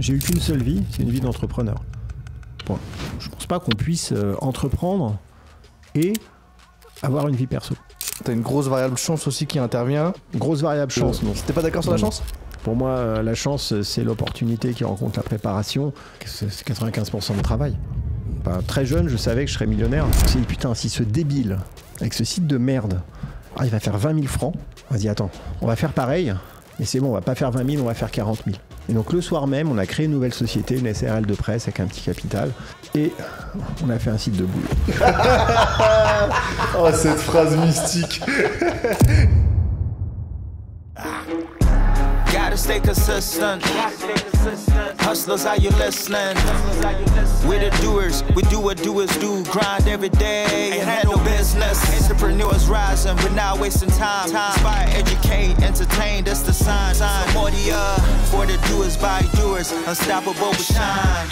j'ai eu qu'une seule vie, c'est une vie d'entrepreneur. je pense pas qu'on puisse euh, entreprendre et avoir une vie perso. T'as une grosse variable chance aussi qui intervient. Grosse variable euh, chance. Non. T'es pas d'accord sur la chance Pour moi, euh, la chance, c'est l'opportunité qui rencontre la préparation. C'est 95% de travail. très jeune, je savais que je serais millionnaire. putain, si ce débile, avec ce site de merde, ah, il va faire 20 000 francs. Vas-y, attends, on va faire pareil. Et c'est bon, on va pas faire 20 000, on va faire 40 000. Et donc le soir même, on a créé une nouvelle société, une SRL de presse avec un petit capital. Et on a fait un site de boulot. oh, cette phrase mystique gotta stay consistent. Hustlers, are you listening? We the doers, we do what doers do. Grind every day and handle business. Entrepreneurs rising, we're not wasting time. Inspire, educate, entertain, that's the sign. sign. For the, uh, for the doers by doers, unstoppable we shine.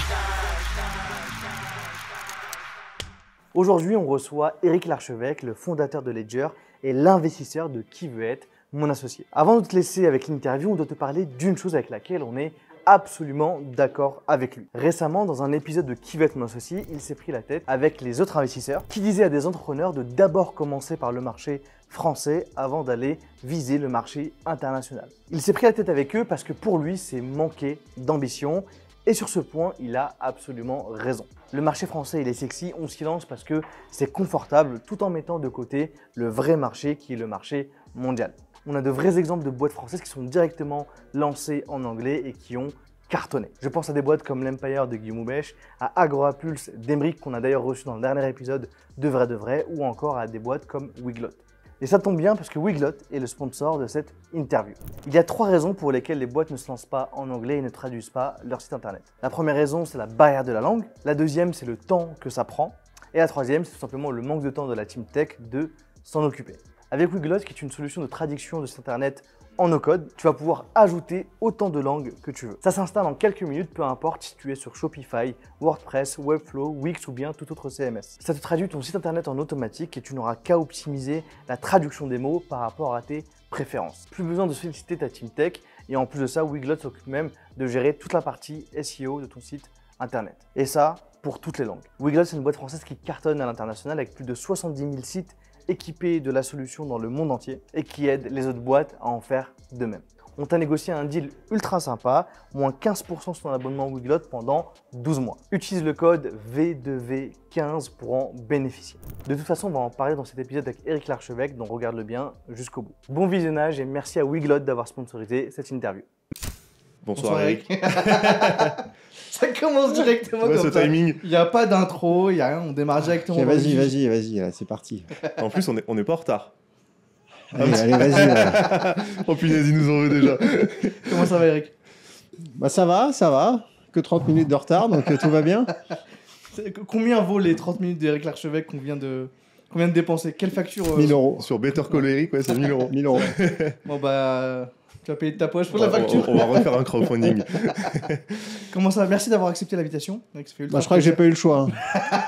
Aujourd'hui, on reçoit Eric Larchevêque, le fondateur de Ledger et l'investisseur de Qui veut être mon associé. Avant de te laisser avec l'interview, on doit te parler d'une chose avec laquelle on est absolument d'accord avec lui. Récemment, dans un épisode de Qui va être mon associé, il s'est pris la tête avec les autres investisseurs qui disaient à des entrepreneurs de d'abord commencer par le marché français avant d'aller viser le marché international. Il s'est pris la tête avec eux parce que pour lui, c'est manquer d'ambition. Et sur ce point, il a absolument raison. Le marché français, il est sexy, on s'y lance parce que c'est confortable tout en mettant de côté le vrai marché qui est le marché mondial on a de vrais exemples de boîtes françaises qui sont directement lancées en anglais et qui ont cartonné. Je pense à des boîtes comme l'Empire de Guillaume Houbèche, à Pulse, d'Emeric qu'on a d'ailleurs reçu dans le dernier épisode de Vrai de Vrai, ou encore à des boîtes comme Wiglot. Et ça tombe bien parce que Wiglot est le sponsor de cette interview. Il y a trois raisons pour lesquelles les boîtes ne se lancent pas en anglais et ne traduisent pas leur site internet. La première raison, c'est la barrière de la langue. La deuxième, c'est le temps que ça prend. Et la troisième, c'est tout simplement le manque de temps de la team tech de s'en occuper. Avec Wiglot, qui est une solution de traduction de site internet en no-code, tu vas pouvoir ajouter autant de langues que tu veux. Ça s'installe en quelques minutes, peu importe si tu es sur Shopify, WordPress, Webflow, Wix ou bien tout autre CMS. Ça te traduit ton site internet en automatique et tu n'auras qu'à optimiser la traduction des mots par rapport à tes préférences. Plus besoin de solliciter ta team tech et en plus de ça, Wiglot s'occupe même de gérer toute la partie SEO de ton site internet. Et ça, pour toutes les langues. Wiglot, c'est une boîte française qui cartonne à l'international avec plus de 70 000 sites équipé de la solution dans le monde entier et qui aide les autres boîtes à en faire de même. On t'a négocié un deal ultra sympa, moins 15% sur ton abonnement Wiglot pendant 12 mois. Utilise le code V2V15 pour en bénéficier. De toute façon, on va en parler dans cet épisode avec Eric Larchevêque, donc regarde le bien jusqu'au bout. Bon visionnage et merci à Wiglot d'avoir sponsorisé cette interview. Bonsoir Eric. ça commence directement comme ça. timing. Il n'y a pas d'intro, il on démarre directement. vas-y, vas-y, vas-y, c'est parti. en plus, on n'est on est pas en retard. Allez, vas-y. oh punaise, il nous en veut déjà. Comment ça va, Eric Bah ça va, ça va. Que 30 minutes de retard, donc euh, tout va bien. Combien vaut les 30 minutes d'Eric Larchevêque qu'on vient de... de dépenser Quelle facture 1000 euh, euros. Sur Better Call Eric, c'est 1000 euros. 1000 euros. bon bah... Tu vas payer de ta poche pour la facture. On, va refaire un crowdfunding. Comment ça Merci d'avoir accepté l'invitation. Bah, je crois que j'ai pas eu le choix. Hein.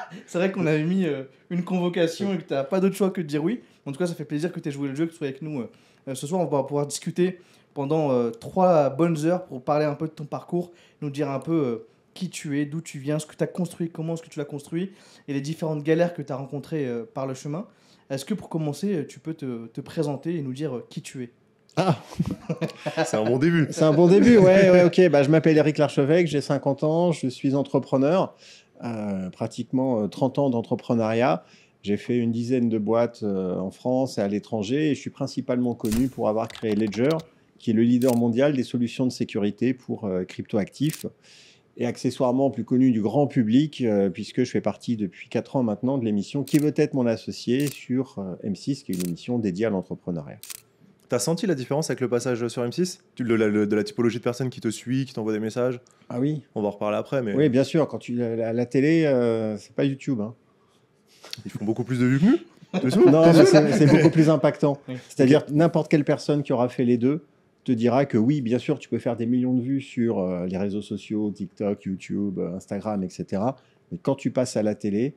c'est vrai qu'on avait mis euh, une convocation et que t'as pas d'autre choix que de dire oui. En tout cas, ça fait plaisir que tu aies joué le jeu, que tu sois avec nous. Euh, euh, ce soir, on va pouvoir discuter pendant trois bonnes heures pour parler un peu de ton parcours, nous dire un peu qui tu es, d'où tu viens, ce que tu as construit, comment ce que tu l'as construit et les différentes galères que tu as rencontrées par le chemin. Est-ce que pour commencer, tu peux te présenter et nous dire qui tu es ah C'est un bon début. C'est un bon début, ouais, ouais ok. Bah, je m'appelle Eric Larchevêque, j'ai 50 ans, je suis entrepreneur, euh, pratiquement 30 euh, ans d'entrepreneuriat. J'ai fait une dizaine de boîtes euh, en France et à l'étranger et je suis principalement connu pour avoir créé Ledger, qui est le leader mondial des solutions de sécurité pour cryptoactifs et accessoirement plus connu du grand public, puisque je fais partie depuis 4 ans maintenant de l'émission Qui veut être mon associé sur M6, qui est une émission dédiée à l'entrepreneuriat. T'as senti la différence avec le passage sur M6 de la, de la, typologie de personnes qui te suit, qui t'envoie des messages Ah oui. On va en reparler après, mais. Oui, bien sûr. Quand tu la, télé, euh, c'est pas YouTube. Hein. Ils font beaucoup plus de vues que nous. Non, c'est beaucoup plus impactant. C'est-à-dire n'importe quelle personne qui aura fait les deux te dira que oui, bien sûr, tu peux faire des millions de vues sur euh, les réseaux sociaux, TikTok, YouTube, euh, Instagram, etc. Mais quand tu passes à la télé,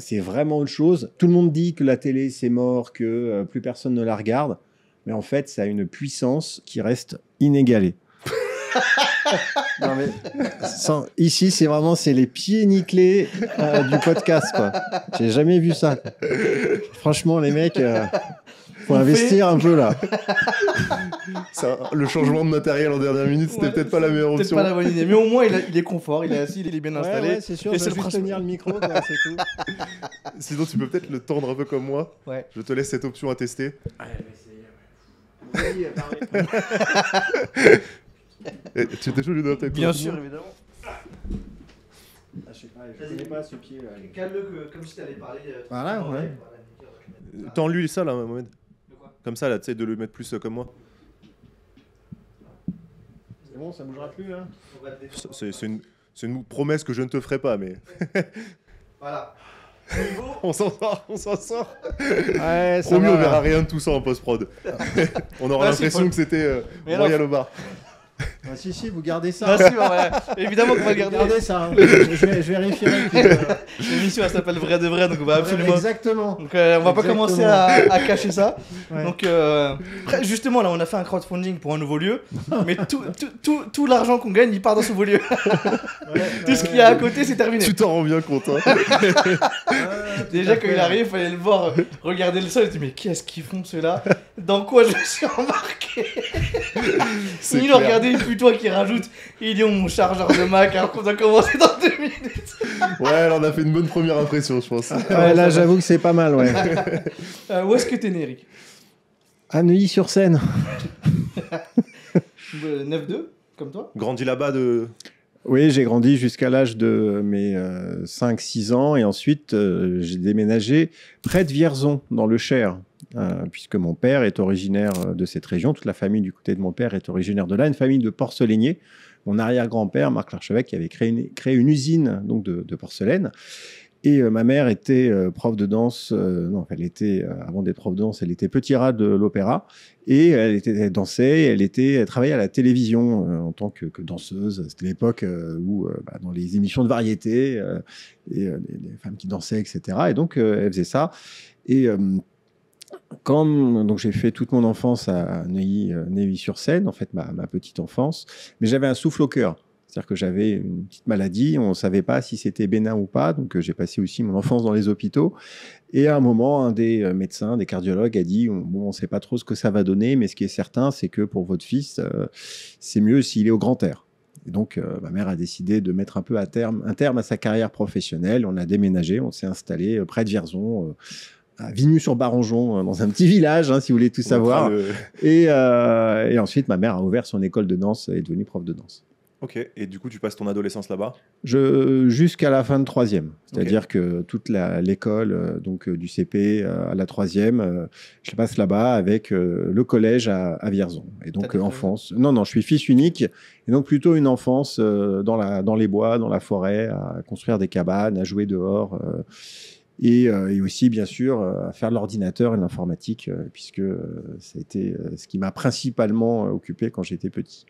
c'est vraiment autre chose. Tout le monde dit que la télé, c'est mort, que plus personne ne la regarde mais en fait, ça a une puissance qui reste inégalée. ici, c'est vraiment c'est les pieds nickelés euh, du podcast. quoi. J'ai jamais vu ça. Franchement, les mecs, il euh, faut investir un peu là. le changement de matériel en dernière minute, c'était n'était peut-être pas la meilleure option. Mais au moins, il, est confort, il est assis, il est bien installé. c'est sûr, et c'est juste tenir le micro, c'est tout. Sinon, tu peux peut-être le tendre un peu comme moi. Je te laisse cette option à tester. Oui, tu t'es joué dans ta Bien sûr, évidemment. Ah, je sais pas, je pas ce pied euh, Calme-le comme si t'allais parler. Euh, voilà, ouais. Euh, T'en lui ça là, hein, Mohamed. Comme ça là, tu sais, de le mettre plus comme moi. C'est bon, ça bougera plus hein. C'est une, une promesse que je ne te ferai pas, mais. voilà. on s'en sort, on s'en sort. Ouais, mieux, on verra rien de tout ça en post-prod. on aura l'impression que c'était euh, Royal au bar. Ah, si, si, vous gardez ça. Ah, bah, évidemment qu'on va le garder. ça. Hein. Je, vais, vérifierai. L'émission s'appelle Vrai de Vrai, donc on bah, va absolument. Exactement. Donc, euh, on va pas commencer à, cacher ça. Donc, euh, justement, là, on a fait un crowdfunding pour un nouveau lieu, mais tout, l'argent qu'on gagne, il part dans ce nouveau lieu. tout ce qu'il y a à côté, c'est terminé. Tu t'en rends bien compte. Hein. Déjà, quand il arrive, il fallait le voir, regarder le sol, et tu mais qu'est-ce qu'ils font ceux-là Dans quoi je suis embarqué il clair. regarder plus toi qui rajoute, il ont oh, mon chargeur de Mac alors qu'on a commencé dans deux minutes. ouais, alors on a fait une bonne première impression, je pense. Ouais, là j'avoue que c'est pas mal, ouais. Euh, où est-ce que t'es né, Eric À Neuilly-sur-Seine. 9-2, euh, comme toi Grandi là-bas de. Oui, j'ai grandi jusqu'à l'âge de mes 5-6 euh, ans et ensuite j'ai déménagé près de Vierzon, dans le Cher. Euh, puisque mon père est originaire euh, de cette région. Toute la famille du côté de mon père est originaire de là, une famille de porcelainiers. Mon arrière-grand-père, Marc Larchevêque, qui avait créé une, usine donc de, porcelaine. Et euh, ma mère était prof de danse, non, elle était, avant d'être prof de danse, elle était petit rat de l'opéra. Et elle, était, elle, était, travaillait à la télévision en tant que, danseuse. C'était l'époque où, bah, dans les émissions de variété, et, les, les, femmes qui dansaient, etc. Et donc, elle faisait ça. Et donc j'ai fait toute mon enfance à euh, Neuilly-sur-Seine, en fait ma, petite enfance, mais j'avais un souffle au cœur. C'est-à-dire que j'avais une petite maladie, on ne savait pas si c'était bénin ou pas, donc euh, j'ai passé aussi mon enfance dans les hôpitaux. Et à un moment, un des euh, médecins, des cardiologues a dit on ne sait pas trop ce que ça va donner, mais ce qui est certain, c'est que pour votre fils, c'est mieux s'il est au grand air. Et donc, ma mère a décidé de mettre un peu à terme, un terme à sa carrière professionnelle. On a déménagé, on s'est installé près de Vierzon à sur barangeon hein, dans un petit village, hein, si vous voulez tout savoir. Euh, et, ensuite, ma mère a ouvert son école de danse et est devenue prof de danse. Ok, et du coup, tu passes ton adolescence là-bas Jusqu'à la fin de troisième. C'est-à-dire que toute l'école, euh, donc euh, du CP à la troisième, je passe là-bas avec le collège à, Vierzon. Et donc, enfance. Non, non, je suis fils unique. Et donc, plutôt une enfance dans, la, dans les bois, dans la forêt, à construire des cabanes, à jouer dehors. Euh, et, aussi, bien sûr, euh, à faire l'ordinateur et l'informatique, euh, puisque ça ce qui m'a principalement occupé quand j'étais petit.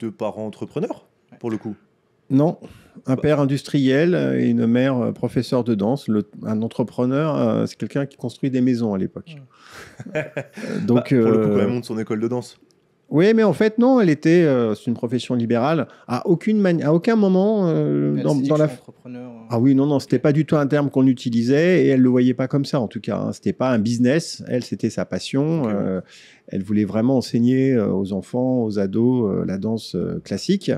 deux parents entrepreneurs, pour le coup non, un bah. père industriel et une mère professeure professeur de danse. un entrepreneur, c'est quelqu'un qui construit des maisons à l'époque. donc, bah, pour le coup, quand de son école de danse. Oui, mais en fait, non, elle était, euh, c'est une profession libérale, à, aucune mani- à aucun moment euh, dans, dans, la. Entrepreneur, hein. Ah oui, non, non, c'était pas du tout un terme qu'on utilisait et elle le voyait pas comme ça, en tout cas. Hein. C'était pas un business, elle, c'était sa passion. Euh, elle voulait vraiment enseigner euh, aux enfants, aux ados, la danse classique.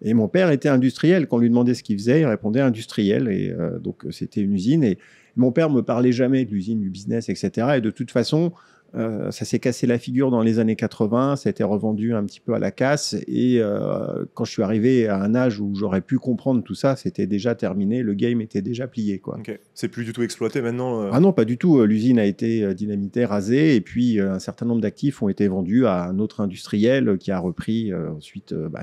Et mon père était industriel. Quand on lui demandait ce qu'il faisait, il répondait industriel. Et donc, c'était une usine. Et mon père me parlait jamais de l'usine, du business, etc. Et de toute façon, euh, ça s'est cassé la figure dans les années 80, ça a été revendu un petit peu à la casse. Et euh, quand je suis arrivé à un âge où j'aurais pu comprendre tout ça, c'était déjà terminé, le game était déjà plié. quoi. C'est plus du tout exploité maintenant euh? Ah non, pas du tout. L'usine a été dynamitée, rasée, et puis un certain nombre d'actifs ont été vendus à un autre industriel qui a repris ensuite bah,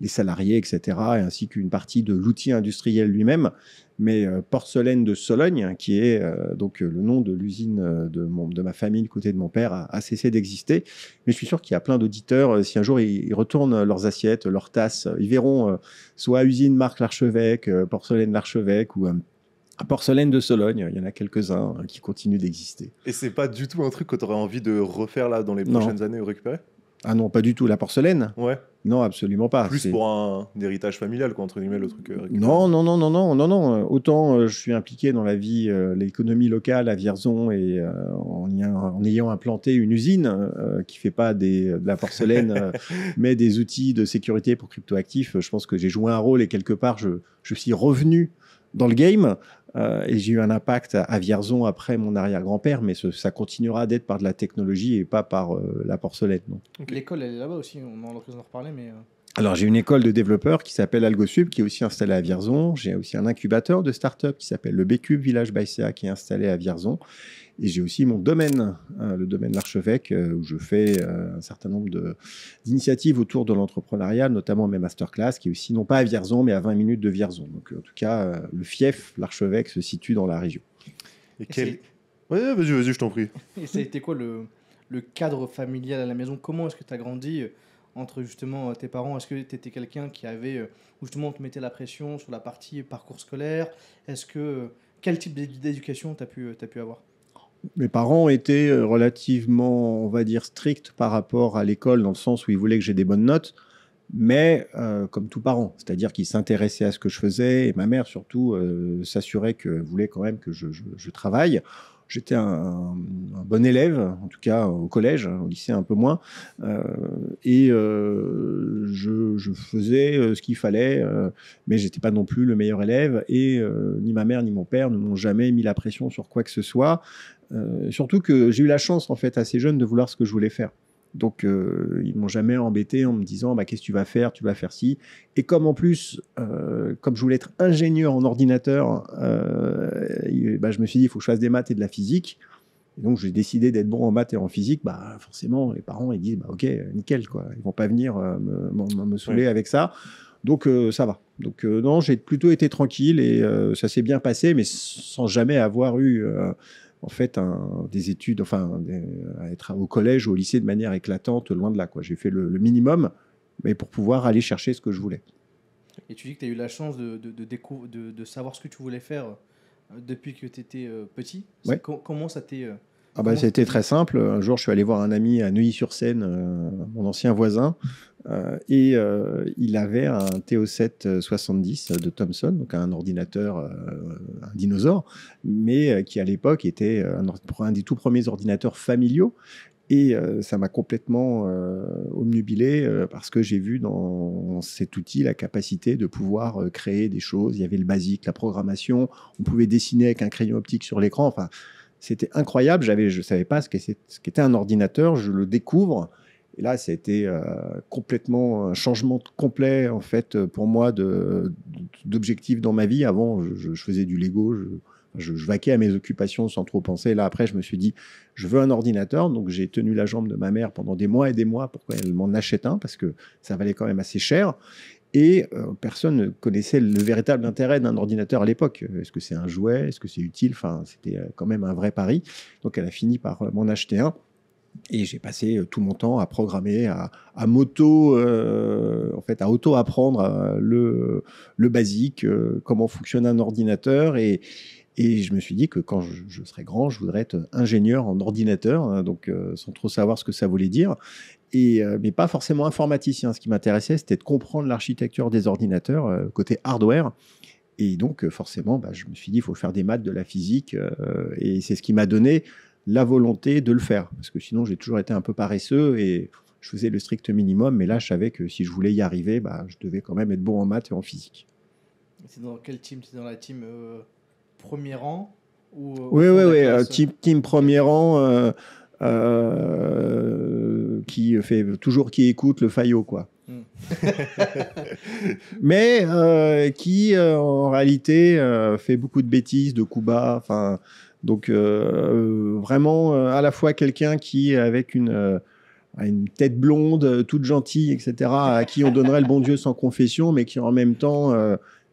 les salariés, etc., ainsi qu'une partie de l'outil industriel lui-même mais euh, Porcelaine de Sologne, hein, qui est euh, donc euh, le nom de l'usine de, de ma famille du côté de mon père, a, cessé d'exister. Mais je suis sûr qu'il y a plein d'auditeurs, si un jour ils, retournent leurs assiettes, leurs tasses, ils verront soit usine Marc l'Archevêque, Porcelaine l'Archevêque ou... Porcelaine de Sologne, il y en a quelques-uns hein, qui continuent d'exister. Et c'est pas du tout un truc que tu aurais envie de refaire là dans les prochaines années ou récupérer ah non, pas du tout. La porcelaine Ouais. Non, absolument pas. Plus pour un, héritage familial, quoi, entre guillemets, le truc. Euh, non, non, non, non, non, non, non. Euh, autant euh, je suis impliqué dans la vie, l'économie locale à Vierzon et en, ayant implanté une usine qui fait pas des, de la porcelaine, mais des outils de sécurité pour cryptoactifs, je pense que j'ai joué un rôle et quelque part je suis revenu dans le game euh, et j'ai eu un impact à, Vierzon après mon arrière-grand-père, mais ça continuera d'être par de la technologie et pas par euh, la porcelaine. L'école, elle est là-bas aussi, on a l'occasion d'en reparler, mais... Euh. Alors, j'ai une école de développeurs qui s'appelle AlgoSub, qui est aussi installée à Vierzon. J'ai aussi un incubateur de start-up qui s'appelle le BQ Village by qui est installé à Vierzon. Et j'ai aussi mon domaine, hein, le domaine de l'archevêque, euh, où je fais euh, un certain nombre d'initiatives autour de l'entrepreneuriat, notamment mes masterclass, qui est aussi non pas à Vierzon, mais à 20 minutes de Vierzon. Donc euh, en tout cas, le fief, l'archevêque, se situe dans la région. Et quel... Oui, vas-y, vas-y, je t'en prie. Et ça a été quoi le, cadre familial à la maison Comment est-ce que tu as grandi entre justement tes parents Est-ce que tu étais quelqu'un qui avait, justement, on te mettait la pression sur la partie parcours scolaire Est-ce que, quel type d'éducation tu as, pu, as pu avoir mes parents étaient euh, relativement, on va dire, stricts par rapport à l'école, dans le sens où ils voulaient que j'ai des bonnes notes, mais euh, comme tout parent, c'est-à-dire qu'ils s'intéressaient à ce que je faisais, et ma mère surtout euh, s'assurait que voulait quand même que je travaille j'étais un, bon élève, en tout cas au collège, au lycée un peu moins, euh, et euh, je, faisais euh, ce qu'il fallait, mais mais j'étais pas non plus le meilleur élève, et ni ma mère ni mon père ne m'ont jamais mis la pression sur quoi que ce soit. surtout que j'ai eu la chance en fait assez jeune de vouloir ce que je voulais faire. Donc, euh, ils m'ont jamais embêté en me disant bah, Qu'est-ce que tu vas faire Tu vas faire ci. Et comme en plus, euh, comme je voulais être ingénieur en ordinateur, euh, bah, je me suis dit Il faut que je fasse des maths et de la physique. donc, j'ai décidé d'être bon en maths et en physique. Bah, forcément, les parents, ils disent bah, Ok, nickel, quoi. ils vont pas venir me, me, saouler avec ça. Donc, ça va. Donc, non, j'ai plutôt été tranquille et ça s'est bien passé, mais sans jamais avoir eu en fait des études, enfin à être au collège ou au lycée de manière éclatante, loin de là. Quoi. J'ai fait le, minimum, mais pour pouvoir aller chercher ce que je voulais. Et tu dis que tu as eu la chance de, savoir ce que tu voulais faire euh, depuis que tu étais euh, petit. Comment ça t'est euh, c'était ah bah, ah très simple. Un jour, je suis allé voir un ami à Neuilly-sur-Seine, euh, mon ancien voisin, euh, et euh, il avait un to 770 70 de Thomson, donc un ordinateur, un dinosaure, mais qui à l'époque était un, des tout premiers ordinateurs familiaux. Et ça m'a complètement omnubilé parce que j'ai vu dans cet outil la capacité de pouvoir créer des choses. Il y avait le basique, la programmation, on pouvait dessiner avec un crayon optique sur l'écran. Enfin, c'était incroyable. J'avais, je savais pas ce qu'était un ordinateur. Je le découvre. Et là, ça a été euh, complètement un changement complet en fait pour moi d'objectif dans ma vie. Avant, je, faisais du Lego, je, je, vaquais à mes occupations sans trop penser. Là, après, je me suis dit, je veux un ordinateur. Donc, j'ai tenu la jambe de ma mère pendant des mois et des mois pour qu'elle m'en achète un parce que ça valait quand même assez cher. Et euh, personne ne connaissait le véritable intérêt d'un ordinateur à l'époque. Est-ce que c'est un jouet Est-ce que c'est utile Enfin, c'était euh, quand même un vrai pari. Donc elle a fini par euh, m'en acheter un. Et j'ai passé tout mon temps à programmer, à, à moto, en fait, à auto-apprendre le, basique, comment fonctionne un ordinateur. Et, et, je me suis dit que quand je, serai serais grand, je voudrais être ingénieur en ordinateur, hein. donc sans trop savoir ce que ça voulait dire. Euh, mais pas forcément informaticien. Ce qui m'intéressait, c'était de comprendre l'architecture des ordinateurs euh, côté hardware. Et donc, euh, forcément, bah, je me suis dit, il faut faire des maths, de la physique. et c'est ce qui m'a donné la volonté de le faire. Parce que sinon, j'ai toujours été un peu paresseux et je faisais le strict minimum. Mais là, je savais que si je voulais y arriver, bah, je devais quand même être bon en maths et en physique. C'est dans quelle team C'est dans la team premier rang Oui, oui, oui. Team, team, premier rang euh, qui fait toujours qui écoute le faillot quoi. Hmm. mais euh, qui euh, en réalité fait beaucoup de bêtises, de coups bas, enfin donc vraiment à la fois quelqu'un qui avec une une tête blonde, toute gentille, etc., à qui on donnerait le bon Dieu sans confession, mais qui en même temps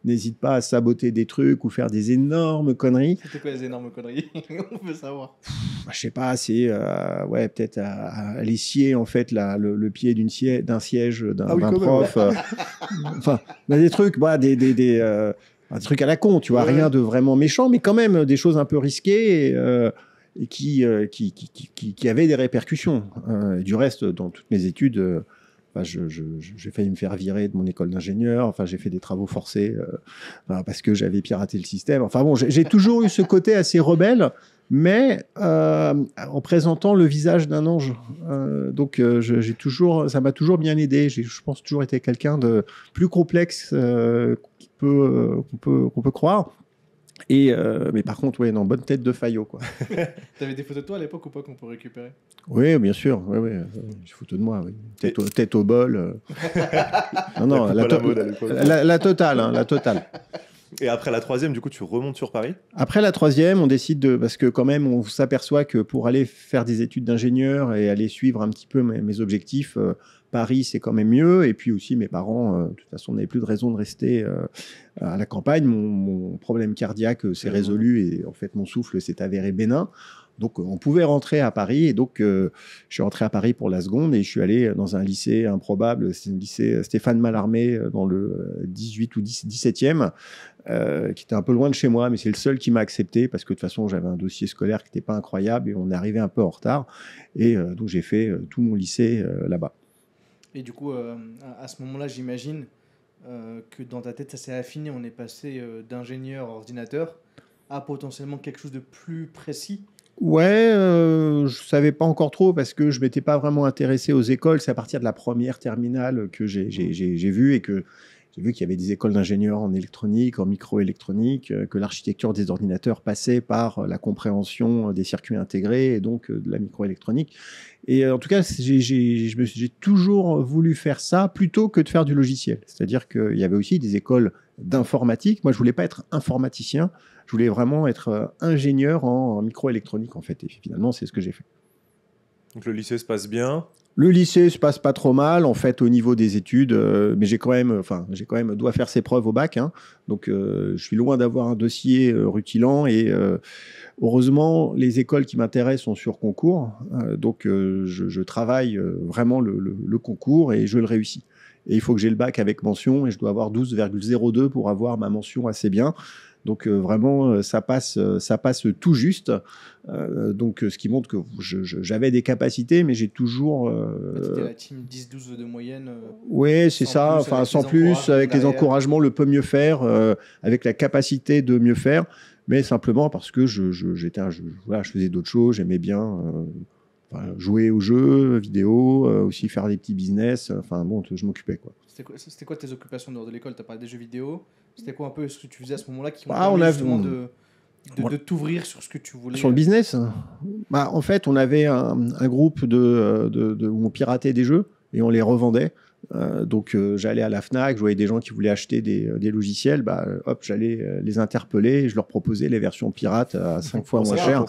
n'hésite pas à saboter des trucs ou faire des énormes conneries. C'était quoi les énormes conneries On peut savoir. je sais pas, c'est euh, ouais, peut-être à, euh, en fait le, pied d'un siège d'un siège, ah d'un prof. Euh, des trucs, bah, des, des, à la con, tu vois, rien de vraiment méchant, mais quand même des choses un peu risquées. Et, qui, qui, qui, qui, avaient des répercussions. Hein, du reste, dans toutes mes études, Enfin, j'ai je, j'ai failli me faire virer de mon école d'ingénieur. Enfin, j'ai fait des travaux forcés euh, parce que j'avais piraté le système. Enfin bon, j'ai toujours eu ce côté assez rebelle, mais euh, en présentant le visage d'un ange. Euh, donc, euh, j'ai toujours, ça m'a toujours bien aidé. J'ai je pense toujours été quelqu'un de plus complexe euh, qu'on peut, qu'on peut, qu'on peut croire. Et euh, mais par contre, ouais, non, bonne tête de faillot, quoi. T'avais des photos de toi à l'époque ou pas qu'on peut récupérer Oui, bien sûr. Oui, oui. photos de moi. Tête, au, bol. Euh. non, non, la, totale, hein, la totale. Et après la troisième, du coup, tu remontes sur Paris Après la troisième, on décide de. Parce que, quand même, on s'aperçoit que pour aller faire des études d'ingénieur et aller suivre un petit peu mes, objectifs, euh, Paris, c'est quand même mieux. Et puis aussi, mes parents, euh, de toute façon, n'avaient plus de raison de rester euh, à la campagne. Mon, problème cardiaque euh, s'est résolu et en fait, mon souffle s'est avéré bénin. Donc, on pouvait rentrer à Paris. Et donc, je suis rentré à Paris pour la seconde et je suis allé dans un lycée improbable. C'est le lycée Stéphane Mallarmé dans le 18 ou 17e. qui était un peu loin de chez moi, mais c'est le seul qui m'a accepté parce que de toute façon j'avais un dossier scolaire qui n'était pas incroyable et on arrivé un peu en retard. Et donc j'ai fait tout mon lycée là-bas. Et du coup, euh, à, ce moment-là, j'imagine euh, que dans ta tête, ça s'est affiné. On est passé euh, d'ingénieur ordinateur à potentiellement quelque chose de plus précis. Ouais, euh, je savais pas encore trop parce que je m'étais pas vraiment intéressé aux écoles. C'est à partir de la première terminale que j'ai vu et que j'ai vu qu'il y avait des écoles d'ingénieurs en électronique, en microélectronique, euh, que l'architecture des ordinateurs passait par euh, la compréhension euh, des circuits intégrés et donc de la microélectronique. Et en tout cas, j'ai toujours voulu faire ça plutôt que de faire du logiciel. C'est-à-dire qu'il y avait aussi des écoles d'informatique. Moi, je voulais pas être informaticien. Je voulais vraiment être ingénieur en microélectronique, en fait. Et finalement, c'est ce que j'ai fait. Donc le lycée se passe bien. Le lycée se passe pas trop mal, en fait, au niveau des études, euh, mais j'ai quand même, enfin, j'ai quand même, dois faire ses preuves au bac, hein. donc euh, je suis loin d'avoir un dossier euh, rutilant et heureusement, les écoles qui m'intéressent sont sur concours, donc je, travaille vraiment le, le, concours et je le réussis. Et il faut que j'ai le bac avec mention et je dois avoir 12,02 pour avoir ma mention assez bien. Donc euh, vraiment, euh, ça passe, euh, ça passe tout juste. donc ce qui montre que j'avais des capacités, mais j'ai toujours. C'était bah, la team 10-12 de moyenne. oui, c'est ça. enfin, sans plus, avec les encouragements, le peu mieux faire, avec la capacité de mieux faire, mais simplement parce que je, je, voilà, je faisais d'autres choses, j'aimais bien jouer aux jeux vidéo, aussi faire des petits business. Enfin bon, je m'occupais quoi. C'était quoi, tes occupations dehors de l'école T'as parlé des jeux vidéo C'était quoi un peu ce que tu faisais à ce moment-là qui m'a bah, on a de, de, t'ouvrir sur ce que tu voulais Sur le euh, business bah, En fait, on avait un, groupe euh, de, où on piratait des jeux et on les revendait. Euh, donc j'allais à la FNAC, je voyais des gens qui voulaient acheter des, des logiciels, bah, hop, j'allais les interpeller, et je leur proposais les versions pirates à 5 fois moins cher.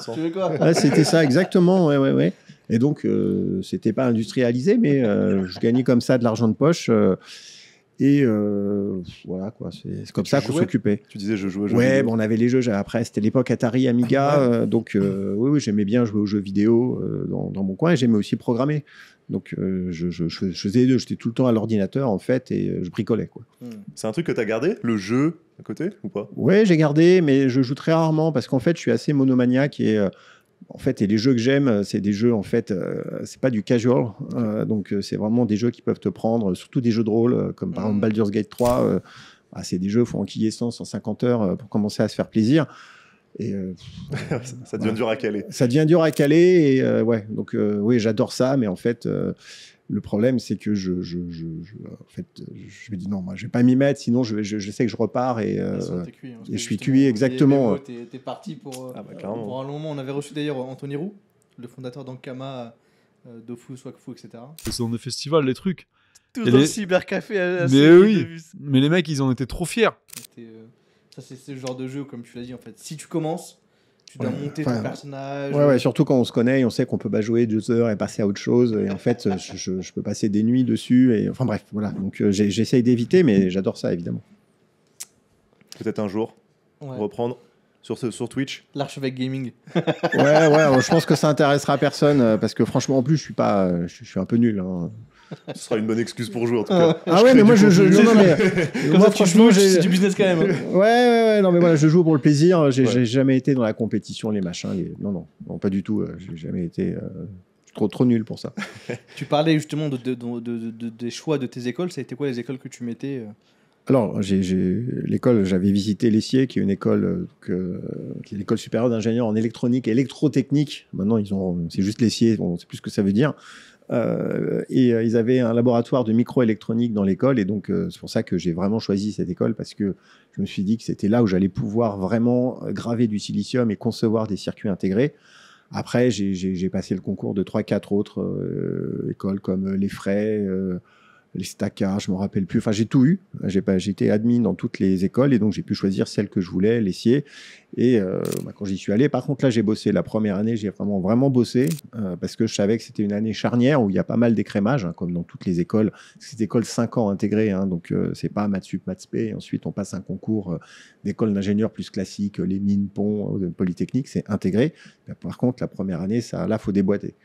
C'était ça exactement, ouais, ouais, ouais. Et donc, ce euh, c'était pas industrialisé, mais euh, je gagnais comme ça de l'argent de poche. Euh, et voilà, quoi. C'est comme ça qu'on s'occupait. Tu disais, je jouais aux jeux Ouais, on avait les jeux. Après, c'était l'époque Atari, Amiga. Ah donc, oui, oui j'aimais bien jouer aux jeux vidéo dans, mon coin et j'aimais aussi programmer. Donc, je, faisais les deux. J'étais tout le temps à l'ordinateur, en fait, et je bricolais, quoi. Hmm. C'est un truc que tu as gardé Le jeu à côté ou pas Ouais, j'ai gardé, mais je joue très rarement parce qu'en fait, je suis assez monomaniaque et en fait, et les jeux que j'aime, euh, c'est des jeux, en fait, euh, c'est pas du casual. Euh, donc, c'est vraiment des jeux qui peuvent te prendre, surtout des jeux de rôle, comme par exemple mm. Baldur's Gate 3. Bah, c'est des jeux, il faut enquiller 100, 150 heures pour commencer à se faire plaisir. Et ça devient dur à caler. Ça devient dur à caler. Et ouais, donc, oui, j'adore ça, mais en fait, le problème, c'est que je, je, je, en fait, je me dis non, moi, je vais pas m'y mettre, sinon je, je, sais que je repars et, euh, hein, je suis cuit, exactement. Tu es, parti ah bah, euh, pour, un long moment. On avait reçu d'ailleurs Anthony Roux, le fondateur d'Ankama, euh, Dofu, Swakfu, etc. C'est dans des festivals, les trucs. Tout dans les... cybercafé. mais oui, mais les mecs, ils en étaient trop fiers. Euh, c'est ce genre de jeu, comme tu l'as dit, en fait. Si tu commences, tu dois monter personnage. Ouais, euh. surtout quand on se connaît, on sait qu'on peut pas jouer deux heures et passer à autre chose. Et en fait, je, peux passer des nuits dessus. Et enfin bref, voilà. Donc euh, j'essaye d'éviter, mais j'adore ça évidemment. Peut-être un jour reprendre sur, sur Twitch L'archevêque gaming. ouais, ouais, je pense que ça intéressera personne euh, parce que franchement, en plus, je suis pas, je, suis un peu nul. Hein. Ce sera une bonne excuse pour jouer en tout cas. Ah, ah ouais, mais moi je joue. Euh, moi, franchement, c'est du business quand même. Hein. Ouais, Non, mais voilà, je joue pour le plaisir. J'ai jamais été dans la compétition, les machins. Non, non, pas du tout. Euh, j'ai jamais été euh, trop, trop nul pour ça. tu parlais justement de, des choix de tes écoles. Ça a été quoi les écoles que tu mettais Alors, j'ai, l'école, j'avais visité l'Essier, qui est une école, que, l'école supérieure d'ingénieurs en électronique et électrotechnique. Maintenant, ils ont, c'est juste l'Essier, on ne sait plus ce que ça veut dire. Euh, et euh, ils avaient un laboratoire de microélectronique dans l'école. Et donc, euh, c'est pour ça que j'ai vraiment choisi cette école parce que je me suis dit que c'était là où j'allais pouvoir vraiment graver du silicium et concevoir des circuits intégrés. Après, j'ai passé le concours de 3-4 autres écoles comme Les Frais les stacars, hein, je me rappelle plus. Enfin, j'ai tout eu. J'ai pas, j'étais admis dans toutes les écoles et donc j'ai pu choisir celle que je voulais, l'essier. Et euh, bah, quand j'y suis allé, par contre là, j'ai bossé. La première année, j'ai vraiment vraiment bossé euh, parce que je savais que c'était une année charnière où il y a pas mal d'écrémage, hein, comme dans toutes les écoles. C'est école 5 ans intégrée, hein, donc euh, c'est pas maths sup, maths spé. Et ensuite, on passe un concours d'école d'ingénieur plus classique, les mines, ponts, polytechnique, c'est intégré. par contre, la première année, ça, là, faut déboîter.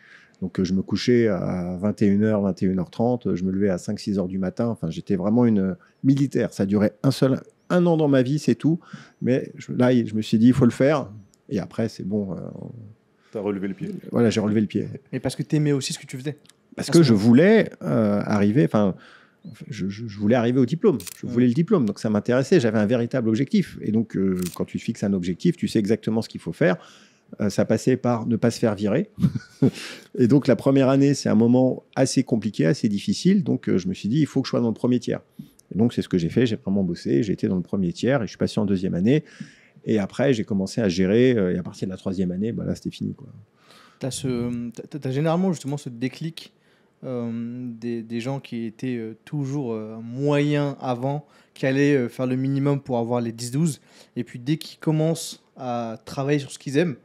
Donc euh, je me couchais à 21h, 21h30, je me levais à 5-6h du matin. Enfin, j'étais vraiment une militaire. Ça durait un seul un an dans ma vie, c'est tout. Mais là, je me suis dit, il faut le faire. Et après, c'est bon. Euh, as relevé le pied. Voilà, j'ai relevé le pied. Et parce que tu aimais aussi ce que tu faisais. Parce, que, je voulais euh, arriver. Enfin. Je, voulais arriver au diplôme. Je voulais le diplôme. Donc ça m'intéressait. J'avais un véritable objectif. Et donc, euh, quand tu fixes un objectif, tu sais exactement ce qu'il faut faire. Euh, ça passait par ne pas se faire virer. et donc la première année, c'est un moment assez compliqué, assez difficile. Donc euh, je me suis dit, il faut que je sois dans le premier tiers. Et donc c'est ce que j'ai fait, j'ai vraiment bossé, j'ai été dans le premier tiers et je suis passé en deuxième année. Et après, j'ai commencé à gérer, euh, et à partir de la troisième année, bah, là, c'était fini. Tu as, généralement justement ce déclic des, gens qui étaient toujours moyens avant, qui allaient faire le minimum pour avoir les 10-12. Et puis dès qu'ils commencent à travailler sur ce qu'ils aiment,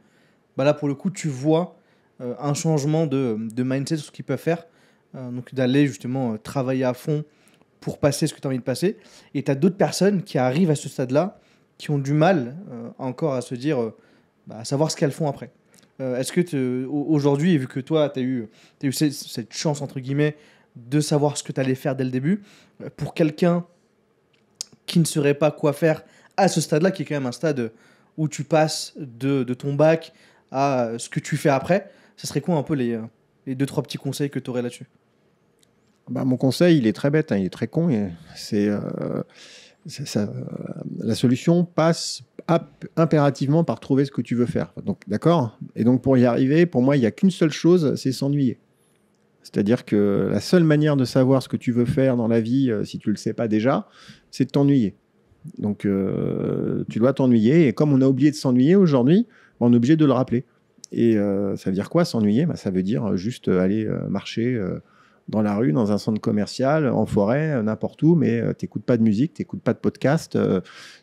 bah là pour le coup tu vois euh, un changement de, de mindset sur ce qu'ils peuvent faire. Euh, donc d'aller justement euh, travailler à fond pour passer ce que tu as envie de passer. Et tu as d'autres personnes qui arrivent à ce stade-là, qui ont du mal encore à se dire, bah, à savoir ce qu'elles font après. Est-ce que aujourd'hui, vu que toi, tu as eu, as eu cette, chance, entre guillemets, de savoir ce que tu allais faire dès le début, pour quelqu'un qui ne saurait pas quoi faire à ce stade-là, qui est quand même un stade où tu passes de, de ton bac à ce que tu fais après, ça serait quoi un peu les, deux, trois petits conseils que tu aurais là-dessus bah, Mon conseil, il est très bête, hein, il est très con. C'est. Euh, euh, la solution passe impérativement par trouver ce que tu veux faire. Donc, d'accord Et donc, pour y arriver, pour moi, il n'y a qu'une seule chose, c'est s'ennuyer. C'est-à-dire que la seule manière de savoir ce que tu veux faire dans la vie, euh, si tu ne le sais pas déjà, c'est de t'ennuyer. Donc, tu dois t'ennuyer. Et comme on a oublié de s'ennuyer aujourd'hui, on est obligé de le rappeler. Et euh, ça veut dire quoi s'ennuyer bah, Ça veut dire euh, juste euh, aller marcher dans la rue, dans un centre commercial, en forêt, n'importe où, mais tu n'écoutes pas de musique, tu t'écoutes pas de podcast,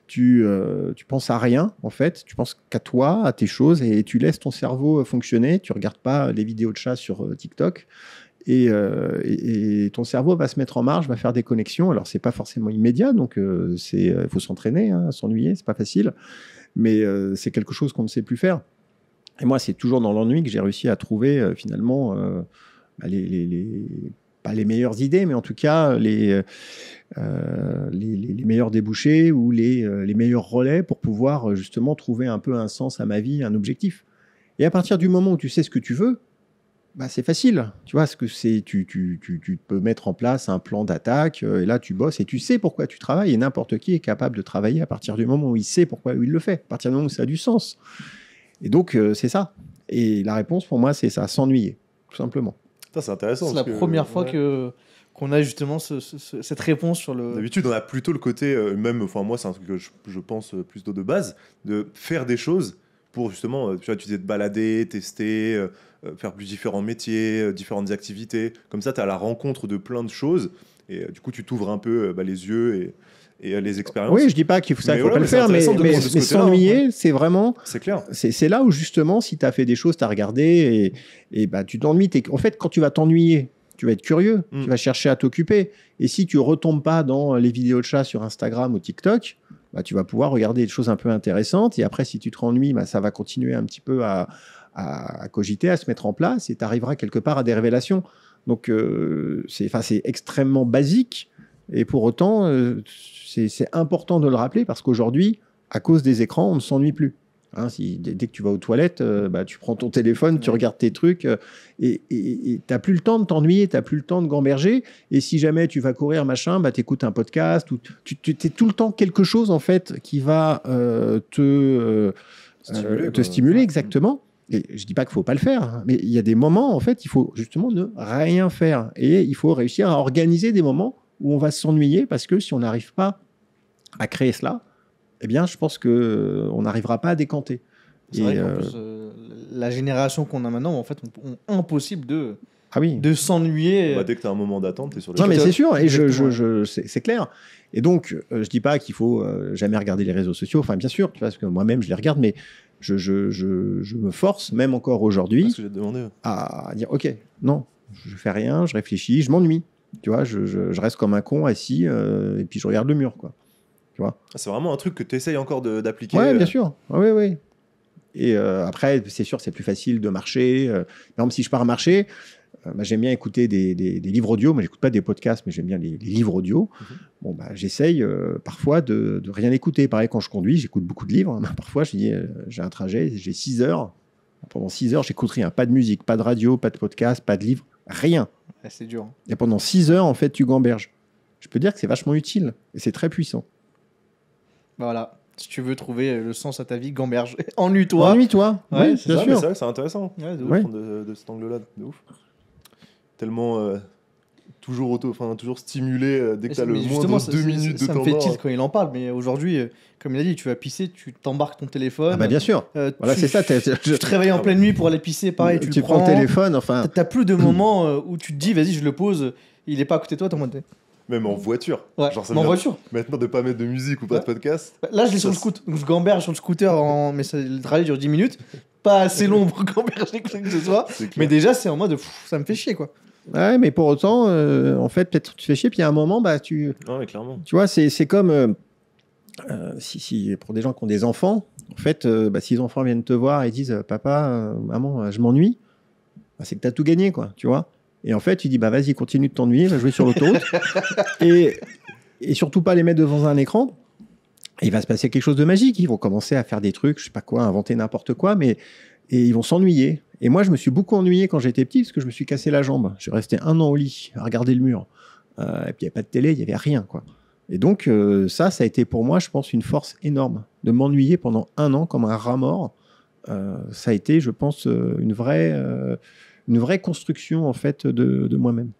tu, tu penses à rien en fait, tu penses qu'à toi, à tes choses, et tu laisses ton cerveau fonctionner, tu regardes pas les vidéos de chats sur TikTok, et, ton cerveau va se mettre en marche, va faire des connexions. Alors c'est pas forcément immédiat, donc il faut s'entraîner, hein, à s'ennuyer, c'est pas facile mais euh, c'est quelque chose qu'on ne sait plus faire. Et moi, c'est toujours dans l'ennui que j'ai réussi à trouver euh, finalement euh, bah, pas les meilleures idées, mais en tout cas les, les, meilleurs débouchés ou les, meilleurs relais pour pouvoir justement trouver un peu un sens à ma vie, un objectif. Et à partir du moment où tu sais ce que tu veux, bah, c'est facile. Tu vois, ce que c'est, tu, tu, tu, tu, peux mettre en place un plan d'attaque, euh, et là tu bosses et tu sais pourquoi tu travailles, et n'importe qui est capable de travailler à partir du moment où il sait pourquoi il le fait, à partir du moment où ça a du sens. Et donc, euh, c'est ça. Et la réponse pour moi, c'est ça, s'ennuyer, tout simplement. C'est intéressant. C'est la première fois que qu'on a justement cette réponse sur le. D'habitude, on a plutôt le côté, euh, même, enfin, moi, c'est un truc que je, pense plus de base, de faire des choses pour justement, euh, tu vois, tu disais de balader, tester, euh, euh, faire plus différents métiers, différentes activités. Comme ça, tu as la rencontre de plein de choses. Et du coup, tu t'ouvres un peu bah, les yeux et, les expériences. Oui, je dis pas qu'il faut, ça, faut pas le faire, mais, s'ennuyer, c'est vraiment. C'est clair. C'est là où justement, si tu as fait des choses, tu as regardé et, et bah, tu t'ennuies. En fait, quand tu vas t'ennuyer, tu vas être curieux, mm. tu vas chercher à t'occuper. Et si tu retombes pas dans les vidéos de chats sur Instagram ou TikTok, bah, tu vas pouvoir regarder des choses un peu intéressantes. Et après, si tu te rends bah, ça va continuer un petit peu à, cogiter, à se mettre en place, et tu arriveras quelque part à des révélations. Donc, euh, c'est extrêmement basique. Et pour autant, euh, c'est important de le rappeler parce qu'aujourd'hui, à cause des écrans, on ne s'ennuie plus. Hein, dès, que tu vas aux toilettes, euh, bah, tu prends ton téléphone, tu regardes tes trucs euh, et tu n'as plus le temps de t'ennuyer, tu n'as plus le temps de gamberger. Et si jamais tu vas courir, machin, bah, tu écoutes un podcast ou tu, es tout le temps quelque chose en fait qui va euh, te, te stimuler exactement. Et je dis pas qu'il faut pas le faire, hein, mais il y a des moments en fait, il faut justement ne rien faire et il faut réussir à organiser des moments où on va s'ennuyer parce que si on n'arrive pas à créer cela, eh bien, je pense qu'on euh, n'arrivera pas à décanter. C'est vrai euh, euh, la génération qu'on a maintenant, en fait, on, impossible de. Ah oui. de s'ennuyer. Bah, dès que tu as un moment d'attente, tu es sur le Non, mais c'est sûr, et je, je, c'est clair. Et donc, je je dis pas qu'il faut jamais regarder les réseaux sociaux. Enfin, bien sûr, tu vois, parce que moi-même, je les regarde, mais je, me force, même encore aujourd'hui, à dire OK, non, je fais rien, je réfléchis, je m'ennuie. Tu vois, je, reste comme un con assis, et puis je regarde le mur, quoi vois ah, C'est vraiment un truc que tu essayes encore d'appliquer. Oui, bien euh. sûr. Ah, oui, oui. Et euh, après, c'est sûr, c'est plus facile de marcher. Euh. si je pars marcher, bah, j'aime bien écouter des, des, livres audio. mais j'écoute pas des podcasts, mais j'aime bien les, livres audio. Mhm. Bon, bah, j'essaye parfois de, de, rien écouter. Pareil, quand je conduis, j'écoute beaucoup de livres. Bah, parfois, je j'ai un trajet, j'ai 6 heures. Pendant 6 heures, j'écoute rien. Pas de musique, pas de radio, pas de podcast, pas de livre, rien. Ah, c'est dur. Et pendant 6 heures, en fait, tu gamberges. Je peux dire que c'est vachement utile et c'est très puissant. Voilà. Si tu veux trouver euh, le sens à ta vie, gamberge. Ennuie-toi. Ennuie-toi. oui, c'est ça, sûr. c'est intéressant. de, ouf, de, cet angle-là, de ouf. Tellement euh, toujours auto, enfin toujours stimulé euh, dès que tu as le moins de deux minutes de ça me fait tilt quand il en parle, mais aujourd'hui, comme il a dit, tu vas pisser, tu t'embarques ton téléphone. Ah bah bien sûr. voilà, tu- c'est ça. Tu te réveilles en pleine nuit pour aller pisser, pareil, tu, prends. téléphone, enfin. T'as- plus de moment où tu te dis, vas-y, je le pose. Il est pas à côté de toi, ton en même en voiture. Genre, Maintenant, de pas mettre de musique ou pas de podcast. Là, je l'ai sur le scooter. Donc, je gamberge sur le scooter, en... mais ça, le trajet dure 10 minutes. Pas assez long pour gamberger que ce soit. Mais déjà, c'est en mode, de, ça me fait chier, quoi. Ouais, mais pour autant, euh, en fait, peut-être tu fais chier, puis à un moment, bah, tu. clairement. Tu vois, c'est comme. Euh, euh, si, si, pour des gens qui ont des enfants, en fait, bah, si les enfants viennent te voir et disent Papa, maman, je m'ennuie, bah, c'est que tu as tout gagné, quoi, tu vois. Et en fait, il dit bah vas-y, continue de t'ennuyer, va jouer sur l'autoroute. et, et surtout pas les mettre devant un écran. il va se passer quelque chose de magique. Ils vont commencer à faire des trucs, je sais pas quoi, inventer n'importe quoi, mais et ils vont s'ennuyer. Et moi, je me suis beaucoup ennuyé quand j'étais petit parce que je me suis cassé la jambe. Je suis resté un an au lit à regarder le mur. Euh, et puis il n'y avait pas de télé, il n'y avait rien, quoi. Et donc euh, ça, ça a été pour moi, je pense, une force énorme de m'ennuyer pendant un an comme un rat mort. Euh, ça a été, je pense, une vraie une vraie construction en fait de, de moi-même.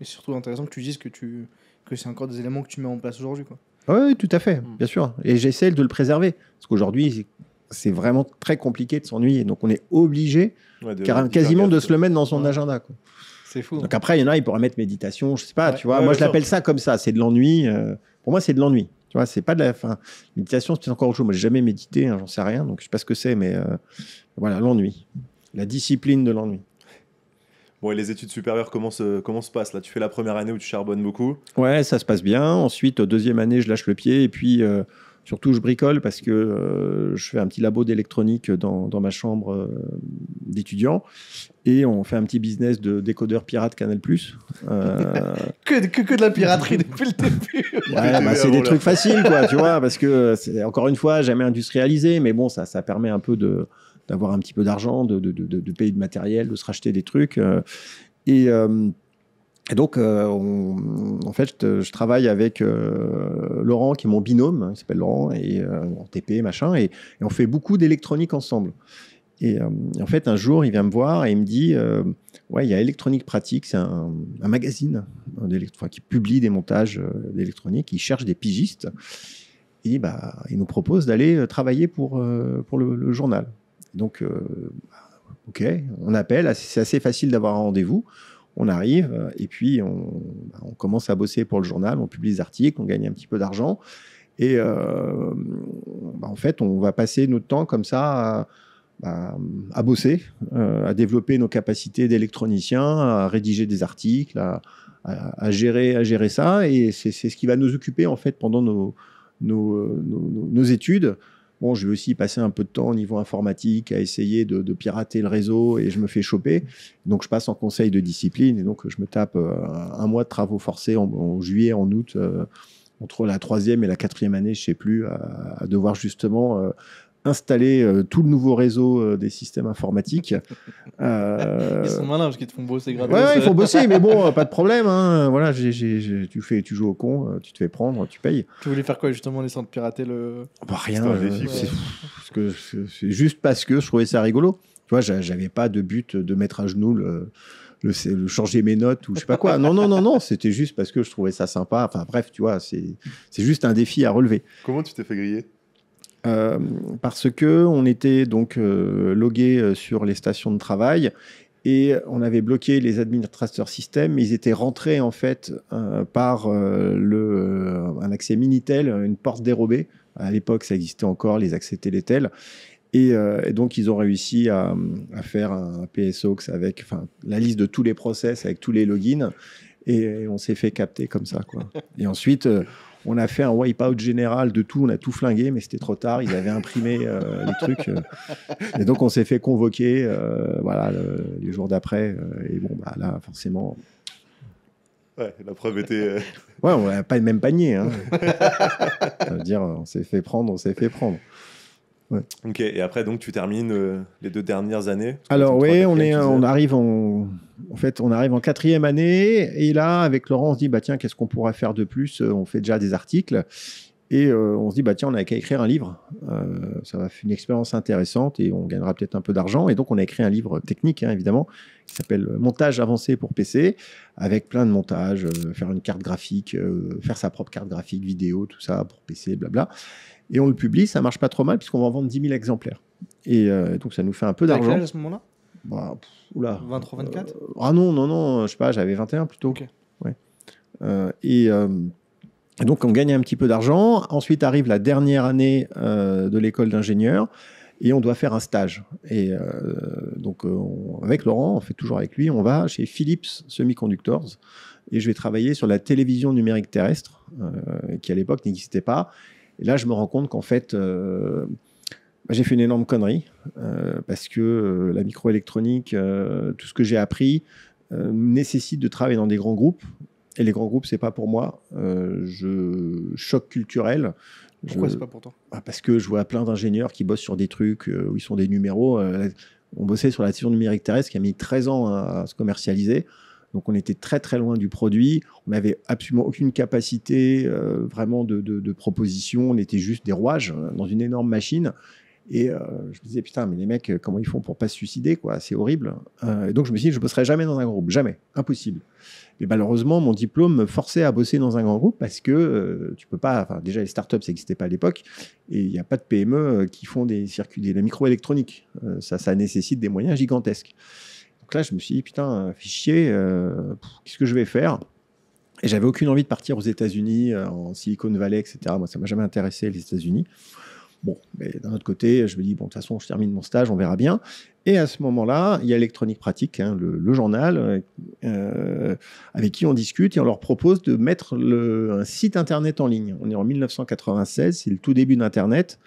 Et c'est surtout intéressant que tu dises que, tu, que c'est encore des éléments que tu mets en place aujourd'hui. Quoi. Ah oui, tout à fait, mm. bien sûr. Et j'essaie de le préserver. Parce qu'aujourd'hui, c'est vraiment très compliqué de s'ennuyer. Donc on est obligé quasiment de se le mettre dans son agenda. Quoi. C'est fou. Donc hein. après, il y en a, il pourraient mettre méditation, je sais pas, tu vois. moi, je l'appelle ça comme ça. C'est de l'ennui. Euh, pour moi, c'est de l'ennui. Tu vois, c'est pas de la fin. Méditation, c'est encore autre chose. Moi, j'ai jamais médité, hein, j'en sais rien, donc je sais pas ce que c'est, mais euh, voilà, l'ennui la discipline de l'ennui. Bon, les études supérieures, comment se, comment se passe Là, tu fais la première année où tu charbonnes beaucoup Ouais, ça se passe bien. Ensuite, deuxième année, je lâche le pied. Et puis, euh, surtout, je bricole parce que euh, je fais un petit labo d'électronique dans, dans, ma chambre euh, d'étudiant. Et on fait un petit business de décodeur pirate Canal. que, que, que, de la piraterie depuis le début bah, C'est des trucs faciles, quoi, tu vois, parce que, encore une fois, jamais industrialisé. Mais bon, ça, ça permet un peu de d'avoir un petit peu d'argent, de, de, de, payer du matériel, de se racheter des trucs. Euh, euh, et. donc, euh, en fait, je travaille avec Laurent, qui est mon binôme, hein, il s'appelle Laurent, et en TP, machin, et, on fait beaucoup d'électronique ensemble. Et, en fait, un jour, il vient me voir et il me dit Ouais, il y a Électronique Pratique, c'est un, magazine qui publie des montages d'électronique, il cherche des pigistes. Et bah, il nous propose d'aller travailler pour, pour le journal. Donc, euh, ok, on appelle, c'est assez facile d'avoir un rendez-vous. On arrive euh, et puis bah, on, commence à bosser pour le journal, on publie des articles, on gagne un petit peu d'argent. Et euh, bah, en fait, on va passer notre temps comme ça à, bah, bosser, à développer nos capacités d'électronicien, à rédiger des articles, à, à, gérer, à gérer ça. Et c'est ce qui va nous occuper en fait pendant nos études. Bon, je vais aussi passer un peu de temps au niveau informatique à essayer de, pirater le réseau et je me fais choper. Donc, je passe en conseil de discipline et donc je me tape euh, un mois de travaux forcés en, juillet, en août euh, entre la troisième et la quatrième année, je sais plus, à, devoir justement euh, installer euh, tout le nouveau réseau euh, des systèmes informatiques. Ils sont euh, malins parce qu'ils te font bosser gratuitement. Ouais, ils font bosser, mais bon, pas de problème. Hein. Voilà, tu fais, tu joues au con, tu te fais prendre, tu payes. Tu voulais faire quoi justement, en laissant de pirater le oh, bah, Rien. c'est, que, c'est juste parce que je trouvais ça rigolo. Tu vois, j'avais pas de but de mettre à genoux le. Le, le, changer mes notes ou je sais pas quoi. Non, non, non, non, c'était juste parce que je trouvais ça sympa. Enfin bref, tu vois, c'est, c'est juste un défi à relever. Comment tu t'es fait griller euh, parce que on était donc euh, logué euh, sur les stations de travail et on avait bloqué les administrateurs système. Mais ils étaient rentrés en fait par le, un accès Minitel, une porte dérobée. À l'époque, ça existait encore les accès Télétel. Et, et, donc, ils ont réussi à, faire un PSOX avec la liste de tous les process, avec tous les logins. Et on s'est fait capter comme ça. Quoi. Et ensuite, on a fait un wipe-out général de tout, on a tout flingué, mais c'était trop tard, ils avaient imprimé euh, les trucs. Euh. et donc on s'est fait convoquer euh, voilà, le, jour d'après. et bon, bah, là, forcément. Ouais, la preuve était. Ouais, on n'a pas le même panier. Hein. dire, on s'est fait prendre, on s'est fait prendre. Ok, et après, donc, tu termines euh, les deux dernières années Alors, oui, on, est, on, arrive en, en fait, on arrive en quatrième année. Et là, avec Laurent, on se dit bah, tiens, qu'est-ce qu'on pourra faire de plus On fait déjà des articles. Et euh, on se dit, bah, tiens, on a qu'à écrire un livre. Euh, ça va faire une expérience intéressante et on gagnera peut-être un peu d'argent. Et donc, on a écrit un livre technique, hein, évidemment, qui s'appelle Montage avancé pour PC, avec plein de montages, euh, faire une carte graphique, faire sa propre carte graphique, vidéo, tout ça pour PC, blabla. Et on le publie, ça marche pas trop mal puisqu'on va en vendre 10 000 exemplaires. Et donc, ça nous fait un peu d'argent. à ce moment-là 23, 24 bah, Ah non, non, non, je sais pas, j'avais 21 plutôt. Ok. Ouais. et donc on gagne un petit peu d'argent. Ensuite arrive la dernière année euh, de l'école d'ingénieur et on doit faire un stage. Et euh, donc euh, avec Laurent, on fait toujours avec lui, on va chez Philips Semiconductors et je vais travailler sur la télévision numérique terrestre qui à l'époque n'existait pas. Et là je me rends compte qu'en fait bah, j'ai fait une énorme connerie parce que la microélectronique, tout ce que j'ai appris nécessite de travailler dans des grands groupes et les grands groupes, c'est pas pour moi. Euh, je choc culturel. Pourquoi je... c'est pas pour toi ah, Parce que je vois plein d'ingénieurs qui bossent sur des trucs euh, où ils sont des numéros. Euh, on bossait sur la station numérique terrestre qui a mis 13 ans à, se commercialiser. Donc on était très très loin du produit, on n'avait absolument aucune capacité vraiment de, de, proposition, on était juste des rouages hein, dans une énorme machine. Et euh, je me disais, putain, mais les mecs, euh, comment ils font pour pas se suicider, quoi C'est horrible. Euh, et donc, je me suis dit, je bosserai jamais dans un groupe, jamais, impossible. Mais malheureusement, mon diplôme me forçait à bosser dans un grand groupe parce que tu peux pas. Enfin, déjà, les startups, ça n'existait pas à l'époque, et il n'y a pas de PME qui font des circuits, de la microélectronique. ça, ça nécessite des moyens gigantesques. Donc là, je me suis dit, putain, fichier, qu'est-ce que je vais faire Et j'avais aucune envie de partir aux États-Unis, en Silicon Valley, etc. Moi, ça m'a jamais intéressé les États-Unis. Bon, mais d'un autre côté, je me dis, bon, de toute façon, je termine mon stage, on verra bien. Et à ce moment-là, il y a Electronique Pratique, hein, le, journal, euh, euh, avec qui on discute et on leur propose de mettre le, un site internet en ligne. On est en 1996, c'est le tout début d'Internet.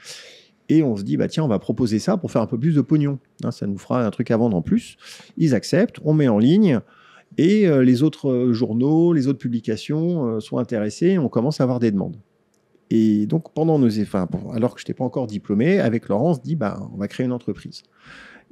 Et on se dit, bah tiens, on va proposer ça pour faire un peu plus de pognon. Hein, ça nous fera un truc à vendre en plus. Ils acceptent, on met en ligne. Et euh, les autres journaux, les autres publications sont intéressés et on commence à avoir des demandes. Et donc, pendant nos efforts, alors que je n'étais pas encore diplômé, avec Laurence, dit bah, on va créer une entreprise.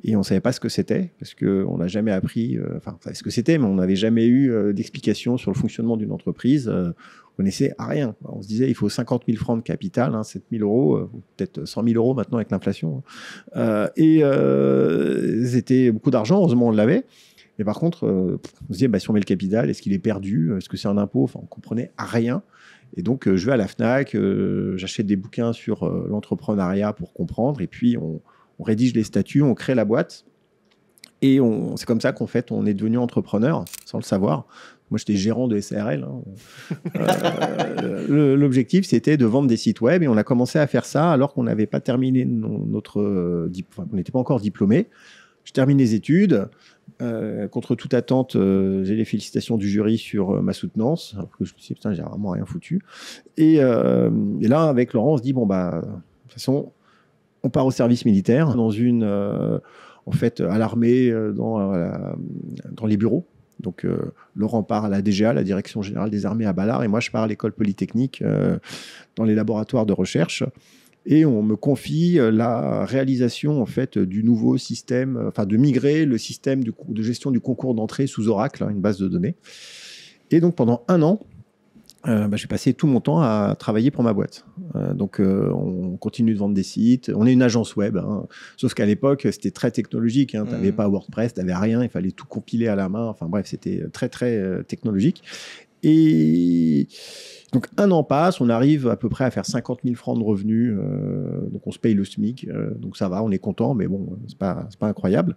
Et on ne savait pas ce que c'était, parce qu'on n'a jamais appris, euh, enfin, on ce que c'était, mais on n'avait jamais eu d'explications euh, d'explication sur le fonctionnement d'une entreprise. Euh, on connaissait à rien. Bah, on se disait, il faut 50 000 francs de capital, 7 hein, 000 euros, peut-être 100 000 euros maintenant avec l'inflation. Hein. et c'était beaucoup d'argent, heureusement on l'avait. Mais par contre, on se disait, bah, si on met le capital, est-ce qu'il est perdu Est-ce que c'est un impôt Enfin, on comprenait à rien. Et donc, euh, je vais à la FNAC, euh, j'achète des bouquins sur euh, l'entrepreneuriat pour comprendre, et puis on, rédige les statuts, on crée la boîte. Et c'est comme ça qu'en fait, on est devenu entrepreneur, sans le savoir. Moi, j'étais gérant de SRL. Hein. L'objectif, c'était de vendre des sites web et on a commencé à faire ça alors qu'on n'avait pas terminé notre. on n'était pas encore diplômé. Je termine les études. Euh, contre toute attente, euh, j'ai les félicitations du jury sur euh, ma soutenance, que je me suis dit, putain, j'ai vraiment rien foutu. Et, là, avec Laurent, on se dit, bon, bah, de toute façon, on part au service militaire, dans une, en fait, à l'armée, dans, dans les bureaux. Donc, Laurent part à la DGA, la Direction Générale des Armées à Ballard, et moi, je pars à l'École Polytechnique, dans les laboratoires de recherche et on me confie euh, la réalisation en fait du nouveau système, euh, enfin de migrer le système de gestion du concours d'entrée sous Oracle, hein, une base de données. Et donc pendant un an, euh, bah, j'ai passé tout mon temps à travailler pour ma boîte. donc, on continue de vendre des sites. On est une agence web, hein. sauf qu'à l'époque, c'était très technologique. Hein. Tu n'avais mmh. pas WordPress, tu n'avais rien. Il fallait tout compiler à la main. Enfin bref, c'était très très technologique. Et donc un an passe, on arrive à peu près à faire 50 000 francs de revenus, euh, donc on se paye le SMIC, euh, donc ça va, on est content, mais bon, euh, c'est pas, pas incroyable.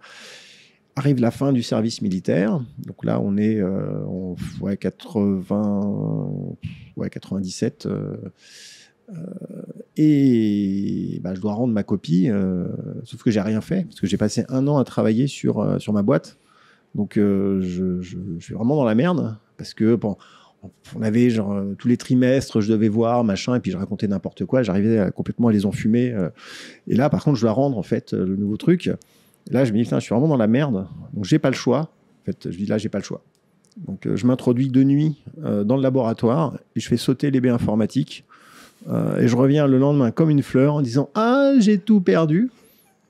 Arrive la fin du service militaire, donc là on est en 80, ouais, 97. et bah, je dois rendre ma copie, sauf que j'ai rien fait, parce que j'ai passé un an à travailler sur, sur ma boîte. Donc je, suis vraiment dans la merde, parce que bon, on avait genre euh, tous les trimestres, je devais voir machin, et puis je racontais n'importe quoi. J'arrivais complètement à les enfumer. Euh. et là, par contre, je dois rendre en fait euh, le nouveau truc. là, je me dis je suis vraiment dans la merde. Donc j'ai pas le choix. En fait, je dis là, j'ai pas le choix. Donc je m'introduis de nuit dans le laboratoire et je fais sauter les baies informatiques. et je reviens le lendemain comme une fleur en disant ah j'ai tout perdu.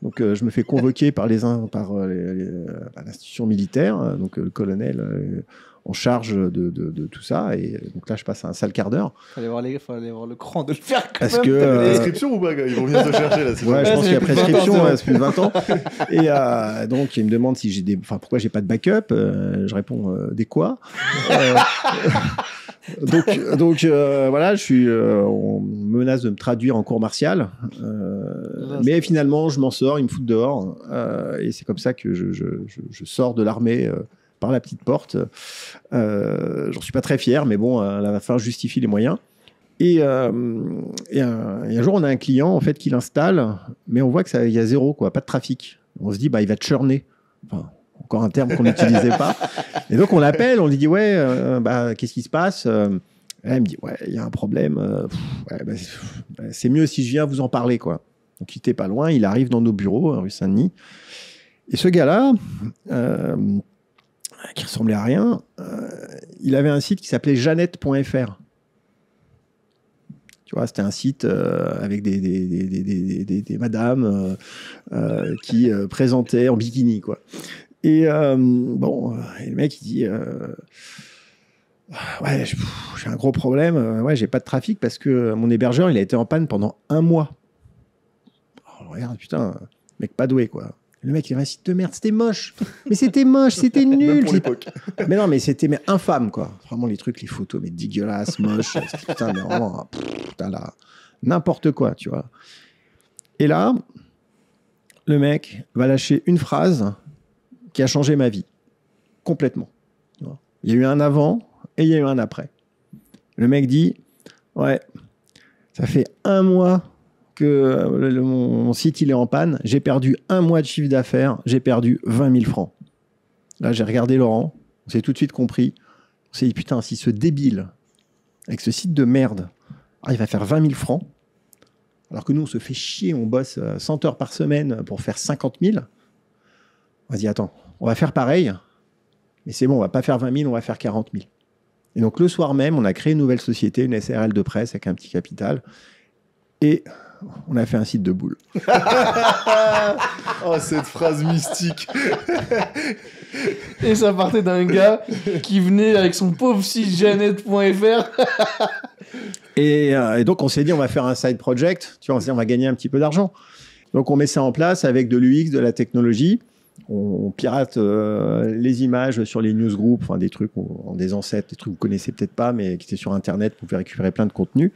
Donc je me fais convoquer par les uns, par, l'institution militaire, donc le colonel en charge de, tout ça. Et donc là, je passe un sale quart d'heure. il fallait voir le cran de le faire. Quand Parce même. que euh... prescription ou pas Ils vont venir te chercher là. Ouais, je pense qu'il y a prescription, c'est plus de 20 ans. et euh, donc il me demande si j'ai des, enfin pourquoi j'ai pas de backup. Euh, je réponds euh, des quoi. donc, donc voilà, je suis, menace de me traduire en cours martial. mais finalement, je m'en sors, ils me foutent dehors. et c'est comme ça que je, je, je sors de l'armée par la petite porte. Euh, j'en suis pas très fier, mais bon, euh, la va justifie les moyens. Euh, et, un, jour, on a un client en fait qui l'installe, mais on voit que ça, y a zéro, quoi, pas de trafic. On se dit, bah, il va churner. Enfin, encore un terme qu'on n'utilisait pas. Et donc, on l'appelle, on lui dit, ouais, bah, qu'est-ce qui se passe Elle me dit, ouais, il y a un problème. Bah, c'est mieux si je viens vous en parler, quoi. Donc, il était pas loin, il arrive dans nos bureaux, rue Saint-Denis. Et ce gars-là, qui ressemblait à rien, euh, il avait un site qui s'appelait Jeannette.fr. Tu vois, c'était un site euh, avec des, madames qui présentaient en bikini, quoi. Et euh, bon, le mec, il dit Ouais, j'ai un gros problème, ouais, j'ai pas de trafic parce que mon hébergeur, il a été en panne pendant un mois. Oh, regarde, putain, mec pas doué, quoi. Le mec, il récite de merde. C'était moche. Mais c'était moche, c'était nul. l'époque. mais non, mais c'était mais infâme, quoi. Vraiment, les trucs, les photos, mais dégueulasses, moche, Putain, mais vraiment, putain, là, n'importe quoi, tu vois. Et là, le mec va lâcher une phrase qui a changé ma vie. Complètement. Il y a eu un avant et il y a eu un après. Le mec dit Ouais, ça fait un mois que euh, mon, site il est en panne, j'ai perdu un mois de chiffre d'affaires, j'ai perdu 20 000 francs. Là, j'ai regardé Laurent, on s'est tout de suite compris. On s'est dit, putain, si ce débile, avec ce site de merde, ah, il va faire 20 000 francs, alors que nous, on se fait chier, on bosse 100 euh, heures par semaine pour faire 50 000. On va dit, attends, on va faire pareil, mais c'est bon, on va pas faire 20 000, on va faire 40 000. Et donc, le soir même, on a créé une nouvelle société, une SRL de presse avec un petit capital. Et on a fait un site de boules. oh, cette phrase mystique. Et ça partait d'un gars qui venait avec son pauvre site Jeannette.fr. Euh, et, donc, on s'est dit, on va faire un side project. Tu vois, on on va gagner un petit peu d'argent. Donc, on met ça en place avec de l'UX, de la technologie. On, pirate euh, les images sur les newsgroups, enfin, des trucs, des ancêtres, des trucs que vous connaissez peut-être pas, mais qui étaient sur Internet, vous pouvez récupérer plein de contenu.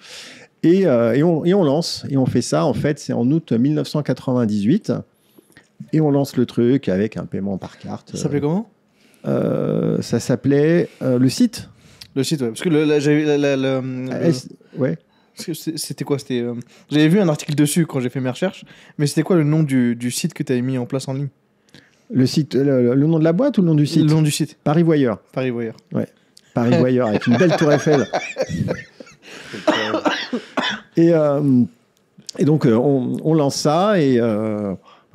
Euh, et, on, lance, et on fait ça, en fait, c'est en août 1998. Et on lance le truc avec un paiement par carte. Ça s'appelait euh, comment euh, Ça s'appelait le site. Le site, ouais. Parce que j'avais ouais. C'était quoi C'était. J'avais vu un article dessus quand j'ai fait mes recherches, mais c'était quoi le nom du, du site que tu avais mis en place en ligne Le site, le, le, nom de la boîte ou le nom du site Le nom du site. Paris Voyeur. Paris Voyeur. Ouais. Paris Voyeur avec une belle tour Eiffel. Et, euh, et donc, euh, on, on, lance ça et euh,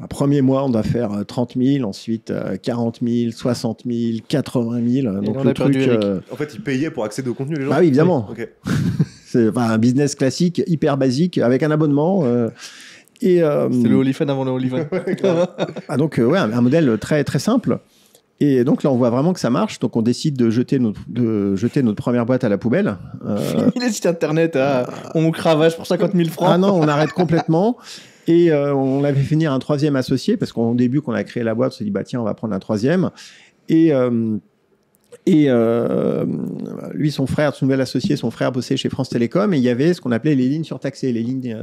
premier mois, on doit faire 30 000, ensuite 40 000, 60 000, 80 000. donc le truc, En fait, ils payaient pour accéder au contenu, les gens. Ah oui, évidemment. c'est un business classique, hyper basique, avec un abonnement. euh... c'est le OnlyFans avant le OnlyFans. Ah, donc, ouais, un, modèle très très simple. Et donc là, on voit vraiment que ça marche. Donc on décide de jeter notre, de jeter notre première boîte à la poubelle. Euh... Fini les sites internet, hein. euh, on cravage pour 50 000 francs. Ah non, on arrête complètement. Et euh, on avait finir un troisième associé parce qu'au début, quand on a créé la boîte, on s'est dit bah tiens, on va prendre un troisième. Et euh, et lui, son frère, son nouvel associé, son frère bossait chez France Télécom et il y avait ce qu'on appelait les lignes surtaxées, les lignes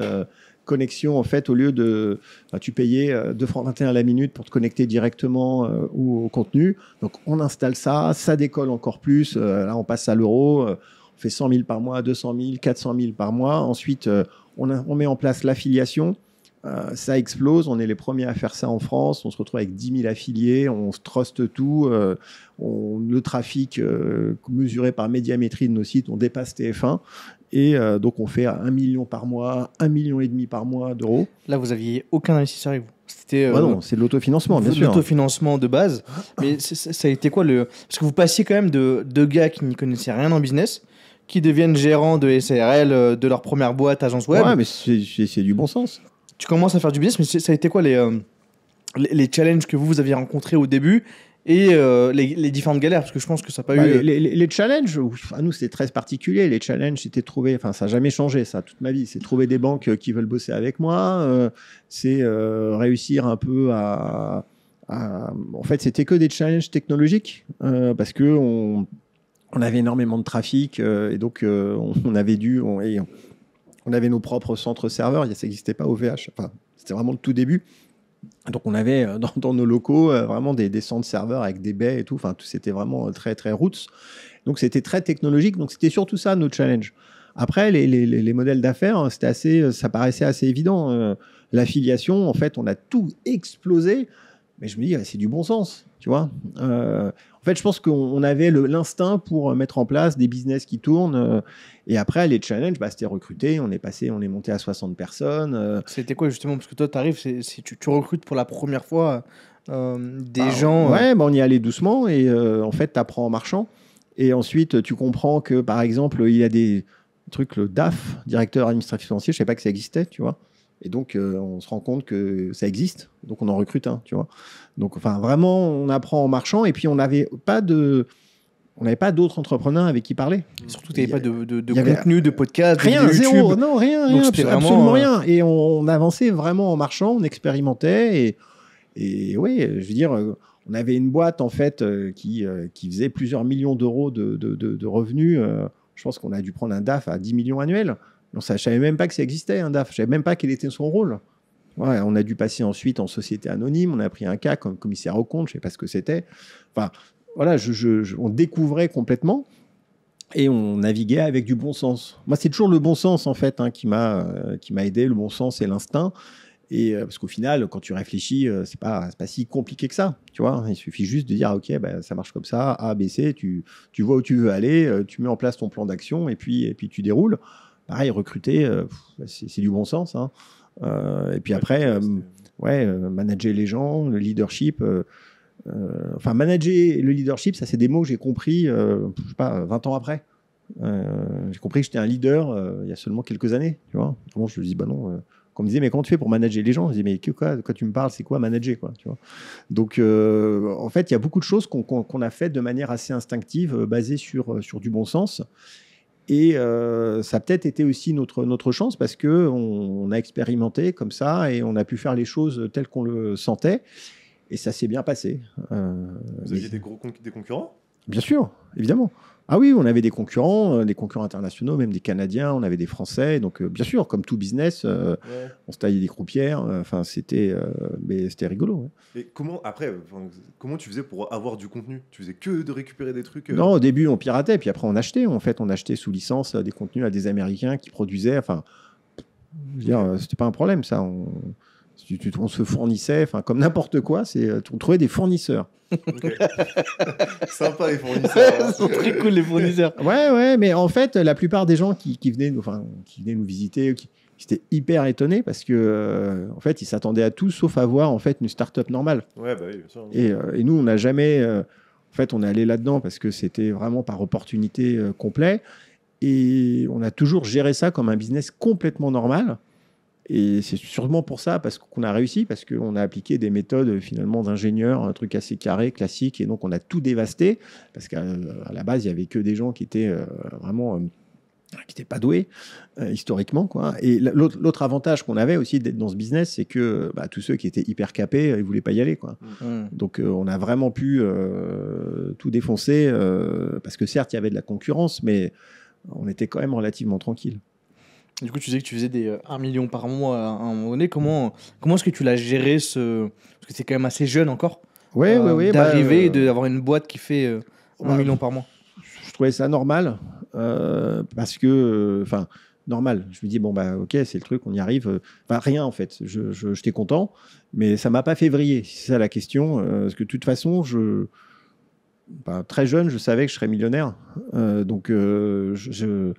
connexion, en fait, au lieu de. Bah, tu payais 2 euh, francs 21 à la minute pour te connecter directement euh, au, contenu. Donc, on installe ça, ça décolle encore plus. Euh, là, on passe à l'euro. on fait 100 000 par mois, 200 000, 400 000 par mois. Ensuite, on, on, met en place l'affiliation. ça explose. On est les premiers à faire ça en France. On se retrouve avec 10 000 affiliés. On se truste tout. On, le trafic mesuré par médiamétrie de nos sites, on dépasse TF1. Et euh, donc, on fait 1 million par mois, 1 million et demi par mois d'euros. Là, vous aviez aucun investisseur avec vous c'était euh, non, c'est de l'autofinancement, bien sûr. L'autofinancement de base. Mais ça a été quoi le Parce que vous passiez quand même de deux gars qui n'y connaissaient rien en business, qui deviennent gérants de SRL, euh, de leur première boîte agence web. Ouais, mais c'est du bon sens. Tu commences à faire du business, mais ça a été quoi les, les, les challenges que vous vous aviez rencontrés au début et euh, les, différentes galères parce que je pense que ça n'a pas bah, eu les, euh, challenges à nous c'était très particulier les challenges c'était trouver enfin ça n'a jamais changé ça toute ma vie c'est trouver des banques euh, qui veulent bosser avec moi c'est réussir un peu à, en fait c'était que des challenges technologiques parce que on, avait énormément de trafic et donc on, avait dû on, avait nos propres centres serveurs ça n'existait pas au VH enfin c'était vraiment le tout début donc on avait euh, dans, nos locaux euh, vraiment des, des centres serveurs avec des baies et tout. Enfin, tout c'était vraiment euh, très très roots. Donc c'était très technologique. Donc c'était surtout ça notre challenge. Après, les, modèles d'affaires, hein, c'était assez, ça paraissait assez évident. L'affiliation, en fait, on a tout explosé. Mais je me dis, c'est du bon sens, tu vois fait, je pense qu'on avait l'instinct pour euh, mettre en place des business qui tournent. Euh, et après, les challenges, bah, c'était recruter. On est passé, on est monté à 60 personnes. Euh. C'était quoi justement Parce que toi, arrives, c tu arrives, tu recrutes pour la première fois des bah, gens. Ouais, bah, on y allait doucement. Et en fait, tu apprends en marchant. Et ensuite, tu comprends que, par exemple, il y a des trucs, le DAF, directeur administratif financier, je ne sais pas que ça existait, tu vois. Et donc, euh, on se rend compte que ça existe. Donc, on en recrute un, tu vois. Donc, enfin, vraiment, on apprend en marchant. Et puis, on n'avait pas de. On n'avait pas d'autres entrepreneurs avec qui parler. surtout, tu n'avais pas de, contenu, de podcast, rien, de YouTube. zéro, non, rien, rien, absolument, euh, rien. Et on, avançait vraiment en marchant, on expérimentait. Et, et oui, je veux dire, on avait une boîte en fait euh, qui, qui faisait plusieurs millions d'euros de, de, revenus. Je pense qu'on a dû prendre un DAF à 10 millions annuels. On, ne savais même pas que ça existait, un hein, DAF. Je savais même pas quel était son rôle. on a dû passer ensuite en société anonyme. On a pris un cas comme commissaire au compte. Je ne sais pas ce que c'était. Enfin, voilà, je, on découvrait complètement et on naviguait avec du bon sens. Moi, c'est toujours le bon sens en fait hein, euh, qui m'a aidé, le bon sens et l'instinct. Et euh, parce qu'au final, quand tu réfléchis, ce euh, c'est pas pas si compliqué que ça, tu vois. Il suffit juste de dire ah, ok, bah, ça marche comme ça, A, B, C. Tu tu vois où tu veux aller, tu mets en place ton plan d'action et puis et puis tu déroules pareil, recruter, euh, bah, c'est du bon sens. Hein. Euh, et puis après, euh, ouais, manager les gens, le leadership. enfin, manager le leadership, ça, c'est des mots que j'ai compris, je sais pas, 20 ans après. j'ai compris que j'étais un leader il y a seulement quelques années. Tu vois je me dis, bah non. on me disait, mais comment tu fais pour manager les gens Je me disais, mais que, quoi, quand tu me parles, c'est quoi manager quoi, tu vois Donc, en fait, il y a beaucoup de choses qu'on a faites de manière assez instinctive, basée sur, sur du bon sens. Et euh, ça a peut-être été aussi notre, notre chance parce que on, a expérimenté comme ça et on a pu faire les choses telles qu'on le sentait. Et ça s'est bien passé. Euh, Vous aviez des gros des concurrents Bien sûr, évidemment. Ah oui, on avait des concurrents, euh, des concurrents internationaux, même des Canadiens, on avait des Français. Donc, euh, bien sûr, comme tout business, euh, on se taillait des croupières. Enfin, c'était, mais c'était rigolo. Et comment, après, comment tu faisais pour avoir du contenu Tu faisais que de récupérer des trucs Non, au début, on piratait, puis après, on achetait. En fait, on achetait sous licence des contenus à des Américains qui produisaient. Enfin, c'était pas un problème, ça. On on se fournissait, enfin comme n'importe quoi, c'est euh, on trouvait des fournisseurs. Sympa les fournisseurs. Ils hein. sont très cool les fournisseurs. Ouais ouais, mais en fait la plupart des gens qui, venaient nous, qui venaient nous visiter, c'était étaient hyper étonné parce que euh, en fait ils s'attendaient à tout sauf à voir en fait une start-up normale. Ouais bah oui euh, Et, nous on n'a jamais, en fait on est allé là-dedans parce que c'était vraiment par opportunité complet et on a toujours géré ça comme un business complètement normal. Et c'est sûrement pour ça, parce qu'on a réussi, parce qu'on a appliqué des méthodes finalement d'ingénieurs, un truc assez carré, classique, et donc on a tout dévasté, parce qu'à euh, la base, il n'y avait que des gens qui étaient euh, vraiment euh, qui n'étaient pas doués historiquement. Quoi. Et l'autre avantage qu'on avait aussi d'être dans ce business, c'est que bah, tous ceux qui étaient hyper capés, ils voulaient pas y aller. Quoi. Mmh. Mmh. Donc on a vraiment pu tout défoncer, parce que certes, il y avait de la concurrence, mais on était quand même relativement tranquille. Du coup, tu disais que tu faisais des 1 euh, million par mois à un moment donné. Comment, comment est-ce que tu l'as géré ce... Parce que c'est quand même assez jeune encore. Oui, euh, bah, D'arriver et euh, d'avoir une boîte qui fait 1 bah, million par mois. Je trouvais ça normal. parce que. Enfin, normal. Je me dis, bon, bah, ok, c'est le truc, on y arrive. Enfin, rien, en fait. J'étais je, content, mais ça m'a pas fait vriller. C'est ça la question. parce que de toute façon, je. Bah, très jeune, je savais que je serais millionnaire. donc, je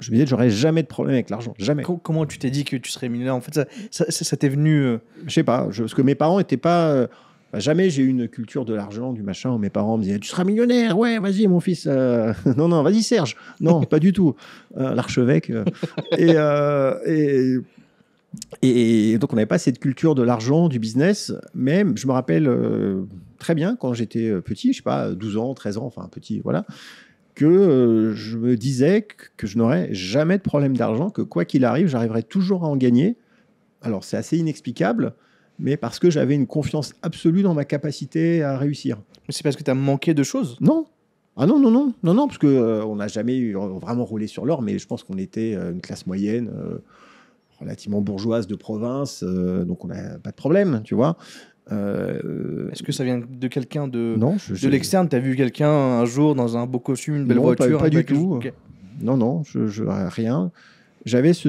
je me disais, j'aurais jamais de problème avec l'argent, jamais. Comment tu t'es dit que tu serais millionnaire En fait, ça, t'est venu. Je euh, Je sais pas, parce que mes parents n'étaient pas. Euh, bah, jamais j'ai eu une culture de l'argent, du machin. Mes parents me disaient, tu seras millionnaire, ouais, vas-y, mon fils. Euh, non, non, vas-y, Serge. Non, pas du tout. L'archevêque. et, et... donc, on n'avait pas cette culture de l'argent, du business. Mais je me rappelle très bien quand j'étais petit, je sais pas, 12 ans, 13 ans, enfin petit, voilà que euh, je me disais que je n'aurais jamais de problème d'argent, que quoi qu'il arrive, j'arriverais toujours à en gagner. Alors c'est assez inexplicable, mais parce que j'avais une confiance absolue dans ma capacité à réussir. C'est parce que tu as manqué de choses Non. Ah non, non, non, non, non, parce qu'on euh, on n'a jamais vraiment roulé sur l'or, mais je pense qu'on était euh, une classe moyenne, relativement bourgeoise de province, donc on n'a pas de problème, tu vois. Euh, Est-ce que ça vient de quelqu'un de, de l'externe T'as vu quelqu'un un jour dans un beau costume, une belle voiture Pas, pas du tout. Non, non, rien. J'avais ce...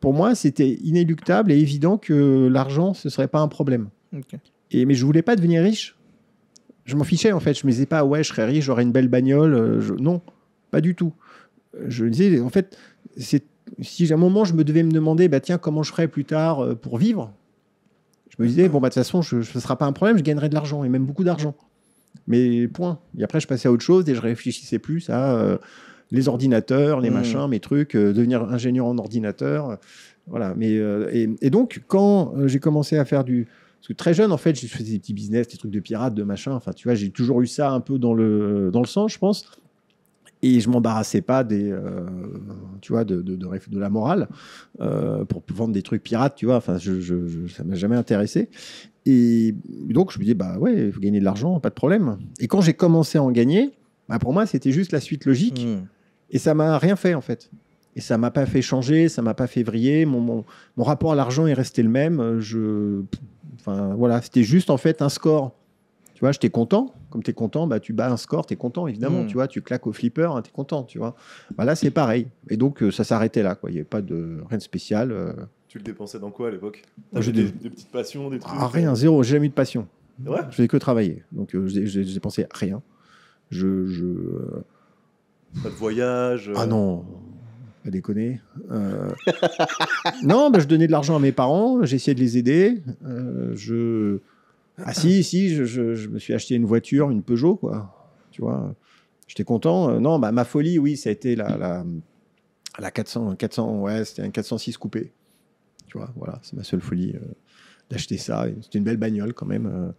Pour moi, c'était inéluctable et évident que l'argent, ce serait pas un problème. Et, mais je voulais pas devenir riche. Je m'en fichais en fait. Je me disais pas, ouais, je serais riche, j'aurais une belle bagnole. Euh, non, pas du tout. Je disais, en fait, si à un moment je me devais me demander, bah tiens, comment je ferais plus tard euh, pour vivre je me disais, bon, bah, de toute façon, ce ne sera pas un problème, je gagnerai de l'argent, et même beaucoup d'argent. Mais point. Et après, je passais à autre chose et je réfléchissais plus à euh, les ordinateurs, les mmh. machins, mes trucs, euh, devenir ingénieur en ordinateur. Euh, voilà. Mais, et, donc, quand j'ai commencé à faire du, parce que très jeune, en fait, je faisais des petits business, des trucs de pirates, de machin. Enfin, tu vois, j'ai toujours eu ça un peu dans le, dans le sang, je pense et je m'embarrassais pas des, euh, tu vois, de, de, de, de la morale euh, pour vendre des trucs pirates, tu vois. Enfin, je, ça m'a jamais intéressé. Et donc je me disais, bah ouais, il faut gagner de l'argent, pas de problème. Et quand j'ai commencé à en gagner, bah, pour moi c'était juste la suite logique. Mmh. Et ça m'a rien fait en fait. Et ça m'a pas fait changer, ça m'a pas fait vriller. Mon, mon, mon rapport à l'argent est resté le même. Je, enfin voilà, c'était juste en fait un score. Tu vois, j'étais content comme tu es content, bah, tu bats un score, tu es content, évidemment. Mm. Tu vois, tu claques au flipper, hein, tu es content, tu vois. Bah, là, c'est pareil. Et donc, euh, ça s'arrêtait là. Il n'y avait pas de rien de spécial. Euh. Tu le dépensais dans quoi à l'époque J'ai des... petites passions, des trucs ah, Rien, zéro. J'ai jamais eu de passion. Ouais. Je n'ai que travailler. Donc, je euh, j'ai dépensé rien. Je. Pas de voyage Ah non pas déconner. non, bah, je donnais de l'argent à mes parents, j'essayais de les aider. je... Ah si, si, je, je, me suis acheté une voiture, une Peugeot, quoi. Tu vois, j'étais content. Euh, non, bah, ma folie, oui, ça a été la, la, 400, 400, ouais, c'était un 406 coupé. Tu vois, voilà, c'est ma seule folie euh, d'acheter ça. C'était une belle bagnole quand même. Euh.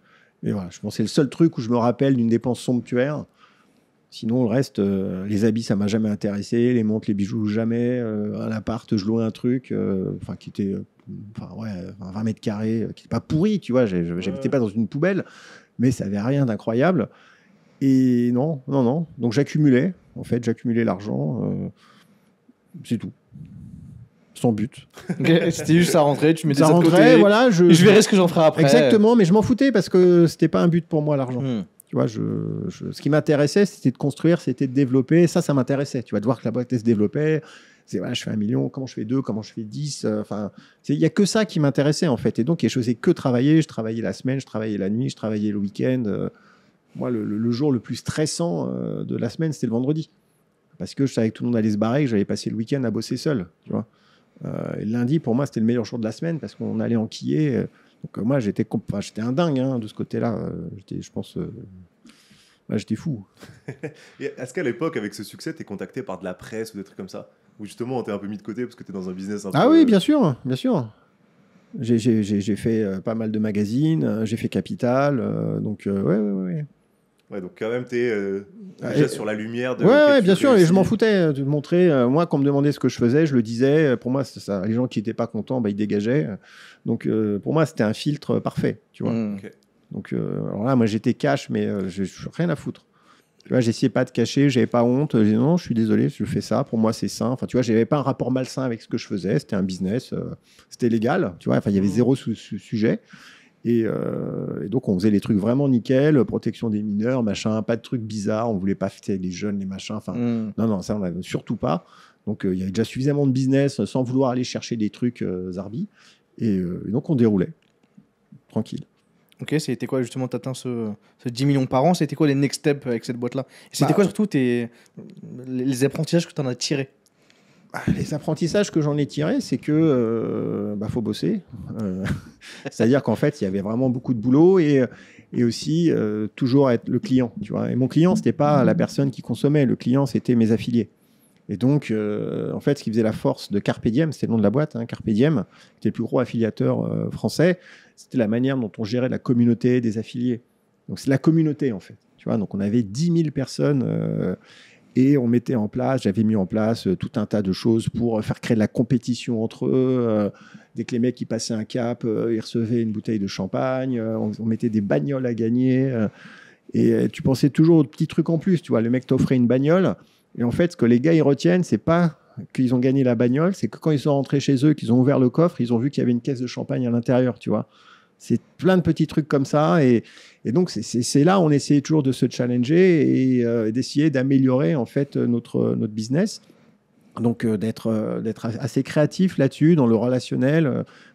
mais voilà, je c'est le seul truc où je me rappelle d'une dépense somptuaire, Sinon, le reste, euh, les habits, ça m'a jamais intéressé, les montres, les bijoux, jamais. Un euh, à l'appart, je louais un truc, euh, enfin, qui était ouais, 20 mètres carrés, qui n'était pas pourri, tu vois, j'habitais pas dans une poubelle, mais ça avait rien d'incroyable. Et non, non, non. Donc j'accumulais, en fait, j'accumulais l'argent, c'est tout sans but. c'était juste à rentrer, tu mettais ça, de voilà, je, je verrai ce que j'en ferai après. Exactement, mais je m'en foutais parce que c'était pas un but pour moi l'argent. Hmm je, ce qui m'intéressait, c'était de construire, c'était de développer. Ça, ça m'intéressait. Tu vois, de voir que la boîte se développait. C'est voilà, je fais un million, comment je fais deux, comment je fais dix. Euh, enfin, il n'y a que ça qui m'intéressait en fait. Et donc, je faisais que travailler. Je travaillais la semaine, je travaillais la nuit, je travaillais le week-end. Euh, moi, le, jour le plus stressant euh, de la semaine, c'était le vendredi. Parce que je savais que tout le monde allait se barrer, que j'allais passer le week-end à bosser seul. Tu vois. lundi, pour moi, c'était le meilleur jour de la semaine parce qu'on allait enquiller. Donc, moi, j'étais, j'étais un dingue hein, de ce côté-là. j'étais, je pense, bah, j'étais fou. Est-ce qu'à l'époque, avec ce succès, tu es contacté par de la presse ou des trucs comme ça Ou justement, es un peu mis de côté parce que tu es dans un business ah oui, euh, bien sûr, bien sûr. J'ai fait euh, pas mal de magazines, euh, j'ai fait Capital, donc ouais, ouais, ouais, ouais. donc quand même, es ah, déjà sur la lumière. De ouais, bien sûr, et je m'en foutais de montrer. moi, quand on me demandait ce que je faisais, je le disais. Pour moi, ça. Les gens qui n'étaient pas contents, bah, ils dégageaient. Donc, pour moi, c'était un filtre parfait, tu vois. Mmh. Donc euh, alors là, moi j'étais cash, mais euh, je rien à foutre. Tu vois, j'essayais pas de cacher, j'avais pas honte. non, je suis désolé, je fais ça. Pour moi, c'est sain. Enfin, tu vois, j'avais pas un rapport malsain avec ce que je faisais. C'était un business, euh, c'était légal. Tu vois, enfin, il y avait mmh. zéro sujet. Et, donc, on faisait les trucs vraiment nickel, protection des mineurs, machin, pas de trucs bizarres. On voulait pas fêter les jeunes, les machins. Enfin, mmh. non, non, ça, on surtout pas. Donc, il y avait déjà suffisamment de business sans vouloir aller chercher des trucs zarbi. et donc, on déroulait tranquille. Ok, c'était quoi justement, t'atteins ce, ce 10 millions par an, c'était quoi les next steps avec cette boîte-là C'était bah, quoi surtout les apprentissages que tu en as tirés ah, les apprentissages que j'en ai tirés, c'est que euh, bah, faut bosser. Euh, c'est-à-dire qu'en fait, il y avait vraiment beaucoup de boulot et, et aussi euh, toujours être le client. Tu vois. Et mon client, c'était pas la personne qui consommait, le client, c'était mes affiliés. Et donc, euh, en fait, ce qui faisait la force de Carpe Diem, c'était le nom de la boîte, hein, Carpe qui était le plus gros affiliateur euh, français, c'était la manière dont on gérait la communauté des affiliés. Donc, c'est la communauté, en fait. Tu vois, donc on avait 10 000 personnes euh, et on mettait en place, j'avais mis en place tout un tas de choses pour faire créer de la compétition entre eux. dès que les mecs qui passaient un cap, ils recevaient une bouteille de champagne, on, on, mettait des bagnoles à gagner. et tu pensais toujours aux petits trucs en plus, tu vois, le mec t'offrait une bagnole, et en fait, ce que les gars ils retiennent, c'est pas qu'ils ont gagné la bagnole, c'est que quand ils sont rentrés chez eux, qu'ils ont ouvert le coffre, ils ont vu qu'il y avait une caisse de champagne à l'intérieur, tu vois. C'est plein de petits trucs comme ça. Et, donc, c'est là on essayait toujours de se challenger et euh, d'essayer d'améliorer, en fait, notre, notre business. Donc, euh, d'être euh, d'être assez créatif là-dessus, dans le relationnel.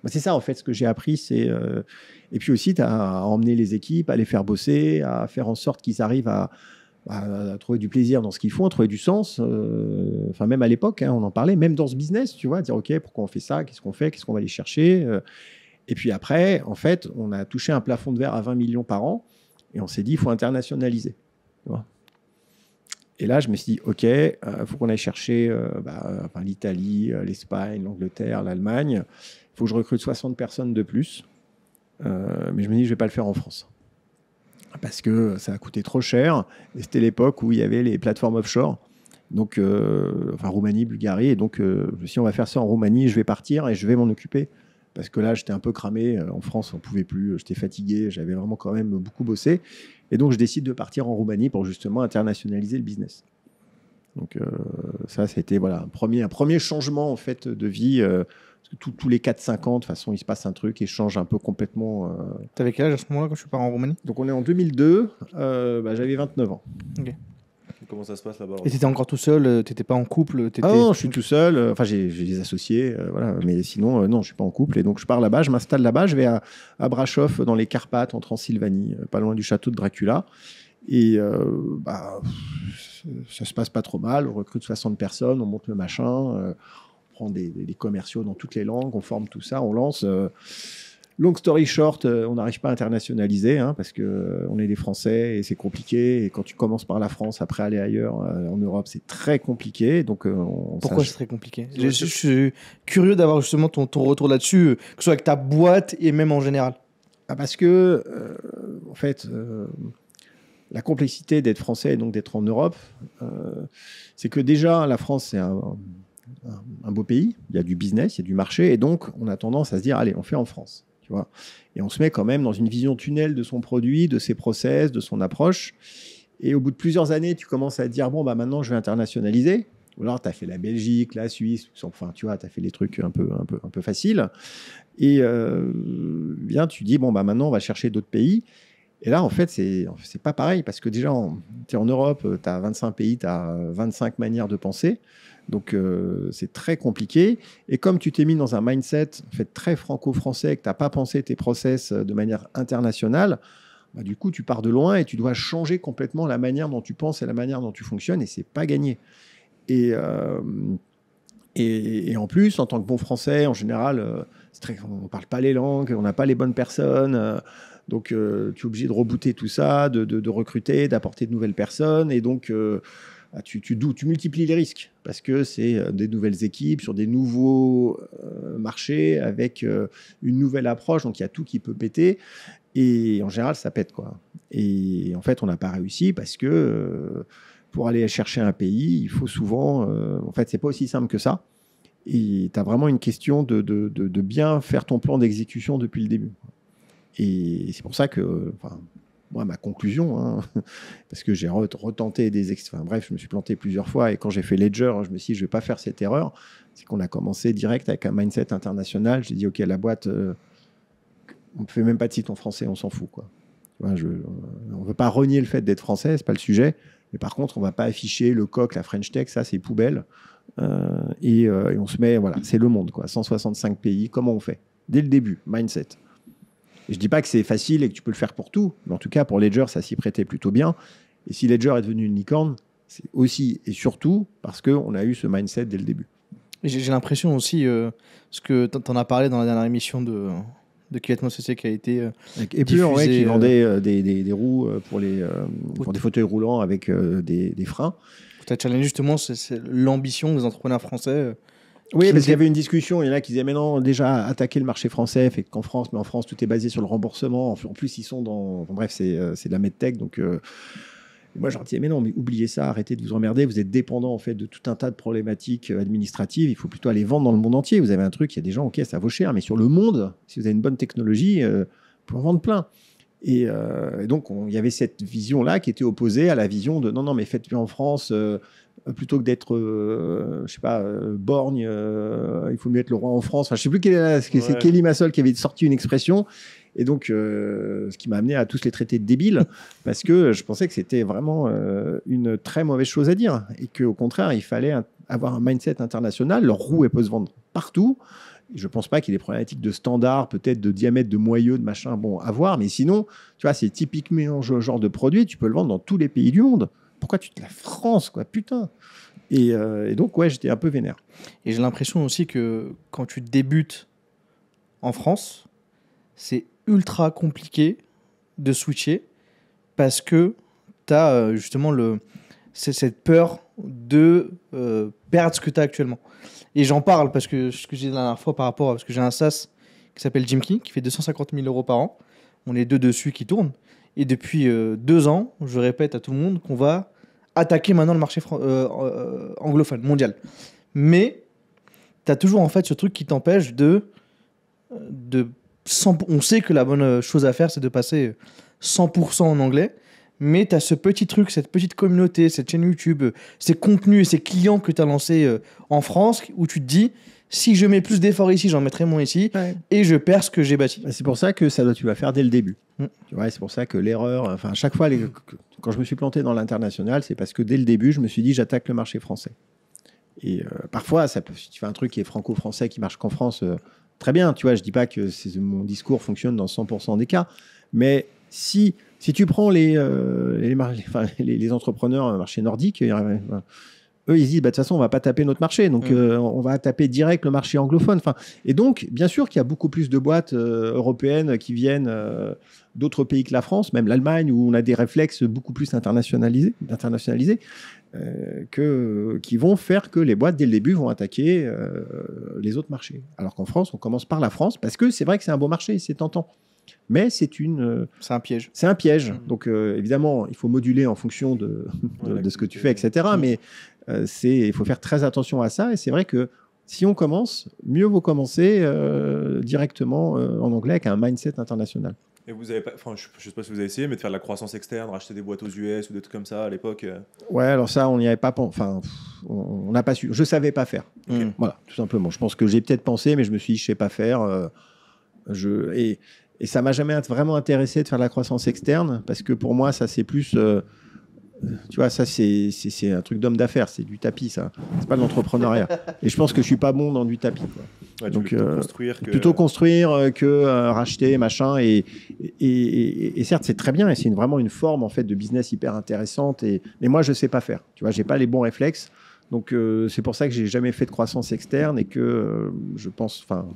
Bah, c'est ça, en fait, ce que j'ai appris. Et puis aussi, tu as à emmener les équipes, à les faire bosser, à faire en sorte qu'ils arrivent à, à, trouver du plaisir dans ce qu'ils font, à trouver du sens. Euh, enfin, même à l'époque, hein, on en parlait, même dans ce business, tu vois, dire OK, pourquoi on fait ça Qu'est-ce qu'on fait Qu'est-ce qu'on va aller chercher euh. Et puis après, en fait, on a touché un plafond de verre à 20 millions par an et on s'est dit il faut internationaliser. Et là, je me suis dit OK, il euh, faut qu'on aille chercher bah, l'Italie, l'Espagne, l'Angleterre, l'Allemagne. Il faut que je recrute 60 personnes de plus. mais je me dis je ne vais pas le faire en France parce que ça a coûté trop cher. Et c'était l'époque où il y avait les plateformes offshore. Donc, euh, enfin, Roumanie, Bulgarie. Et donc, euh, si on va faire ça en Roumanie, je vais partir et je vais m'en occuper. Parce que là, j'étais un peu cramé. Euh, en France, on pouvait plus. J'étais fatigué. J'avais vraiment quand même beaucoup bossé. Et donc, je décide de partir en Roumanie pour justement internationaliser le business. Donc, ça, ça, c'était voilà, un, premier, un premier changement en fait de vie tous les 4-5 ans, de toute façon, il se passe un truc et change un peu complètement. Euh. T'avais quel âge à ce moment-là quand je suis parti en Roumanie Donc on est en 2002, euh, bah, j'avais 29 ans. comment ça se passe là-bas Et t'étais encore tout seul euh, T'étais pas en couple Ah non, je suis tout seul. Enfin, j'ai des associés, voilà. Mais sinon, non, je suis pas en couple. Et donc, je pars là-bas, je m'installe là-bas. Je vais à, à dans les Carpates, en Transylvanie, pas loin du château de Dracula. Et euh, bah, ça se passe pas trop mal. On recrute 60 personnes, on monte le machin des, commerciaux dans toutes les langues, on forme tout ça, on lance. Euh, long story short, euh, on n'arrive pas à internationaliser hein, parce que euh, on est des Français et c'est compliqué. Et quand tu commences par la France, après aller ailleurs en Europe, c'est très compliqué. Donc, pourquoi c'est très compliqué je, suis curieux d'avoir justement ton, retour là-dessus, que ce soit avec ta boîte et même en général. Ah, parce que en fait, la complexité d'être français et donc d'être en Europe, c'est que déjà la France c'est un un beau pays, il y a du business, il y a du marché, et donc on a tendance à se dire, allez, on fait en France. Tu vois et on se met quand même dans une vision tunnel de son produit, de ses process, de son approche. Et au bout de plusieurs années, tu commences à te dire, bon, bah, maintenant, je vais internationaliser. Ou alors, tu as fait la Belgique, la Suisse, enfin, tu vois, tu as fait les trucs un peu, un peu, un faciles. Et euh, bien, tu dis, bon, bah, maintenant, on va chercher d'autres pays. Et là, en fait, c'est pas pareil, parce que déjà, tu es en Europe, tu as 25 pays, tu as 25 manières de penser. Donc euh, c'est très compliqué. Et comme tu t'es mis dans un mindset fait, très franco-français, que tu n'as pas pensé tes process euh, de manière internationale, bah, du coup tu pars de loin et tu dois changer complètement la manière dont tu penses et la manière dont tu fonctionnes et c'est pas gagné. Et, euh, et, en plus, en tant que bon français, en général, on ne parle pas les langues, on n'a pas les bonnes personnes. Donc, tu es obligé de rebooter tout ça, de, recruter, d'apporter de nouvelles personnes. Et donc, ah, tu, tu, tu, multiplies les risques parce que c'est euh, des nouvelles équipes sur des nouveaux euh, marchés avec euh, une nouvelle approche, donc il y a tout qui peut péter. Et en général, ça pète quoi. Et en fait, on n'a pas réussi parce que pour aller chercher un pays, il faut souvent. en fait, c'est pas aussi simple que ça. Et tu as vraiment une question de, bien faire ton plan d'exécution depuis le début. Et c'est pour ça que moi, ma conclusion, hein, parce que j'ai retenté des... Enfin bref, je me suis planté plusieurs fois, et quand j'ai fait Ledger, hein, je me suis dit, je ne vais pas faire cette erreur. C'est qu'on a commencé direct avec un mindset international. J'ai dit, OK, la boîte, euh, on ne fait même pas de site en français, on s'en fout. Quoi. je, euh, on ne veut pas renier le fait d'être français, ce n'est pas le sujet. Mais par contre, on ne va pas afficher le coq, la French Tech, ça, c'est poubelle. Euh, et, et on se met, voilà, c'est le monde, quoi. 165 pays, comment on fait Dès le début, mindset. Je dis pas que c'est facile et que tu peux le faire pour tout, mais en tout cas pour Ledger, ça s'y prêtait plutôt bien. Et si Ledger est devenu une licorne, c'est aussi et surtout parce qu'on a eu ce mindset dès le début. J'ai l'impression aussi, euh, ce que tu en as parlé dans la dernière émission de, de Kilatman qui a été. et euh, puis qui euh, vendait des, des, roues pour, les, pour des fauteuils roulants avec des, des freins. Tu as challengé justement l'ambition des entrepreneurs français oui, parce qu'il y avait une discussion. Il y en a qui disaient, mais non, déjà, attaquer le marché français, fait qu'en France, mais en France, tout est basé sur le remboursement. En plus, ils sont dans. bref, euh, c'est de la medtech. Donc. Euh, moi, je leur disais, mais non, mais oubliez ça, arrêtez de vous emmerder. Vous êtes dépendant, en fait, de tout un tas de problématiques euh, administratives. Il faut plutôt aller vendre dans le monde entier. Vous avez un truc, il y a des gens, ok, ça vaut cher, mais sur le monde, si vous avez une bonne technologie, vous pouvez en vendre plein. Euh, et, donc, il y avait cette vision-là qui était opposée à la vision de non, non, mais faites-le en France. Euh, plutôt que d'être, euh, je sais pas, borgne, il faut mieux être le roi en France. Enfin, je sais plus quelle est, c'est Kelly Massol qui avait sorti une expression. Et donc, ce qui m'a amené à tous les traiter de débiles, parce que je pensais que c'était vraiment une très mauvaise chose à dire. Et qu'au contraire, il fallait avoir un mindset international. Leur roue, elle peut se vendre partout je ne pense pas qu'il y ait des problématiques de standard, peut-être de diamètre, de moyeu, de machin, bon, à voir. Mais sinon, tu vois, c'est typiquement ce genre de produit, tu peux le vendre dans tous les pays du monde. Pourquoi tu te la France, quoi, putain euh, et, donc, ouais, j'étais un peu vénère. Et j'ai l'impression aussi que quand tu débutes en France, c'est ultra compliqué de switcher parce que tu as euh, justement le, cette peur de euh, perdre ce que tu as actuellement. Et j'en parle parce que ce que j'ai la fois par rapport à. ce que j'ai un sas qui s'appelle Jim King qui fait 250 000 euros par an. On est deux dessus qui tournent. Et depuis euh, deux ans, je répète à tout le monde qu'on va attaquer maintenant le marché euh, euh, anglophone, mondial. Mais tu as toujours en fait ce truc qui t'empêche de. de on sait que la bonne chose à faire, c'est de passer 100% en anglais mais tu as ce petit truc, cette petite communauté, cette chaîne YouTube, ces contenus et ces clients que tu as lancés euh, en France où tu te dis si je mets plus d'efforts ici, j'en mettrai moins ici et je perds ce que j'ai bâti. C'est pour ça que ça doit tu vas faire dès le début. Mm. c'est pour ça que l'erreur, enfin, chaque fois, les, mm. quand je me suis planté dans l'international, c'est parce que dès le début, je me suis dit j'attaque le marché français. Et euh, parfois, ça peut, si tu fais un truc qui est franco-français, qui marche qu'en France, euh, très bien. Tu vois, je dis pas que mon discours fonctionne dans 100% des cas, mais si si tu prends les, entrepreneurs les, enfin, entrepreneurs euh, marché nordique, euh, eux, ils disent, bah, de toute façon, on va pas taper notre marché, donc mm. euh, on va taper direct le marché anglophone. Enfin, et donc, bien sûr qu'il y a beaucoup plus de boîtes européennes qui viennent d'autres pays que la France, même l'Allemagne, où on a des réflexes beaucoup plus internationalisés, internationalisés que, qui vont faire que les boîtes, dès le début, vont attaquer les autres marchés. Alors qu'en France, on commence par la France, parce que c'est vrai que c'est un beau marché, c'est tentant mais c'est une. Euh, c'est un piège. C'est un piège. Mmh. Donc euh, évidemment, il faut moduler en fonction de, de, ce que tu fais, etc. Mmh. Mais euh, c'est, il faut faire très attention à ça. Et c'est vrai que si on commence, mieux vaut commencer directement en anglais avec un mindset international. Et vous avez pas, enfin, je, ne sais pas si vous avez essayé, mais de faire de la croissance externe, racheter des boîtes aux US ou des trucs comme ça à l'époque. Ouais, alors ça, on n'y avait pas, enfin, on n'a pas su. Je savais pas faire. Voilà, tout simplement. Je pense que j'ai peut-être pensé, mais je me suis, dit, je sais pas faire. je et et ça m'a jamais vraiment intéressé de faire de la croissance externe parce que pour moi, ça c'est plus. Euh, tu vois, ça c'est un truc d'homme d'affaires, c'est du tapis ça. C'est pas de l'entrepreneuriat. Et je pense que je suis pas bon dans du tapis. Donc euh, plutôt, construire euh, que... racheter machin. Et, et, certes, c'est très bien et c'est vraiment une forme en fait de business hyper intéressante. Et mais moi, je sais pas faire. Tu vois, j'ai pas les bons réflexes. Donc c'est pour ça que j'ai jamais fait de croissance externe et que je pense, enfin,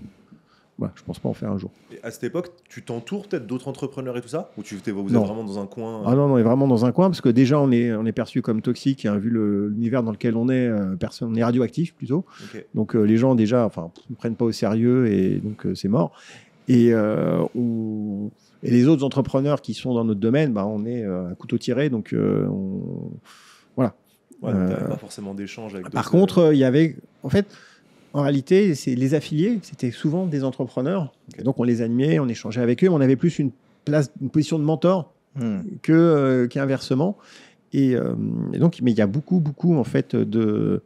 je je pense pas en faire un jour. Et à cette époque, tu t'entoures peut-être d'autres entrepreneurs et tout ça Ou tu vous êtes vraiment dans un coin euh Ah non, on est vraiment dans un coin parce que déjà on est, on est perçu comme toxique, hein, vu l'univers dans lequel on est, euh, personne, on est radioactif plutôt. Donc euh, les gens déjà enfin, ne prennent pas au sérieux et donc c'est mort. Et, les autres entrepreneurs qui sont dans notre domaine, bah, on est à couteau tiré, donc on, voilà. pas forcément d'échange avec Par contre, il y avait. En fait en réalité, c'est les affiliés, c'était souvent des entrepreneurs. Donc on les animait, on échangeait avec eux, mais on avait plus une place, une position de mentor hmm. que euh, qu'inversement. Euh, et, donc, mais il y a beaucoup, beaucoup en fait de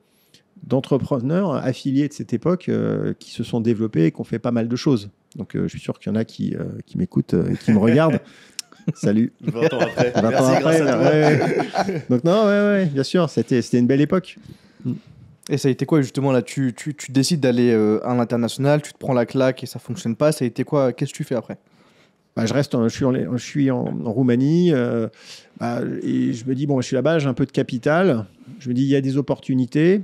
d'entrepreneurs affiliés de cette époque euh, qui se sont développés et qui ont fait pas mal de choses. Donc je suis sûr qu'il y en a qui, qui m'écoutent et qui me regardent. Salut. 20 ans après. Merci, après, Donc non, ouais, bien sûr, c'était une belle époque. Hmm. Et ça a été quoi justement là tu, tu, décides d'aller euh, à l'international, tu te prends la claque et ça fonctionne pas. Ça a été quoi Qu'est-ce que tu fais après bah, je reste, je suis en, je suis en, Roumanie euh, bah, et je me dis bon, je suis là-bas, j'ai un peu de capital. Je me dis il y a des opportunités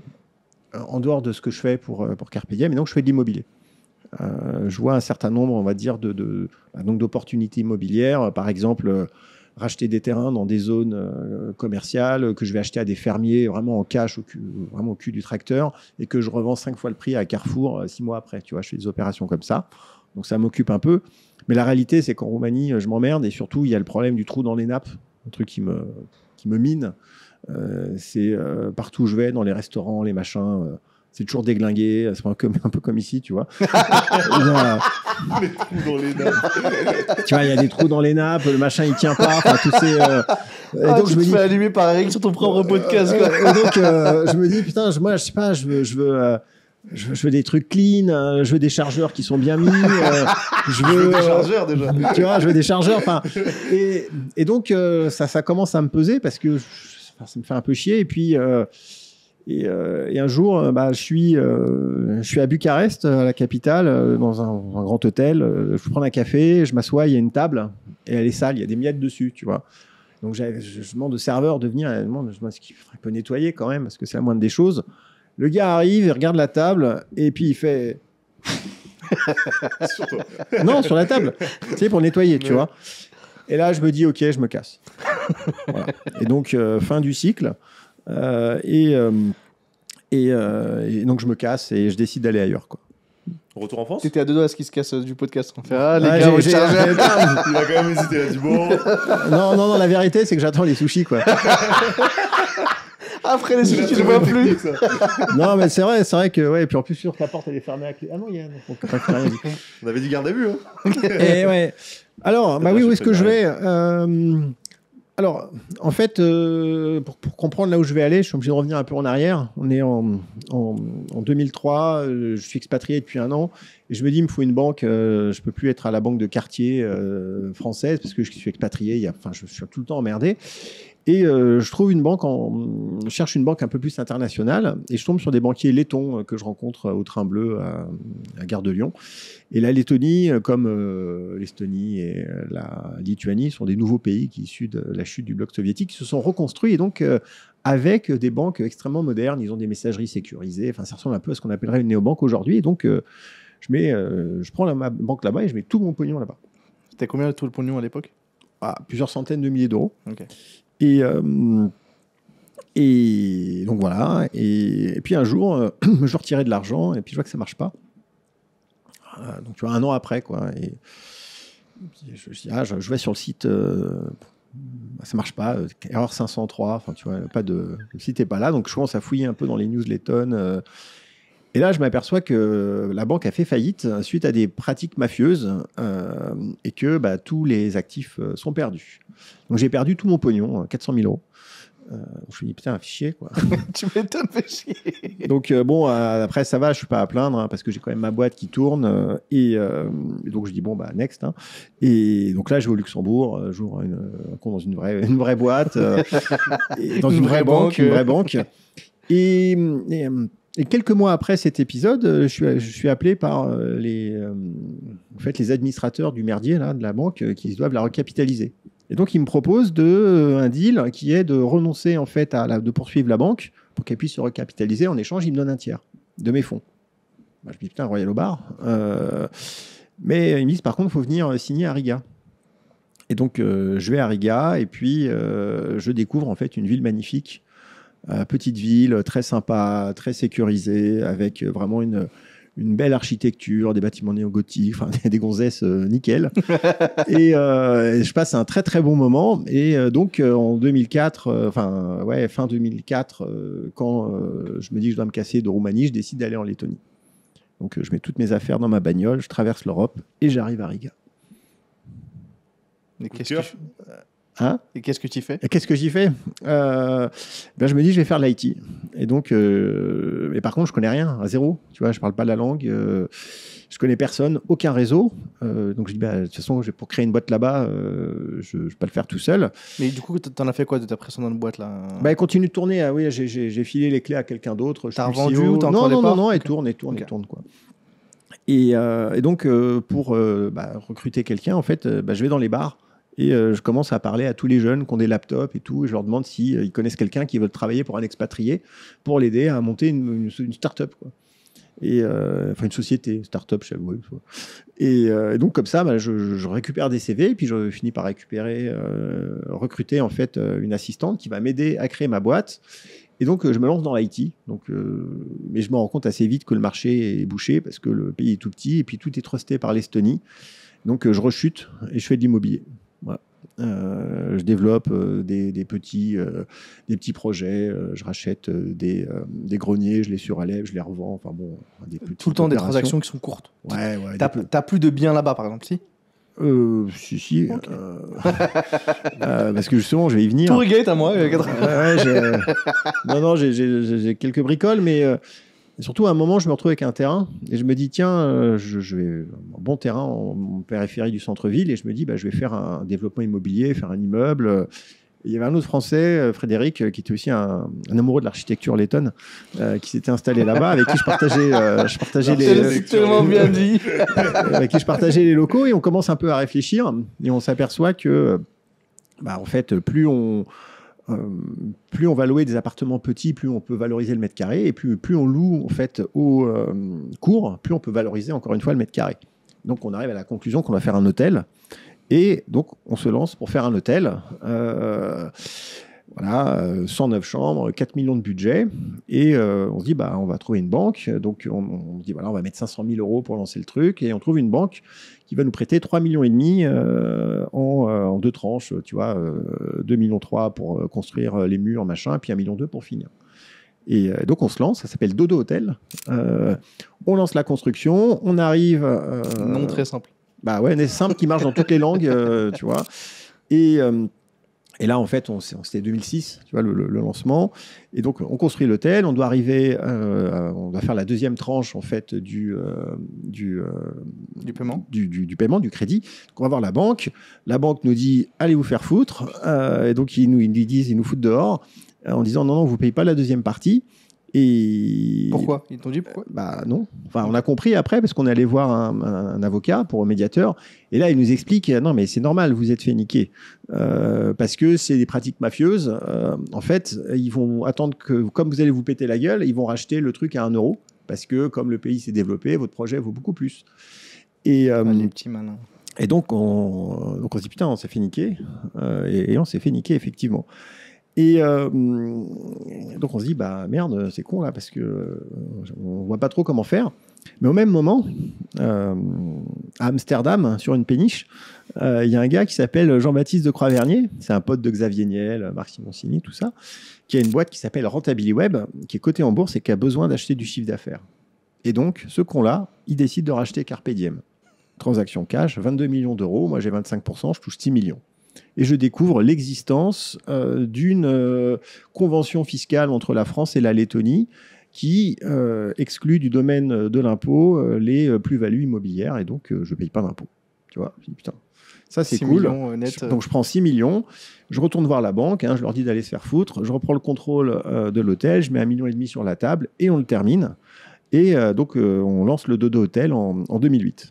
euh, en dehors de ce que je fais pour pour Carpe Diem, donc je fais de l'immobilier. je vois un certain nombre, on va dire, de, de bah, donc d'opportunités immobilières. Par exemple, racheter des terrains dans des zones euh, commerciales, que je vais acheter à des fermiers vraiment en cash, ou vraiment au cul du tracteur, et que je revends cinq fois le prix à Carrefour euh, six mois après. Tu vois, je fais des opérations comme ça. Donc ça m'occupe un peu. Mais la réalité, c'est qu'en Roumanie, je m'emmerde, et surtout, il y a le problème du trou dans les nappes, un truc qui me, qui me mine. Euh, c'est partout où je vais, dans les restaurants, les machins c'est toujours déglingué, euh, c'est un, un peu comme ici, tu vois. tu vois, il y a des trous dans les nappes, le machin il tient pas, enfin, euh, ah, Et donc, je me allumer par Eric sur ton euh, propre podcast, Et donc, je me dis, putain, moi, je sais pas, je veux. Je veux je veux, des trucs clean, je veux des chargeurs qui sont bien mis, je, veux, des chargeurs déjà. Tu vois, je veux des chargeurs. Enfin, et, et, donc ça, ça commence à me peser parce que ça me fait un peu chier. Et puis euh, et, un jour, euh, bah, euh, je, suis, à Bucarest, à la capitale, dans un, grand hôtel. je prends un café, je m'assois, il y a une table et elle est sale, il y a des miettes dessus, tu vois. Donc je, je, demande au serveur de venir, je demande, demande ce qu'il faudrait peut nettoyer quand même, parce que c'est la moindre des choses. Le gars arrive, il regarde la table et puis il fait. sur toi. non, sur la table, tu sais, pour nettoyer, tu vois. Et là, je me dis, ok, je me casse. Et donc, fin du cycle. Euh, et, euh, euh, et, donc je me casse et je décide d'aller ailleurs. Quoi. Retour en France T'étais à deux doigts à ce qu'il se casse du podcast. On fait Ah, les Il a quand même hésité, bon. Non, non, non, la vérité, c'est que j'attends les sushis, quoi. Après les sushis, tu vois plus. non, mais c'est vrai, c'est vrai que, ouais, et puis en plus, sur ta la porte, elle est fermée à clé. Ah non, il y a On avait dit garde à vue, et hein. eh ouais. Alors, bah oui, où est-ce que je vais alors, en fait, euh, pour, comprendre là où je vais aller, je suis obligé de revenir un peu en arrière. On est en, 2003, euh, je suis expatrié depuis un an, et je me dis, il me faut une banque, euh, je ne peux plus être à la banque de quartier française, parce que je suis expatrié, enfin, je suis tout le temps emmerdé. Et euh, je trouve une banque, cherche une banque un peu plus internationale et je tombe sur des banquiers lettons euh, que je rencontre euh, au Train Bleu à, Gare de Lyon. Et la Lettonie, comme l'Estonie et la Lituanie, sont des nouveaux pays qui, issus de la chute du bloc soviétique, qui se sont reconstruits et donc avec des banques extrêmement modernes. Ils ont des messageries sécurisées. Enfin, ça ressemble un peu à ce qu'on appellerait une néobanque aujourd'hui. Et donc, je, mets, je prends ma banque là-bas et je mets tout mon pognon là-bas. T'as combien tout le pognon à l'époque ah, plusieurs centaines de milliers d'euros. Et, euh, et donc voilà. Et, puis un jour, euh, je retirais de l'argent et puis je vois que ça marche pas. donc tu vois, un an après, quoi. Et, je, ah, je, vais sur le site. Euh, ça marche pas, erreur 503, enfin tu vois, pas de, le site n'est pas là, donc je commence à fouiller un peu dans les newsletters, et là, je m'aperçois que la banque a fait faillite suite à des pratiques mafieuses euh, et que bah, tous les actifs euh, sont perdus. Donc j'ai perdu tout mon pognon, 400 euh, 000 euros. je me dis putain, un fichier quoi. tu m'étonnes, fait Donc bon, après ça va, je suis pas à plaindre hein, parce que j'ai quand même ma boîte qui tourne et donc je dis bon bah next. Hein. Et donc là, je vais au Luxembourg, j'ouvre un compte dans une vraie une vraie boîte, dans une, vraie, banque, une vraie banque. et et quelques mois après cet épisode, euh, je suis, appelé par euh, les, euh, en fait, les administrateurs du merdier là, de la banque qui doivent la recapitaliser. Et donc, ils me proposent de, un deal qui est de renoncer en fait à de poursuivre la banque pour qu'elle puisse se recapitaliser. En échange, ils me donnent un tiers de mes fonds. Bah, je me dis putain, Royal au bar. mais ils me disent par contre, il faut venir signer à Riga. Et donc, je vais à Riga et puis je découvre en fait une ville magnifique euh, petite ville, très sympa, très sécurisée, avec vraiment une, belle architecture, des bâtiments néo-gothiques, des, gonzesses euh, nickel. Euh, et je passe un très très bon moment. Et donc en 2004, enfin ouais, fin 2004, quand je me dis que je dois me casser de Roumanie, je décide d'aller en Lettonie. Donc je mets toutes mes affaires dans ma bagnole, je traverse l'Europe et j'arrive à Riga. Mais quest Hein et qu'est-ce que tu fais qu'est-ce que j'y fais euh, ben Je me dis, je vais faire de l'IT. Et donc, euh, mais par contre, je connais rien, à zéro. Tu vois, je parle pas la langue, euh, je connais personne, aucun réseau. donc, je dis, ben, de toute façon, pour créer une boîte là-bas, je ne vais pas le faire tout seul. Mais du coup, tu en as fait quoi de ta une boîte là ben, Elle continue de tourner. Ah, oui, j'ai filé les clés à quelqu'un d'autre. Tu as revendu e ou tu Non, non, non, non, elle tourne, elle tourne, tourne. Quoi. Et, donc, pour ben, recruter quelqu'un, en fait, ben, je vais dans les bars et euh, je commence à parler à tous les jeunes qui ont des laptops et tout. Et je leur demande s'ils euh, connaissent quelqu'un qui veut travailler pour un expatrié pour l'aider à monter une, une, start-up. et euh, enfin une société start-up chez et, donc comme ça bah, je, récupère des CV et puis je finis par récupérer recruter en fait une assistante qui va m'aider à créer ma boîte et donc je me lance dans l'IT donc mais je me rends compte assez vite que le marché est bouché parce que le pays est tout petit et puis tout est trusté par l'Estonie donc je rechute et je fais de l'immobilier euh, je développe euh, des, petits, euh, des petits projets, je rachète des, greniers, je les surélève, je les revends. Enfin bon, Tout le temps des transactions qui sont courtes. Ouais, ouais, T'as plus de biens là-bas par exemple, si si, si. parce que justement, je vais y venir. Tourigate à moi, quatre Ouais, non, non, j'ai quelques bricoles, mais surtout, à un moment, je me retrouve avec un terrain et je me dis, tiens, euh, je, vais un bon terrain en, périphérie du centre-ville et je me dis, bah, je vais faire un développement immobilier, faire un immeuble. Il y avait un autre Français, euh, Frédéric, euh, qui était aussi un, amoureux de l'architecture lettonne, qui s'était installé là-bas, avec qui je partageais, les, avec qui je partageais les locaux et on commence un peu à réfléchir et on s'aperçoit que, bah, en fait, plus on euh, plus on va louer des appartements petits, plus on peut valoriser le mètre carré, et plus, on loue en fait au euh, cours, plus on peut valoriser encore une fois le mètre carré. Donc on arrive à la conclusion qu'on va faire un hôtel, et donc on se lance pour faire un hôtel. Euh, voilà, 109 chambres, 4 millions de budget, et on se dit bah on va trouver une banque. Donc on, on, dit voilà on va mettre 500 000 euros pour lancer le truc, et on trouve une banque qui va nous prêter 3,5 millions et demi euh, euh, en, deux tranches, tu vois, 2 euh, millions 3 pour construire les murs, machin, puis 1,2 million pour finir. Et donc on se lance, ça s'appelle Dodo Hotel. on lance la construction, on arrive. non très simple. Bah ouais, mais simple qui marche dans toutes les langues, tu vois. Et et là, en fait, c'était 2006, tu vois, le, lancement. Et donc, on construit l'hôtel, on doit arriver, euh, on doit faire la deuxième tranche, en fait, du, euh, euh, du, paiement. Du, paiement, du crédit. Donc, on va voir la banque. La banque nous dit, allez vous faire foutre. et donc, ils nous, ils nous disent, ils nous foutent dehors en disant, non, non, vous ne payez pas la deuxième partie. Et pourquoi Ils t'ont dit pourquoi euh, Bah non. Enfin, on a compris après parce qu'on est allé voir un, avocat pour un médiateur. Et là, il nous explique euh, non, mais c'est normal, vous êtes fait niquer euh, parce que c'est des pratiques mafieuses. en fait, ils vont attendre que, comme vous allez vous péter la gueule, ils vont racheter le truc à un euro parce que comme le pays s'est développé, votre projet vaut beaucoup plus. Et ah, Et donc on, donc se putain, on s'est fait niquer et, et on s'est fait niquer effectivement. Et euh, donc on se dit, bah merde, c'est con là, parce que euh, on voit pas trop comment faire. Mais au même moment, euh, à Amsterdam, sur une péniche, il y a un gars qui s'appelle Jean-Baptiste de Croix-Vernier, c'est un pote de Xavier Niel, Marc Simoncini, tout ça, qui a une boîte qui s'appelle Rentability Web, qui est cotée en bourse et qui a besoin d'acheter du chiffre d'affaires. Et donc, ce con-là, il décide de racheter Carpediem Transaction cash, 22 millions d'euros, moi j'ai 25%, je touche 6 millions et je découvre l'existence euh, d'une euh, convention fiscale entre la France et la Lettonie qui euh, exclut du domaine de l'impôt les plus-values immobilières et donc je ne paye pas d'impôt. Tu vois, putain, ça c'est cool. Donc je prends 6 millions, je retourne voir la banque, hein, je leur dis d'aller se faire foutre, je reprends le contrôle de l'hôtel, je mets un million et demi sur la table et on le termine. Et donc on lance le Dodo Hôtel en, en 2008.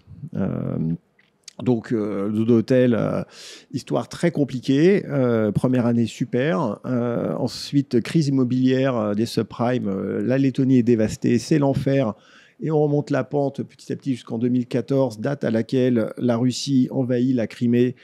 Donc, euh, le euh, histoire très compliquée. Euh, première année super. Euh, ensuite, crise immobilière des subprimes. la Lettonie est dévastée. C'est l'enfer. Et on remonte la pente petit à petit jusqu'en 2014, date à laquelle la Russie envahit la Crimée,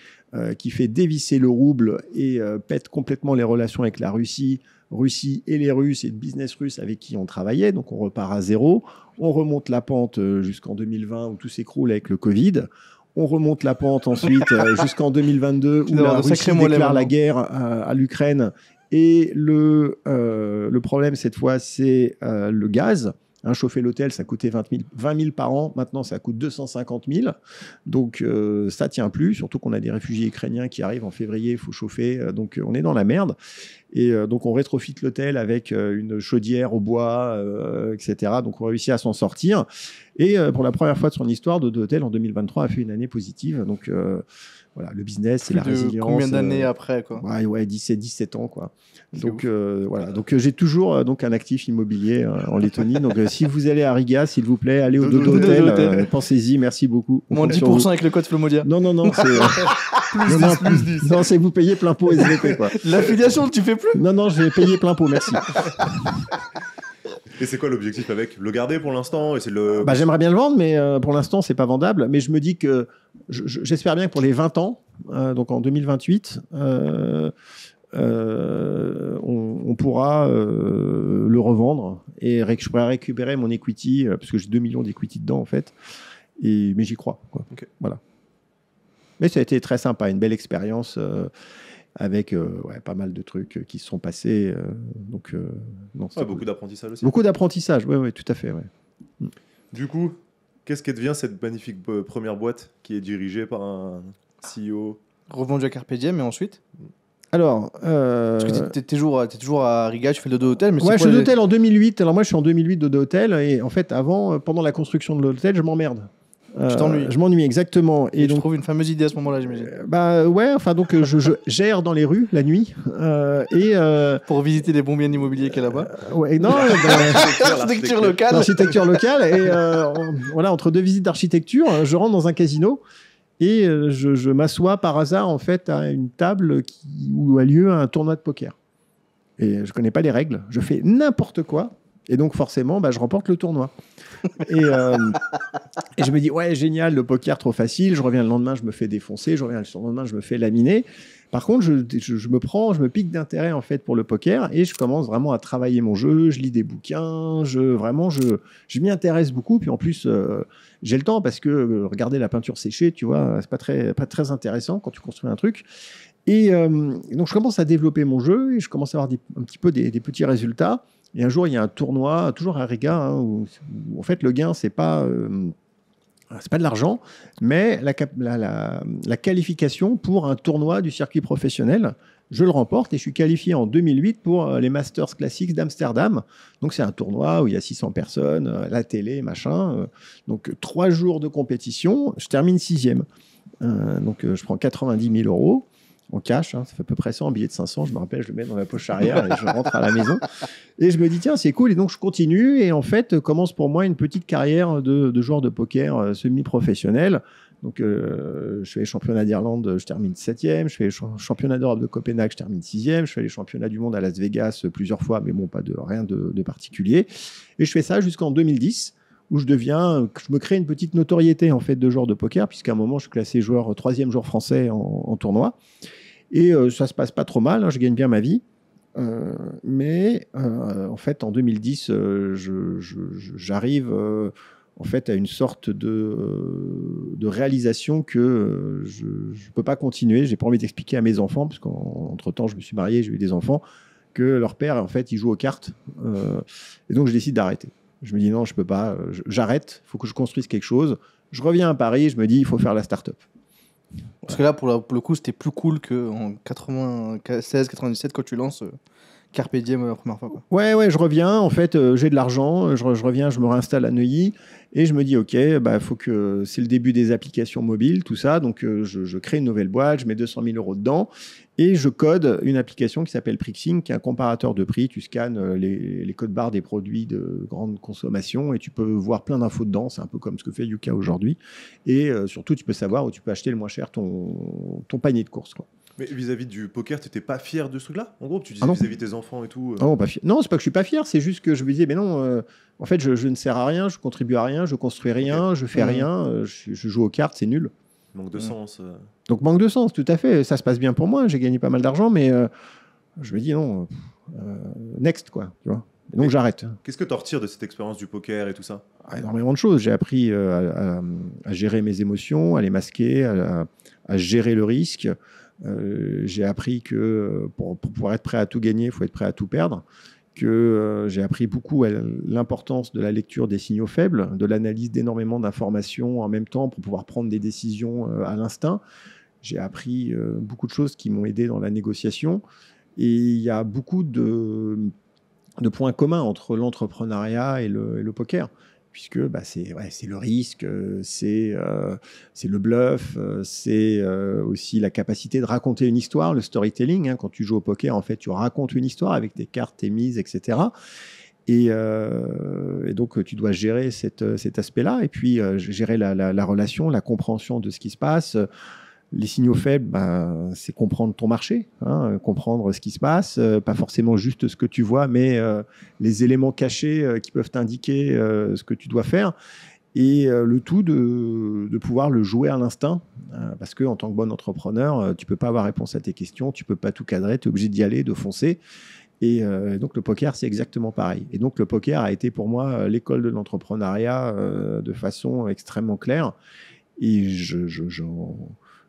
qui fait dévisser le rouble et pète complètement les relations avec la Russie. Russie et les Russes et le business russe avec qui on travaillait. Donc on repart à zéro. On remonte la pente jusqu'en 2020 où tout s'écroule avec le Covid on remonte la pente ensuite euh, jusqu'en 2022 où la Russie déclare la hein. guerre euh, à, l'Ukraine. Et le, euh, le problème cette fois, c'est le gaz. Un chauffer l'hôtel, ça coûtait 20 000, par an. Maintenant, ça coûte 250 000. Donc, euh, ça tient plus. Surtout qu'on a des réfugiés ukrainiens qui arrivent en février. Il faut chauffer. Euh, donc, on est dans la merde. Et euh, donc, on rétrofite l'hôtel avec une chaudière au bois, etc. Donc, on réussit à s'en sortir. Et pour la première fois de son histoire, de Hôtel en 2023 a fait une année positive. Donc, le business, c'est la résilience. Combien d'années euh, après quoi Ouais, ouais 17, ans quoi. Donc euh, voilà, donc euh, j'ai toujours donc un actif immobilier en Lettonie. Donc si vous allez à Riga, s'il vous plaît, allez au Dodo Hotel. Pensez-y, merci beaucoup. Moins 10% avec le code Flomodia. Non non non, c'est plus, non, Non, c'est vous payez plein pot SVP quoi. L'affiliation, tu fais plus Non non, je vais payer plein pot, merci. Et c'est quoi l'objectif avec Le garder pour l'instant et c'est le... Bah, j'aimerais bien le vendre, mais euh, pour l'instant, c'est pas vendable. Mais je me dis que j'espère bien que pour les 20 ans, euh, donc en 2028, euh, on, pourra le revendre et je pourrai récupérer mon equity, parce que j'ai 2 millions d'equity dedans en fait. Et, mais j'y crois. Voilà. Mais ça a été très sympa, une belle expérience avec euh, pas mal de trucs euh, qui se sont passés. Euh, donc, non, beaucoup d'apprentissage aussi. Beaucoup d'apprentissage, oui, ouais, tout à fait. Mm. Du coup, qu'est-ce qui devient cette magnifique première boîte qui est dirigée par un CEO Revendu à Carpe ensuite mm. alors, euh... parce que tu toujours, toujours, à Riga, tu fais le dos hôtel. Mais je suis en 2008. Alors moi, je suis en 2008 de hôtel et en fait, avant, pendant la construction de l'hôtel, je m'emmerde euh, je Je m'ennuie, exactement. Et, trouves une fameuse idée à ce moment-là, j'imagine. Euh, bah ouais, enfin donc euh, je, gère dans les rues la nuit. et Pour visiter les bons biens immobiliers qu'il y a là-bas. ouais, non, bah, l'architecture locale. L'architecture locale. Et voilà, entre deux visites d'architecture, je rentre dans un casino. Et je, m'assois par hasard en fait à une table qui, où a lieu un tournoi de poker. Et je connais pas les règles. Je fais n'importe quoi et donc, forcément, bah, je remporte le tournoi. Euh, et, je me dis, ouais, génial, le poker trop facile. Je reviens le lendemain, je me fais défoncer. Je reviens le lendemain, je me fais laminer. Par contre, je, je, me prends, je me pique d'intérêt en fait pour le poker et je commence vraiment à travailler mon jeu. Je lis des bouquins, je vraiment, je, je m'y intéresse beaucoup. Puis en plus, euh, j'ai le temps parce que euh, regarder la peinture séchée, tu vois, c'est pas très, pas très intéressant quand tu construis un truc. Et donc, je commence à développer mon jeu et je commence à avoir un petit peu des petits résultats. Et un jour, il y a un tournoi, toujours à Riga, hein, où, en fait, le gain, c'est pas. Euh, c'est pas de l'argent, mais la, la, qualification pour un tournoi du circuit professionnel, je le remporte et je suis qualifié en 2008 pour euh, les Masters Classics d'Amsterdam. Donc c'est un tournoi où il y a 600 personnes, euh, la télé, machin. Donc trois jours de compétition, je termine sixième. donc je prends 90 000 euros en cash, hein, ça fait à peu près ça en billet de 500, je me rappelle, je le mets dans ma poche arrière et je rentre à la maison. Et je me dis, tiens, c'est cool, et donc je continue, et en fait commence pour moi une petite carrière de, joueur de poker euh, semi-professionnel. Donc euh, je fais les championnats d'Irlande, je termine 7e, je fais les championnats d'Europe de Copenhague, je termine 6e, je fais les championnats du monde à Las Vegas euh, plusieurs fois, mais bon, pas de rien de, particulier. Et je fais ça jusqu'en 2010 où je deviens, je me crée une petite notoriété en fait de joueur de poker, puisqu'à un moment je suis classé joueur troisième joueur français en, en tournoi. Et euh, ça se passe pas trop mal, hein, je gagne bien ma vie. Euh, mais euh, en fait, en 2010, j'arrive en fait à une sorte de, de réalisation que je ne peux pas continuer. J'ai pas envie d'expliquer à mes enfants, parce qu'entre temps, je me suis marié, j'ai eu des enfants, que leur père, en fait, il joue aux cartes. et donc, je décide d'arrêter. Je me dis non, je peux pas, j'arrête, il faut que je construise quelque chose. Je reviens à Paris, je me dis, il faut faire la start-up. Parce que là, pour, le coup, c'était plus cool qu'en 96-97 quand tu lances. Euh, euh la première fois. Ouais, ouais, je reviens. En fait, euh, j'ai de l'argent. Je, reviens, je me réinstalle à Neuilly et je me dis, OK, bah, faut que c'est le début des applications mobiles, tout ça. Donc, euh, je, je, crée une nouvelle boîte, je mets 200 000 euros dedans et je code une application qui s'appelle Prixing, qui est un comparateur de prix. Tu scannes euh, les, codes barres des produits de grande consommation et tu peux voir plein d'infos dedans. C'est un peu comme ce que fait Yuka aujourd'hui. Et euh, surtout, tu peux savoir où tu peux acheter le moins cher ton, panier de course. Mais vis-à-vis du poker, tu n'étais pas fier de ce truc-là En gros, tu disais ah vis-à-vis tes enfants et tout. Euh. Ah non, pas fier. pas que je suis pas fier, c'est juste que je me disais, mais non, en fait, je, ne sers à rien, je contribue à rien, je construis rien, je fais mmh. rien, je joue aux cartes, c'est nul. Manque de mm. sens. Euh. Donc manque de sens, tout à fait. Ça se passe bien pour moi, j'ai gagné pas mal d'argent, mais euh, je me dis non, euh, next quoi, donc j'arrête. Qu'est-ce que tu retires de cette expérience du poker et tout ça ah, Énormément de choses. J'ai appris à, gérer mes émotions, à les masquer, à, gérer le risque. j'ai appris que pour, pour, pouvoir être prêt à tout gagner, il faut être prêt à tout perdre que euh, j'ai appris beaucoup l'importance de la lecture des signaux faibles, de l'analyse d'énormément d'informations en même temps pour pouvoir prendre des décisions euh, à l'instinct. J'ai appris euh, beaucoup de choses qui m'ont aidé dans la négociation. Et il y a beaucoup de, points communs entre l'entrepreneuriat et le, poker puisque bah, c'est le risque, euh, c'est euh, c'est le bluff, euh, c'est aussi la capacité de raconter une histoire, le storytelling. Hein. quand tu joues au poker, en fait, tu racontes une histoire avec tes cartes, tes mises, etc. Et, donc, tu dois gérer cet aspect-là, et puis gérer la, la, relation, la compréhension de ce qui se passe. Les signaux faibles, ben, c'est comprendre ton marché, hein, comprendre ce qui se passe, euh, pas forcément juste ce que tu vois, mais euh, les éléments cachés euh, qui peuvent t'indiquer ce que tu dois faire. Et le tout de, pouvoir le jouer à l'instinct, parce que en tant que bon entrepreneur, tu peux pas avoir réponse à tes questions, tu peux pas tout cadrer, tu es obligé d'y aller, de foncer. Et donc le poker, c'est exactement pareil. Et donc le poker a été pour moi l'école de l'entrepreneuriat de façon extrêmement claire. Et je,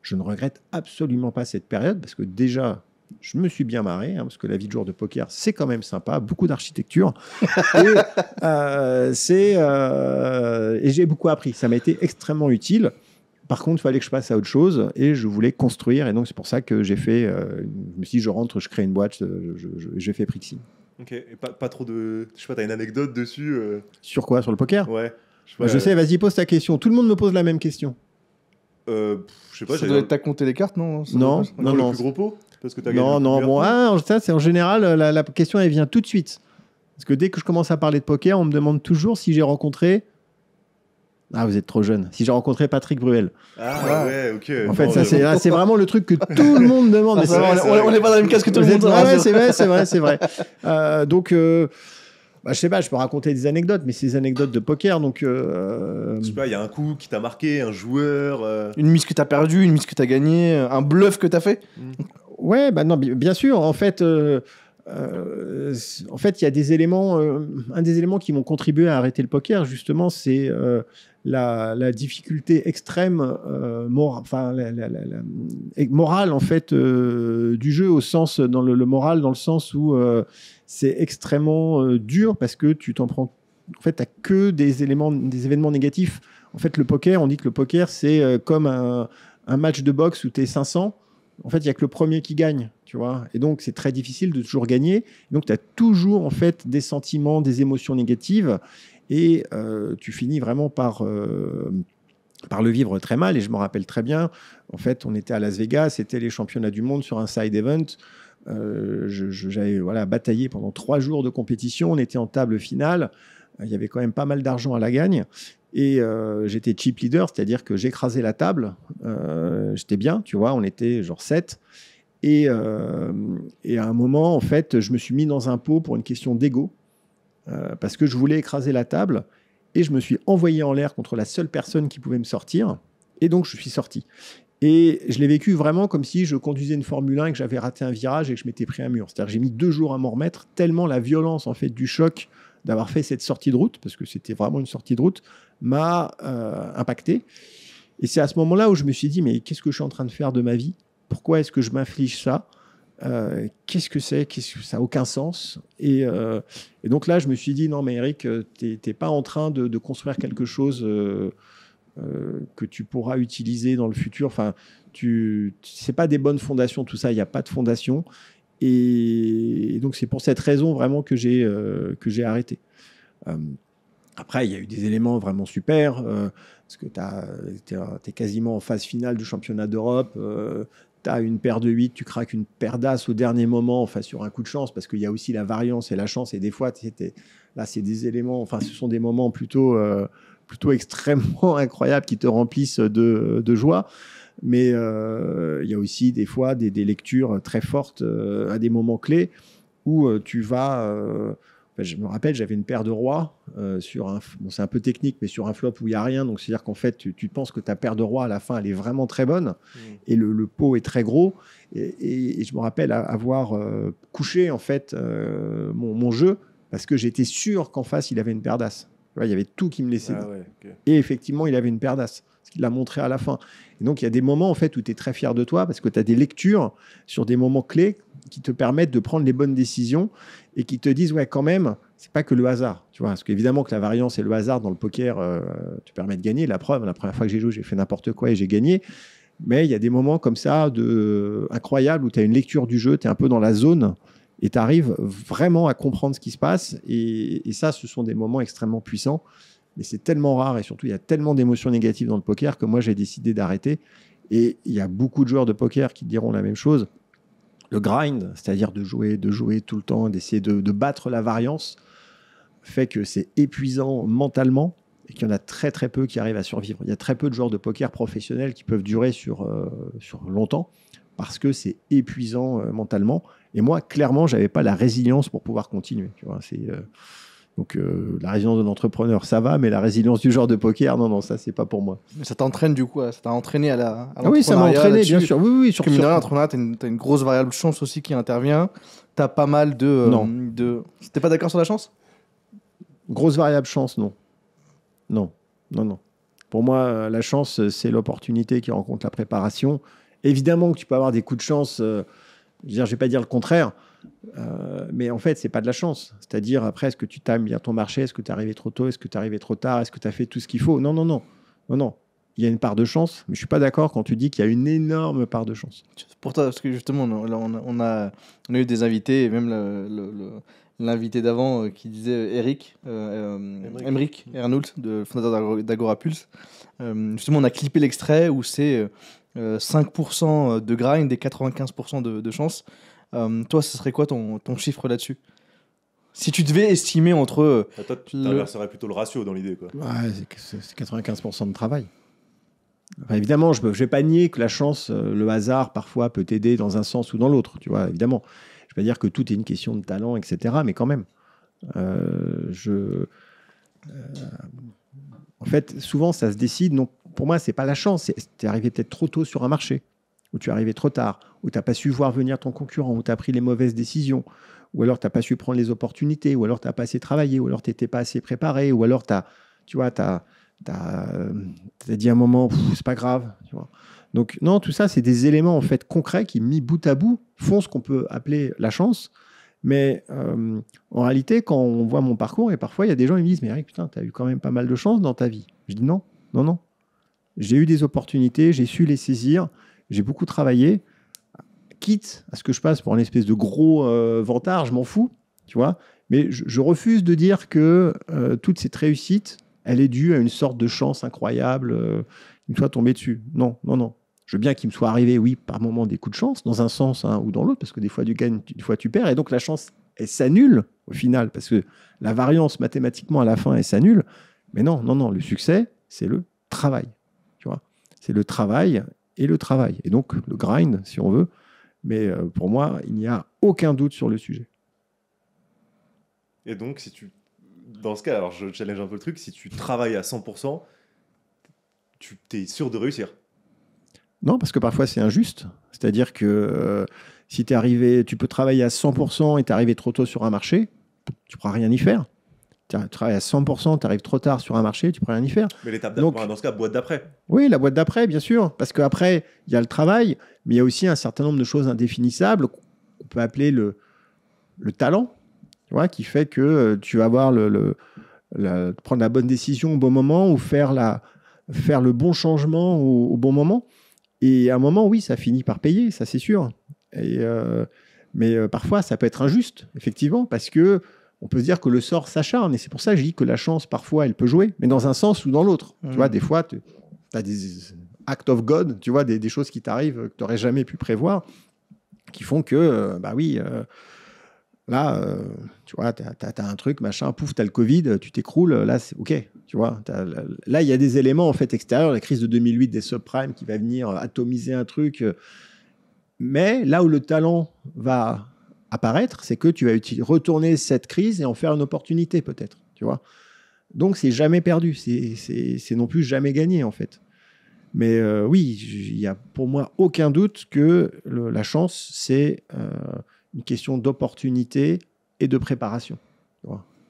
je ne regrette absolument pas cette période parce que déjà, je me suis bien marré, hein, parce que la vie de joueur de poker, c'est quand même sympa, beaucoup d'architecture. et, euh, euh, et j'ai beaucoup appris. Ça m'a été extrêmement utile. Par contre, il fallait que je passe à autre chose et je voulais construire. Et donc, c'est pour ça que j'ai fait. Euh, si je rentre, je crée une boîte, j'ai fait Prixie. Ok, pas, trop de. Je sais pas, as une anecdote dessus Sur quoi Sur le poker Ouais. je bah, sais vas-y, pose ta question. Tout le monde me pose la même question euh, je sais pas. Ça doit être compté les cartes, non Non, non, non. Le plus gros pot Parce que as non, non, bon, ah, ça, c'est en général, euh, la, question, elle vient tout de suite. Parce que dès que je commence à parler de poker, on me demande toujours si j'ai rencontré. Ah, vous êtes trop jeune. Si j'ai rencontré Patrick Bruel. Ah, ah. ouais, ok. En fait, ça, euh, c'est ah, vraiment le truc que tout le monde demande. on n'est pas dans la même case que tout le monde. ouais, c'est vrai, c'est vrai, c'est vrai. Euh, donc bah, je sais pas, je peux raconter des anecdotes, mais c'est des anecdotes de poker, donc. Euh, sais pas, il y a un coup qui t'a marqué, un joueur. Euh, une mise que t'as perdue, une mise que t'as gagnée, un bluff que t'as fait. Oui, mm. Ouais, bah non, bien sûr. En fait, euh, en fait, il y a des éléments. un des éléments qui m'ont contribué à arrêter le poker, justement, c'est la, difficulté extrême enfin, morale, en fait, du jeu, au sens dans le, le moral, dans le sens où c'est extrêmement euh, dur parce que tu t'en prends. En fait, tu n'as que des, éléments, des événements négatifs. En fait, le poker, on dit que le poker, c'est euh, comme un, match de boxe où tu es 500. En fait, il y a que le premier qui gagne, tu vois. Et donc, c'est très difficile de toujours gagner. donc, tu as toujours, en fait, des sentiments, des émotions négatives. Et euh, tu finis vraiment par par le vivre très mal. Et je me rappelle très bien. En fait, on était à Las Vegas, c'était les championnats du monde sur un side event. Euh, j'avais voilà, bataillé pendant trois jours de compétition. On était en table finale. Euh, il y avait quand même pas mal d'argent à la gagne. Et euh, j'étais cheap leader, c'est-à-dire que j'écrasais la table. j'étais bien, tu vois, on était genre 7. Et, et, à un moment, en fait, je me suis mis dans un pot pour une question d'ego, parce que je voulais écraser la table. Et je me suis envoyé en l'air contre la seule personne qui pouvait me sortir. Et donc, je suis sorti. Et je l'ai vécu vraiment comme si je conduisais une Formule 1 et que j'avais raté un virage et que je m'étais pris un mur. C'est-à-dire que j'ai mis deux jours à m'en remettre, tellement la violence en fait du choc d'avoir fait cette sortie de route, parce que c'était vraiment une sortie de route, m'a euh, impacté. Et c'est à ce moment-là où je me suis dit, mais qu'est-ce que je suis en train de faire de ma vie Pourquoi est-ce que je m'inflige ça euh, Qu'est-ce que c'est Ça n'a aucun sens. Euh, et, donc là, je me suis dit, non, mais Eric, tu n'es pas en train de, de construire quelque chose euh, que tu pourras utiliser dans le futur. Enfin, tu, c'est pas des bonnes fondations, tout ça. Il n'y a pas de fondation. Et, donc, c'est pour cette raison vraiment que j'ai, euh, que j'ai arrêté. Euh, après, il y a eu des éléments vraiment super, parce que tu es quasiment en phase finale du championnat d'Europe, tu as une paire de 8, tu craques une paire d'as au dernier moment, enfin sur un coup de chance, parce qu'il y a aussi la variance et la chance, et des fois, c'était là, c'est des éléments, enfin, ce sont des moments plutôt plutôt extrêmement incroyables qui te remplissent de, joie. Mais euh, il y a aussi des fois des, lectures très fortes euh, à des moments clés où euh, tu vas. Ben, je me rappelle, j'avais une paire de rois sur un. Bon, c'est un peu technique, mais sur un flop où il n'y a rien. Donc, c'est-à-dire qu'en fait, tu, penses que ta paire de rois, à la fin, elle est vraiment très bonne. Mmh. Et le, pot est très gros. Et, je me rappelle avoir couché, en fait, mon, mon, jeu parce que j'étais sûr qu'en face, il avait une paire d'as il y avait tout qui me laissait. Ah et effectivement, il avait une paire d'as, ce qu'il l'a montré à la fin. Et donc, il y a des moments en fait où tu es très fier de toi parce que tu as des lectures sur des moments clés qui te permettent de prendre les bonnes décisions et qui te disent ouais quand même c'est pas que le hasard tu vois parce qu'évidemment que la variance et le hasard dans le poker euh, te permettent de gagner la preuve la première fois que j'ai joué j'ai fait n'importe quoi et j'ai gagné mais il y a des moments comme ça de incroyables où tu as une lecture du jeu tu es un peu dans la zone et tu arrives vraiment à comprendre ce qui se passe. Et, ça, ce sont des moments extrêmement puissants. Mais c'est tellement rare et surtout, il y a tellement d'émotions négatives dans le poker que moi, j'ai décidé d'arrêter. Et il y a beaucoup de joueurs de poker qui diront la même chose. Le grind, c'est-à-dire de jouer, de jouer tout le temps, d'essayer de, battre la variance, fait que c'est épuisant mentalement et qu'il y en a très très peu qui arrivent à survivre. Il y a très peu de joueurs de poker professionnels qui peuvent durer sur, euh, sur longtemps parce que c'est épuisant euh, mentalement et moi, clairement, j'avais pas la résilience pour pouvoir continuer. Tu vois, c'est euh, donc euh, la résilience d'un entrepreneur, ça va, mais la résilience du genre de poker, non, non, ça c'est pas pour moi. Mais ça t'entraîne du coup, ça t'a entraîné à la. ah oui, ça m'a entraîné, bien sûr. Oui, oui, sur. Comme l'entrepreneuriat, t'as une, une, grosse variable de chance aussi qui intervient. Tu as pas mal de. Euh, non. De... n'es pas d'accord sur la chance Grosse variable chance, non. Non, non, non. Pour moi, la chance, c'est l'opportunité qui rencontre la préparation. Évidemment que tu peux avoir des coups de chance. Je ne vais pas dire le contraire, euh, mais en fait, c'est pas de la chance. C'est-à-dire, après, est-ce que tu t'aimes bien ton marché Est-ce que tu es arrivé trop tôt Est-ce que tu es arrivé trop tard Est-ce que tu as fait tout ce qu'il faut Non, non, non. Non, non. Il y a une part de chance, mais je suis pas d'accord quand tu dis qu'il y a une énorme part de chance. Pour toi, parce que justement, on a, on a, eu des invités, et même l'invité d'avant euh, qui disait euh, Eric, euh, Emric de, fondateur d'Agora Pulse. justement, on a clippé l'extrait où c'est 5% euh, euh, de grind et 95% de, de, chance. Euh, toi, ce serait quoi ton, chiffre là-dessus si tu devais estimer entre. ça bah, toi, tu le... plutôt le ratio dans l'idée. Ouais, c'est 95% de travail. évidemment, je ne vais pas nier que la chance, le hasard, parfois, peut t'aider dans un sens ou dans l'autre, tu vois, évidemment. Je ne vais dire que tout est une question de talent, etc., mais quand même. je... en fait, souvent, ça se décide non pour moi, c'est pas la chance. Tu es arrivé peut-être trop tôt sur un marché, ou tu es arrivé trop tard, ou tu n'as pas su voir venir ton concurrent, ou tu as pris les mauvaises décisions, ou alors tu n'as pas su prendre les opportunités, ou alors tu n'as pas assez travaillé, ou alors tu n'étais pas assez préparé, ou alors tu as, tu vois, tu as, euh, dit à un moment, c'est pas grave. Tu vois. Donc, non, tout ça, c'est des éléments en fait concrets qui, mis bout à bout, font ce qu'on peut appeler la chance. Mais euh, en réalité, quand on voit mon parcours, et parfois il y a des gens qui me disent Mais Eric, putain, as eu quand même pas mal de chance dans ta vie. Je dis Non, non, non. J'ai eu des opportunités, j'ai su les saisir, j'ai beaucoup travaillé. Quitte à ce que je passe pour une espèce de gros euh, vantage je m'en fous, tu vois. Mais je, refuse de dire que euh, toute cette réussite, elle est due à une sorte de chance incroyable, qui euh, me soit tombée dessus. Non, non, non. Je veux bien qu'il me soit arrivé, oui, par moment des coups de chance, dans un sens hein, ou dans l'autre, parce que des fois tu gagnes, des fois tu perds, et donc la chance, elle s'annule au final, parce que la variance mathématiquement à la fin, elle s'annule. Mais non, non, non, le succès, c'est le travail c'est le travail et le travail. Et donc le grind, si on veut. Mais euh, pour moi, il n'y a aucun doute sur le sujet. Et donc, si tu, dans ce cas, alors je challenge un peu le truc, si tu travailles à 100%, tu es sûr de réussir. Non, parce que parfois c'est injuste. C'est-à-dire que euh, si tu arrivé, tu peux travailler à 100% et t'es arrivé trop tôt sur un marché, tu ne pourras rien y faire. Tu travailles à 100%, tu arrives trop tard sur un marché, tu peux rien y faire. Mais l'étape d'après, dans ce cas, boîte d'après. Oui, la boîte d'après, bien sûr. Parce qu'après, il y a le travail, mais il y a aussi un certain nombre de choses indéfinissables qu'on peut appeler le, le talent, vois, qui fait que euh, tu vas avoir le, prendre la bonne décision au bon moment ou faire, la, faire le bon changement au, bon moment. Et à un moment, oui, ça finit par payer, ça c'est sûr. Et, euh, mais euh, parfois, ça peut être injuste, effectivement, parce que on peut se dire que le sort s'acharne. Et c'est pour ça que je dis que la chance, parfois, elle peut jouer, mais dans un sens ou dans l'autre. Tu mmh. vois, des fois, tu as des actes of God, tu vois, des, choses qui t'arrivent que tu n'aurais jamais pu prévoir, qui font que, euh, bah oui, euh, là, euh, tu vois, tu as, as, un truc, machin, pouf, tu as le Covid, tu t'écroules, là, c'est OK. Tu vois, là, il y a des éléments, en fait, extérieurs, la crise de 2008 des subprimes qui va venir atomiser un truc. Mais là où le talent va apparaître, c'est que tu vas retourner cette crise et en faire une opportunité peut-être, tu vois. Donc c'est jamais perdu, c'est non plus jamais gagné en fait. Mais euh, oui, il n'y a pour moi aucun doute que la chance, c'est euh, une question d'opportunité et de préparation.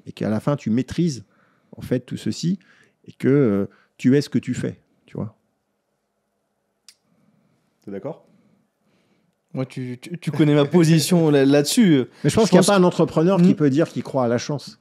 et qu'à la fin, tu maîtrises en fait tout ceci et que euh, tu es ce que tu fais, tu vois. d'accord moi, tu, tu, connais ma position là-dessus. Mais je pense qu'il n'y a pas un entrepreneur qui hmm. peut dire qu'il croit à la chance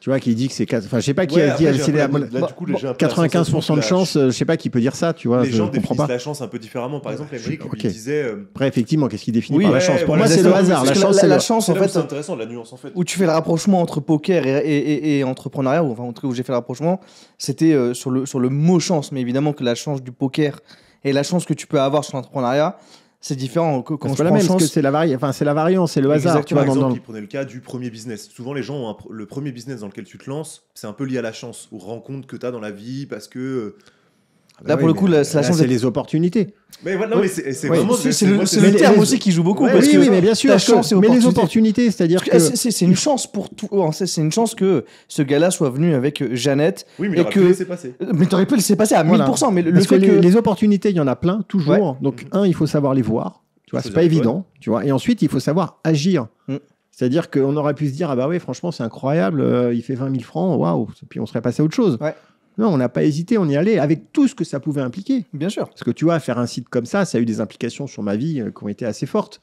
tu vois, qui dit que c'est. Enfin, je sais pas qui a dit. 95% de chance, euh, je sais pas qui peut dire ça, tu vois. Les gens définissent la chance un peu différemment. Par exemple, Emmerich, euh, Après, effectivement, qu'est-ce qui définit par la chance Pour moi, c'est le hasard. La chance, c'est la chance en fait. C'est intéressant, la nuance, en fait. Où tu fais le rapprochement entre poker et, entrepreneuriat, ou enfin, en où j'ai fait le rapprochement, c'était euh, sur, le, sur le mot chance. Mais évidemment que la chance du poker et la chance que tu peux avoir sur l'entrepreneuriat, c'est différent. Quand c'est la même, chance... c'est la, vari... enfin, la variance, c'est le hasard. Tu par exemple, le cas du premier business. Souvent, les gens ont le premier business dans lequel tu te lances, c'est un peu lié à la chance, aux rencontres que tu as dans la vie, parce que euh, Là, pour le coup, la, chance' c'est les opportunités. c'est le, terme aussi qui joue beaucoup. oui, oui, mais bien sûr. Chance mais les opportunités, c'est-à-dire que eh, c'est une chance pour tout. Oh, c'est une chance que ce gars-là soit venu avec euh, Jeannette. Oui, mais et que... pu laisser passer. Mais t'aurais pu laisser passer à 1000%. Mais le, fait que, les opportunités, il y en a plein toujours. Donc un, il faut savoir les voir. Tu vois, c'est pas évident. Tu vois. Et ensuite, il faut savoir agir. Mm. C'est-à-dire qu'on aurait pu se dire ah bah oui, franchement, c'est incroyable. Euh, il fait 20 000 francs. Waouh. Puis on serait passé à autre chose. Ouais non, on n'a pas hésité, on y allait, avec tout ce que ça pouvait impliquer. Bien sûr. Parce que tu vois, faire un site comme ça, ça a eu des implications sur ma vie euh, qui ont été assez fortes.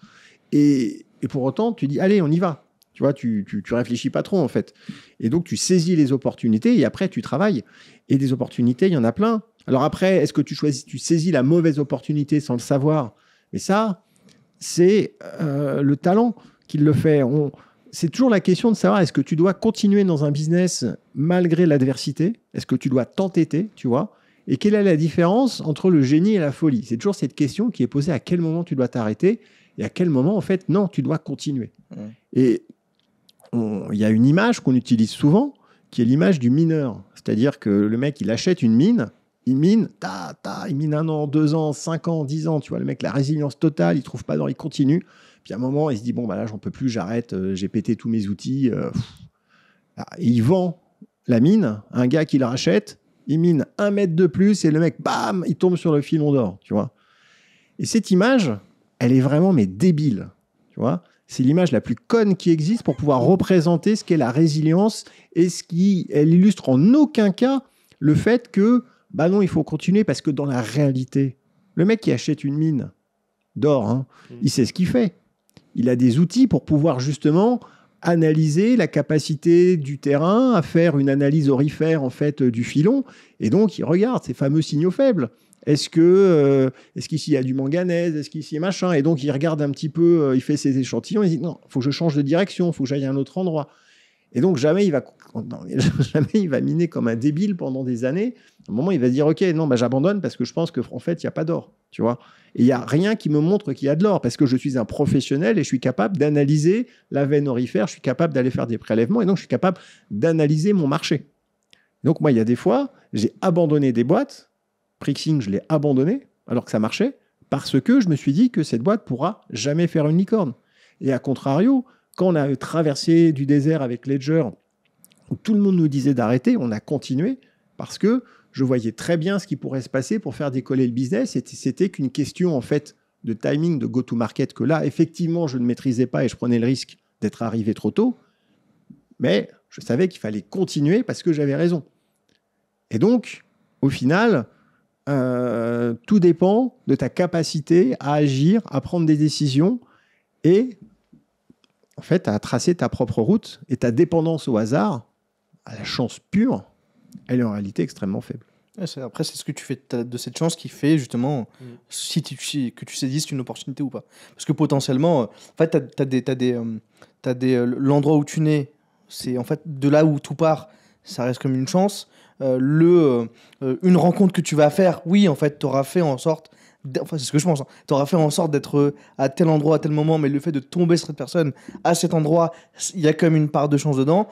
Et, pour autant, tu dis, allez, on y va. Tu vois, tu, tu, tu, réfléchis pas trop, en fait. Et donc, tu saisis les opportunités et après, tu travailles. Et des opportunités, il y en a plein. Alors après, est-ce que tu choisis, tu saisis la mauvaise opportunité sans le savoir Mais ça, c'est euh, le talent qui le fait. On, c'est toujours la question de savoir est-ce que tu dois continuer dans un business malgré l'adversité Est-ce que tu dois t'entêter, tu vois Et quelle est la différence entre le génie et la folie C'est toujours cette question qui est posée à quel moment tu dois t'arrêter et à quel moment, en fait, non, tu dois continuer. Et il y a une image qu'on utilise souvent qui est l'image du mineur. C'est-à-dire que le mec, il achète une mine, il mine, ta, ta, il mine un an, deux ans, cinq ans, dix ans, tu vois, le mec, la résilience totale, il trouve pas d'or, il continue à un moment, il se dit bon, bah là, j'en peux plus, j'arrête, euh, j'ai pété tous mes outils. Euh, ah, il vend la mine, un gars qui la rachète, il mine un mètre de plus et le mec, bam, il tombe sur le filon d'or, tu vois. Et cette image, elle est vraiment mais débile, tu vois. C'est l'image la plus conne qui existe pour pouvoir représenter ce qu'est la résilience et ce qui, elle illustre en aucun cas le fait que, bah non, il faut continuer parce que dans la réalité, le mec qui achète une mine d'or, hein, mmh. il sait ce qu'il fait il a des outils pour pouvoir justement analyser la capacité du terrain à faire une analyse orifère en fait du filon et donc il regarde ces fameux signaux faibles est-ce que euh, est-ce qu'ici il y a du manganèse est-ce qu'ici est machin et donc il regarde un petit peu euh, il fait ses échantillons il dit non faut que je change de direction faut que j'aille à un autre endroit et donc, jamais il va, il va miner comme un débile pendant des années. À un moment, il va dire Ok, non, bah, j'abandonne parce que je pense que, en fait, il n'y a pas d'or. Tu vois Et il n'y a rien qui me montre qu'il y a de l'or parce que je suis un professionnel et je suis capable d'analyser la veine orifère, je suis capable d'aller faire des prélèvements et donc je suis capable d'analyser mon marché. Donc, moi, il y a des fois, j'ai abandonné des boîtes. Prixing, je l'ai abandonné alors que ça marchait parce que je me suis dit que cette boîte pourra jamais faire une licorne. Et à contrario, quand on a traversé du désert avec Ledger, tout le monde nous disait d'arrêter, on a continué parce que je voyais très bien ce qui pourrait se passer pour faire décoller le business. Et c'était qu'une question en fait de timing, de go-to-market que là, effectivement, je ne maîtrisais pas et je prenais le risque d'être arrivé trop tôt. Mais je savais qu'il fallait continuer parce que j'avais raison. Et donc, au final, euh, tout dépend de ta capacité à agir, à prendre des décisions et en fait, à tracer ta propre route et ta dépendance au hasard, à la chance pure, elle est en réalité extrêmement faible. Après, c'est ce que tu fais de cette chance qui fait justement mm. si tu, si, que tu saisisses une opportunité ou pas. Parce que potentiellement, euh, en fait, as, des, des, euh, des, euh, l'endroit où tu nais, c'est en fait de là où tout part, ça reste comme une chance. le, une rencontre que tu vas faire, oui, en fait, tu fait en sorte enfin c'est ce que je pense, hein. tu auras fait en sorte d'être euh, à tel endroit à tel moment, mais le fait de tomber sur cette personne à cet endroit, il y a comme une part de chance dedans.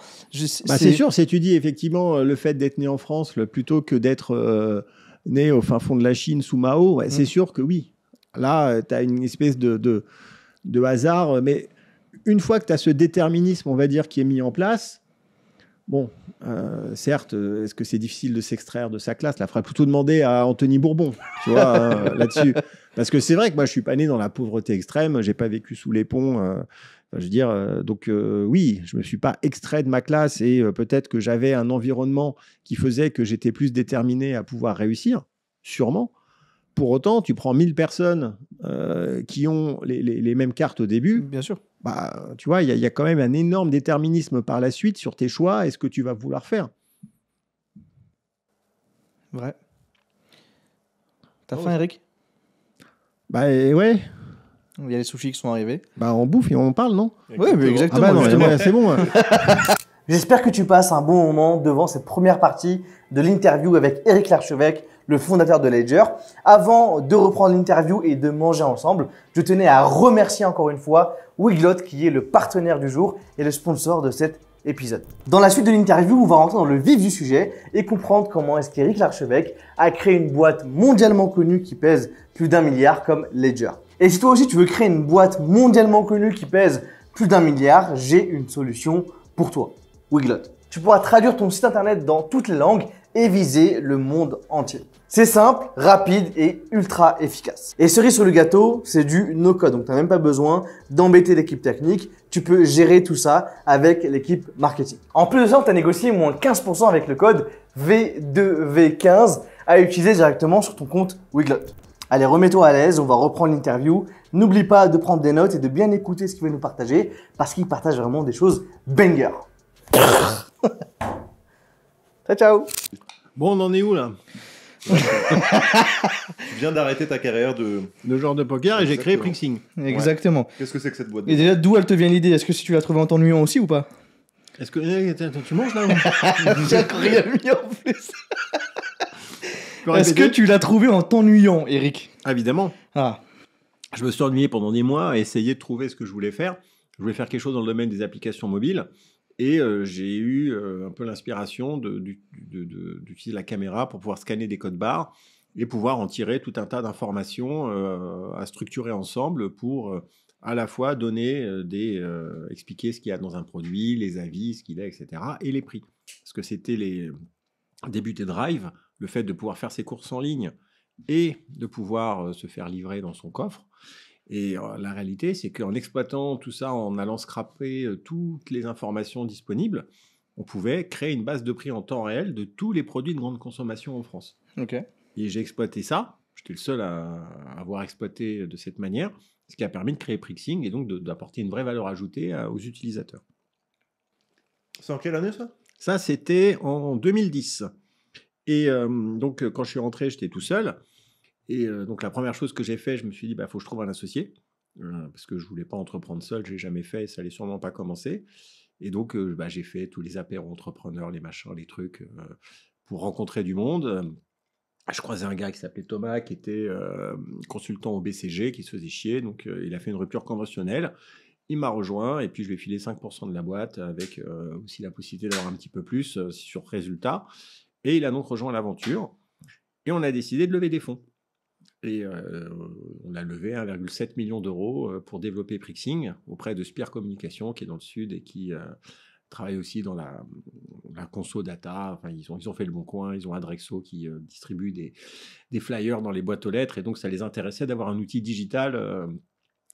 Bah, c'est sûr, si tu dis effectivement euh, le fait d'être né en France plutôt que d'être euh, né au fin fond de la Chine sous Mao, mm. c'est sûr que oui. Là, tu as une espèce de, de, de hasard, mais une fois que tu as ce déterminisme, on va dire, qui est mis en place, Bon, euh, certes, euh, est-ce que c'est difficile de s'extraire de sa classe Là, faudrait plutôt demander à Anthony Bourbon, tu vois, hein, là-dessus. Parce que c'est vrai que moi, je suis pas né dans la pauvreté extrême, j'ai pas vécu sous les ponts. Euh, je veux dire, donc oui, je me suis pas extrait de ma classe et peut-être que j'avais un environnement qui faisait que j'étais plus déterminé à pouvoir réussir, sûrement. Pour autant, tu prends 1000 personnes euh, qui ont les, mêmes cartes au début. Bien sûr. Bah, tu vois, il y, a quand même un énorme déterminisme par la suite sur tes choix et ce que tu vas vouloir faire. Vrai. T'as oh. faim, Eric Bah ouais. Il y a les sushis qui sont arrivés. Bah on bouffe et on parle, non Oui, mais exactement. Ah bah c'est bon. Hein. J'espère que tu passes un bon moment devant cette première partie de l'interview avec Eric Larchevêque le fondateur de Ledger. Avant de reprendre l'interview et de manger ensemble, je tenais à remercier encore une fois Wiglot qui est le partenaire du jour et le sponsor de cet épisode. Dans la suite de l'interview, on va rentrer dans le vif du sujet et comprendre comment est-ce qu'Éric Larchevêque a créé une boîte mondialement connue qui pèse plus d'un milliard comme Ledger. Et si toi aussi tu veux créer une boîte mondialement connue qui pèse plus d'un milliard, j'ai une solution pour toi, Wiglot. Tu pourras traduire ton site internet dans toutes les langues et viser le monde entier. C'est simple, rapide et ultra efficace. Et cerise sur le gâteau, c'est du no-code. Donc, tu n'as même pas besoin d'embêter l'équipe technique. Tu peux gérer tout ça avec l'équipe marketing. En plus de ça, tu as négocié moins 15% avec le code V2V15 à utiliser directement sur ton compte Wiglot. Allez, remets-toi à l'aise, on va reprendre l'interview. N'oublie pas de prendre des notes et de bien écouter ce qu'il va nous partager parce qu'il partage vraiment des choses banger. ciao, ciao Bon, on en est où là tu viens d'arrêter ta carrière de. De genre de poker et j'ai créé Prixing. Exactement. Qu'est-ce que c'est que cette boîte Et déjà, d'où elle te vient l'idée Est-ce que si tu l'as trouvée en t'ennuyant aussi ou pas Est-ce que. Eh, tu manges là J'ai rien mis en plus Est-ce que tu l'as trouvée en t'ennuyant, Eric ah, Évidemment. Ah. Je me suis ennuyé pendant des mois à essayer de trouver ce que je voulais faire. Je voulais faire quelque chose dans le domaine des applications mobiles. Et euh, j'ai eu euh, un peu l'inspiration d'utiliser la caméra pour pouvoir scanner des codes barres et pouvoir en tirer tout un tas d'informations euh, à structurer ensemble pour à la fois donner des expliquer ce qu'il y a dans un produit, les avis, ce qu'il est, etc. et les prix. Parce que c'était les débuts des le fait de pouvoir faire ses courses en ligne et de pouvoir se faire livrer dans son coffre. Et euh, la réalité, c'est qu'en exploitant tout ça, en allant scraper euh, toutes les informations disponibles, on pouvait créer une base de prix en temps réel de tous les produits de grande consommation en France. Et j'ai exploité ça. J'étais le seul à avoir exploité de cette manière, ce qui a permis de créer Prixing et donc d'apporter une vraie valeur ajoutée aux utilisateurs. C'est en quelle année ça Ça, c'était en 2010. Et euh, donc, quand je suis rentré, j'étais tout seul. Et euh, donc la première chose que j'ai fait, je me suis dit, bah faut que je trouve un associé, euh, parce que je voulais pas entreprendre seul, j'ai jamais fait, ça allait sûrement pas commencer. Et donc euh, bah, j'ai fait tous les apéros entrepreneurs, les machins, les trucs, pour rencontrer du monde. Je croisais un gars qui s'appelait Thomas, qui était consultant au BCG, qui se faisait chier, donc il a fait une rupture conventionnelle. Il m'a rejoint et puis je lui ai filé 5% de la boîte avec aussi la possibilité d'avoir un petit peu plus sur résultat. Et il a donc rejoint l'aventure et on a décidé de lever des fonds. Et on a levé 1,7 million d'euros pour développer Prixing auprès de Spire Communication, qui est dans le sud et qui travaille aussi dans la, conso data. Enfin, ils, ont, ils ont fait le bon coin, ils ont Adrexo qui distribue des, flyers dans les boîtes aux lettres. Et donc, ça les intéressait d'avoir un outil digital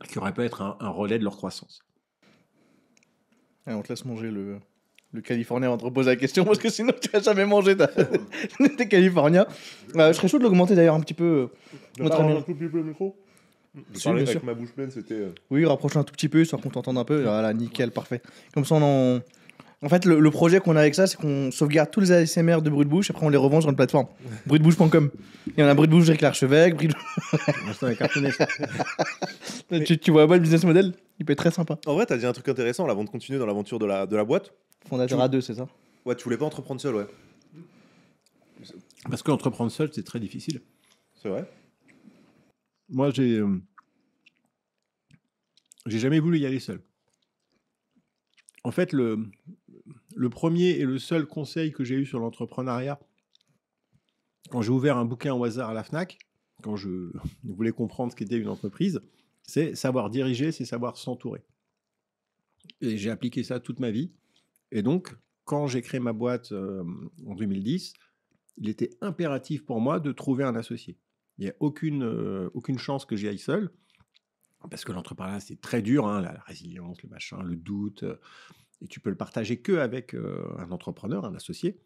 qui aurait pu être un, relais de leur croissance. on te laisse manger le, le Californien, on te reposer la question parce que sinon tu n'as jamais mangé ta... t'es Californien. Euh, je serais chaud de l'augmenter d'ailleurs un petit peu. Euh, notre un tout petit peu le micro si, avec ma bouche pleine, c'était. Euh, oui, rapproche un tout petit peu, histoire qu'on t'entende un peu. Voilà, nickel, parfait. Comme ça, on en en fait, le, projet qu'on a avec ça, c'est qu'on sauvegarde tous les ASMR de bruit de bouche, après on les revend sur une plateforme. Bouche.com. Il y en a bruit de bouche avec l'archevêque, bruit de... tu, vois pas le business model Il peut être très sympa. En vrai, t'as dit un truc intéressant La avant de continuer dans l'aventure de la, de la boîte. Fondateur à deux, c'est ça Ouais, tu voulais pas entreprendre seul, ouais. Parce qu'entreprendre seul, c'est très difficile. C'est vrai. Moi, j'ai. Euh, j'ai jamais voulu y aller seul. En fait, le, le premier et le seul conseil que j'ai eu sur l'entrepreneuriat, quand j'ai ouvert un bouquin au hasard à la FNAC, quand je voulais comprendre ce qu'était une entreprise, c'est savoir diriger, c'est savoir s'entourer. Et j'ai appliqué ça toute ma vie. Et donc, quand j'ai créé ma boîte euh, en 2010, il était impératif pour moi de trouver un associé. Il n'y a aucune, euh, aucune chance que j'y aille seul, parce que l'entrepreneuriat, c'est très dur, hein, la, résilience, le machin, le doute, euh, et tu peux le partager que avec euh, un entrepreneur, un associé.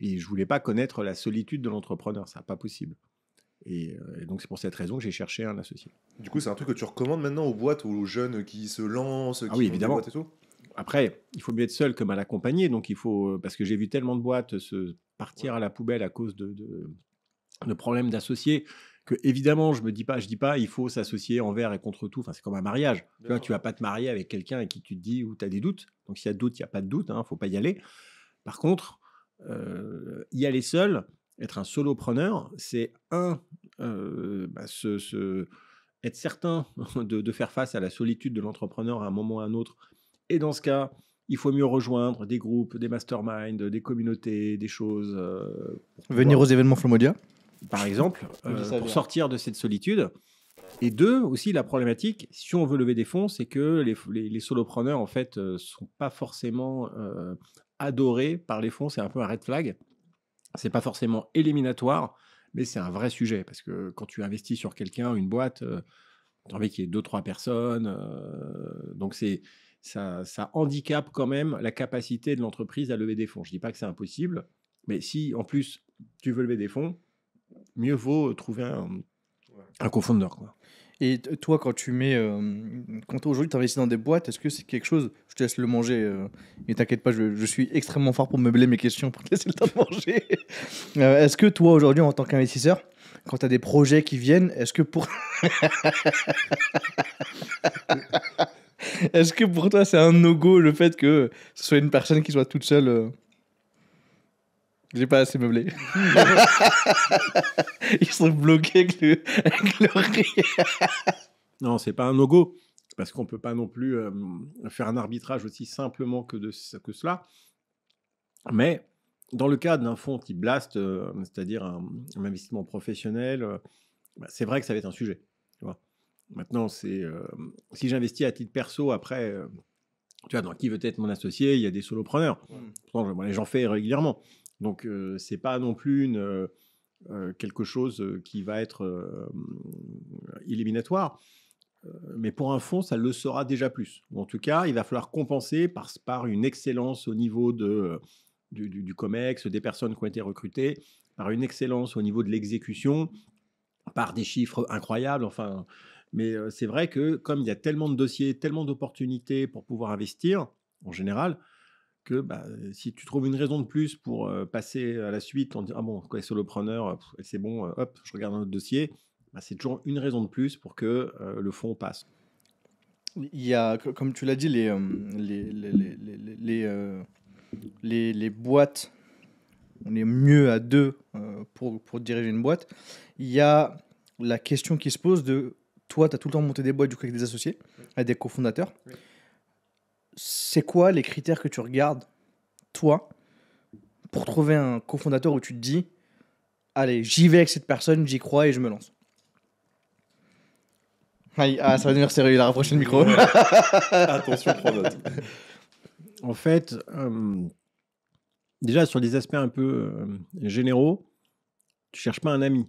Et je voulais pas connaître la solitude de l'entrepreneur, ça pas possible. Euh, et, donc c'est pour cette raison que j'ai cherché un associé. Du coup, c'est un truc que tu recommandes maintenant aux boîtes, aux jeunes qui se lancent, ah qui oui, évidemment. tout Après, il faut mieux être seul que mal accompagné, donc il faut euh, parce que j'ai vu tellement de boîtes se partir à la poubelle à cause de, de, de problèmes d'associés que évidemment, je me dis pas, je dis pas, il faut s'associer envers et contre tout. Enfin, c'est comme un mariage. Tu vois, vas pas te marier avec quelqu'un et qui tu te dis ou tu as des doutes. Donc, s'il y a doute, il n'y a pas de doute, hein, faut pas y aller. Par contre, euh, y aller seul, être un solopreneur, c'est un, ce, euh, bah, être certain de, faire face à la solitude de l'entrepreneur à un moment ou à un autre. Et dans ce cas, il faut mieux rejoindre des groupes, des masterminds, des communautés, des choses. Euh, Venir aux événements Flomodia par exemple, euh, pour sortir de cette solitude. Et deux, aussi la problématique, si on veut lever des fonds, c'est que les, les, solopreneurs, en fait, ne euh, sont pas forcément euh, adorés par les fonds. C'est un peu un red flag. C'est pas forcément éliminatoire, mais c'est un vrai sujet. Parce que quand tu investis sur quelqu'un, une boîte, euh, tu as envie qu'il y ait deux, trois personnes. donc c'est. Ça, ça handicape quand même la capacité de l'entreprise à lever des fonds. Je ne dis pas que c'est impossible, mais si en plus tu veux lever des fonds, mieux vaut trouver un, un confondeur. Et toi, quand tu mets, euh, quand aujourd'hui tu investis dans des boîtes, est-ce que c'est quelque chose Je te laisse le manger. Mais euh, et t'inquiète pas, je, suis extrêmement fort pour meubler mes questions pour te laisser le temps de manger. Euh, est-ce que toi aujourd'hui, en tant qu'investisseur, quand tu as des projets qui viennent, est-ce que pour est-ce que pour toi c'est un no-go le fait que ce soit une personne qui soit toute seule j'ai pas assez meublé. Ils sont bloqués avec le, rire. Non, c'est pas un logo parce qu'on peut pas non plus euh, faire un arbitrage aussi simplement que, de, que cela. Mais dans le cas d'un fonds qui blast, euh, c'est-à-dire un, investissement professionnel, euh, bah, c'est vrai que ça va être un sujet. Maintenant, c'est si j'investis à titre perso, après, tu vois, dans qui veut être mon associé, il y a des solopreneurs. les gens moi, fais régulièrement. Donc euh, ce n'est pas non plus euh, euh, quelque chose qui va être éliminatoire mais pour un fonds, ça le sera déjà plus. En tout cas, il va falloir compenser par, une excellence au niveau du, du, COMEX, des personnes qui ont été recrutées, par une excellence au niveau de l'exécution, par des chiffres incroyables. Enfin, mais c'est vrai que comme il y a tellement de dossiers, tellement d'opportunités pour pouvoir investir, en général, que bah, si tu trouves une raison de plus pour passer à la suite en disant Ah bon, quoi, solopreneur, c'est bon, hop, je regarde un autre dossier, bah, c'est toujours une raison de plus pour que le fond passe. Il y a, comme tu l'as dit, les, les, les, les, les, boîtes, on est mieux à deux pour, pour diriger une boîte. Il y a la question qui se pose de toi, tu as tout le temps monté des boîtes du coup, avec des associés, avec des cofondateurs c'est quoi les critères que tu regardes, toi, pour trouver un cofondateur où tu te dis, allez, j'y vais avec cette personne, j'y crois et je me lance ah, ah ça va devenir sérieux, il a rapproché micro. Attention, prends note. En fait, euh, déjà sur des aspects un peu euh, généraux, tu cherches pas un ami.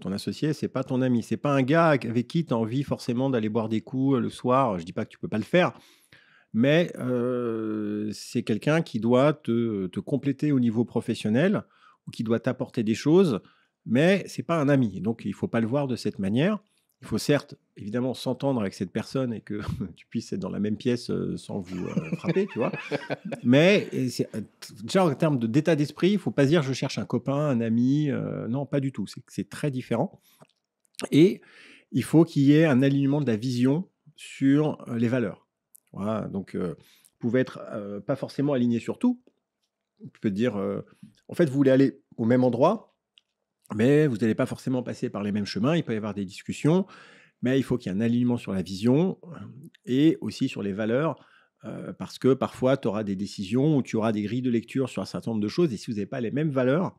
Ton associé, c'est pas ton ami. C'est pas un gars avec qui tu as envie forcément d'aller boire des coups euh, le soir. Je dis pas que tu peux pas le faire. Mais euh, c'est quelqu'un qui doit te, compléter au niveau professionnel ou qui doit t'apporter des choses. Mais c'est pas un ami. Donc, il faut pas le voir de cette manière il faut certes, évidemment, s'entendre avec cette personne et que tu puisses être dans la même pièce euh, sans vous euh, frapper, tu vois. Mais euh, déjà, en termes d'état d'esprit, il faut pas dire je cherche un copain, un ami. non, pas du tout. C'est très différent. Et il faut qu'il y ait un alignement de la vision sur les valeurs. Voilà, donc, vous pouvez être pas forcément aligné sur tout. Tu peux dire, en fait, vous voulez aller au même endroit, mais vous n'allez pas forcément passer par les mêmes chemins, il peut y avoir des discussions, mais il faut qu'il y ait un alignement sur la vision euh, et aussi sur les valeurs, euh, parce que parfois tu auras des décisions ou tu auras des grilles de lecture sur un certain nombre de choses, et si vous n'avez pas les mêmes valeurs,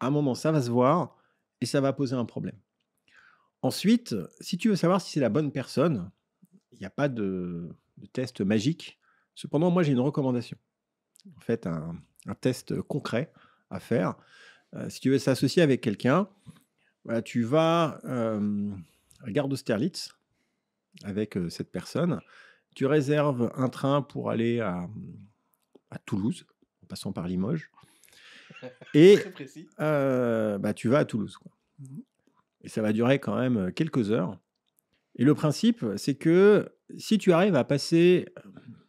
à un moment ça va se voir et ça va poser un problème. Ensuite, si tu veux savoir si c'est la bonne personne, il n'y a pas de, test magique. Cependant, moi j'ai une recommandation, en fait un test concret à faire euh, si tu veux s'associer avec quelqu'un, tu vas euh, à Gare d'Austerlitz avec euh, cette personne. Tu réserves un train pour aller à, Toulouse, en passant par Limoges. Et euh, bah, tu vas à Toulouse. Et ça va durer quand même quelques heures. Et le principe, c'est que si tu arrives à passer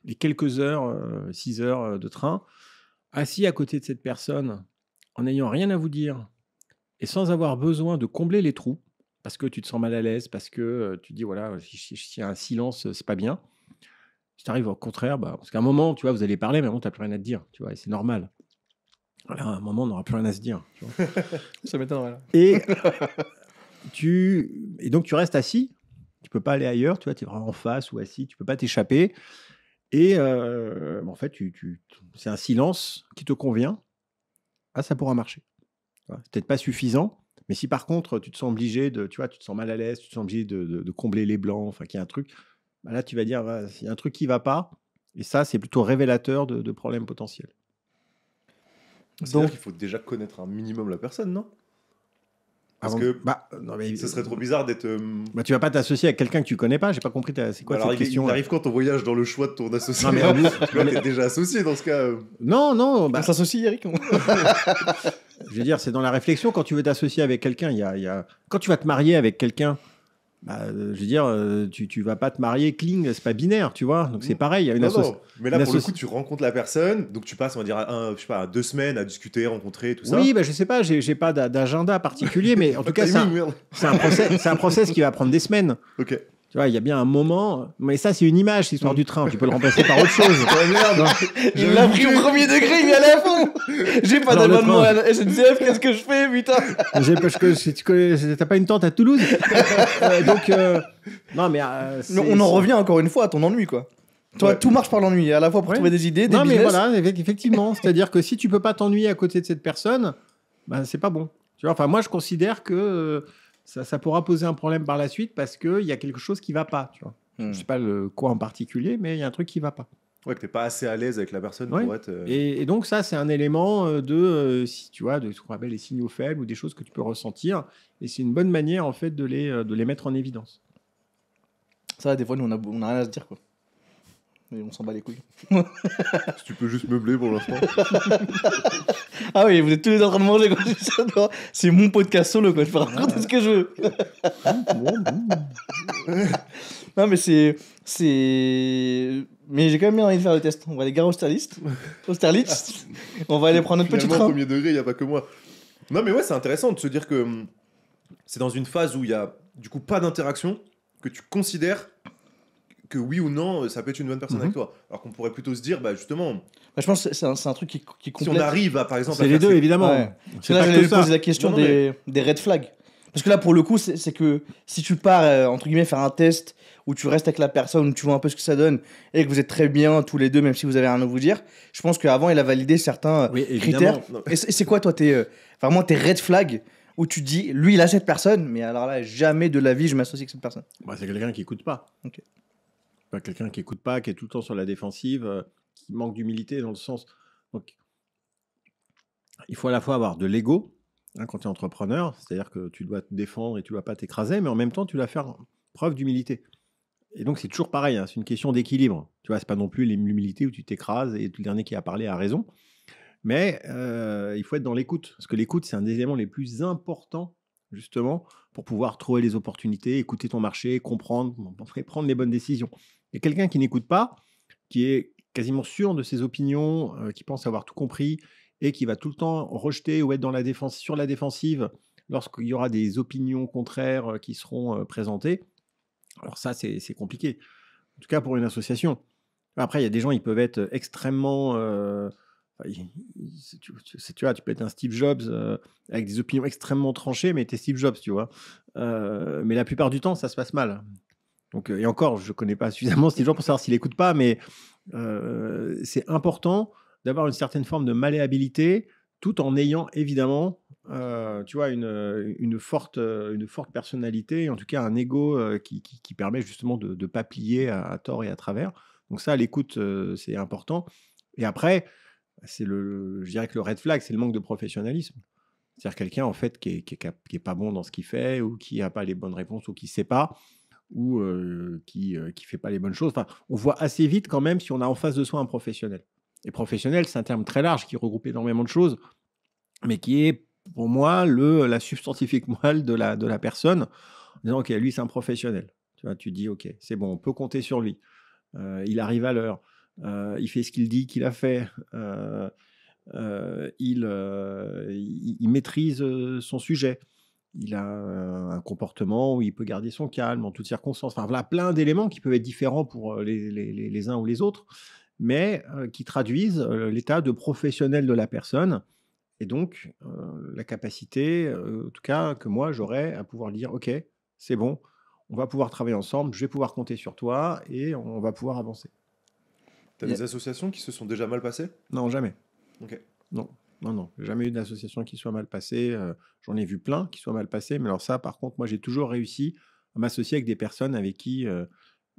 les quelques heures, 6 heures de train, assis à côté de cette personne en n'ayant rien à vous dire et sans avoir besoin de combler les trous, parce que tu te sens mal à l'aise, parce que euh, tu dis, voilà, s'il y a un silence, euh, c'est pas bien. Si tu arrives au contraire, bah, parce qu'à un moment, tu vois, vous allez parler, mais bon, tu n'as plus rien à te dire, tu vois, et c'est normal. Voilà, à un moment, on n'aura plus rien à se dire. Ça m'étonnerait. Et, tu... et donc, tu restes assis. Tu peux pas aller ailleurs. Tu vois, es vraiment en face ou assis. Tu peux pas t'échapper. Et euh, en fait, c'est un silence qui te convient ah, ça pourra marcher. C'est peut-être pas suffisant, mais si par contre, tu te sens obligé de, tu vois, tu te sens mal à l'aise, tu te sens obligé de, combler les blancs, enfin, qu'il y a un truc, bah, là, tu vas dire, bah, il y a un truc qui va pas, et ça, c'est plutôt révélateur de, de problèmes potentiels. Donc, il faut déjà connaître un minimum la personne, non parce que bah, non, mais... ce serait trop bizarre d'être. Euh, bah, tu vas pas t'associer à quelqu'un que tu connais pas. J'ai pas compris. C'est quoi bah, Alors, cette question arrive quand on voyage dans le choix de ton associé. mais tu déjà associé dans ce cas. Euh. Non, non. Bah... s'associer s'associe, Eric. Je veux dire, c'est dans la réflexion. Quand tu veux t'associer avec quelqu'un, il a, y a, Quand tu vas te marier avec quelqu'un, bah, euh, je veux dire, euh, tu, tu vas pas te marier clean, c'est pas binaire, tu vois. Donc c'est mm. pareil, il y a une mais là, pour le coup, tu rencontres la personne, donc tu passes, on va dire, un, je pas, deux semaines à discuter, rencontrer, tout ça. Oui, bah, je sais pas, j'ai j'ai pas d'agenda particulier, mais en tout cas, c'est un, un c'est un process qui va prendre des semaines. Ok. Tu vois, il y a bien un moment. Mais ça, c'est une image, l'histoire histoire mm. du train. Tu peux le remplacer par autre chose. Je l'ai pris au premier degré, il y a la fin J'ai pas d'abonnement à la SNCF, qu'est-ce que je fais, putain Parce que tu connais, t'as pas une tante à Toulouse. donc, euh, non, mais. Euh, on en revient encore une fois à ton ennui, quoi. Toi, tout marche par l'ennui, à la fois pour trouver des idées, des Non, mais voilà, effectivement. C'est-à-dire que si tu peux pas t'ennuyer à côté de cette personne, ben, c'est pas bon. Tu vois, enfin, moi, je considère que euh, ça, pourra poser un problème par la suite parce qu'il y a quelque chose qui va pas. Tu vois. Hmm. Je sais pas le quoi en particulier, mais il y a un truc qui va pas. Ouais, que n'es pas assez à l'aise avec la personne euh, Et, donc ça, c'est un élément euh, de, euh, si tu vois, de ce qu'on appelle les signaux faibles ou des choses que tu peux ressentir. Et c'est une bonne manière en fait de les, de les mettre en évidence. Ça, des fois, nous on a, on a rien à se dire quoi mais on s'en bat les couilles. si tu peux juste meubler pour l'instant. ah oui, vous êtes tous les deux en train de manger je C'est mon podcast solo, quoi. Je peux raconter ce que je veux. non, mais c'est. c'est... Mais j'ai quand même bien envie de faire le test. On va aller gare au Austerlitz. Ah. on va aller prendre notre petit train. premier degré, il n'y a pas que moi. Non, mais ouais, c'est intéressant de se dire que hum, c'est dans une phase où il n'y a du coup pas d'interaction que tu considères que oui ou non, euh, ça peut être une bonne personne avec mhm. toi. Alors qu'on pourrait plutôt se dire, bah justement. Bah, je pense que c'est un, truc qui, qui complète. Si on arrive, par exemple. C'est les deux, évidemment. C'est là que poser la question des, red flags. Parce que là, pour le coup, c'est que si tu pars, euh, entre guillemets, faire un test où tu restes avec la personne, où tu vois un peu ce que ça donne et que vous êtes très bien tous les deux, même si vous avez rien à vous dire, je pense qu'avant, il a validé certains critères. Et c'est quoi, toi, tes, vraiment euh, tes red flags où tu dis, lui, il a cette personne, mais alors là, jamais de la vie, je m'associe avec cette personne bah, C'est quelqu'un qui écoute pas pas Quelqu'un qui écoute pas, qui est tout le temps sur la défensive, euh, qui manque d'humilité dans le sens. Donc, il faut à la fois avoir de l'ego hein, quand tu es entrepreneur, c'est-à-dire que tu dois te défendre et tu dois pas t'écraser, mais en même temps, tu dois faire preuve d'humilité. Et donc, c'est toujours pareil, hein, c'est une question d'équilibre. Tu vois, c'est pas non plus l'humilité où tu t'écrases et le dernier qui a parlé a raison. Mais euh, il faut être dans l'écoute, parce que l'écoute, c'est un des éléments les plus importants, justement, pour pouvoir trouver les opportunités, écouter ton marché, comprendre, prendre les bonnes décisions. Et quelqu'un qui n'écoute pas, qui est quasiment sûr de ses opinions, euh, qui pense avoir tout compris et qui va tout le temps rejeter ou être dans la défense, sur la défensive lorsqu'il y aura des opinions contraires euh, qui seront euh, présentées, alors ça, c'est compliqué. En tout cas, pour une association. Après, il y a des gens, ils peuvent être extrêmement... Tu, tu, vois, tu peux être un Steve Jobs avec des opinions extrêmement tranchées, mais es Steve Jobs, tu vois. mais la plupart du temps, ça se passe mal. Donc, euh, et encore, je ne connais pas suffisamment ces gens pour savoir s'ils n'écoutent pas, mais euh, c'est important d'avoir une certaine forme de malléabilité tout en ayant évidemment euh, tu vois, une, forte, une forte personnalité, en tout cas un ego qui, qui, permet justement de ne pas plier à, tort et à travers. Donc ça, l'écoute, c'est important. Et après, c'est le, je dirais que le red flag, c'est le manque de professionnalisme. C'est-à-dire quelqu'un, en fait, qui n'est qui est, qui est pas bon dans ce qu'il fait ou qui n'a pas les bonnes réponses ou qui ne sait pas ou qui ne fait pas les bonnes choses. Enfin, on voit assez vite quand même si on a en face de soi un professionnel. Et professionnel, c'est un terme très large qui regroupe énormément de choses, mais qui est pour moi le, la substantifique moelle de la, de la personne. En disant, OK, lui, c'est un professionnel. Tu, vois, tu dis, OK, c'est bon, on peut compter sur lui. il arrive à l'heure. il fait ce qu'il dit qu'il a fait. il, il, maîtrise son sujet il a un comportement où il peut garder son calme en toutes circonstances. Enfin, voilà plein d'éléments qui peuvent être différents pour les, uns ou les autres, mais qui traduisent l'état de professionnel de la personne et donc la capacité, en tout cas, que moi j'aurais à pouvoir dire Ok, c'est bon, on va pouvoir travailler ensemble, je vais pouvoir compter sur toi et on va pouvoir avancer. Tu as des associations qui se sont déjà mal passées Non, jamais. Ok. Non. Non, non, jamais eu d'association qui soit mal passée. Euh, j'en ai vu plein qui soient mal passées, mais alors ça, par contre, moi, j'ai toujours réussi à m'associer avec des personnes avec qui euh,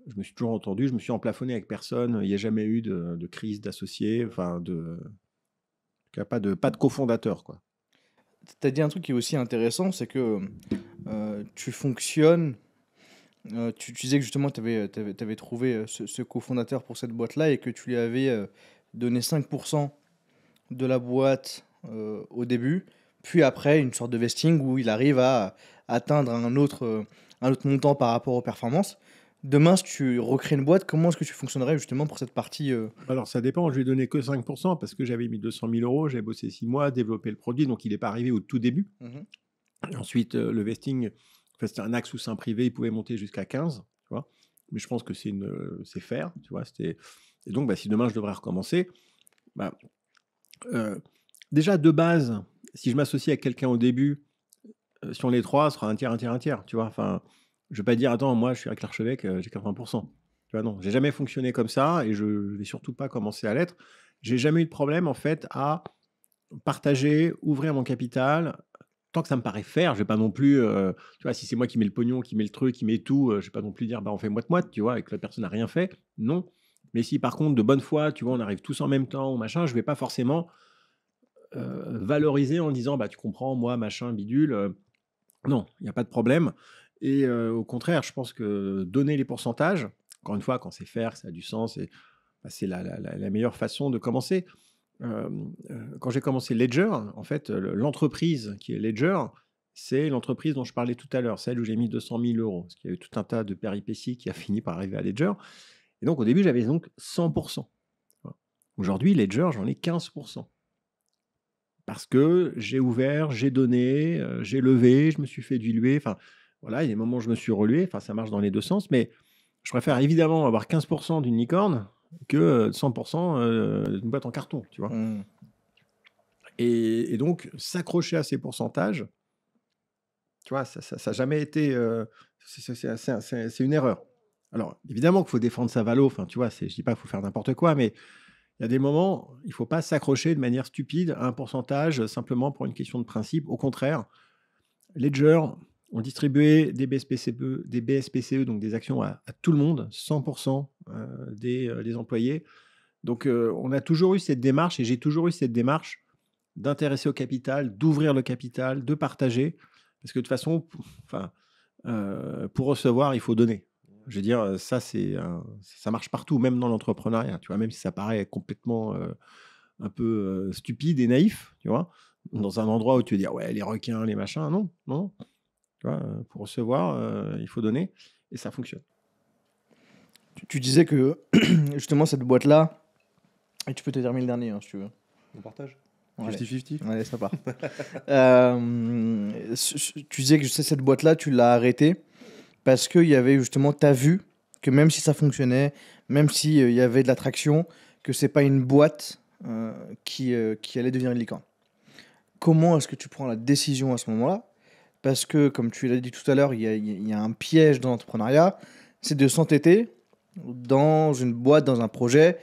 je me suis toujours entendu, je me suis emplafonné avec personne. Il n'y a jamais eu de, crise d'associé, enfin, de. Pas de, pas de cofondateur, quoi. Tu as dit un truc qui est aussi intéressant, c'est que euh, tu fonctionnes. tu, disais que justement, tu avais, avais, trouvé ce, ce cofondateur pour cette boîte-là et que tu lui avais donné 5% de la boîte euh, au début, puis après une sorte de vesting où il arrive à atteindre un autre, euh, un autre montant par rapport aux performances. Demain, si tu recrées une boîte, comment est-ce que tu fonctionnerais justement pour cette partie euh Alors, ça dépend. Je lui ai donné que 5% parce que j'avais mis 200 000 euros, j'ai bossé 6 mois, développer le produit, donc il n'est pas arrivé au tout début. Mmh Ensuite, le vesting, c'était un axe sous sein privé, il pouvait monter jusqu'à 15, tu vois. Mais je pense que c'est faire, tu vois. Et donc, bah, si demain je devrais recommencer, bah, euh, déjà, de base, si je m'associe à quelqu'un au début, euh, sur les trois, ce sera un tiers, un tiers, un tiers. Tu vois, enfin, je vais pas dire, attends, moi, je suis avec l'archevêque, euh, j'ai 80%. Tu vois, non, j'ai jamais fonctionné comme ça et je vais surtout pas commencer à l'être. J'ai jamais eu de problème, en fait, à partager, ouvrir mon capital. Tant que ça me paraît faire, je vais pas non plus, tu vois, si c'est moi qui mets le pognon, qui met le truc, qui met tout, je vais pas non plus dire, bah, on fait moite-moite, tu vois, et que la personne n'a rien fait. Non. Mais si par contre, de bonne foi, tu vois, on arrive tous en même temps, machin, je vais pas forcément euh, valoriser en disant, bah, tu comprends, moi, machin, bidule. Euh, non, il n'y a pas de problème. Et euh, au contraire, je pense que donner les pourcentages, encore une fois, quand c'est faire, ça a du sens, et, bah, c'est la, meilleure façon de commencer. quand j'ai commencé Ledger, en fait, l'entreprise qui est Ledger, c'est l'entreprise dont je parlais tout à l'heure, celle où j'ai mis 200 000 euros, parce qu'il y a eu tout un tas de péripéties qui a fini par arriver à Ledger. Et donc au début, j'avais donc 100%. Aujourd'hui, Ledger, j'en ai 15%. Parce que j'ai ouvert, j'ai donné, euh, j'ai levé, je me suis fait diluer. Enfin, voilà, il y a des moments où je me suis relué. Enfin, ça marche dans les deux sens. Mais je préfère évidemment avoir 15% d'une licorne que 100% euh, euh, d'une boîte en carton, tu vois. Mmh. Et, donc, s'accrocher à ces pourcentages, tu vois, ça n'a jamais été... c'est une erreur. Alors, évidemment qu'il faut défendre sa valeur. enfin, tu vois, je dis pas qu'il faut faire n'importe quoi, mais il y a des moments, il ne faut pas s'accrocher de manière stupide à un pourcentage simplement pour une question de principe. Au contraire, Ledger ont distribué des BSPCE, des BSPCE donc des actions à, tout le monde, 100% euh, euh, des, employés. Donc, euh, on a toujours eu cette démarche, et j'ai toujours eu cette démarche d'intéresser au capital, d'ouvrir le capital, de partager, parce que de toute façon, enfin, pour recevoir, il faut donner. Je veux dire, ça, c'est ça marche partout, même dans l'entrepreneuriat. Tu vois, même si ça paraît complètement euh, un peu euh, stupide et naïf, tu vois, mmh. dans un endroit où tu veux dire, ah ouais, les requins, les machins, non, non. Euh, pour recevoir, il faut donner et ça fonctionne. Tu, disais que justement cette boîte là, et tu peux te terminer le dernier hein, si tu veux. On partage. 50-50 Allez, ça part. tu disais que cette boîte-là, tu l'as arrêtée parce qu'il y avait justement ta vue, que même si ça fonctionnait, même s'il euh, y avait de l'attraction, que c'est pas une boîte euh, euh, qui, allait devenir une licorne. Comment est-ce que tu prends la décision à ce moment-là Parce que, comme tu l'as dit tout à l'heure, il y a, un piège dans l'entrepreneuriat, c'est de s'entêter dans une boîte, dans un projet,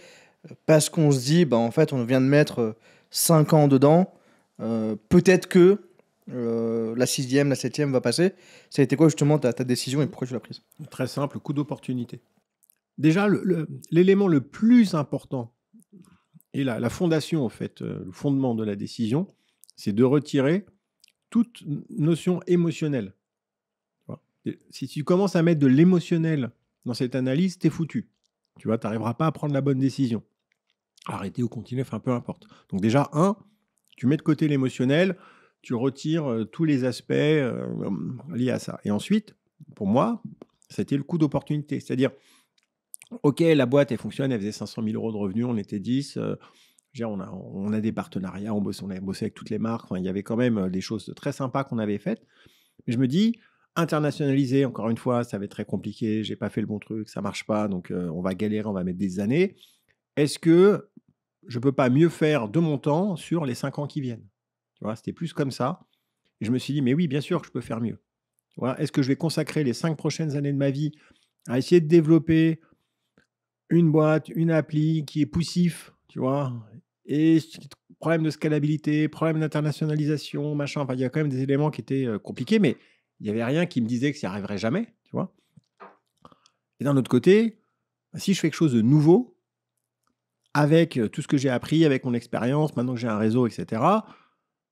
parce qu'on se dit, bah, en fait, on vient de mettre 5 ans dedans, peut-être que euh, la sixième, la septième va passer. Ça a été quoi justement ta, ta décision et pourquoi tu l'as prise Très simple, coup d'opportunité. Déjà, l'élément le, plus important et la, la fondation, en fait, euh, le fondement de la décision, c'est de retirer toute notion émotionnelle. Si tu commences à mettre de l'émotionnel dans cette analyse, t'es foutu. Tu vois, t'arriveras pas à prendre la bonne décision. Arrêter ou continuer, enfin peu importe. Donc déjà, un, tu mets de côté l'émotionnel, tu retires euh, tous les aspects euh, liés à ça. Et ensuite, pour moi, c'était le coup d'opportunité. C'est-à-dire, OK, la boîte, elle fonctionne, elle faisait 500 000 euros de revenus, on était 10. Euh, on, a, des partenariats, on, a bossé avec toutes les marques. il y avait quand même des choses très sympas qu'on avait faites. Mais je me dis, internationaliser, encore une fois, ça va être très compliqué, Je n'ai pas fait le bon truc, ça marche pas, donc on va galérer, on va mettre des années. Est-ce que je peux pas mieux faire de mon temps sur les cinq ans qui viennent tu vois, c'était plus comme ça. Et je me suis dit, mais oui, bien sûr que je peux faire mieux. est-ce que je vais consacrer les cinq prochaines années de ma vie à essayer de développer une boîte, une appli qui est poussif, tu vois, et problème de scalabilité, problème d'internationalisation, machin. Enfin, il y a quand même des éléments qui étaient euh, compliqués, mais il n'y avait rien qui me disait que ça arriverait jamais, tu vois. Et d'un autre côté, bah, si je fais quelque chose de nouveau, avec euh, tout ce que j'ai appris, avec mon expérience, maintenant que j'ai un réseau, etc.,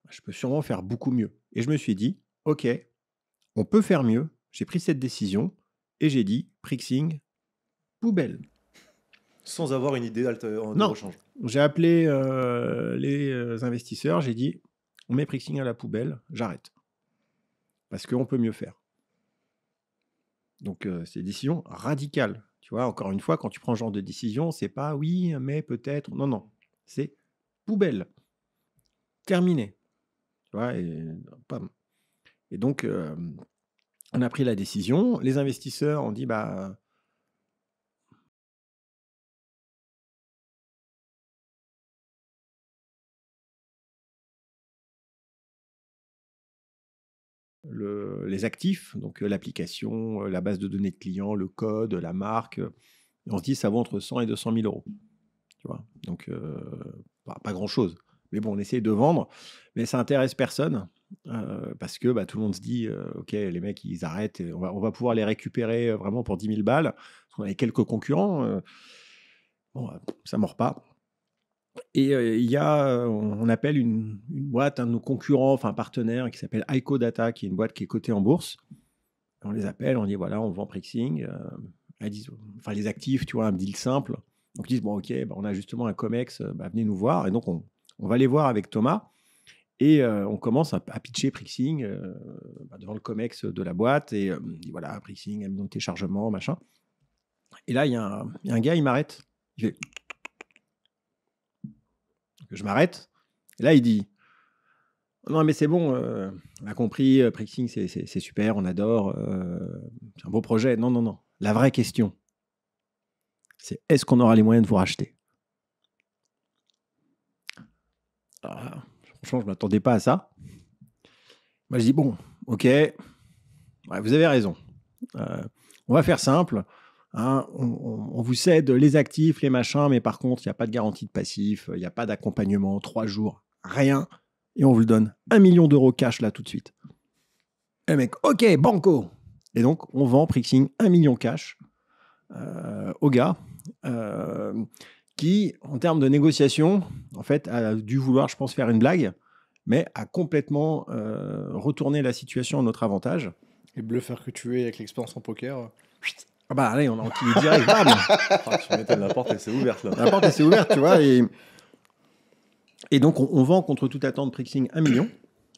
je peux sûrement faire beaucoup mieux. Et je me suis dit, ok, on peut faire mieux. J'ai pris cette décision et j'ai dit, Prixing, poubelle. Sans avoir une idée en euh, non. J'ai appelé euh, les euh, investisseurs, j'ai dit, on met Prixing à la poubelle, j'arrête. Parce qu'on peut mieux faire. Donc, c'est une décision radicale. Tu vois, encore une fois, quand tu prends ce genre de décision, c'est pas oui, mais peut-être. Non, non. C'est poubelle. Terminé. Euh, et, donc, on a pris la décision. Les investisseurs ont dit, bah, les actifs, donc l'application, la base de données de clients, le code, la marque. on se dit ça vaut entre 100 et 200 000 euros. Tu vois donc, bah, pas grand-chose bon, on essaye de vendre, mais ça intéresse personne. Euh, parce que bah, tout le monde se dit, euh, OK, les mecs, ils arrêtent, on va, on va, pouvoir les récupérer euh, vraiment pour 10 000 balles. Parce on avait quelques concurrents. bon, ça ne mord pas. Et il y a, on appelle une, boîte, un de nos concurrents, enfin partenaire, qui s'appelle ICO Data, qui est une boîte qui est cotée en bourse. On les appelle, on dit, voilà, on vend Prixing. enfin, les actifs, tu vois, un deal simple. Donc ils disent, bon, OK, bah, on a justement un COMEX, bah, venez nous voir. Et donc, on, on va les voir avec Thomas et euh, on commence à, pitcher Prixing euh, bah, devant le COMEX de la boîte et euh, voilà, Prixing, million de téléchargements, machin. Et là, il y, a un gars, il m'arrête. Je m'arrête. Et là, il dit non, mais c'est bon, on a compris, Prixing, c'est super, on adore, c'est un beau projet. Non, non, non. La vraie question, c'est est-ce qu'on aura les moyens de vous racheter Bah, franchement, je ne m'attendais pas à ça. Moi, je dis, bon, ok, vous avez raison. Euh, on va faire simple. Hein. on, vous cède les actifs, les machins, mais par contre, il n'y a pas de garantie de passif, il n'y a pas d'accompagnement, trois jours, rien. Et on vous le donne. Un million d'euros cash là tout de suite. Et mec, ok, banco. Et donc, on vend Prixing un million cash aux euh, au gars. Euh, qui, en termes de négociation, en fait, a dû vouloir, je pense, faire une blague, mais a complètement euh, retourné la situation à notre avantage. Et faire que tu es avec l'expérience en poker. Ah bah allez, on a enquillé direct, ah, la porte, elle s'est ouverte La porte, elle s'est ouverte, tu vois. Et, donc, on, vend contre toute attente Prixing 1 million.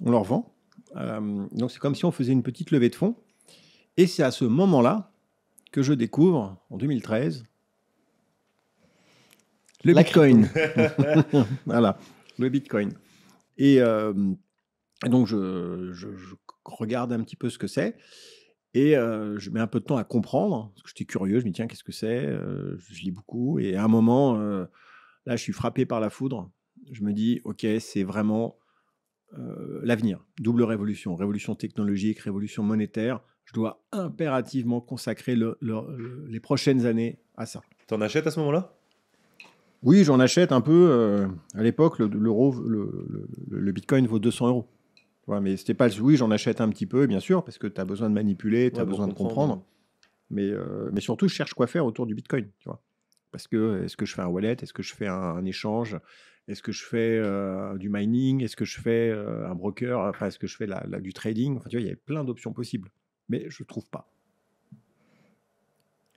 On leur vend. Euh, donc, c'est comme si on faisait une petite levée de fonds. Et c'est à ce moment-là que je découvre, en 2013, le Bitcoin. voilà, le Bitcoin. Et euh, donc, je, regarde un petit peu ce que c'est. Et euh, je mets un peu de temps à comprendre, que j'étais curieux, je me dis, tiens, qu'est-ce que c'est euh, Je lis beaucoup. Et à un moment, là, je suis frappé par la foudre. Je me dis, OK, c'est vraiment l'avenir. Double révolution, révolution technologique, révolution monétaire. Je dois impérativement consacrer les prochaines années à ça. T'en achètes à ce moment-là oui, j'en achète un peu. Euh, à l'époque, le, bitcoin vaut 200 euros. Mais mais c'était pas le oui, j'en achète un petit peu, bien sûr, parce que tu as besoin de manipuler, tu as besoin de comprendre. Mais, euh, mais surtout, je cherche quoi faire autour du bitcoin. Tu vois parce que est-ce que je fais un wallet Est-ce que je fais un, échange Est-ce que je fais euh, du mining Est-ce que je fais un broker enfin, Est-ce que je fais du trading tu il y avait plein d'options possibles. Mais je ne trouve pas.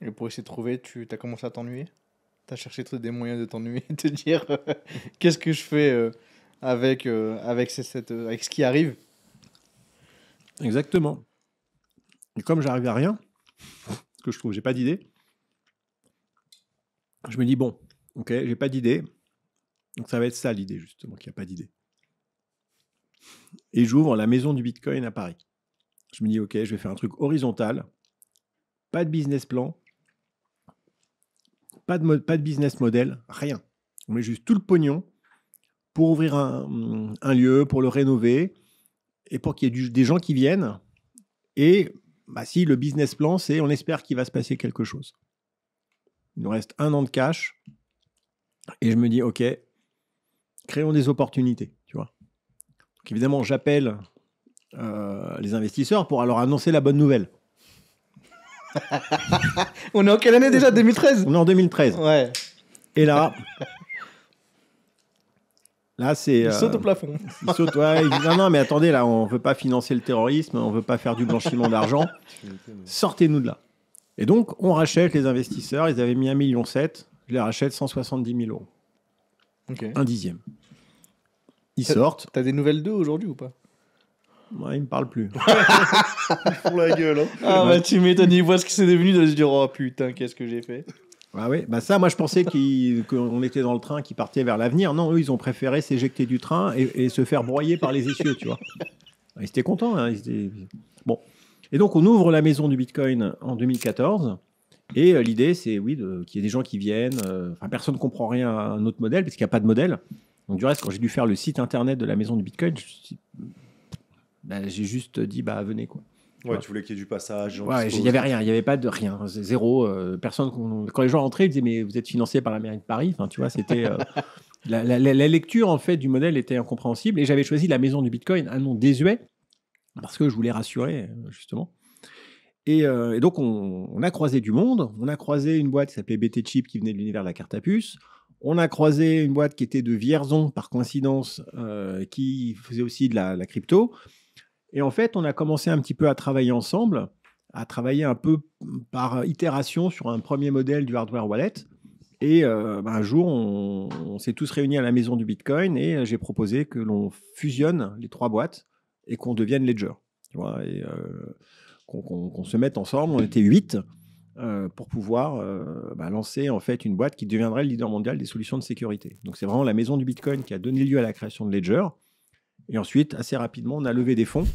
Et pour essayer de trouver, tu as commencé à t'ennuyer T'as cherché des moyens de t'ennuyer, de dire euh, qu'est-ce que je fais euh, avec, euh, avec, cette, avec ce qui arrive. Exactement. Et comme j'arrive à rien, ce que je trouve, j'ai pas d'idée, je me dis bon, ok, j'ai pas d'idée. Donc ça va être ça l'idée, justement, qu'il n'y a pas d'idée. Et j'ouvre la maison du Bitcoin à Paris. Je me dis, ok, je vais faire un truc horizontal, pas de business plan, pas de, mode, pas de business model, rien. On met juste tout le pognon pour ouvrir un, lieu, pour le rénover, et pour qu'il y ait des gens qui viennent. Et bah, si le business plan, c'est on espère qu'il va se passer quelque chose. Il nous reste un an de cash, et je me dis, OK, créons des opportunités, tu vois. évidemment, j'appelle euh, les investisseurs pour leur annoncer la bonne nouvelle. On est en quelle année déjà 2013 On est en 2013. Ouais. Et là. Là, c'est. Il euh, au plafond. Il saute, non, non, mais attendez, là, on ne veut pas financer le terrorisme, on ne veut pas faire du blanchiment d'argent. Sortez-nous de là. Et donc, on rachète les investisseurs. Ils avaient mis 1,7 million. Je les rachète 170 000 euros. Un dixième. Ils sortent. T'as des nouvelles d'eux aujourd'hui ou pas Ouais, il me parle plus. il la gueule. Hein. Ah bah tu m'étonnes, il voit ce que c'est devenu de se dire oh putain qu'est-ce que j'ai fait. Ah oui, bah ça, moi je pensais qu'on était dans le train qui partait vers l'avenir. Non, eux ils ont préféré s'éjecter du train et, se faire broyer par les essieux, tu vois. Ils étaient contents. Hein, bon. Et donc on ouvre la maison du Bitcoin en 2014. Et euh, l'idée, c'est oui, qu'il y ait des gens qui viennent. Euh, enfin, personne ne comprend rien à notre modèle parce qu'il n'y a pas de modèle. Donc, du reste, quand j'ai dû faire le site internet de la maison du Bitcoin, je, bah, j'ai juste dit bah venez quoi. tu voulais qu'il y ait du passage. il n'y avait rien, il n'y avait pas de rien, zéro. Euh, personne. Quand les gens rentraient, ils disaient mais vous êtes financé par la mairie de Paris. Enfin, tu vois, c'était euh, la, lecture en fait du modèle était incompréhensible et j'avais choisi la maison du Bitcoin, un nom désuet parce que je voulais rassurer euh, justement. Et, donc on, a croisé du monde. On a croisé une boîte qui s'appelait BT Chip qui venait de l'univers de la carte à puce. On a croisé une boîte qui était de Vierzon par coïncidence qui faisait aussi de la, la crypto. Et en fait, on a commencé un petit peu à travailler ensemble, à travailler un peu par itération sur un premier modèle du hardware wallet. Et euh, ben, un jour, on, s'est tous réunis à la maison du Bitcoin et euh, j'ai proposé que l'on fusionne les trois boîtes et qu'on devienne Ledger. Euh, qu'on se mette ensemble. On était huit pour pouvoir ben, lancer en fait une boîte qui deviendrait le leader mondial des solutions de sécurité. Donc c'est vraiment la maison du Bitcoin qui a donné lieu à la création de Ledger. Et ensuite, assez rapidement, on a levé des fonds.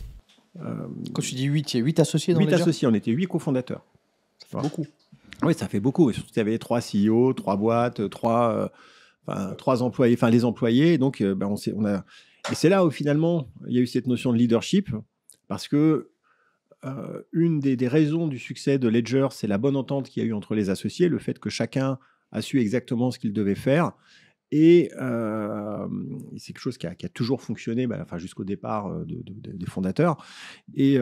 Euh, Quand tu dis 8, il y a 8 associés dans 8 associés, on était 8 cofondateurs. Ça fait beaucoup. Oui, ça fait beaucoup. il y avait 3 CEO, 3 boîtes, 3, euh, trois employés, enfin les employés. Donc, euh, ben, on, a... Et c'est là où finalement, il y a eu cette notion de leadership, parce que une des, des, raisons du succès de Ledger, c'est la bonne entente qu'il y a eu entre les associés, le fait que chacun a su exactement ce qu'il devait faire et c'est quelque chose qui a, toujours fonctionné, bah, enfin jusqu'au départ des fondateurs. Et,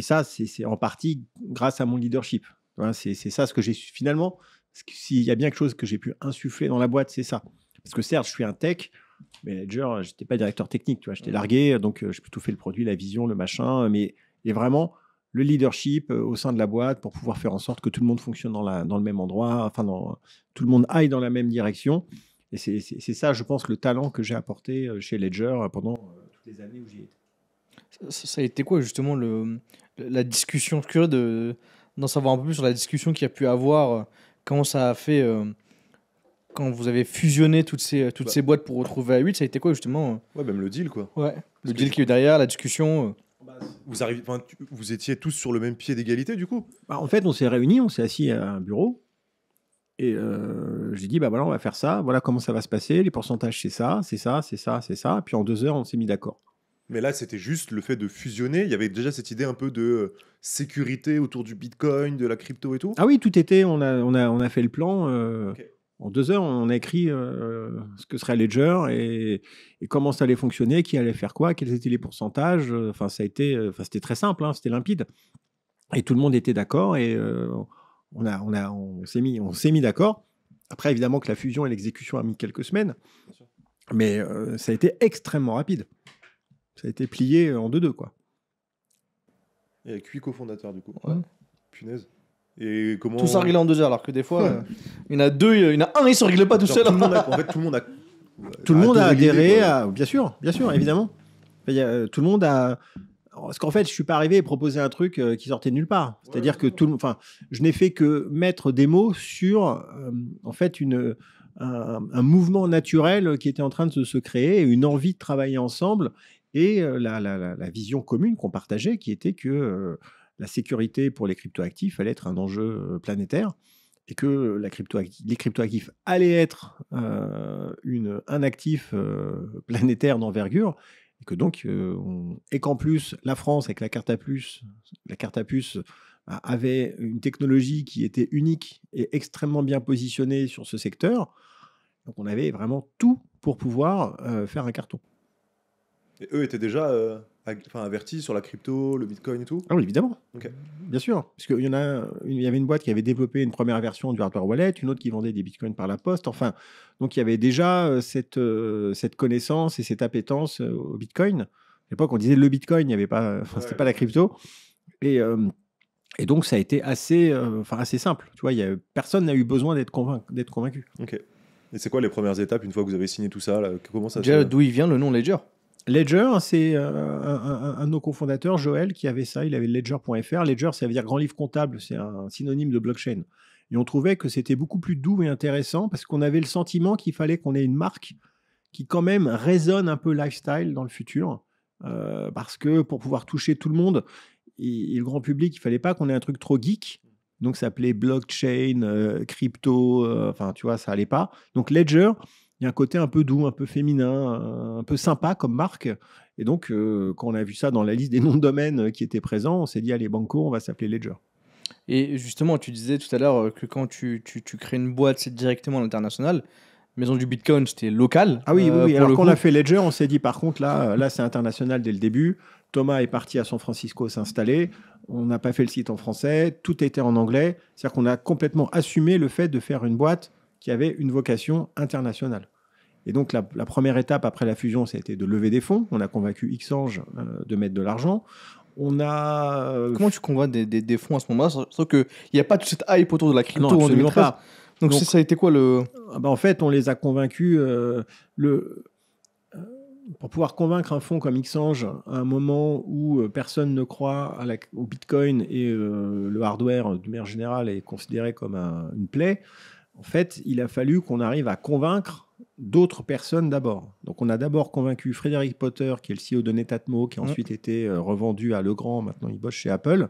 ça, c'est en partie grâce à mon leadership. Hein. c'est ça ce que j'ai finalement. S'il y a bien quelque chose que j'ai pu insuffler dans la boîte, c'est ça. Parce que certes, je suis un tech manager, j'étais pas directeur technique, tu vois, j'étais mmh. largué, donc j'ai plutôt fait le produit, la vision, le machin, mais et vraiment le leadership au sein de la boîte pour pouvoir faire en sorte que tout le monde fonctionne dans, le même endroit, enfin tout le monde aille dans la même direction. Et c'est ça, je pense, le talent que j'ai apporté euh, chez Ledger euh, pendant euh, toutes les années où j'y étais. Ça, ça, a été quoi justement le, la discussion Je suis de, d'en savoir un peu plus sur la discussion qu'il y a pu avoir, comment ça a fait quand vous avez fusionné toutes ces, toutes bah. ces boîtes pour retrouver à 8, ça a été quoi justement Ouais, même le deal quoi. Ouais, le deal qui est derrière, la discussion. Bah, vous, arrivez, vous étiez tous sur le même pied d'égalité du coup bah, En fait, on s'est réunis, on s'est assis à un bureau et euh, j'ai je lui bah voilà, on va faire ça, voilà comment ça va se passer, les pourcentages c'est ça, c'est ça, c'est ça, c'est ça. puis en deux heures, on s'est mis d'accord. Mais là, c'était juste le fait de fusionner. Il y avait déjà cette idée un peu de euh, sécurité autour du Bitcoin, de la crypto et tout. Ah oui, tout était, on a, on a, on a fait le plan. Euh, en deux heures, on a écrit ce que serait Ledger et, comment ça allait fonctionner, qui allait faire quoi, quels étaient les pourcentages. Enfin, ça a été, enfin, c'était très simple, hein, c'était limpide. Et tout le monde était d'accord et on, a, on, a, on s'est mis, mis d'accord. Après, évidemment que la fusion et l'exécution a mis quelques semaines, mais euh, ça a été extrêmement rapide. Ça a été plié en deux-deux, quoi. Et avec huit cofondateurs, du coup. Punaise. Et comment... Tout ça réglé en deux heures, alors que des fois, euh, il y en a deux, il y en a pas tout seul. Tout le monde a, adhéré, bien sûr, bien sûr, évidemment. Euh, tout le monde a, parce qu'en fait, je suis pas arrivé à proposer un truc euh, qui sortait de nulle part. C'est-à-dire que tout enfin, je n'ai fait que mettre des mots sur, euh, en fait, un, mouvement naturel qui était en train de se, créer, une envie de travailler ensemble et euh, la, vision commune qu'on partageait, qui était que la sécurité pour les cryptoactifs allait être un enjeu planétaire et que les cryptoactifs allaient être une, un actif planétaire d'envergure et que donc euh, et qu'en plus la France avec la carte à puce, la carte à puce bah, avait une technologie qui était unique et extrêmement bien positionnée sur ce secteur. Donc on avait vraiment tout pour pouvoir euh, faire un carton. Et eux étaient déjà euh, enfin, averti sur la crypto, le bitcoin et tout Ah oui, évidemment. Bien sûr. Parce y, en a, il y avait une boîte qui avait développé une première version du hardware wallet, une autre qui vendait des bitcoins par la poste. Enfin, donc il y avait déjà euh, cette, euh, cette connaissance et cette appétence euh, au bitcoin. À l'époque, on disait le bitcoin, il y avait pas, c'était pas la crypto. Et, et donc, ça a été assez, enfin, assez simple. Tu vois, y a, personne n'a eu besoin d'être convaincu, convaincu. Ok. Et c'est quoi les premières étapes une fois que vous avez signé tout ça d'où il vient le nom Ledger Ledger, hein, c'est euh, un, de nos cofondateurs, Joël, qui avait ça. Il avait ledger.fr. Ledger, ça veut dire grand livre comptable. C'est un synonyme de blockchain. Et on trouvait que c'était beaucoup plus doux et intéressant parce qu'on avait le sentiment qu'il fallait qu'on ait une marque qui, quand même, résonne un peu lifestyle dans le futur. Euh, parce que pour pouvoir toucher tout le monde et, le grand public, il fallait pas qu'on ait un truc trop geek. Donc, ça s'appelait blockchain, euh, crypto. Enfin, tu vois, ça allait pas. Donc, Ledger il y a un côté un peu doux, un peu féminin, un peu sympa comme marque. Et donc, euh, quand on a vu ça dans la liste des noms de domaines euh, qui étaient présents, on s'est dit, allez, Banco, on va s'appeler Ledger. Et justement, tu disais tout à l'heure euh, que quand tu, tu, crées une boîte, c'est directement à l'international. Maison du Bitcoin, c'était local. Ah oui, Alors, qu'on a fait Ledger, on s'est dit, par contre, là, là c'est international dès le début. Thomas est parti à San Francisco s'installer. On n'a pas fait le site en français. Tout était en anglais. C'est-à-dire qu'on a complètement assumé le fait de faire une boîte qui avait une vocation internationale. Et donc la, première étape après la fusion, ça a été de lever des fonds. On a convaincu Xange euh, de mettre de l'argent. On a. Euh, Comment tu convaincs des, fonds à ce moment-là Sauf qu'il que il n'y a pas toute cette hype autour de la crypto Donc, ça a été quoi le. Ah bah, en fait, on les a convaincus. Euh, le, pour pouvoir convaincre un fonds comme Xange, à un moment où personne ne croit à la- au Bitcoin et le hardware, d'une manière générale, est considéré comme une plaie, en fait, il a fallu qu'on arrive à convaincre d'autres personnes d'abord. Donc on a d'abord convaincu Frédéric Potter, qui est le CEO de Netatmo, qui a ensuite été euh, revendu à Legrand, maintenant il bosse chez Apple,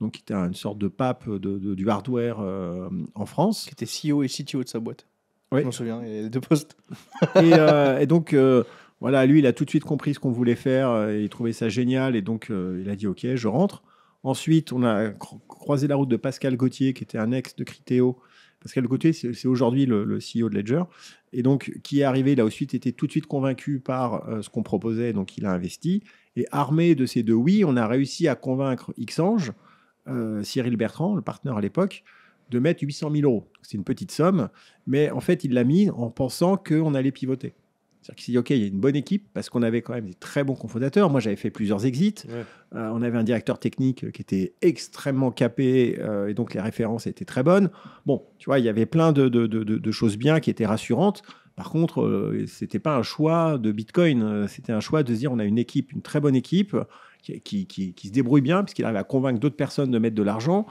donc qui était une sorte de pape du hardware euh, en France. Qui était CEO et CTO de sa boîte. Oui. Je m'en souviens, il y deux postes. Euh, et, donc voilà, lui, il a tout de suite compris ce qu'on voulait faire, il trouvait ça génial, et donc il a dit ok, je rentre. Ensuite, on a croisé la route de Pascal Gauthier, qui était un ex de Criteo, Pascal Côté, c'est aujourd'hui le, CEO de Ledger. Et donc, qui est arrivé, là a ensuite été tout de suite convaincu par euh, ce qu'on proposait, donc il a investi. Et armé de ces deux oui, on a réussi à convaincre Xange, euh, Cyril Bertrand, le partenaire à l'époque, de mettre 800 000 euros. C'est une petite somme, mais en fait, il l'a mis en pensant qu'on allait pivoter. C'est-à-dire dit, OK, il y a une bonne équipe parce qu'on avait quand même des très bons confondateurs. Moi, j'avais fait plusieurs exits. Euh, on avait un directeur technique qui était extrêmement capé euh, et donc les références étaient très bonnes. Bon, tu vois, il y avait plein de, choses bien qui étaient rassurantes. Par contre, euh, c'était ce n'était pas un choix de Bitcoin. C'était un choix de se dire on a une équipe, une très bonne équipe qui, qui se débrouille bien puisqu'il arrive à convaincre d'autres personnes de mettre de l'argent.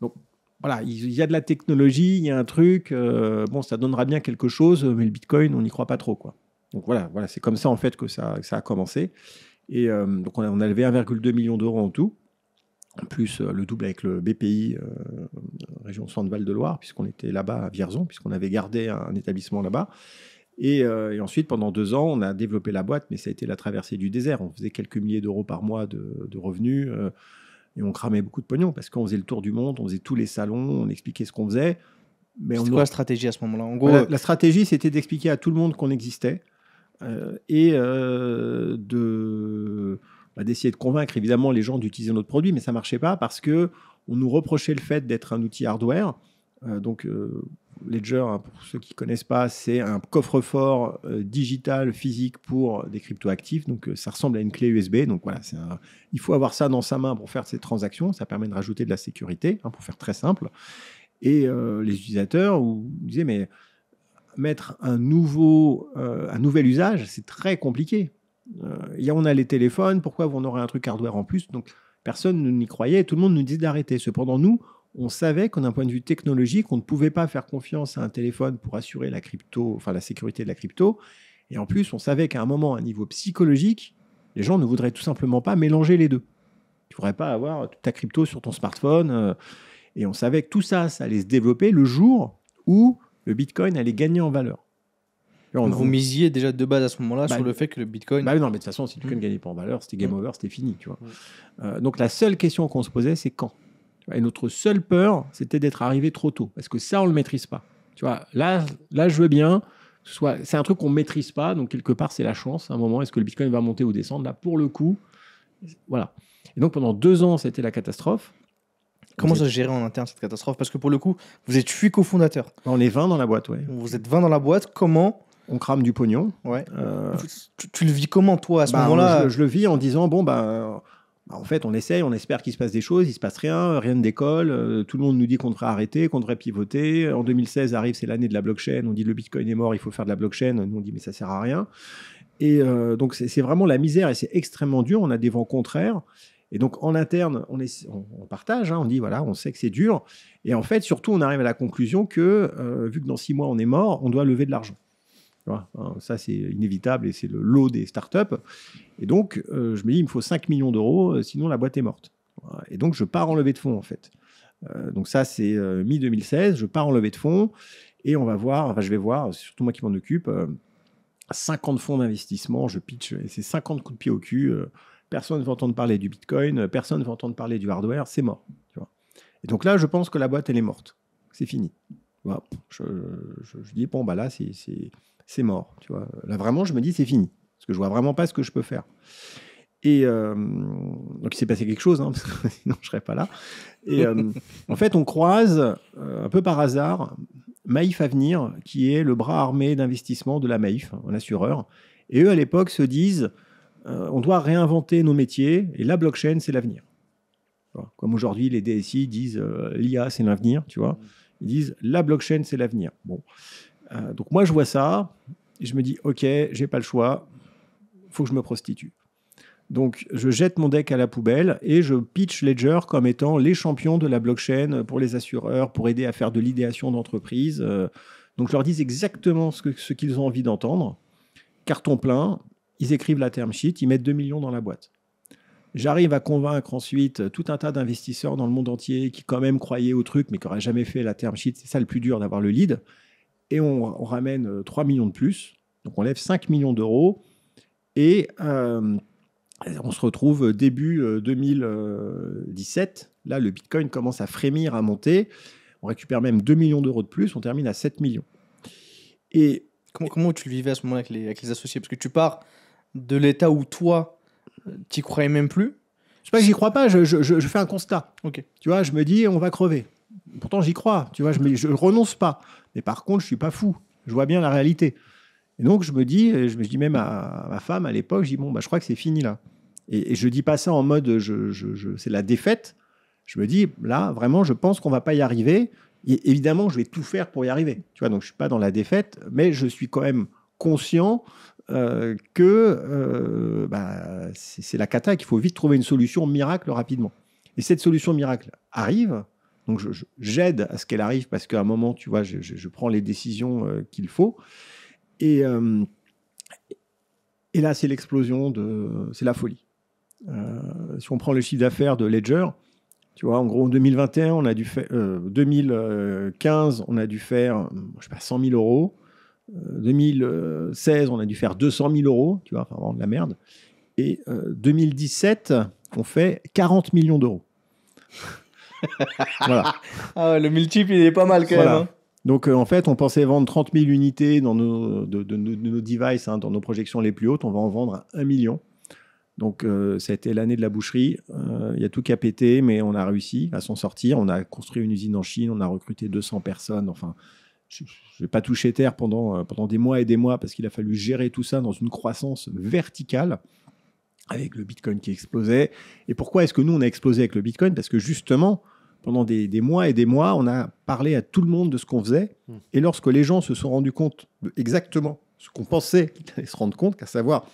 Donc, voilà, il y a de la technologie, il y a un truc. bon, ça donnera bien quelque chose, mais le Bitcoin, on n'y croit pas trop, quoi. Donc voilà, voilà c'est comme ça en fait que ça, a commencé. Et euh, donc on a, levé 1,2 million d'euros en tout, en plus euh, le double avec le BPI, euh, région Centre-Val de Loire, puisqu'on était là-bas à Vierzon, puisqu'on avait gardé un, établissement là-bas. Et, ensuite, pendant deux ans, on a développé la boîte, mais ça a été la traversée du désert. On faisait quelques milliers d'euros par mois de, revenus et on cramait beaucoup de pognon parce qu'on faisait le tour du monde, on faisait tous les salons, on expliquait ce qu'on faisait. Mais on... quoi la stratégie à ce moment-là En gros, la stratégie, c'était d'expliquer à tout le monde qu'on existait, euh, et euh, de bah, d'essayer de convaincre évidemment les gens d'utiliser notre produit, mais ça marchait pas parce que on nous reprochait le fait d'être un outil hardware. Euh, donc Ledger, hein, pour ceux qui ne connaissent pas, c'est un coffre-fort digital, physique pour des cryptoactifs. Donc, ça ressemble à une clé USB. Donc, voilà, c'est il faut avoir ça dans sa main pour faire ces transactions. Ça permet de rajouter de la sécurité, hein, pour faire très simple. Et les utilisateurs ou, disaient, mais mettre un, nouveau, euh, un nouvel usage, c'est très compliqué. Euh, on a les téléphones, pourquoi on aurait un truc hardware en plus Donc personne n'y croyait, tout le monde nous disait d'arrêter. Cependant, nous, on savait qu'en un point de vue technologique, on ne pouvait pas faire confiance à un téléphone pour assurer la crypto, enfin la sécurité de la crypto. Et en plus, on savait qu'à un moment, à un niveau psychologique, les gens ne voudraient tout simplement pas mélanger les deux. Tu ne pourrais pas avoir ta crypto sur ton smartphone. Euh, et on savait que tout ça, ça allait se développer le jour où le Bitcoin allait gagner en valeur. vous misiez déjà de base à ce moment-là bah, sur le fait que le Bitcoin. Bah non, mais de toute façon, si tu Bitcoin ne gagnait pas en valeur, c'était game mmh. over, c'était fini, tu vois. Mmh. Euh, donc la seule question qu'on se posait, c'est quand. Et notre seule peur, c'était d'être arrivé trop tôt, parce que ça, on le maîtrise pas. Tu vois, là, là, je veux bien. soit, c'est un truc qu'on maîtrise pas, donc quelque part, c'est la chance. À un moment, est-ce que le Bitcoin va monter ou descendre Là, pour le coup, voilà. Et donc pendant deux ans, c'était la catastrophe. Comment ça se gérer en interne cette catastrophe Parce que pour le coup, vous êtes huit cofondateurs. On est 20 dans la boîte, oui. Vous êtes 20 dans la boîte, comment on crame du pognon. Ouais. Euh, tu, le vis comment, toi, à ce bah, moment-là je, le vis en disant bon, bah, bah, en fait, on essaye, on espère qu'il se passe des choses, il se passe rien, rien ne décolle, euh, tout le monde nous dit qu'on devrait arrêter, qu'on devrait pivoter. En 2016 arrive, c'est l'année de la blockchain, on dit le Bitcoin est mort, il faut faire de la blockchain, nous on dit mais ça sert à rien. Et euh, donc c'est vraiment la misère et c'est extrêmement dur, on a des vents contraires. Et donc, en interne, on, est, on, partage, hein, on dit, voilà, on sait que c'est dur. Et en fait, surtout, on arrive à la conclusion que, euh, vu que dans six mois, on est mort, on doit lever de l'argent. Hein, ça, c'est inévitable et c'est le lot des startups. Et donc, euh, je me dis, il me faut 5 millions d'euros, euh, sinon la boîte est morte. Et donc, je pars en levée de fonds, en fait. donc, ça, c'est mi-2016, je pars en levée de fonds et on va voir, enfin, je vais voir, c'est surtout moi qui m'en occupe, 50 fonds d'investissement, je pitch, et c'est 50 coups de pied au cul personne ne va entendre parler du Bitcoin, euh, personne ne va entendre parler du hardware, c'est mort. Tu vois. Et donc là, je pense que la boîte, elle est morte. C'est fini. Je, dis, bon, bah là, c'est mort. Tu vois. Là, vraiment, je me dis, c'est fini. Parce que je vois vraiment pas ce que je peux faire. Et euh, donc il s'est passé quelque chose, hein, parce que sinon je serais pas là. Et euh, en fait, on croise un peu par hasard Maïf Avenir, qui est le bras armé d'investissement de la Maïf, un assureur. Et eux, à l'époque, se disent euh, on doit réinventer nos métiers et la blockchain, c'est l'avenir. Comme aujourd'hui, les DSI disent euh, l'IA, c'est l'avenir, tu vois. Ils disent la blockchain, c'est l'avenir. Bon. Euh, donc moi, je vois ça et je me dis, OK, j'ai pas le choix, faut que je me prostitue. Donc je jette mon deck à la poubelle et je pitch Ledger comme étant les champions de la blockchain pour les assureurs, pour aider à faire de l'idéation d'entreprise. donc je leur dis exactement ce qu'ils ont envie d'entendre carton plein, ils écrivent la term sheet, ils mettent 2 millions dans la boîte. J'arrive à convaincre ensuite euh, tout un tas d'investisseurs dans le monde entier qui quand même croyaient au truc mais qui n'auraient jamais fait la term sheet. C'est ça le plus dur d'avoir le lead. Et on, ramène 3 euh, millions de plus. Donc on lève 5 millions d'euros. Et euh, on se retrouve début 2017. Là, le Bitcoin commence à frémir, à monter. On récupère même 2 millions d'euros de plus. On termine à 7 millions. Et Comment, comment, tu le vivais à ce moment-là avec les associés Parce que tu pars de l'état où toi, tu croyais même plus Je sais pas que j'y crois pas, je, fais un constat. Ok. Tu vois, je me dis, on va crever. Pourtant, j'y crois, tu vois, je, ne je renonce pas. Mais par contre, je suis pas fou. Je vois bien la réalité. Et donc, je me dis, je me dis même à, ma femme à l'époque, je dis, bon, bah, je crois que c'est fini là. Et, je dis pas ça en mode, je, je c'est la défaite. Je me dis, là, vraiment, je pense qu'on va pas y arriver. Et évidemment, je vais tout faire pour y arriver. Tu vois, donc je suis pas dans la défaite, mais je suis quand même conscient euh, que euh, bah, c'est la cata et qu'il faut vite trouver une solution miracle rapidement. Et cette solution miracle arrive, donc j'aide à ce qu'elle arrive parce qu'à un moment, tu vois, je, prends les décisions euh, qu'il faut. Et, et là, c'est l'explosion, de, c'est la folie. si on prend le chiffre d'affaires de Ledger, tu vois, en gros, en 2021, on a dû faire, 2015, on a dû faire, je sais pas, 100 000 euros. 2016, euh, on a dû faire 200 000 euros, tu vois, enfin, de la merde. Et 2017, euh, on fait 40 millions d'euros. voilà. Ah le multiple, il est pas mal quand même. Hein. Donc euh, en fait, on pensait vendre 30 000 unités dans nos, de, nos devices, hein, dans nos projections les plus hautes. On va en vendre 1 million. Donc ça a été l'année de la boucherie. Il y a tout qui a pété, mais on a réussi à s'en sortir. On a construit une usine en Chine, on a recruté 200 personnes. Enfin, je n'ai pas touché terre pendant, euh, pendant des mois et des mois parce qu'il a fallu gérer tout ça dans une croissance verticale avec le Bitcoin qui explosait. Et pourquoi est-ce que nous, on a explosé avec le Bitcoin Parce que justement, pendant des, des, mois et des mois, on a parlé à tout le monde de ce qu'on faisait. Hmm. Et lorsque les gens se sont rendus compte exactement ce qu'on pensait qu'ils allaient se rendre compte, qu'à savoir,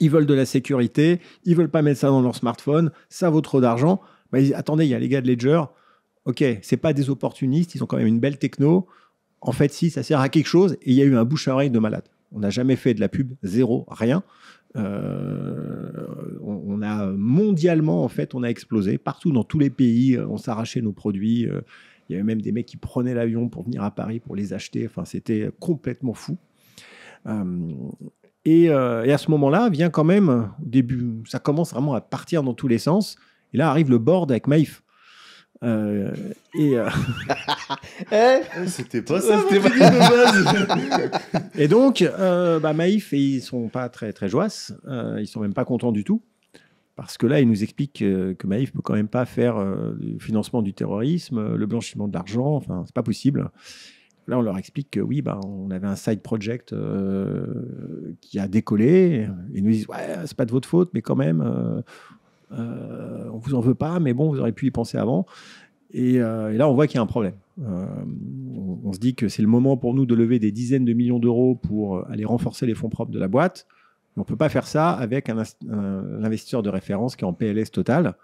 ils veulent de la sécurité, ils veulent pas mettre ça dans leur smartphone, ça vaut trop d'argent. Bah, attendez, il y a les gars de Ledger. Ok, c'est pas des opportunistes, ils ont quand même une belle techno. En fait, si, ça sert à quelque chose. Et il y a eu un bouche à oreille de malade. On n'a jamais fait de la pub, zéro, rien. Euh, on, a mondialement, en fait, on a explosé. Partout, dans tous les pays, euh, on s'arrachait nos produits. Euh, il y avait même des mecs qui prenaient l'avion pour venir à Paris pour les acheter. Enfin, c'était complètement fou. et, à ce moment-là, vient quand même, au début, ça commence vraiment à partir dans tous les sens. Et là arrive le board avec Maïf. Euh, et euh, eh eh, c'était pas ça, et donc, euh, bah, Maïf, et ils sont pas très très Ils ils sont même pas contents du tout parce que là, ils nous expliquent que Maïf peut quand même pas faire le financement du terrorisme, le blanchiment de l'argent. Enfin, c'est pas possible. Là, on leur explique que oui, bah, on avait un side project qui a décollé. Et ils nous disent, ouais, c'est pas de votre faute, mais quand même, euh, on vous en veut pas, mais bon, vous auriez pu y penser avant. Et, euh, là, on voit qu'il y a un problème. Euh, on, se dit que c'est le moment pour nous de lever des dizaines de millions d'euros pour aller renforcer les fonds propres de la boîte. on peut pas faire ça avec un, investisseur de référence qui est en PLS total.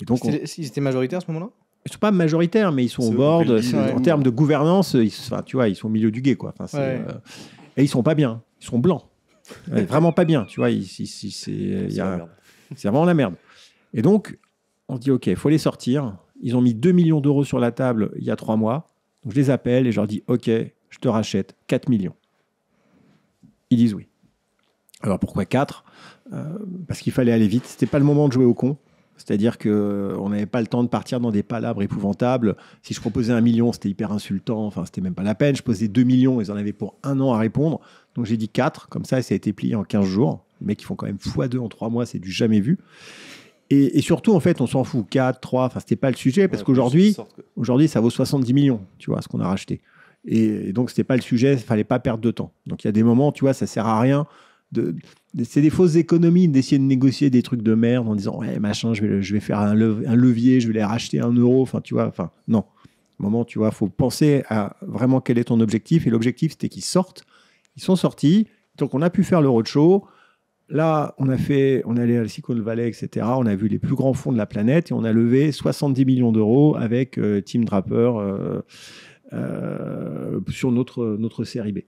Et donc, Ils étaient majoritaires à ce moment-là ils sont pas majoritaires, mais ils sont au board. en termes de gouvernance, ils, tu vois, ils sont au milieu du guet, quoi. et ils sont pas bien. Ils sont blancs. vraiment pas bien, tu vois. C'est vraiment la merde. Et donc, on dit, OK, il faut les sortir. Ils ont mis 2 millions d'euros sur la table il y a 3 mois. Donc, je les appelle et je leur dis, OK, je te rachète 4 millions. Ils disent oui. Alors, pourquoi 4 euh, Parce qu'il fallait aller vite. C'était pas le moment de jouer au con. C'est-à-dire qu'on n'avait pas le temps de partir dans des palabres épouvantables. Si je proposais un million, c'était hyper insultant. Enfin, c'était même pas la peine. Je posais 2 millions, ils en avaient pour un an à répondre. Donc j'ai dit 4, comme ça, et ça a été plié en 15 jours. Les mecs, font quand même x2 en 3 mois, c'est du jamais vu. Et, surtout, en fait, on s'en fout. 4, 3, enfin, n'était pas le sujet, parce qu'aujourd'hui, aujourd'hui, ça vaut 70 millions, tu vois, ce qu'on a racheté. Et, donc, donc, c'était pas le sujet, il fallait pas perdre de temps. Donc, il y a des moments, tu vois, ça sert à rien. De, c'est des fausses économies d'essayer de négocier des trucs de merde en disant, ouais, machin, je vais, faire un, levier, je vais les racheter un euro, enfin, tu vois, enfin, non. moment, tu vois, faut penser à vraiment quel est ton objectif. Et l'objectif, c'était qu'ils sortent. Ils sont sortis, donc on a pu faire le roadshow. Là, on a fait, on est allé à la Silicon Valley, etc. On a vu les plus grands fonds de la planète et on a levé 70 millions d'euros avec Team euh, Tim Draper euh, euh, sur notre, notre série B.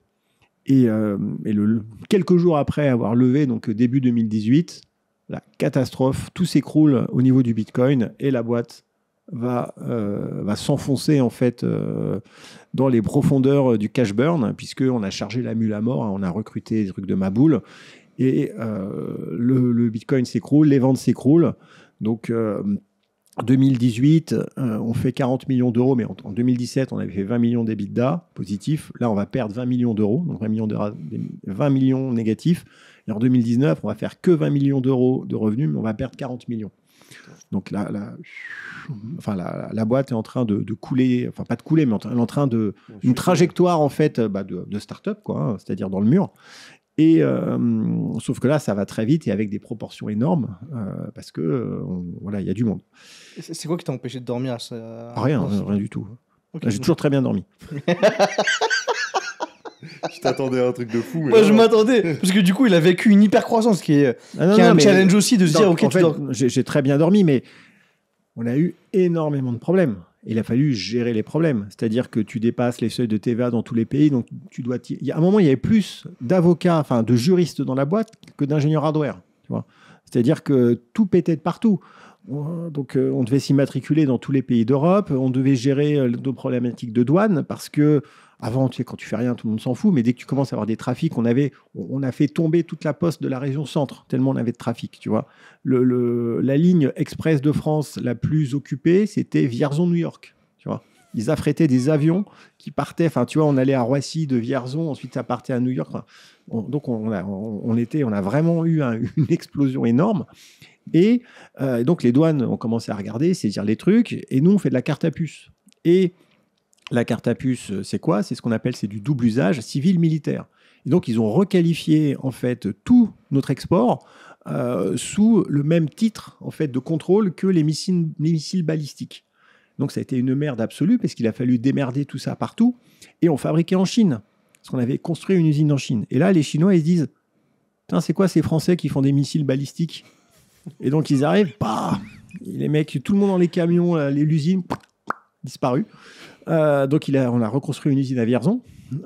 Et, quelques jours après avoir levé, donc début 2018, la catastrophe, tout s'écroule au niveau du Bitcoin et la boîte va, va s'enfoncer en fait dans les profondeurs du cash burn, puisqu'on a chargé la mule à mort, hein. on a recruté des trucs de ma et euh, le, Bitcoin s'écroule, les ventes s'écroulent. Donc 2018, euh, euh, on fait 40 millions d'euros, mais en, 2017, on avait fait 20 millions d'EBITDA positifs. Là, on va perdre 20 millions d'euros, donc 20 millions, négatifs. Et en 2019, on va faire que 20 millions d'euros de revenus, mais on va perdre 40 millions. Donc là, enfin, la, boîte est en train de, couler, enfin pas de couler, mais en, en train de... Une trajectoire en fait bah, de, de start-up, quoi, hein, c'est-à-dire dans le mur. Et euh, sauf que là, ça va très vite et avec des proportions énormes euh, parce que euh, voilà, il y a du monde. C'est quoi qui t'a empêché de dormir Rien, rien du tout. J'ai toujours très bien dormi. je t'attendais à un truc de fou. Moi, je m'attendais. Parce que du coup, il a vécu une hyper croissance qui est ah un challenge aussi de se dire, OK, J'ai très bien dormi, mais on a eu énormément de problèmes il a fallu gérer les problèmes. C'est-à-dire que tu dépasses les seuils de TVA dans tous les pays, donc tu dois. Il y a un moment, il y avait plus d'avocats, enfin de juristes dans la boîte que d'ingénieurs hardware. C'est-à-dire que tout pétait de partout. Donc, euh, on devait s'immatriculer dans tous les pays d'Europe. On devait gérer euh, nos problématiques de douane parce que avant, tu sais, quand tu fais rien, tout le monde s'en fout, mais dès que tu commences à avoir des trafics, on avait, on a fait tomber toute la poste de la région centre, tellement on avait de trafic, tu vois. la ligne express de France la plus occupée, c'était Vierzon-New York, tu vois. Ils affrétaient des avions qui partaient, enfin, tu vois, on allait à Roissy de Vierzon, ensuite ça partait à New York. donc, on a, était, on a vraiment eu une explosion énorme. Et euh, donc, les douanes ont commencé à regarder, saisir les trucs, et nous, on fait de la carte à puce. Et la carte à puce, euh, c'est quoi C'est ce qu'on appelle c'est du double usage civil-militaire. Et donc, ils ont requalifié en fait tout notre export euh, sous le même titre en fait de contrôle que les missiles, balistiques. Donc, ça a été une merde absolue parce qu'il a fallu démerder tout ça partout et on fabriquait en Chine parce qu'on avait construit une usine en Chine. Et là, les Chinois, ils se disent c'est quoi ces Français qui font des missiles balistiques Et donc, ils arrivent, bah, les mecs, tout le monde dans les camions, l'usine, disparu. Euh, donc il a, on a reconstruit une usine à Vierzon.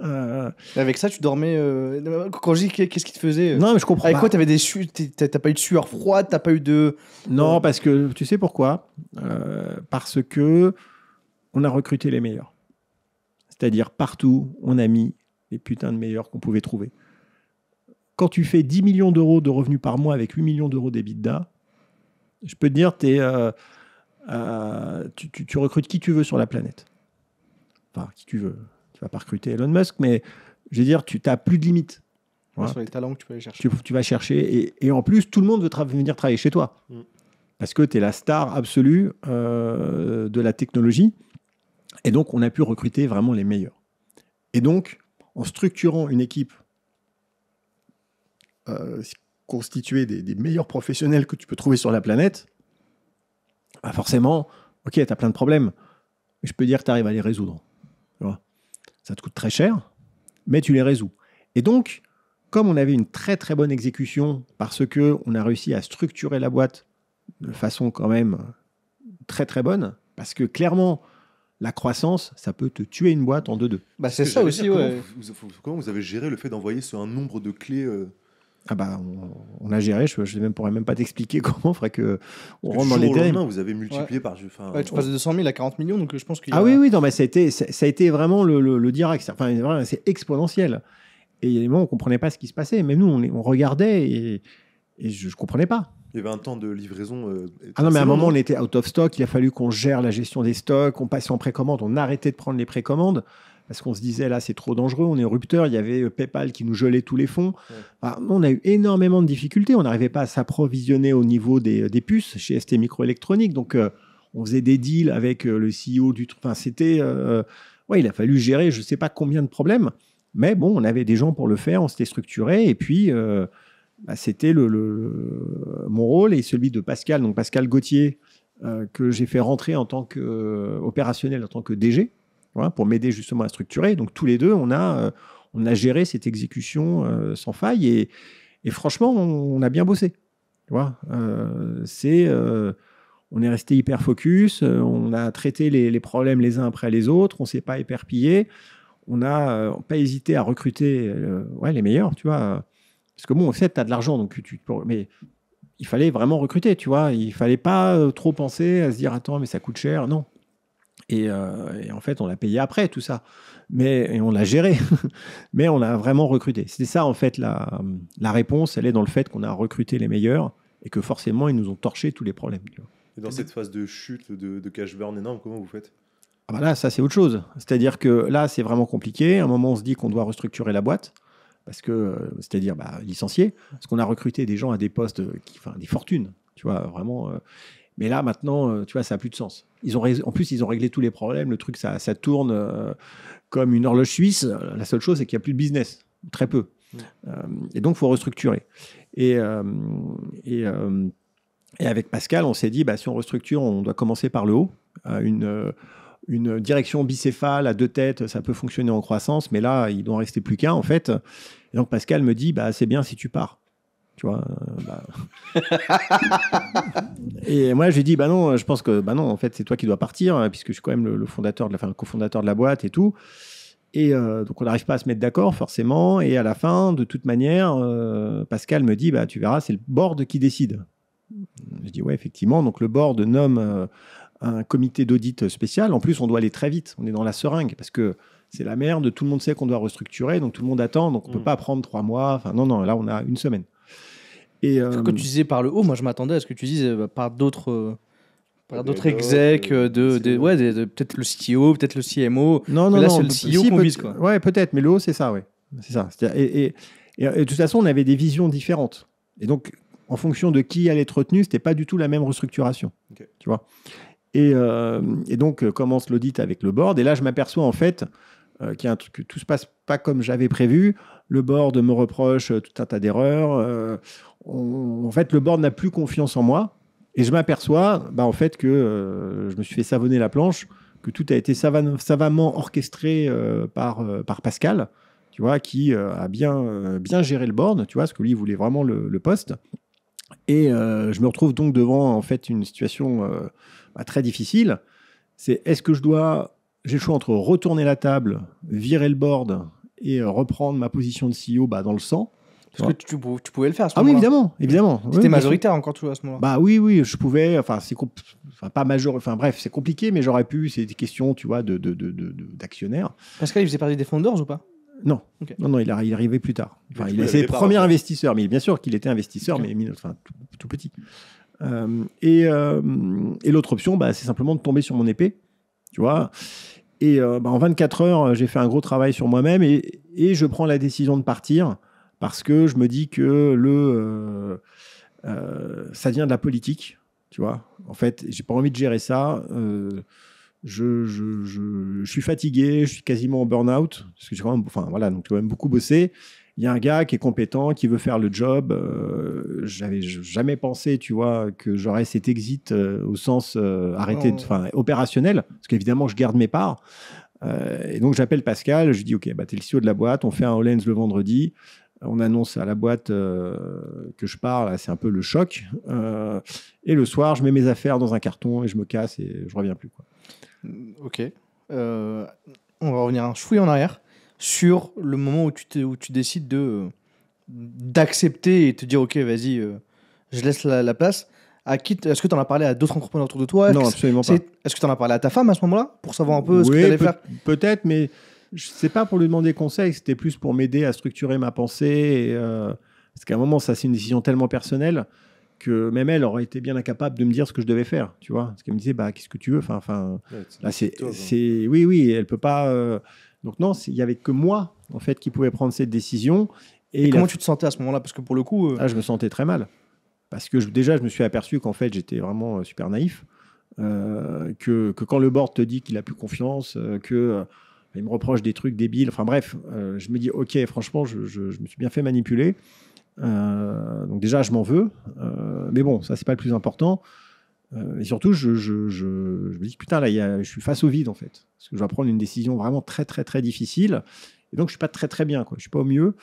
Euh, avec ça, tu dormais. Euh, quand je dis qu'est-ce qui te faisait Non, mais je comprends. Avec quoi T'avais des pas eu de sueur froide pas eu de Non, parce que tu sais pourquoi Parce que on a recruté les meilleurs. C'est-à-dire partout, on a mis les putains de meilleurs qu'on pouvait trouver. Quand tu fais 10 millions d'euros de revenus par mois avec 8 millions d'euros d'EBITDA, je peux te dire, tu, tu recrutes qui tu veux sur la planète qui tu veux. Tu vas pas recruter Elon Musk, mais je veux dire, tu n'as plus de limites. Sur les talents que tu vas chercher. Et, en plus, tout le monde veut venir travailler chez toi. Mm. Parce que tu es la star absolue euh, de la technologie. Et donc, on a pu recruter vraiment les meilleurs. Et donc, en structurant une équipe euh, constituée des, meilleurs professionnels que tu peux trouver sur la planète, bah forcément, ok, tu as plein de problèmes. Mais je peux dire que tu arrives à les résoudre ça te coûte très cher, mais tu les résous. Et donc, comme on avait une très très bonne exécution parce que on a réussi à structurer la boîte de façon quand même très très bonne, parce que clairement, la croissance, ça peut te tuer une boîte en deux-deux. Bah, c'est ça aussi. comment, vous, avez géré le fait d'envoyer sur un nombre de clés euh, ah bah, on, a géré, je ne pourrais même pas t'expliquer comment, faudrait que on rentre dans les détails. Vous avez multiplié par. Enfin, on... de 100 000 à 40 millions, donc je pense qu'il. Ah oui, oui, non, mais ça a été, ça, a été vraiment le, direct. Enfin, c'est exponentiel. Et il y a des moments où on ne comprenait pas ce qui se passait. Même nous, on, regardait et, je ne comprenais pas. Il y avait un temps de livraison. Euh, ah non, mais à un moment, on était out of stock. Il a fallu qu'on gère la gestion des stocks, on passait en précommande, on arrêtait de prendre les précommandes parce qu'on se disait là c'est trop dangereux, on est rupteur, il y avait euh, PayPal qui nous gelait tous les fonds. on a eu énormément de difficultés, on n'arrivait pas à s'approvisionner au niveau des, euh, puces chez ST Microélectronique, donc euh, on faisait des deals avec le CEO du truc. Enfin, c'était. ouais, il a fallu gérer je ne sais pas combien de problèmes, mais bon, on avait des gens pour le faire, on s'était structuré, et puis. Bah, c'était le, mon rôle et celui de Pascal, donc Pascal Gauthier, que j'ai fait rentrer en tant qu'opérationnel, en tant que DG, pour m'aider justement à structurer. Donc tous les deux, on a, euh, on a géré cette exécution euh, sans faille et, franchement, on, a bien bossé. Tu vois, euh, c'est on est resté hyper focus, on a traité les, problèmes les uns après les autres, on s'est pas éperpillé, on n'a pas hésité à recruter ouais, les meilleurs, tu vois. Parce que bon, on sait, tu as de l'argent, donc tu, mais il fallait vraiment recruter, tu vois. Il fallait pas trop penser à se dire, attends, mais ça coûte cher. Non, euh, et, en fait, on l'a payé après tout ça. Mais et on l'a géré. Mais on a vraiment recruté. C'était ça, en fait, la, la, réponse. Elle est dans le fait qu'on a recruté les meilleurs et que forcément, ils nous ont torché tous les problèmes. Et dans cette phase de chute, de, de cash burn énorme, comment vous faites ah bah Là, ça, c'est autre chose. C'est-à-dire que là, c'est vraiment compliqué. À un moment, on se dit qu'on doit restructurer la boîte. Parce que, c'est-à-dire bah, licencier, parce qu'on a recruté des gens à des postes, qui, enfin, des fortunes, tu vois, vraiment. Euh, mais là, maintenant, euh, tu vois, ça n'a plus de sens. Ils ont En plus, ils ont réglé tous les problèmes. Le truc, ça, ça tourne euh, comme une horloge suisse. La seule chose, c'est qu'il n'y a plus de business. Très peu. Mmh. Euh, et donc, il faut restructurer. Et, avec Pascal, on s'est dit, bah, si on restructure, on doit commencer par le haut. une, direction bicéphale à deux têtes, ça peut fonctionner en croissance, mais là, il doit en rester plus qu'un, en fait. donc, Pascal me dit, bah, c'est bien si tu pars vois. Euh, bah. et moi, j'ai dit bah non, je pense que, bah non, en fait, c'est toi qui dois partir, hein, puisque je suis quand même le, fondateur, de la, cofondateur de la boîte et tout. Et euh, donc, on n'arrive pas à se mettre d'accord, forcément. Et à la fin, de toute manière, euh, Pascal me dit, bah tu verras, c'est le board qui décide. Je dis, ouais, effectivement. Donc, le board nomme un comité d'audit spécial. En plus, on doit aller très vite. On est dans la seringue, parce que c'est la merde. Tout le monde sait qu'on doit restructurer, donc tout le monde attend. Donc, on ne peut mmh. pas prendre trois mois. Enfin, non, non, là, on a une semaine. Et, euh, tu disais par le haut, moi je m'attendais à ce que tu dises euh, par d'autres euh, par d'autres execs, de, e ouais, peut-être le CTO, e peut-être le CMO. Non, non, non. Le CEO qu'on vise, quoi. Ouais, peut-être, mais le haut, c'est ça, ouais. C'est ça. Et, de toute façon, on avait des visions différentes. Et donc, en fonction de qui allait être retenu, c'était pas du tout la même restructuration. Tu vois et, donc, commence l'audit avec le board. Et là, je m'aperçois, en fait, qu'il y a un truc, que tout se passe pas comme j'avais prévu. Le board me reproche tout un tas d'erreurs en fait, le board n'a plus confiance en moi. Et je m'aperçois, bah, en fait, que euh, je me suis fait savonner la planche, que tout a été savamment orchestré euh, par, euh, par Pascal, tu vois, qui a bien, bien géré le board, tu vois, parce que lui, voulait vraiment le, poste. Et je me retrouve donc devant, en fait, une situation bah, très difficile. C'est est-ce que je dois, j'ai le choix entre retourner la table, virer le board et reprendre ma position de CEO bah, dans le sang parce que tu, pouvais le faire à ce Ah oui, évidemment, évidemment. C'était majoritaire encore tout à ce moment-là. Bah oui, oui, je pouvais. Enfin, c'est pas major. Enfin bref, c'est compliqué, mais j'aurais pu. C'est des questions, tu vois, de d'actionnaires. Pascal, il faisait partie des fondeurs ou pas non. non, non, il, est arrivé plus tard. C'est il premier investisseur, mais bien sûr qu'il était investisseur, mais tout, petit. Euh, euh, et, l'autre option, bah, c'est simplement de tomber sur mon épée, tu vois. Et euh, bah, en 24 heures, j'ai fait un gros travail sur moi-même et, et, je prends la décision de partir parce que je me dis que le, euh, euh, ça vient de la politique, tu vois. En fait, j'ai pas envie de gérer ça. Euh, je, suis fatigué, je suis quasiment en burn-out, parce que j'ai quand même, enfin voilà, donc quand même beaucoup bossé. Il y a un gars qui est compétent, qui veut faire le job. Euh, J'avais jamais pensé, tu vois, que j'aurais cet exit au sens enfin opérationnel, parce qu'évidemment je garde mes parts. et donc j'appelle Pascal, je lui dis ok, bah t'es le CEO de la boîte, on fait un Hollands le vendredi on annonce à la boîte euh, que je pars, c'est un peu le choc. Euh, et le soir, je mets mes affaires dans un carton et je me casse et je reviens plus. Quoi. Mm, ok. Euh, on va revenir un chouï en arrière sur le moment où tu, décides d'accepter et te dire ok vas-y je laisse la, la place à qui est-ce que tu en as parlé à d'autres entrepreneurs autour de toi non absolument pas est-ce que tu en as parlé à ta femme à ce moment-là pour savoir un peu ce que tu allais faire peut-être mais sais pas pour lui demander conseil, c'était plus pour m'aider à structurer ma pensée. Euh, parce qu'à un moment, ça, c'est une décision tellement personnelle que même elle aurait été bien incapable de me dire ce que je devais faire, tu vois. Parce qu'elle me disait, bah, qu'est-ce que tu veux Enfin, enfin, là, c'est, c'est, oui, oui, elle peut pas. Euh, donc non, il y avait que moi, en fait, qui pouvais prendre cette décision. Et, comment tu te sentais à ce moment-là Parce que pour le coup, euh, ah, je me sentais très mal. Parce que déjà, je me suis aperçu qu'en fait, j'étais vraiment super naïf. que, que, quand le board te dit qu'il a plus confiance, que il me reproche des trucs débiles. Enfin bref, euh, je me dis, ok, franchement, je, me suis bien fait manipuler. Euh, donc déjà, je m'en veux. Euh, mais bon, ça, c'est pas le plus important. et surtout, je, me dis, putain, là, je suis face au vide, en fait. Parce que je dois prendre une décision vraiment très, très, très difficile. Et donc, je suis pas très, très bien. Quoi. Je suis pas au mieux.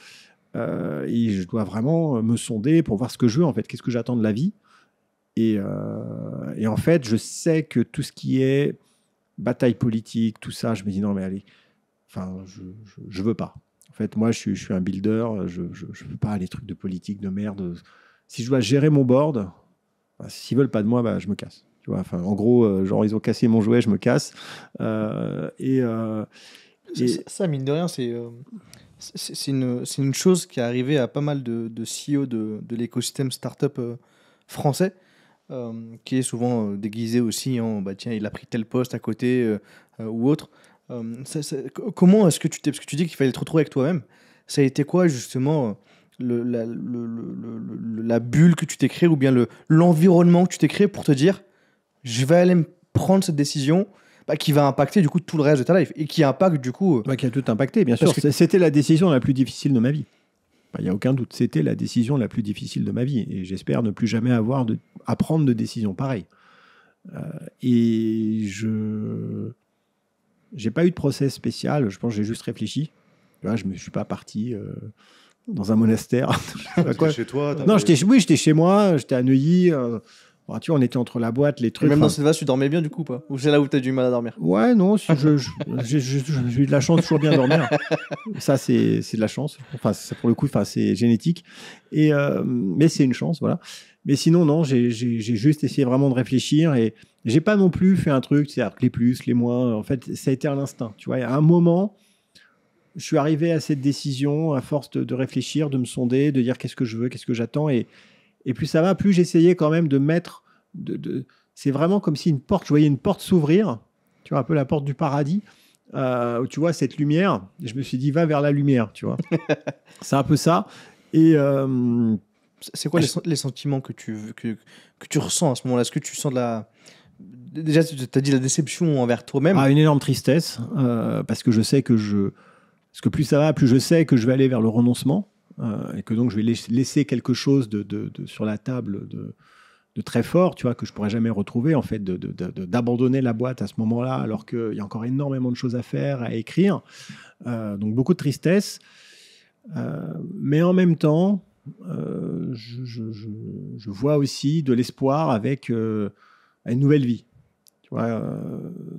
et je dois vraiment me sonder pour voir ce que je veux, en fait. Qu'est-ce que j'attends de la vie et, et, en fait, je sais que tout ce qui est bataille politique, tout ça, je me dis non, mais allez, enfin, je, je, veux pas. En fait, moi, je suis, je suis un builder, je ne veux pas les trucs de politique, de merde. Si je dois gérer mon board, s'ils bah, s'ils veulent pas de moi, bah je me casse. Tu vois, enfin, en gros, euh, genre, ils ont cassé mon jouet, je me casse. Euh, et, euh, Ça, mine de rien, c'est. C'est une, une, chose qui est arrivée à pas mal de, de CEO de, de l'écosystème startup français euh, qui est souvent euh, déguisé aussi en bah tiens, il a pris tel poste à côté euh, ou autre. comment est-ce que tu t'es. Parce que tu dis qu'il fallait te retrouver avec toi-même. Ça a été quoi, justement, la, bulle que tu t'es créée ou bien l'environnement que tu t'es créé pour te dire je vais aller me prendre cette décision bah, qui va impacter du coup tout le reste de ta life et qui impacte du coup. Bah, qui a tout impacté, bien sûr. C'était la décision la plus difficile de ma vie. Il bah, n'y a aucun doute, c'était la décision la plus difficile de ma vie et j'espère ne plus jamais avoir de, à prendre de décision pareille. Euh, et je j'ai pas eu de procès spécial, je pense que j'ai juste réfléchi. Je ne me suis pas parti euh, dans un monastère. quoi. Chez toi, non, j'étais oui, j'étais chez moi, j'étais à Neuilly. Euh, bah, tu vois, on était entre la boîte, les trucs. Et même dans cette vase, tu dormais bien du coup, pas Ou c'est là où tu as du mal à dormir Ouais, non, je, j'ai, eu de la chance de toujours bien dormir. ça, c'est, de la chance. Enfin, pour le coup, enfin, c'est génétique. Et, euh, mais c'est une chance, voilà. Mais sinon, non, j'ai, juste essayé vraiment de réfléchir et j'ai pas non plus fait un truc, c'est-à-dire les plus, les moins. En fait, ça a été à l'instinct. Tu vois, à un moment, je suis arrivé à cette décision à force de, de réfléchir, de me sonder, de dire qu'est-ce que je veux, qu'est-ce que j'attends et et plus ça va, plus j'essayais quand même de mettre. De, C'est vraiment comme si une porte, je voyais une porte s'ouvrir, tu vois, un peu la porte du paradis, euh, où tu vois cette lumière. je me suis dit, va vers la lumière, tu vois. c'est un peu ça. Et. Euh, c'est quoi ah, les, sentiments que tu, que, que tu ressens à ce moment-là Est-ce que tu sens de la, déjà, tu as dit la déception envers toi-même. Ah, une énorme tristesse, euh, parce que je sais que je. Parce que plus ça va, plus je sais que je vais aller vers le renoncement. Euh, et que donc je vais laisser quelque chose sur la table de, très fort, tu vois, que je pourrais jamais retrouver, en fait, d'abandonner la boîte à ce moment-là, alors qu'il y a encore énormément de choses à faire, à écrire. Euh, donc beaucoup de tristesse. Euh, mais en même temps, je, vois aussi de l'espoir avec une nouvelle vie. Tu vois,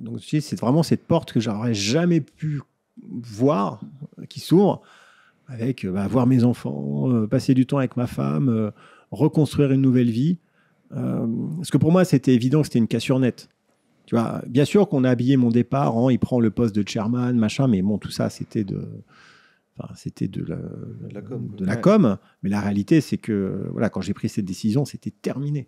donc c'est vraiment cette porte que j'aurais jamais pu voir qui s'ouvre avec euh, bah, voir mes enfants, euh, passer du temps avec ma femme, euh, reconstruire une nouvelle vie. parce que pour moi, c'était évident que c'était une cassure nette. Tu vois, bien sûr qu'on a habillé mon départ il prend le poste de chairman, machin, mais bon, tout ça, c'était de. c'était de la, de com, Mais la réalité, c'est que voilà, quand j'ai pris cette décision, c'était terminé.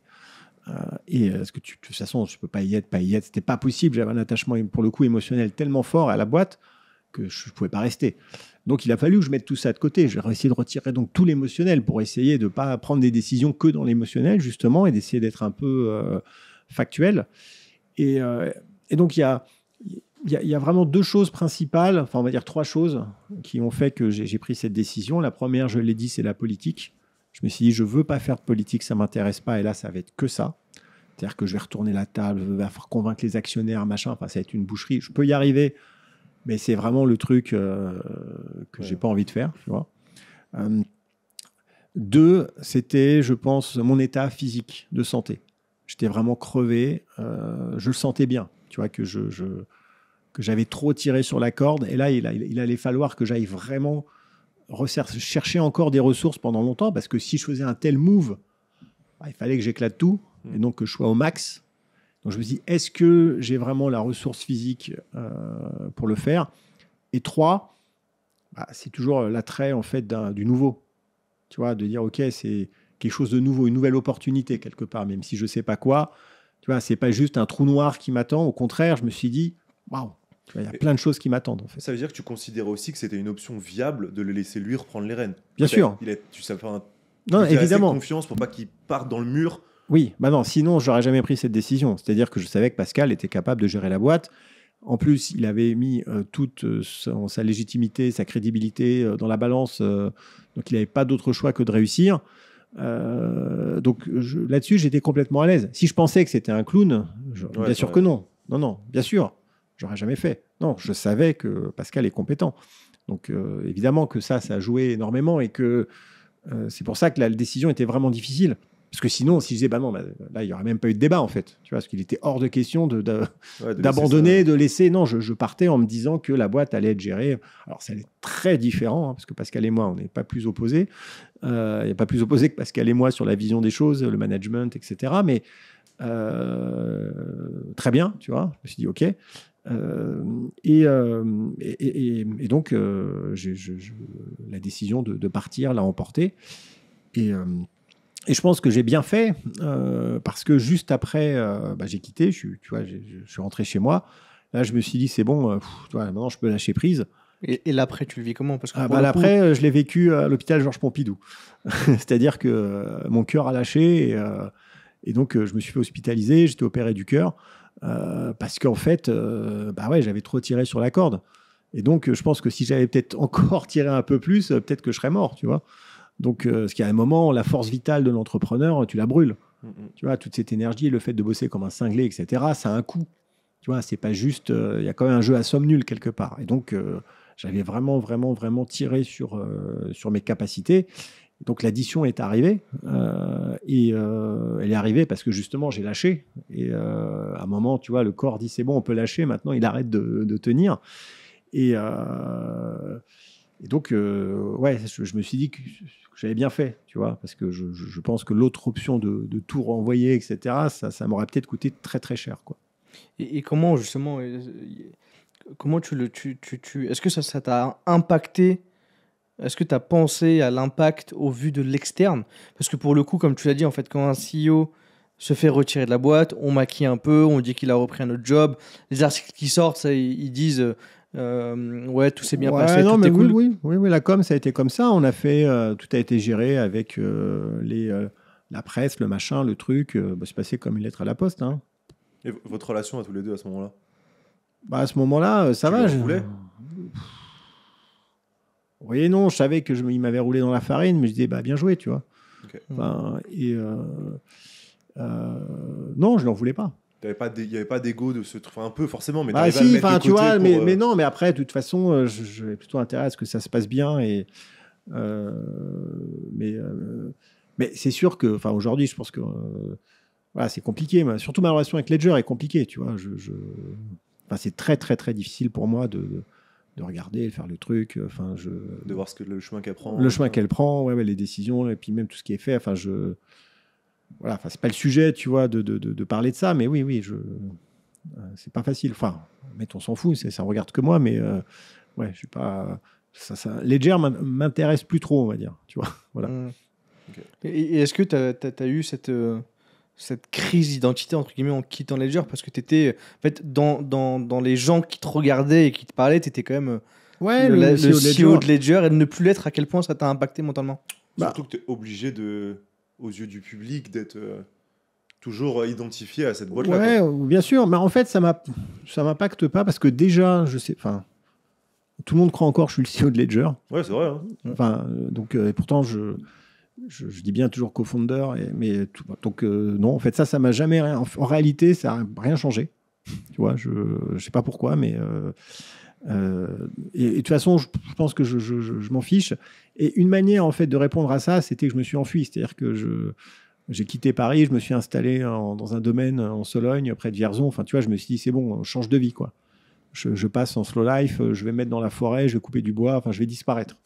et parce que tu, de toute façon, je peux pas y être, pas y être, c'était pas possible. J'avais un attachement pour le coup émotionnel tellement fort à la boîte que je ne pouvais pas rester. Donc il a fallu que je mette tout ça de côté. J'ai réussi de retirer donc tout l'émotionnel pour essayer de ne pas prendre des décisions que dans l'émotionnel, justement, et d'essayer d'être un peu euh, factuel. Et, euh, donc il y a, vraiment deux choses principales, enfin on va dire trois choses, qui ont fait que j'ai pris cette décision. La première, je l'ai dit, c'est la politique. Je me suis dit, je veux pas faire de politique, ça m'intéresse pas, et là, ça va être que ça. C'est-à-dire que je vais retourner la table, je vais convaincre les actionnaires, machin, enfin, ça va être une boucherie. Je peux y arriver, mais c'est vraiment le truc euh, que j'ai pas envie de faire, tu vois. Euh, deux, c'était, je pense, mon état physique de santé. J'étais vraiment crevé, euh, je le sentais bien, tu vois, que je, que j'avais trop tiré sur la corde, et là, il, allait falloir que j'aille vraiment chercher encore des ressources pendant longtemps, parce que si je faisais un tel move, bah, il fallait que j'éclate tout, mm. et donc que je sois au max. Donc je me dis, est-ce que j'ai vraiment la ressource physique euh, pour le faire Et trois, bah, c'est toujours l'attrait en fait du nouveau. Tu vois, de dire, ok, c'est quelque chose de nouveau, une nouvelle opportunité quelque part, même si je ne sais pas quoi. Tu vois, c'est pas juste un trou noir qui m'attend. Au contraire, je me suis dit, waouh, il y a plein de choses qui m'attendent. Ça veut dire que tu considérais aussi que c'était une option viable de le laisser lui reprendre les rênes. Bien sûr. Il a, tu sais, non, évidemment. confiance pour pas qu'il parte dans le mur oui, bah non, sinon j'aurais jamais pris cette décision. C'est-à-dire que je savais que Pascal était capable de gérer la boîte. En plus, il avait mis euh, toute euh, sa légitimité, sa crédibilité euh, dans la balance, donc il n'avait pas d'autre choix que de réussir. donc là-dessus, j'étais complètement à l'aise. Si je pensais que c'était un clown, bien sûr que non. Non, non, bien sûr, j'aurais jamais fait. Non, je savais que Pascal est compétent. Donc évidemment que ça, ça a joué énormément et que c'est pour ça que la décision était vraiment difficile. Parce que sinon, si disais bah non, bah, là, il n'y aurait même pas eu de débat, en fait. Tu vois, parce qu'il était hors de question d'abandonner, de, laisser. Non, je, partais en me disant que la boîte allait être gérée. Alors, ça très différent, hein, parce que Pascal et moi, on n'est pas plus opposés. Euh, il n'y a pas plus opposé que Pascal et moi sur la vision des choses, le management, etc. Mais euh, très bien, tu vois. Je me suis dit, OK. Euh, et, et, donc, la décision de, de partir l'a emporté. Et, et je pense que j'ai bien fait, euh, parce que juste après, euh, bah, j'ai quitté, je, suis, tu vois, je, suis rentré chez moi. Là, je me suis dit, c'est bon, euh, maintenant je peux lâcher prise. Et, l'après, tu le vis comment Parce que ah, bah, L'après, je l'ai vécu à l'hôpital Georges Pompidou. C'est-à-dire que mon cœur a lâché, et, et, donc je me suis fait hospitaliser, j'étais opéré du cœur, parce qu'en fait, bah ouais, j'avais trop tiré sur la corde. Et donc, je pense que si j'avais peut-être encore tiré un peu plus, peut-être que je serais mort, tu vois. Donc, euh, ce qui à un moment, la force vitale de l'entrepreneur, tu la brûles. Mm, mm. Tu vois, toute cette énergie, le fait de bosser comme un cinglé, etc., ça a un coût. Tu vois, c'est pas juste. Euh, il y a quand même un jeu à somme nulle quelque part. Et donc, euh, j'avais vraiment, vraiment, vraiment tiré sur, sur mes capacités. Donc, l'addition est arrivée. et elle est arrivée parce que justement, j'ai lâché. Et à un moment, tu vois, le corps dit c'est bon, on peut lâcher. Maintenant, il arrête de, de tenir. Et. Et donc, euh, ouais, je, me suis dit que, j'avais bien fait, tu vois, parce que je, pense que l'autre option de, tout renvoyer, etc., ça, ça m'aurait peut-être coûté très très cher, quoi. Et, comment justement, euh, euh, comment tu le, tu, tu, est-ce que ça, ça t'a impacté Est-ce que tu as pensé à l'impact au vu de l'externe Parce que pour le coup, comme tu l'as dit, en fait, quand un CEO se fait retirer de la boîte, on maquille un peu, on dit qu'il a repris un autre job. Les articles qui sortent, ça, ils disent euh, ouais, tout s'est bien passé. mais cool. oui, oui, oui, la com, ça a été comme ça. On a fait, euh, tout a été géré avec euh, les, la presse, le machin, le truc. Bah, c'est passé comme une lettre à la poste. Hein. Et votre relation à tous les deux à ce moment-là bah, À ce moment-là, ça va. Je voulais. Oui, non, je savais que je, m'avait roulé dans la farine, mais je disais, bah, bien joué, tu vois. et non, je n'en voulais pas il n'y avait pas d'ego de se trouver un peu, forcément, mais bah, si, tu vois, mais, euh, mais, non, mais après, de toute façon, euh, j'ai plutôt intérêt à ce que ça se passe bien. Et, euh, mais mais c'est sûr que, enfin, aujourd'hui, je pense que voilà, c'est compliqué. Mais surtout, ma relation avec Ledger est compliquée, tu vois. Je, c'est très, très, très difficile pour moi de, de regarder, de faire le truc, enfin je de voir ce que le chemin qu'elle prend, le chemin qu'elle prend, ouais, les décisions et puis même tout ce qui est fait, enfin je voilà, c'est pas le sujet, tu vois, de, de, de, parler de ça, mais oui, oui, je, euh, c'est pas facile. Enfin, mais on s'en fout, ça, ça regarde que moi, mais euh, ouais, je suis pas. Ça, ça, Ledger m'intéresse plus trop, on va dire, tu vois, voilà. Mmh. Et, est-ce que tu as, eu cette. Euh, cette crise d'identité entre guillemets en quittant Ledger parce que tu étais en fait dans, dans, dans, les gens qui te regardaient et qui te parlaient, tu étais quand même ouais, le, CEO, e de, Ledger. et de ne plus l'être à quel point ça t'a impacté mentalement. Surtout bah. que tu es obligé de aux yeux du public, d'être euh, toujours identifié à cette boîte-là. Ouais, bien sûr, mais en fait, ça m'impacte pas parce que déjà, je sais, enfin, tout le monde croit encore que je suis le CEO de Ledger. Ouais, c'est vrai. Hein. Enfin, euh, donc, euh, et pourtant, je, je, dis bien toujours co-founder, mais donc, non, en fait, ça, ça m'a jamais rien. En, réalité, ça n'a rien changé. Tu vois, je ne sais pas pourquoi, mais. Euh, et, de toute façon, je, pense que je, m'en fiche. Et une manière en fait de répondre à ça, c'était que je me suis enfui, c'est-à-dire que je j'ai quitté Paris, je me suis installé dans un domaine en Sologne, près de Vierzon. Enfin, tu vois, je me suis dit, c'est bon, on change de vie, quoi. Je, passe en slow life, je vais mettre dans la forêt, je vais couper du bois, enfin, je vais disparaître.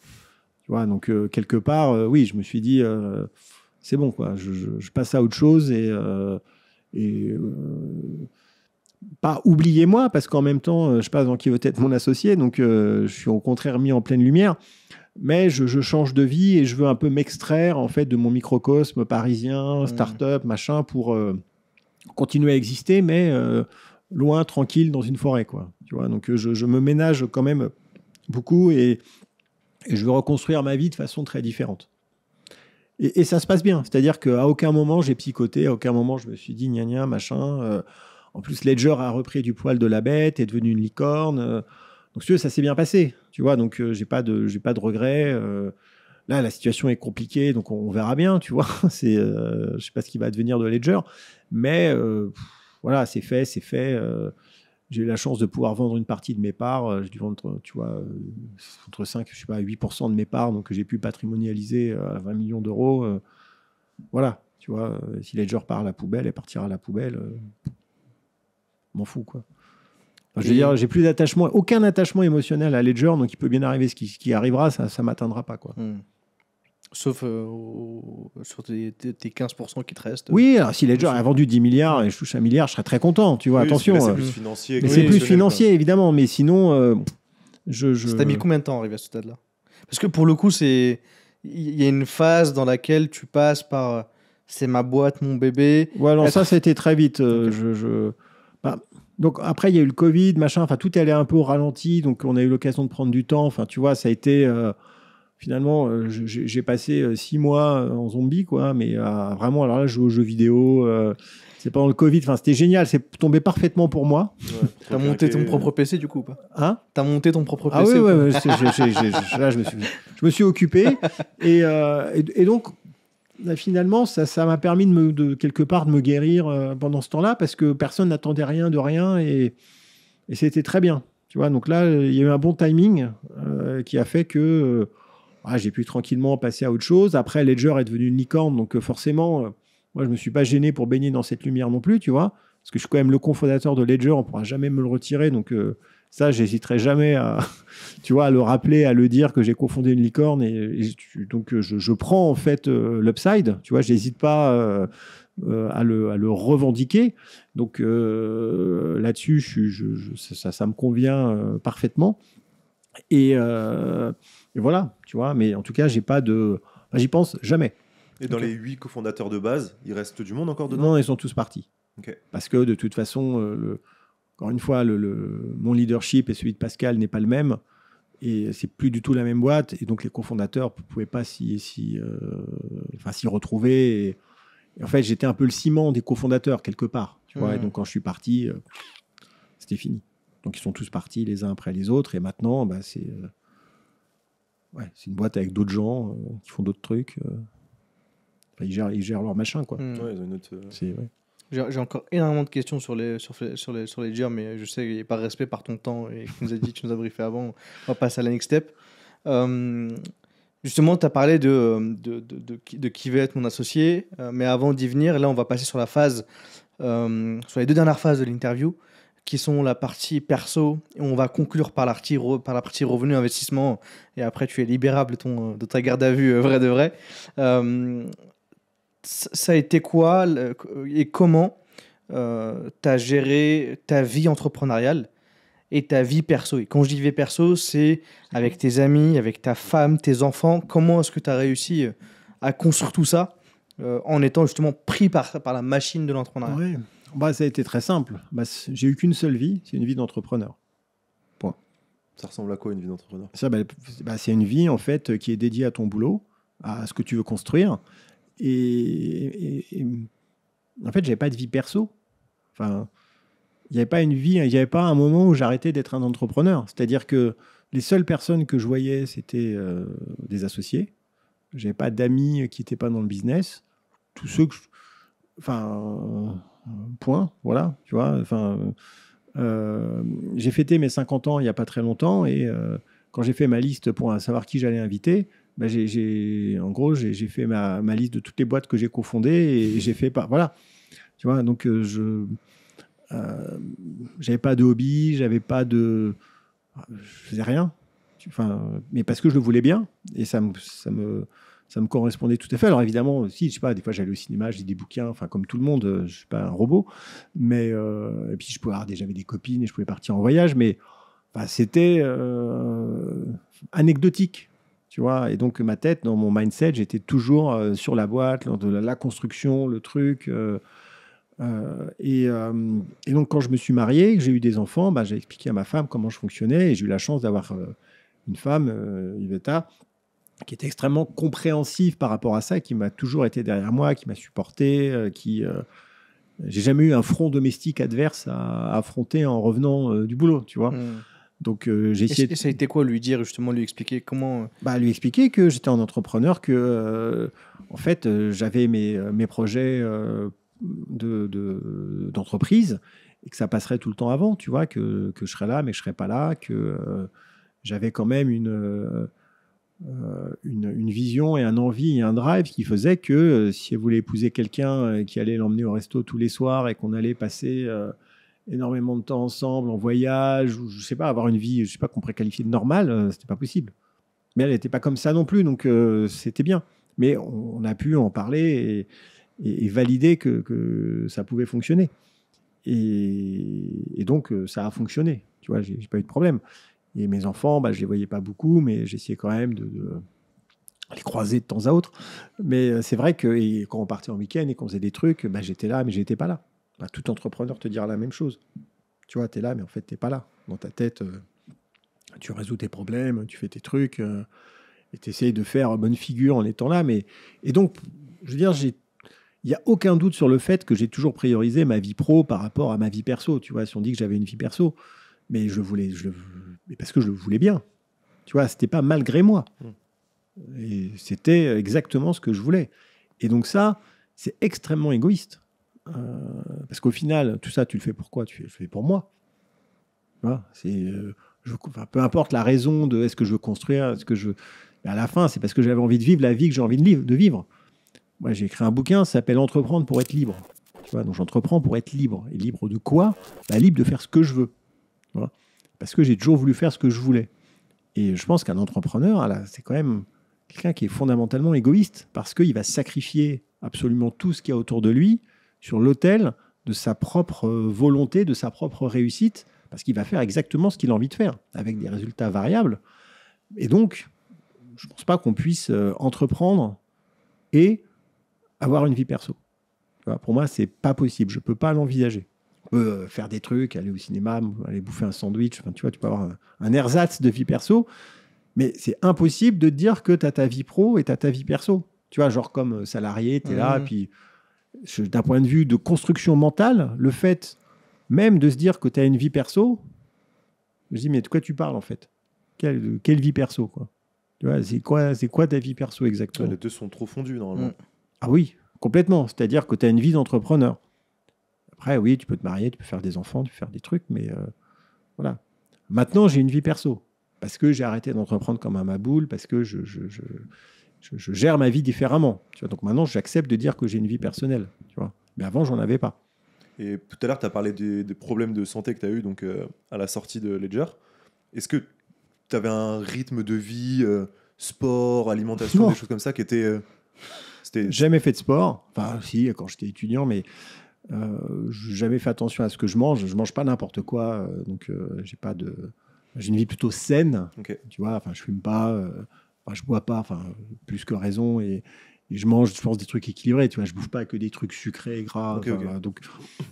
Tu vois, donc, euh, quelque part, euh, oui, je me suis dit, c'est bon, quoi. Je, je, passe à autre chose et. et pas oublier moi, parce qu'en même temps, euh, je ne pas dans qui veut être mon associé, donc euh, je suis au contraire mis en pleine lumière. Mais je, change de vie et je veux un peu m'extraire en fait de mon microcosme parisien, mmh. start-up, machin, pour euh, continuer à exister, mais loin, tranquille, dans une forêt, quoi. Tu vois, donc je, me ménage quand même beaucoup et, je veux reconstruire ma vie de façon très différente. Et, ça se passe bien, c'est-à-dire qu'à aucun moment j'ai psychoté, à aucun moment je me suis dit gna gna machin. En plus, Ledger a repris du poil de la bête, est devenu une licorne. Euh, donc, ça s'est bien passé, tu vois. Donc, euh, j'ai pas de, j'ai pas de regrets. Euh, là, la situation est compliquée, donc on, verra bien, tu vois. C'est, je sais pas ce qui va devenir de Ledger, mais voilà, c'est fait, c'est fait. j'ai eu la chance de pouvoir vendre une partie de mes parts. J'ai dû vendre, tu vois, entre 5, je sais pas, 8% de mes parts, donc j'ai pu patrimonialiser à 20 millions d'euros. voilà, tu vois, si Ledger part à la poubelle, elle partira à la poubelle m'en fous, quoi. je veux dire, j'ai plus d'attachement, aucun attachement émotionnel à Ledger, donc il peut bien arriver ce qui, arrivera, ça ne m'atteindra pas, quoi. Hmm. Sauf euh, sur tes, 15% qui te restent. Oui, alors si Ledger a vendu 10 milliards et je touche un milliard, je serais très content, tu vois, attention. Euh. C'est plus financier. évidemment, mais sinon, euh, je... Ça t'a mis combien de temps à arriver à ce stade-là Parce que pour le coup, c'est... Il y a une phase dans laquelle tu passes par c'est ma boîte, mon bébé. Ouais, alors ça, c'était très vite. je, bah, donc après, il y a eu le Covid, machin, enfin tout est allé un peu au ralenti, donc on a eu l'occasion de prendre du temps. Enfin, tu vois, ça a été euh, finalement, euh, j'ai passé euh, six mois en zombie, quoi, mais vraiment, alors là, je joue aux jeux vidéo. c'est pendant le Covid, enfin c'était génial, c'est tombé parfaitement pour moi. Tu hein T'as monté ton propre ah PC du coup pas Hein T'as monté ton propre PC Ah oui, là je me suis, occupé. et donc bah, finalement, ça, m'a permis de, me, quelque part de me guérir euh, pendant ce temps-là parce que personne n'attendait rien de rien et, c'était très bien. Tu vois, donc là, il y a eu un bon timing euh, qui a fait que euh, ah, j'ai pu tranquillement passer à autre chose. Après, Ledger est devenu une licorne, donc forcément, moi, je me suis pas gêné pour baigner dans cette lumière non plus, tu vois, parce que je suis quand même le cofondateur de Ledger, on pourra jamais me le retirer, donc ça, j'hésiterai jamais à, tu vois, le rappeler, à le dire que j'ai cofondé une licorne. Et, donc, euh, je, prends en fait euh, l'upside. Tu vois, j'hésite pas euh, à, le, revendiquer. Donc là-dessus, je, ça, ça, me convient parfaitement. Et, voilà, tu vois. Mais en tout cas, j'ai pas de, j'y pense jamais. Et dans les huit cofondateurs de base, il reste du monde encore dedans Non, ils sont tous partis. Parce que de toute façon, encore une fois, le, mon leadership et celui de Pascal n'est pas le même. Et c'est plus du tout la même boîte. Et donc, les cofondateurs ne pouvaient pas s'y si, euh, retrouver. en fait, j'étais un peu le ciment des cofondateurs, quelque part. et donc, quand je suis parti, euh, c'était fini. Donc, ils sont tous partis les uns après les autres. Et maintenant, bah, euh, c'est une boîte avec d'autres gens qui font d'autres trucs. ils, gèrent, leur machin. Quoi. Hmm. ils ont une autre... J'ai encore énormément de questions sur les, sur, sur les, sur les dires, mais je sais qu'il a pas respect par ton temps et que tu nous as dit, tu nous as briefé avant, on va passer à la next step. Euh, justement, tu as parlé de de, de, qui va être mon associé, euh, mais avant d'y venir, là, on va passer sur la phase, euh, sur les deux dernières phases de l'interview, qui sont la partie perso, et on va conclure par la partie, par la partie revenu investissement, et après, tu es libérable ton, de ta garde à vue, vrai de vrai ça a été quoi euh, et comment euh, tu as géré ta vie entrepreneuriale et ta vie perso Et quand je dis vie perso, c'est avec tes amis, avec ta femme, tes enfants. Comment est-ce que tu as réussi euh, à construire tout ça euh, en étant justement pris par, par la machine de l'entrepreneuriat bah, Ça a été très simple. Bah, J'ai eu qu'une seule vie, c'est une vie d'entrepreneur. Ça ressemble à quoi une vie d'entrepreneur bah, bah, C'est une vie en fait qui est dédiée à ton boulot, à ce que tu veux construire et, en fait, j'avais pas de vie perso. Enfin, il n'y avait pas une vie, il n'y avait pas un moment où j'arrêtais d'être un entrepreneur. C'est-à-dire que les seules personnes que je voyais, c'était euh, des associés. J'avais pas d'amis qui n'étaient pas dans le business. Tous ceux que, enfin, euh, point, voilà, tu vois. Euh, j'ai fêté mes 50 ans il n'y a pas très longtemps et quand j'ai fait ma liste pour savoir qui j'allais inviter, bah, en gros, j'ai fait ma, liste de toutes les boîtes que j'ai cofondées et j'ai fait pas. Voilà. Tu vois, donc euh, je. Euh, j'avais pas de hobby, j'avais pas de. Je faisais rien. Enfin, mais parce que je le voulais bien et ça me, ça me, ça me correspondait tout à fait. Alors évidemment, si, je sais pas, des fois j'allais au cinéma, j'ai des bouquins, enfin comme tout le monde, euh, je suis pas un robot. Mais euh, et puis je pouvais avoir déjà des copines et je pouvais partir en voyage, mais c'était anecdotique. Tu vois, et donc ma tête, dans mon mindset, j'étais toujours euh, sur la boîte, la, construction, le truc. Euh, euh, et, donc quand je me suis marié, que j'ai eu des enfants, bah, j'ai expliqué à ma femme comment je fonctionnais et j'ai eu la chance d'avoir une femme, Yveta qui était extrêmement compréhensive par rapport à ça, qui m'a toujours été derrière moi, qui m'a supporté, qui j'ai jamais eu un front domestique adverse à, affronter en revenant du boulot, tu vois. Mmh. Donc euh, j'ai essayé. ça a été quoi lui dire justement, lui expliquer comment euh Bah lui expliquer que j'étais un entrepreneur, que euh, en fait j'avais mes, mes projets de d'entreprise et que ça passerait tout le temps avant, tu vois, que, que je serais là mais je je serais pas là, que j'avais quand même une, une, une vision et un envie et un drive qui faisait que si elle voulait épouser quelqu'un qui allait l'emmener au resto tous les soirs et qu'on allait passer énormément de temps ensemble, en voyage, ou je sais pas, avoir une vie, je sais pas, qu'on pourrait qualifier de normale, ce euh, c'était pas possible. Mais elle n'était pas comme ça non plus, donc euh, c'était bien. Mais on, a pu en parler et, valider que, ça pouvait fonctionner. Et, donc, euh, ça a fonctionné. Tu vois, j'ai pas eu de problème. Et mes enfants, bah, je les voyais pas beaucoup, mais j'essayais quand même de, les croiser de temps à autre. Mais c'est vrai que quand on partait en week-end et qu'on faisait des trucs, bah, j'étais là, mais j'étais pas là. Bah, tout entrepreneur te dira la même chose. Tu vois, tu es là, mais en fait, tu n'es pas là. Dans ta tête, euh, tu résous tes problèmes, tu fais tes trucs, euh, et tu de faire bonne figure en étant là. Mais... Et donc, je veux dire, j'ai il n'y a aucun doute sur le fait que j'ai toujours priorisé ma vie pro par rapport à ma vie perso. Tu vois, si on dit que j'avais une vie perso, mais je voulais, je parce que je le voulais bien. Tu vois, c'était pas malgré moi. Mmh. Et c'était exactement ce que je voulais. Et donc ça, c'est extrêmement égoïste. Euh, parce qu'au final, tout ça, tu le fais pourquoi Tu le fais pour moi. c'est, euh, je, peu importe la raison de est-ce que je veux construire, est-ce que je. à la fin, c'est parce que j'avais envie de vivre la vie que j'ai envie de, vivre. Moi, j'ai écrit un bouquin, ça s'appelle Entreprendre pour être libre. donc j'entreprends pour être libre. Et libre de quoi bah, Libre de faire ce que je veux. Parce que j'ai toujours voulu faire ce que je voulais. Et je pense qu'un entrepreneur, c'est quand même quelqu'un qui est fondamentalement égoïste parce qu'il va sacrifier absolument tout ce qu'il y a autour de lui sur l'autel de sa propre euh, volonté, de sa propre réussite, parce qu'il va faire exactement ce qu'il a envie de faire, avec des résultats variables. Et donc, je ne pense pas qu'on puisse euh, entreprendre et avoir une vie perso. Pour moi, ce n'est pas possible. Je ne peux pas l'envisager. On peut euh, faire des trucs, aller au cinéma, aller bouffer un sandwich. Enfin, tu vois, tu peux avoir un, ersatz de vie perso. Mais c'est impossible de dire que tu as ta vie pro et tu as ta vie perso. Tu vois, genre comme salarié, tu es là, mmh. puis d'un point de vue de construction mentale, le fait même de se dire que tu as une vie perso, je dis, mais de quoi tu parles en fait quelle, vie perso quoi c'est quoi, c'est quoi ta vie perso exactement Les deux sont trop fondus normalement. Mm. Ah oui, complètement. C'est-à-dire que tu as une vie d'entrepreneur. Après, oui, tu peux te marier, tu peux faire des enfants, tu peux faire des trucs, mais euh, voilà. Maintenant, j'ai une vie perso. Parce que j'ai arrêté d'entreprendre comme un maboule, parce que je je, gère ma vie différemment. Tu vois. Donc maintenant, j'accepte de dire que j'ai une vie personnelle. Tu vois. Mais avant, j'en avais pas. Et tout à l'heure, tu as parlé des, problèmes de santé que tu as eu donc, euh, à la sortie de Ledger. Est-ce que tu avais un rythme de vie, euh, sport, alimentation, des choses comme ça qui euh, était, Jamais fait de sport. Enfin, si, quand j'étais étudiant, mais jamais fait attention à ce que je mange. Je mange pas n'importe quoi. donc, j'ai pas de. J'ai une vie plutôt saine. Tu vois, enfin, je fume pas je je bois pas, enfin, plus que raison, et, je mange, je pense, des trucs équilibrés, tu vois. Je bouffe pas que des trucs sucrés, et gras. Donc, donc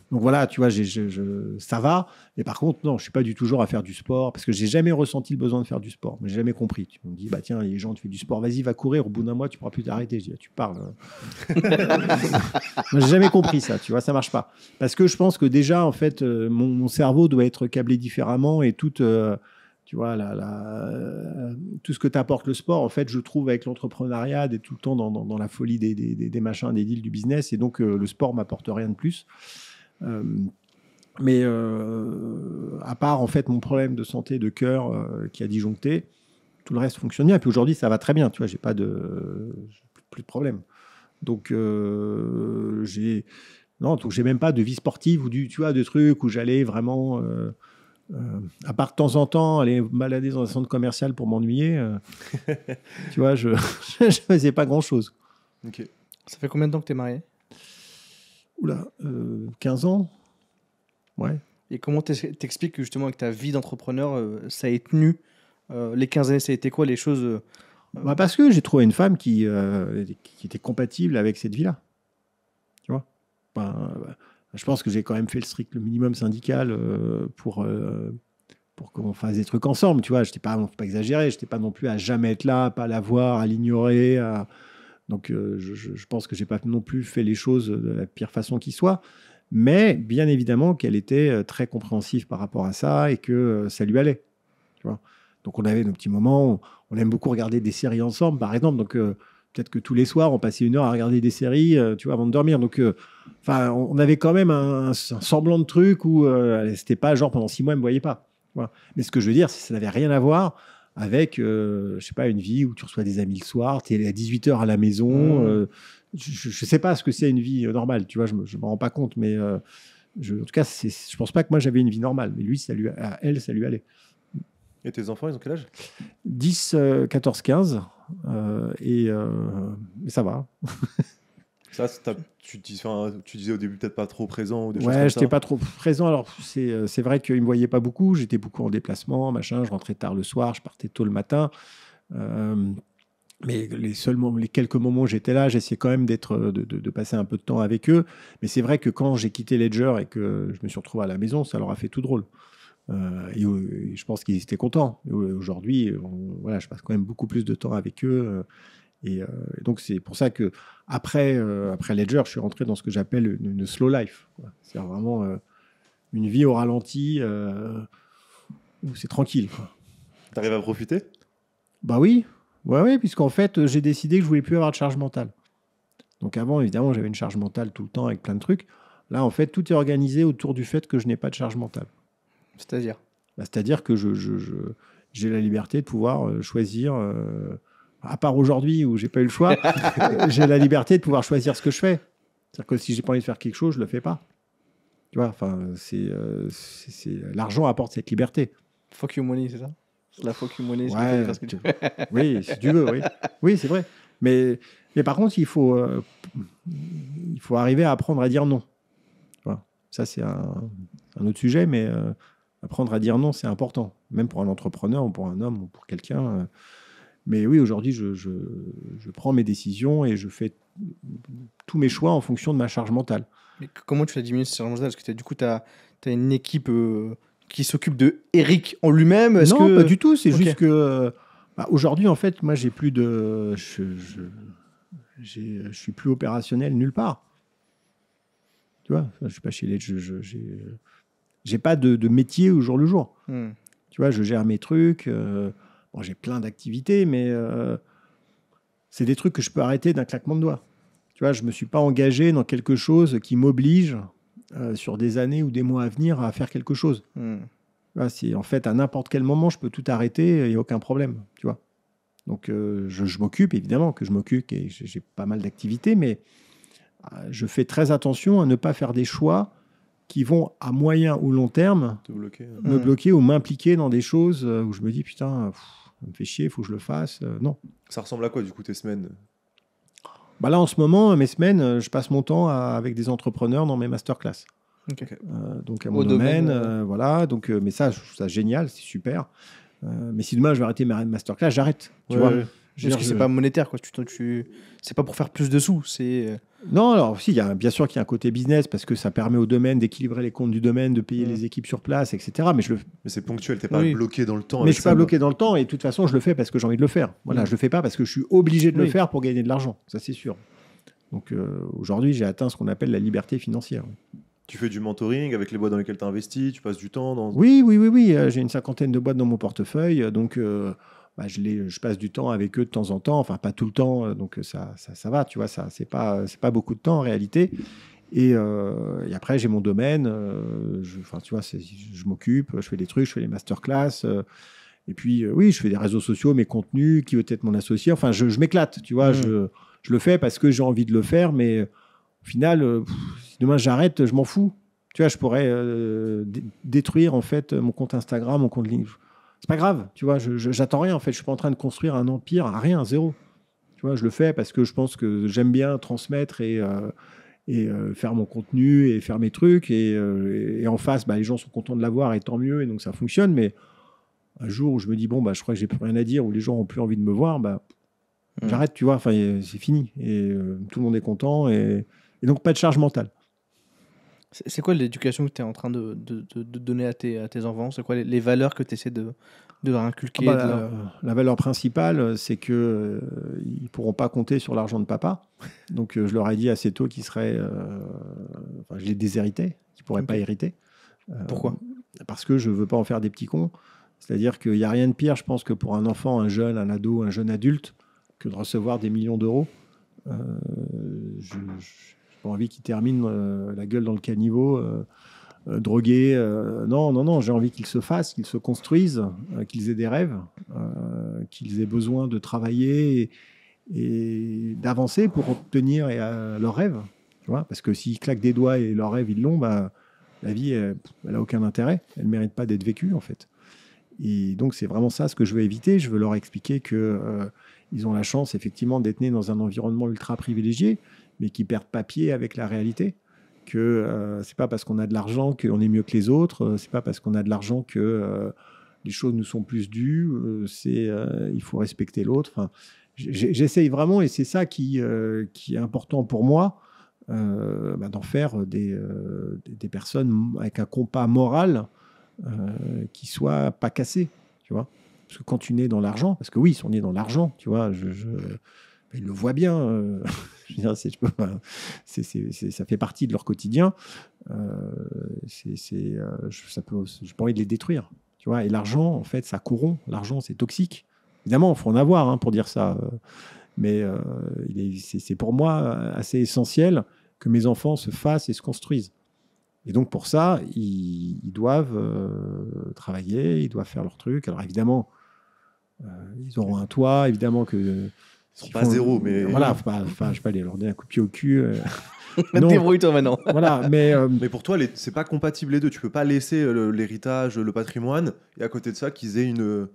voilà, tu vois, ça va. Mais par contre, non, je suis pas du tout toujours à faire du sport, parce que j'ai jamais ressenti le besoin de faire du sport. Mais J'ai jamais compris. Tu me dis, bah tiens, les gens, tu fais du sport, vas-y, va courir, au bout d'un mois, tu pourras plus t'arrêter. Je dis, ah, tu parles. Hein. j'ai jamais compris ça, tu vois, ça marche pas. Parce que je pense que déjà, en fait, euh, mon, cerveau doit être câblé différemment et toute. Euh, tu vois, euh, tout ce que t'apporte le sport, en fait, je trouve avec l'entrepreneuriat, d'être tout le temps dans, la folie des, des, des, machins, des deals, du business. Et donc, euh, le sport m'apporte rien de plus. Euh, mais à part, en fait, mon problème de santé, de cœur qui a disjoncté, tout le reste fonctionne bien. Et puis aujourd'hui, ça va très bien. Tu vois, j'ai pas de, plus de problème. Donc, j'ai. Non, j'ai même pas de vie sportive ou du, tu vois, de trucs où j'allais vraiment euh, à part de temps en temps aller malader dans un centre commercial pour m'ennuyer, euh, tu vois, je ne faisais pas grand-chose. Ça fait combien de temps que tu es marié Oula, 15 euh, ans Ouais. Et comment t'expliques justement avec ta vie d'entrepreneur, ça ait tenu Les 15 années, ça a été quoi les choses bah Parce que j'ai trouvé une femme qui, qui était compatible avec cette vie-là. Tu vois bah, je pense que j'ai quand même fait le strict le minimum syndical euh, pour, euh, pour qu'on fasse des trucs ensemble. Tu vois, je pas, pas exagéré, je n'étais pas non plus à jamais être là, à pas voir, à l'ignorer. À... Donc euh, je, pense que je n'ai pas non plus fait les choses de la pire façon qui soit. Mais bien évidemment qu'elle était très compréhensive par rapport à ça et que ça lui allait. Tu vois. Donc on avait nos petits moments, on aime beaucoup regarder des séries ensemble, par exemple. Donc peut-être que tous les soirs, on passait une heure à regarder des séries, euh, tu vois, avant de dormir. Donc, euh, enfin, on avait quand même un, semblant de truc où c'était euh, pas genre pendant six mois, elle me voyait pas. Mais ce que je veux dire, c'est que ça n'avait rien à voir avec, je sais pas, une vie où tu reçois des amis le soir, tu es à 18 h à la maison. Mmh. je, ne sais pas ce que c'est une vie normale, tu vois, je me, rends pas compte, mais en tout cas, c'est, je pense pas que moi j'avais une vie normale, mais lui, ça lui, à elle, ça lui allait. Et tes enfants, ils ont quel âge 10, 14, 15. Euh, euh, et ça va. Ça, tu, disais au début peut-être pas trop présent Ouais, j'étais pas trop présent. Alors, c'est euh, vrai qu'ils me voyaient pas beaucoup. J'étais beaucoup en déplacement, machin. Je rentrais tard le soir, je partais tôt le matin. mais les seuls quelques moments où j'étais là, j'essayais quand même d'être de, passer un peu de temps avec eux. Mais c'est vrai que quand j'ai quitté Ledger et que je me suis retrouvé à la maison, ça leur a fait tout drôle. Euh, et, je pense qu'ils étaient contents. Aujourd'hui, voilà, je passe quand même beaucoup plus de temps avec eux. Euh, euh, et, donc c'est pour ça que après, après Ledger, je suis rentré dans ce que j'appelle une, slow life. C'est vraiment une vie au ralenti où c'est tranquille. Tu arrives à profiter Bah oui, ouais, ouais puisqu'en fait j'ai décidé que je voulais plus avoir de charge mentale. Donc avant évidemment j'avais une charge mentale tout le temps avec plein de trucs. Là en fait tout est organisé autour du fait que je n'ai pas de charge mentale. C'est-à-dire bah, C'est-à-dire que je, j'ai la liberté de pouvoir euh, choisir, euh, à part aujourd'hui où j'ai pas eu le choix, j'ai la liberté de pouvoir choisir ce que je fais. C'est-à-dire que si j'ai pas envie de faire quelque chose, je le fais pas. Tu vois, enfin, c'est, euh, c'est, l'argent apporte cette liberté. Fuck money, c'est ça La fuck money, c'est que tu... Oui, si tu veux, oui. Oui, c'est vrai. Mais, mais par contre, il faut, il faut arriver à apprendre à dire non. Ça, c'est un, un autre sujet, mais Apprendre à dire non, c'est important, même pour un entrepreneur ou pour un homme ou pour quelqu'un. Euh. Mais oui, aujourd'hui, je, prends mes décisions et je fais tous mes choix en fonction de ma charge mentale. Mais comment tu as diminué cette charge mentale Parce que du coup, tu as, une équipe euh, qui s'occupe de Eric en lui-même Non, que... pas du tout. C'est juste que euh, bah, aujourd'hui, en fait, moi, j'ai plus de. Je, je suis plus opérationnel nulle part. Tu vois, je suis pas chez les. je, j'ai pas de, métier au jour le jour. Hmm. Tu vois, je gère mes trucs. Euh, j'ai plein d'activités, mais euh, c'est des trucs que je peux arrêter d'un claquement de doigts. Tu vois, je me suis pas engagé dans quelque chose qui m'oblige euh, sur des années ou des mois à venir à faire quelque chose. Hmm. en fait à n'importe quel moment, je peux tout arrêter, il n'y a aucun problème. Tu vois. Donc, je, je m'occupe évidemment que je m'occupe et j'ai pas mal d'activités, mais je fais très attention à ne pas faire des choix qui vont à moyen ou long terme hein. me mm. bloquer ou m'impliquer dans des choses euh, où je me dis putain, ça me fait chier, faut que je le fasse. Euh, non. Ça ressemble à quoi du coup tes semaines bah là, en ce moment, mes semaines, euh, je passe mon temps avec des entrepreneurs dans mes masterclass. donc à mon domaine, voilà. Donc, mais ça, c'est génial, c'est super. mais si demain je vais arrêter ma masterclass, j'arrête. Tu vois. Parce que c'est pas monétaire, quoi. Tu, tu... C'est pas pour faire plus de sous. C'est. Euh, non, alors si, y a bien sûr qu'il y a un côté business parce que ça permet au domaine d'équilibrer les comptes du domaine, de payer les équipes sur place, etc. Mais je le. Mais c'est ponctuel, t'es pas bloqué dans le temps. Mais je suis pas bloqué dans le temps et de toute façon, je le fais parce que j'ai envie de le faire. Voilà, mm. je le fais pas parce que je suis obligé de le faire pour gagner de l'argent. Ça, c'est sûr. Donc euh, aujourd'hui, j'ai atteint ce qu'on appelle la liberté financière. Tu fais du mentoring avec les boîtes dans lesquelles tu investis, tu passes du temps dans. Oui, oui, oui, oui. Euh, j'ai une cinquantaine de boîtes dans mon portefeuille, donc. Bah, je, passe du temps avec eux de temps en temps, enfin pas tout le temps, euh, donc euh, ça, ça, va, tu vois, ça c'est pas, pas beaucoup de temps en réalité. Et, euh, après j'ai mon domaine, je, tu vois, je m'occupe, je fais des trucs, je fais des masterclass. et puis oui, je fais des réseaux sociaux, mes contenus, qui veut être mon associé. Enfin, je, m'éclate, tu vois. Mm. Je, je, le fais parce que j'ai envie de le faire, mais au final, si demain j'arrête, je m'en fous. Tu vois, je pourrais détruire en fait mon compte Instagram, mon compte LinkedIn c'est pas grave, tu vois, j'attends rien en fait, je suis pas en train de construire un empire à rien, zéro. Tu vois, je le fais parce que je pense que j'aime bien transmettre et, euh, euh, faire mon contenu et faire mes trucs. Et, euh, en face, bah, les gens sont contents de l'avoir et tant mieux, et donc ça fonctionne. Mais un jour où je me dis, bon, bah, je crois que j'ai plus rien à dire, où les gens ont plus envie de me voir, bah, mmh. j'arrête, tu vois, c'est fini. Et tout le monde est content, et donc pas de charge mentale. C'est quoi l'éducation que tu es en train de, donner à tes, enfants C'est quoi les, valeurs que tu essaies de, leur inculquer ah bah, euh, La valeur principale, euh, c'est qu'ils euh, ne pourront pas compter sur l'argent de papa. Donc je leur ai dit assez tôt qu'ils seraient... je les déshéritais, qu'ils ne pourraient pas hériter. Pourquoi Parce que je ne veux pas en faire des petits cons. C'est-à-dire qu'il n'y a rien de pire, je pense, que pour un enfant, un jeune, un ado, un jeune adulte, que de recevoir des millions d'euros. je pas envie qu'ils terminent euh, la gueule dans le caniveau, euh, euh, drogués. non, non, non, j'ai envie qu'ils se fassent, qu'ils se construisent, qu'ils aient des rêves, qu'ils aient besoin de travailler et, d'avancer pour obtenir leurs rêves. Parce que s'ils claquent des doigts et leurs rêves, ils l'ont, bah, la vie, elle n'a aucun intérêt. Elle ne mérite pas d'être vécue, en fait. Et donc, c'est vraiment ça ce que je veux éviter. Je veux leur expliquer que ils ont la chance, effectivement, d'être nés dans un environnement ultra privilégié, mais qui perdent papier avec la réalité. Que euh, c'est pas parce qu'on a de l'argent qu'on est mieux que les autres, euh, c'est pas parce qu'on a de l'argent que euh, les choses nous sont plus dues, c'est il faut respecter l'autre. J'essaye vraiment, et c'est ça qui, qui est important pour moi, bah, d'en faire des, des, personnes avec un compas moral qui soit pas cassé, tu vois parce que quand tu nais dans l'argent, parce que oui, ils sont est dans l'argent, tu vois, je, ils le voient bien. Ah, ça fait partie de leur quotidien. Euh, n'ai euh, ça peut, je pas envie de les détruire. Tu vois, et l'argent, en fait, ça corrompt. L'argent, c'est toxique. Évidemment, il faut en avoir hein, pour dire ça. Mais euh, c'est pour moi assez essentiel que mes enfants se fassent et se construisent. Et donc pour ça, ils, doivent euh, travailler, ils doivent faire leur truc. Alors évidemment, ils auront un toit, évidemment que ils sont pas zéro, mais. Voilà, enfin je pas, les leur un coup de pied au cul. Euh... Débrouille-toi maintenant. voilà, mais. Euh, mais pour toi, les... c'est pas compatible les deux. Tu peux pas laisser euh, l'héritage, le patrimoine, et à côté de ça, qu'ils aient une euh,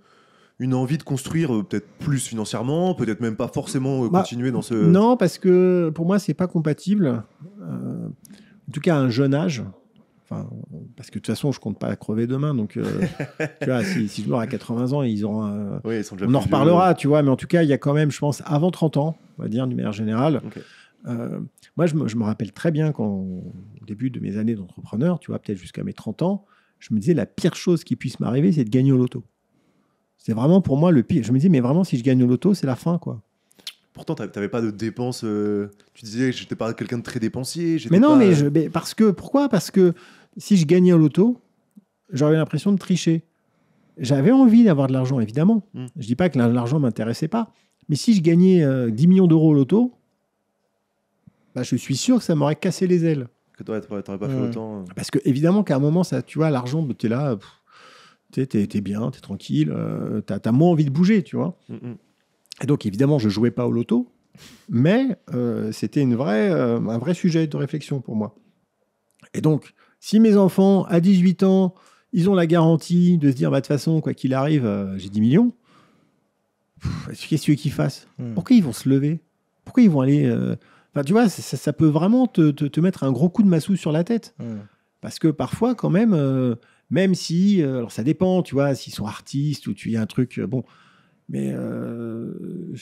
une envie de construire peut-être plus financièrement, peut-être même pas forcément bah, continuer dans ce. Non, parce que pour moi, c'est pas compatible. en tout cas, à un jeune âge, parce que de toute façon, je compte pas crever demain. Donc, euh, tu vois, si, je meurs à 80 ans, ils on en reparlera, tu vois. Mais en tout cas, il y a quand même, je pense, avant 30 ans, on va dire, d'une manière générale. Euh, moi, je me, rappelle très bien qu'au au début de mes années d'entrepreneur, tu vois, peut-être jusqu'à mes 30 ans, je me disais la pire chose qui puisse m'arriver, c'est de gagner au loto. C'est vraiment pour moi le pire. Je me disais, mais vraiment, si je gagne au loto, c'est la fin, quoi. Pourtant, tu n'avais pas de dépenses. Euh, tu disais que j'étais pas quelqu'un de très dépensier. Mais non, euh mais, parce que pourquoi Parce que si je gagnais au loto, j'aurais l'impression de tricher. J'avais envie d'avoir de l'argent, évidemment. Hmm. Je dis pas que l'argent m'intéressait pas. Mais si je gagnais 10 euh, millions d'euros au loto, bah, je suis sûr que ça m'aurait cassé les ailes. Que toi, n'aurais pas fait autant. Parce que évidemment qu'à un moment, ça, tu vois, l'argent, bah, tu es là, tu es, bien, bien, es tranquille, tu as moins envie de bouger, tu vois. Hmm, hmm. Et donc, évidemment, je jouais pas au loto, mais euh, c'était une vraie, euh, un vrai sujet de réflexion pour moi. Et donc, si mes enfants, à 18 ans, ils ont la garantie de se dire, bah, de toute façon, quoi qu'il arrive, euh, j'ai 10 millions, qu'est-ce qu'ils fassent hmm. Pourquoi ils vont se lever Pourquoi ils vont aller... Enfin, tu vois, ça, peut vraiment te, mettre un gros coup de massou sur la tête. Hmm. Parce que parfois, quand même, même si... alors, ça dépend, tu vois, s'ils sont artistes ou tu y un truc... bon... Mais euh,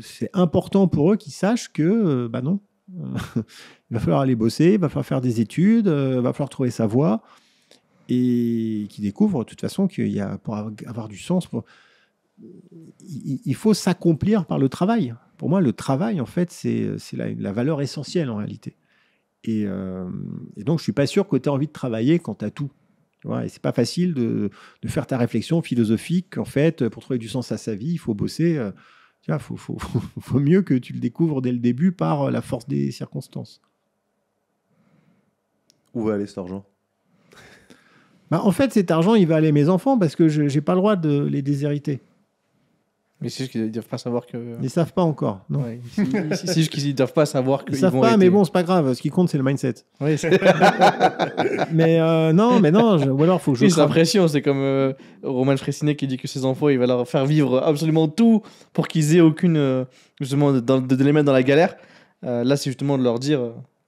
c'est important pour eux qu'ils sachent que, euh, bah non, euh, il va falloir aller bosser, il va falloir faire des études, il va falloir trouver sa voie, et qu'ils découvrent de toute façon qu'il y a, pour avoir du sens, pour... il faut s'accomplir par le travail. Pour moi, le travail, en fait, c'est la, valeur essentielle en réalité. Et, donc, je suis pas sûr que tu aies envie de travailler quand à tout et c'est pas facile de, faire ta réflexion philosophique. En fait, pour trouver du sens à sa vie, il faut bosser. Euh, tu vois, faut, mieux que tu le découvres dès le début par euh, la force des circonstances. Où va aller cet argent bah, En fait, cet argent, il va aller à mes enfants parce que je n'ai pas le droit de les déshériter. Mais c'est juste qu'ils ne doivent pas savoir que. Ils savent pas encore. Non. c'est juste qu'ils ne doivent pas savoir que. Ils, ne savent pas, mais bon, c'est pas grave. Ce qui compte, c'est le mindset. Oui, mais euh, non, mais non. Ou alors, faut que C'est C'est comme Romain euh, Roman qui dit que ses enfants, il va leur faire vivre absolument tout pour qu'ils aient aucune. Euh, justement, de, les mettre dans la galère. là, c'est justement de leur dire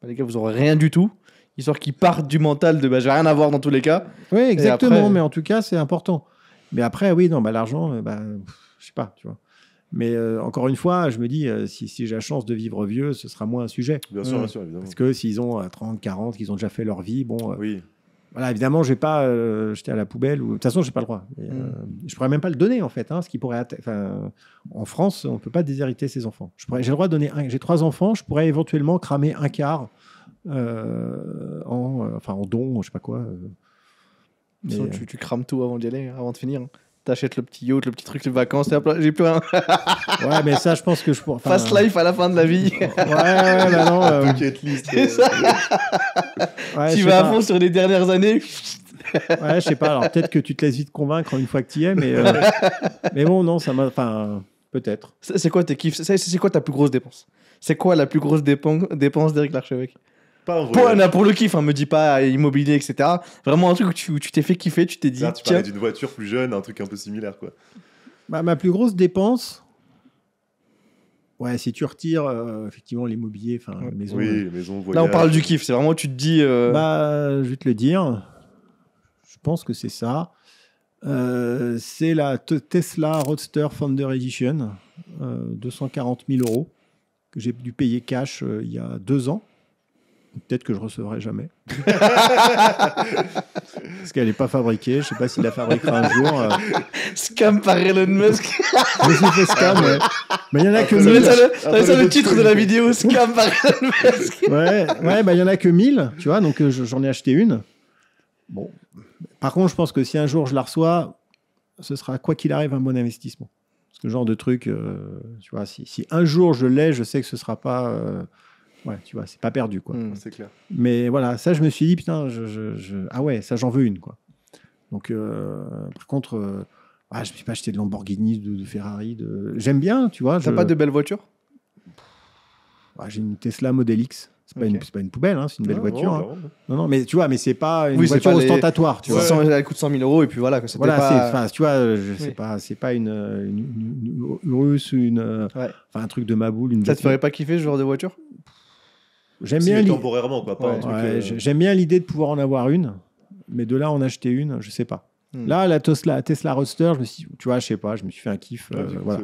les gars, vous aurez rien du tout histoire qu'ils partent du mental de bah, je rien rien voir dans tous les cas. Oui, exactement, mais en tout cas, c'est important. Mais après, oui, non, bah, l'argent, bah, je sais pas, tu vois. Mais euh, encore une fois, je me dis, euh, si, j'ai la chance de vivre vieux, ce sera moins un sujet. Bien sûr, bien sûr, évidemment. Parce que s'ils ont 30, euh, 40, qu'ils ont déjà fait leur vie, bon. oui. Voilà, évidemment, je vais pas jeter à la poubelle. Ou... De toute façon, j'ai pas le droit. Je mm. ne je pourrais même pas le donner, en fait. Hein, ce qui pourrait en France, on ne peut pas déshériter ses enfants. J'ai pourrais... le droit de donner un. J'ai trois enfants, je pourrais éventuellement cramer un quart en, enfin, en don, je sais pas quoi. tu, tu, crames tout avant d'y aller, hein, avant de finir. Hein t'achètes le petit yacht, le petit truc, de vacances, j'ai plus rien. ouais, mais ça, je pense que je pourrais. Fast life à la fin de la vie. ouais, ouais, bah non. Euh, euh, ouais, tu vas à fond sur les dernières années. ouais, je sais pas. Alors peut-être que tu te laisses vite convaincre une fois que tu y es, mais, euh, mais bon, non, ça m'a. Enfin, peut-être. C'est quoi tes kiffs C'est quoi ta plus grosse dépense C'est quoi la plus grosse dépense d'Éric Larchevêque pour le kiff, hein, me dis pas immobilier, etc. Vraiment un truc où tu, t'es fait kiffer, tu t'es dit. Là, tu parlais d'une voiture plus jeune, un truc un peu similaire, quoi. ma plus grosse dépense. Ouais, si tu retires euh, effectivement l'immobilier, enfin maison. Oui, euh. maison, Là, on parle du kiff. C'est vraiment, tu te dis. Euh, bah, je vais te le dire. Je pense que c'est ça. c'est la Tesla Roadster Founder Edition, 240 000 euros que j'ai dû payer cash il y a deux ans peut-être que je recevrai jamais. Parce qu'elle n'est pas fabriquée, je ne sais pas s'il la fabriquera un jour. Euh. Scam par Elon Musk. je suis fait scam, Mais il n'y en a que 1000. C'est le titre de la vidéo, scam par Elon Musk. ouais, ouais, bah, il y en a que 1000, tu vois, donc euh, j'en ai acheté une. Bon. Par contre, je pense que si un jour je la reçois, ce sera quoi qu'il arrive un bon investissement. Ce genre de truc, euh, tu vois, si, si, un jour je l'ai, je sais que ce sera pas. Ouais. Tu vois, c'est pas perdu, quoi. Hmm. c'est clair. Mais voilà, ça, je me suis dit, putain, ah ouais, ça, j'en veux une, quoi. Donc, euh, par contre, euh, ah, je me suis pas acheté de Lamborghini, de, de Ferrari. De... J'aime bien, tu vois. T'as pas de belles voitures bah, J'ai une Tesla Model X. C'est pas, une, pas une poubelle, hein, c'est une belle voiture. Hein. Non, non, mais tu vois, mais c'est pas une voiture ostentatoire. Tu vois. elle coûte 100 000 euros et puis voilà. Que voilà, pas... tu vois, pas, c'est pas une, une, russe, une, un truc de ma boule. Une ça te ferait pas kiffer ce genre de voiture J'aime bien temporairement quoi. Euh, j'aime bien l'idée de pouvoir en avoir une, mais de là en acheter une, je sais pas. Hmm. Là, la Tesla, Tesla Roadster, je me suis, tu vois, je sais pas, je me suis fait un kiff. Ah, euh, voilà.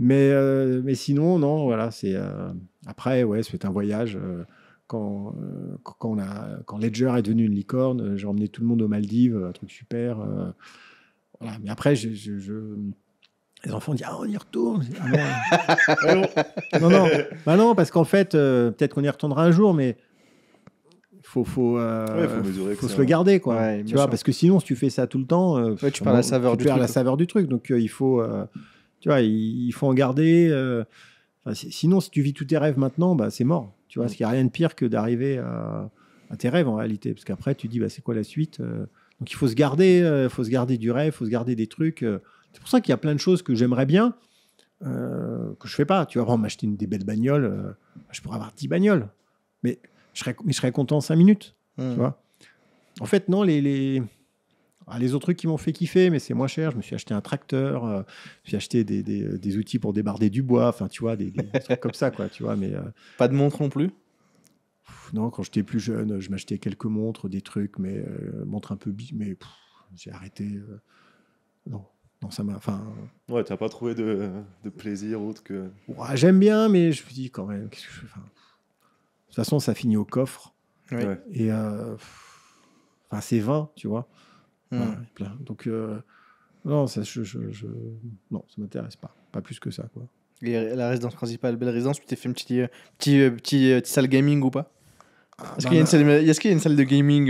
Mais euh, mais sinon non, voilà, c'est après ouais, c'est un voyage. Quand, quand, on a, quand Ledger est devenu une licorne, j'ai emmené tout le monde aux Maldives, un truc super. voilà. Mais après, je, je, je les enfants disent Ah, on y retourne. Ah, non. non, Bah, non, parce qu'en fait, euh, peut-être qu'on y retournera un jour, mais faut, faut, euh, faut, se le hein. garder. Quoi, tu vois, parce que sinon, si tu fais ça tout le temps, euh, tu perds la saveur, du, truc, Donc, il, faut, tu vois, il, faut en garder. sinon, si tu vis tous tes rêves maintenant, bah, c'est mort. Tu vois, mm. parce qu'il n'y a rien de pire que d'arriver à, tes rêves en réalité. Parce qu'après, tu dis bah, C'est quoi la suite donc il faut se garder, faut se garder du rêve, il faut se garder des trucs. C'est pour ça qu'il y a plein de choses que j'aimerais bien, euh, que je fais pas. Tu vas vraiment m'acheter des belles bagnoles, euh, je pourrais avoir 10 bagnoles, mais je serais, je serais content 5 minutes. Mmh. en fait, non, les, les, ah, les autres trucs qui m'ont fait kiffer, mais c'est moins cher. Je me suis acheté un tracteur, euh, je me suis acheté des, outils pour débarder du bois, enfin, tu vois, des, trucs comme ça, quoi, tu vois. Mais, Pas de montre non plus Non, quand j'étais plus jeune, je m'achetais quelques montres, des trucs, mais montres un peu bi, mais j'ai arrêté. non, ça ça Enfin, ouais, t'as pas trouvé de, de, plaisir autre que. Ouais, J'aime bien, mais je me dis quand même, que je De toute façon, ça finit au coffre. Et euh, enfin, c'est 20, tu vois. Hmm. donc, euh, non, ça, je, non, ça m'intéresse pas. Pas plus que ça, quoi. Et la résidence principale, belle résidence, tu t'es fait un petite petit, euh, salle gaming ou pas ah, est-ce qu'il y, a une salle de gaming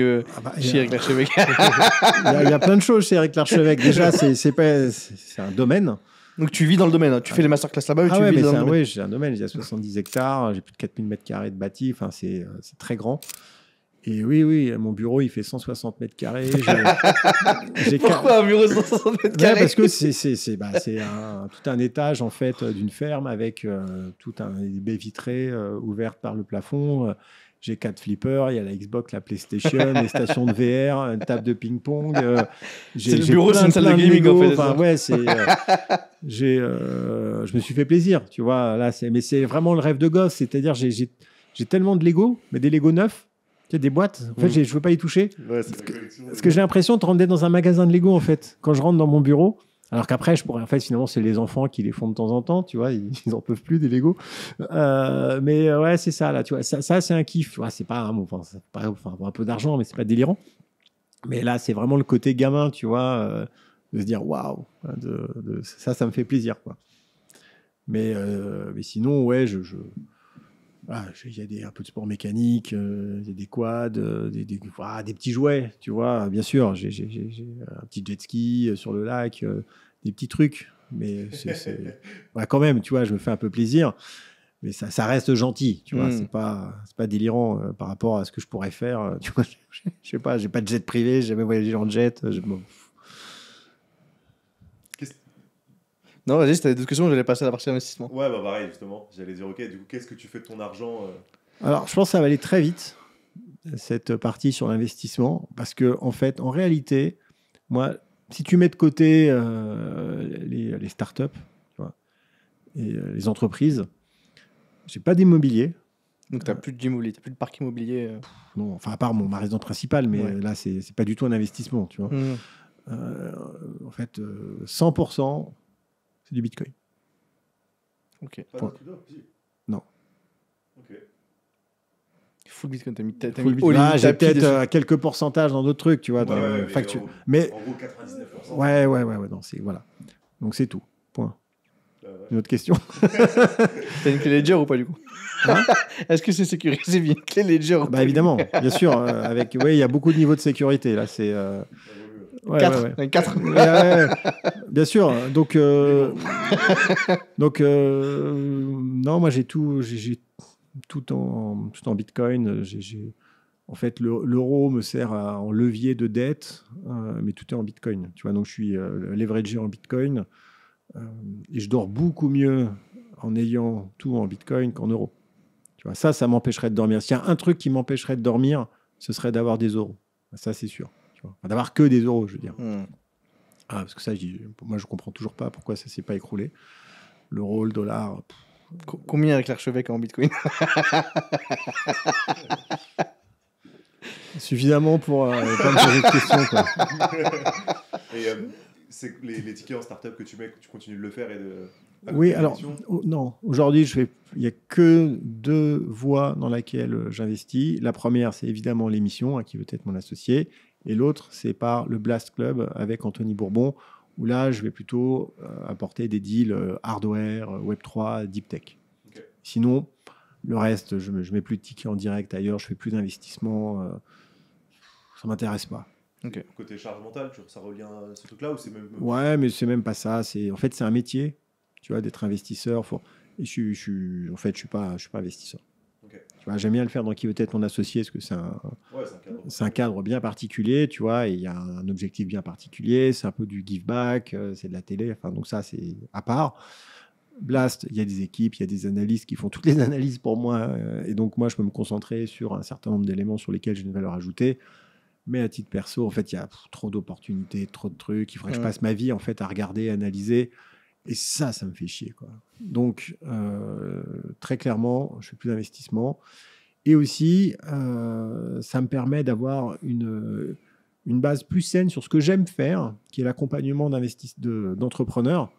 chez Eric Larchevêque il, y, a plein de choses chez Eric Larchevêque. Déjà, c'est un domaine. Donc tu vis dans le domaine, hein. tu ah, fais les masterclass là-bas ah mais Oui, j'ai un domaine, j'ai 70 hectares, j'ai plus de 4000 mètres carrés de bâti, enfin, euh, c'est très grand. Et oui, oui, mon bureau, il fait 160 mètres carrés. Pourquoi un bureau de 160 mètres carrés Parce que c'est bah, tout un étage, en fait, d'une ferme avec euh, tout un, baie baies vitrées euh, par le plafond j'ai quatre flippers, il y a la Xbox, la PlayStation, les stations de VR, une table de ping-pong. Euh, c'est le bureau, c'est une salle de gaming en fait. ouais, c'est. Euh, euh, je me suis fait plaisir, tu vois. Là, c'est, mais c'est vraiment le rêve de gosse. C'est-à-dire, j'ai, tellement de Lego, mais des Lego neufs. Tu des boîtes. En fait, mm. je veux pas y toucher. Ouais, parce, que, parce que j'ai l'impression de rentrer dans un magasin de Lego, en fait. Quand je rentre dans mon bureau, alors qu'après, je pourrais, en fait, finalement, c'est les enfants qui les font de temps en temps, tu vois, ils, n'en peuvent plus des Lego. Euh, mais euh, ouais, c'est ça, là, tu vois, ça, c'est un kiff, c'est pas, enfin, un peu d'argent, mais c'est pas délirant. Mais là, c'est vraiment le côté gamin, tu vois, euh, de se dire waouh, ça, ça me fait plaisir, quoi. Mais, mais sinon, ouais, ah, je. il y a des, un peu de sport mécanique, des quads, des, des, ah, des, petits jouets, tu vois. Bien sûr, j'ai un petit jet ski sur le lac, des petits trucs. Mais c'est, bah, quand même, tu vois, je me fais un peu plaisir. Mais ça, reste gentil, tu vois. Hmm. C'est pas, c'est pas délirant euh, par rapport à ce que je pourrais faire. Euh, tu je, sais pas, j'ai pas de jet privé, j'ai jamais voyagé en jet. Euh, non, vas-y, si questions, j'allais passer à la partie investissement. Ouais, bah pareil, justement. J'allais dire, ok, du coup, qu'est-ce que tu fais de ton argent Alors, je pense que ça va aller très vite, cette partie sur l'investissement, parce que, en fait, en réalité, moi, si tu mets de côté euh, les, startups et euh, les entreprises, j'ai pas d'immobilier. Donc tu n'as plus d'immobilier, tu n'as plus de parc immobilier. Euh. non, enfin à part mon ma résidence principale, mais là c'est pas du tout un investissement, tu vois. Mmh. en fait, 100% c'est du Bitcoin. Ok. non. Ok full Bitcoin. T'as mis, t'as mis all Ah, j'ai peut-être euh, quelques pourcentages dans d'autres trucs, tu vois, dans Ouais, facture. Mais, En gros, 99%. ouais, ouais, ouais, ouais, non, c'est voilà. Donc c'est tout. Point. Euh, Une autre question. T'as une clé Ledger ou pas du coup hein Est-ce que c'est sécurisé bien une clé Ledger bah évidemment, bien sûr. euh, avec, ouais, il y a beaucoup de niveaux de sécurité là. C'est. euh, ouais, ouais, ouais. 4 Bien sûr. Donc, euh, donc euh, non, moi j'ai tout, j'ai- j'ai tout en, tout en Bitcoin. Euh, en fait, l'euro me sert en levier de dette, euh, mais tout est en Bitcoin. Tu vois, donc je suis euh, leveragé en Bitcoin et je dors beaucoup mieux en ayant tout en Bitcoin qu'en euros. Tu vois, ça, ça m'empêcherait de dormir. S'il y a un truc qui m'empêcherait de dormir, ce serait d'avoir des euros. Ça, c'est sûr. d'avoir que des euros, je veux dire. Hmm. Ah, parce que ça, moi, je comprends toujours pas pourquoi ça s'est pas écroulé. L'euro, le dollar, combien avec l'archevêque en bitcoin Suffisamment pour euh, pas me de questions. Et euh, c'est les, tickets en startup que tu mets, que tu continues de le faire et de. Oui, alors non. Aujourd'hui, je il n'y a que deux voies dans laquelle euh, j'investis. La première, c'est évidemment l'émission, à hein, qui veut être mon associé, et l'autre, c'est par le Blast Club avec Anthony Bourbon, où là, je vais plutôt euh, apporter des deals euh, hardware, euh, Web3, deep tech. Sinon, le reste, je ne mets plus de tickets en direct ailleurs, je fais plus d'investissement, ça m'intéresse pas. Côté charge mentale, ça revient à ce truc-là ou Ouais, mais c'est même pas ça. C'est en fait c'est un métier, tu vois, d'être investisseur. Faut... Et je, je, en fait, je suis je suis pas investisseur j'aime bien le faire dans qui veut être mon associé, parce que c'est un, c'est un, cadre bien particulier, tu vois, et il y a un objectif bien particulier, c'est un peu du give back, euh, c'est de la télé, enfin, donc ça, c'est à part. Blast, il y a des équipes, il y a des analystes qui font toutes les analyses pour moi, euh, et donc moi, je peux me concentrer sur un certain nombre d'éléments sur lesquels j'ai une valeur ajoutée. Mais à titre perso, en fait, il y a trop d'opportunités, trop de trucs. Il faudrait que je passe ma vie en fait à regarder, analyser. Et ça, ça me fait chier. Quoi. Donc, euh, très clairement, je fais plus d'investissement. Et aussi, euh, ça me permet d'avoir une, une base plus saine sur ce que j'aime faire, qui est l'accompagnement d'entrepreneurs. De,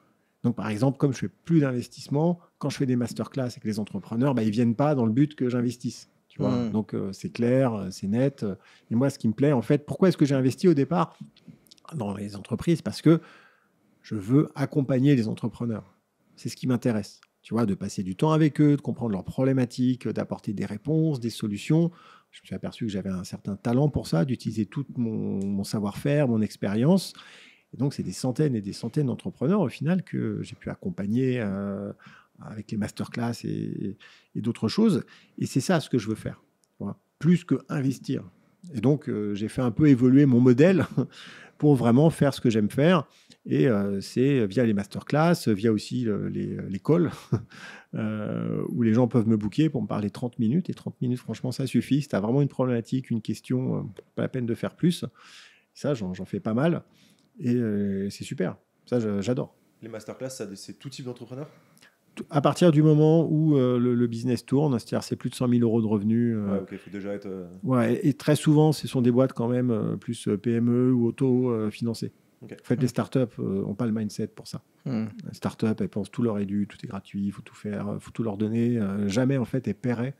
Donc, par exemple, comme je fais plus d'investissement, quand je fais des masterclass avec les entrepreneurs, bah, ils viennent pas dans le but que j'investisse. Tu vois mmh. Donc, euh, c'est clair, c'est net. Et moi, ce qui me plaît, en fait, pourquoi est-ce que j'ai investi au départ dans les entreprises Parce que je veux accompagner les entrepreneurs. C'est ce qui m'intéresse. Tu vois, de passer du temps avec eux, de comprendre leurs problématiques, d'apporter des réponses, des solutions. Je me suis aperçu que j'avais un certain talent pour ça, d'utiliser tout mon, savoir-faire, mon expérience. Et donc, c'est des centaines et des centaines d'entrepreneurs au final que j'ai pu accompagner euh, avec les masterclass et, d'autres choses. Et c'est ça ce que je veux faire, plus que investir. Et donc, euh, j'ai fait un peu évoluer mon modèle pour vraiment faire ce que j'aime faire. Et euh, c'est via les masterclass, via aussi euh, euh, l'école, où les gens peuvent me booker pour me parler 30 minutes. Et 30 minutes, franchement, ça suffit. Si tu as vraiment une problématique, une question, pas la peine de faire plus. Ça, j'en fais pas mal. Et c'est super. Ça, j'adore. Les masterclass, c'est tout type d'entrepreneur à partir du moment où le, business tourne, c'est-à-dire c'est plus de 100 000 euros de revenus. ouais, ok, faut déjà être. Ouais, et, très souvent, ce sont des boîtes quand même plus PME ou auto-financées. En fait, les mm. startups n'ont euh, pas le mindset pour ça. Mm. Les startups, elles pensent tout leur est dû, tout est gratuit, il faut tout faire, euh, faut tout leur donner. Euh, jamais, en fait, elles paieraient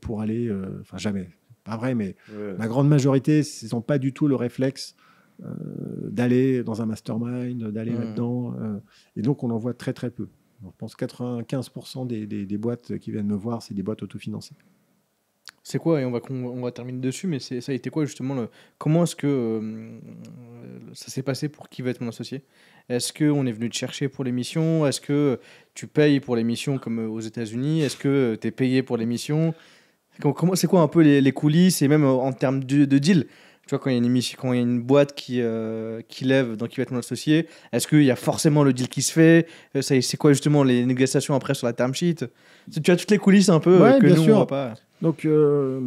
pour aller. Enfin, jamais. Pas vrai, mais la grande majorité, ils n'ont pas du tout le réflexe d'aller dans un mastermind, d'aller mm. là-dedans. et donc, on en voit très, très peu. je pense que 95% des, des boîtes qui viennent me voir, c'est des boîtes autofinancées. C'est quoi, et on va, on va terminer dessus, mais ça a été quoi justement le, Comment est-ce que euh, ça s'est passé pour qui va être mon associé Est-ce que on est venu te chercher pour l'émission Est-ce que tu payes pour l'émission comme euh, aux États-Unis Est-ce que euh, tu es payé pour l'émission Comment C'est quoi un peu les, coulisses et même en termes de, deal tu vois, quand il y a une, émission, quand une boîte qui, qui lève, dans qui va être mon associé, est-ce qu'il y a forcément le deal qui se fait C'est quoi justement les négociations après sur la term sheet Tu as toutes les coulisses un peu que pas. Donc, euh,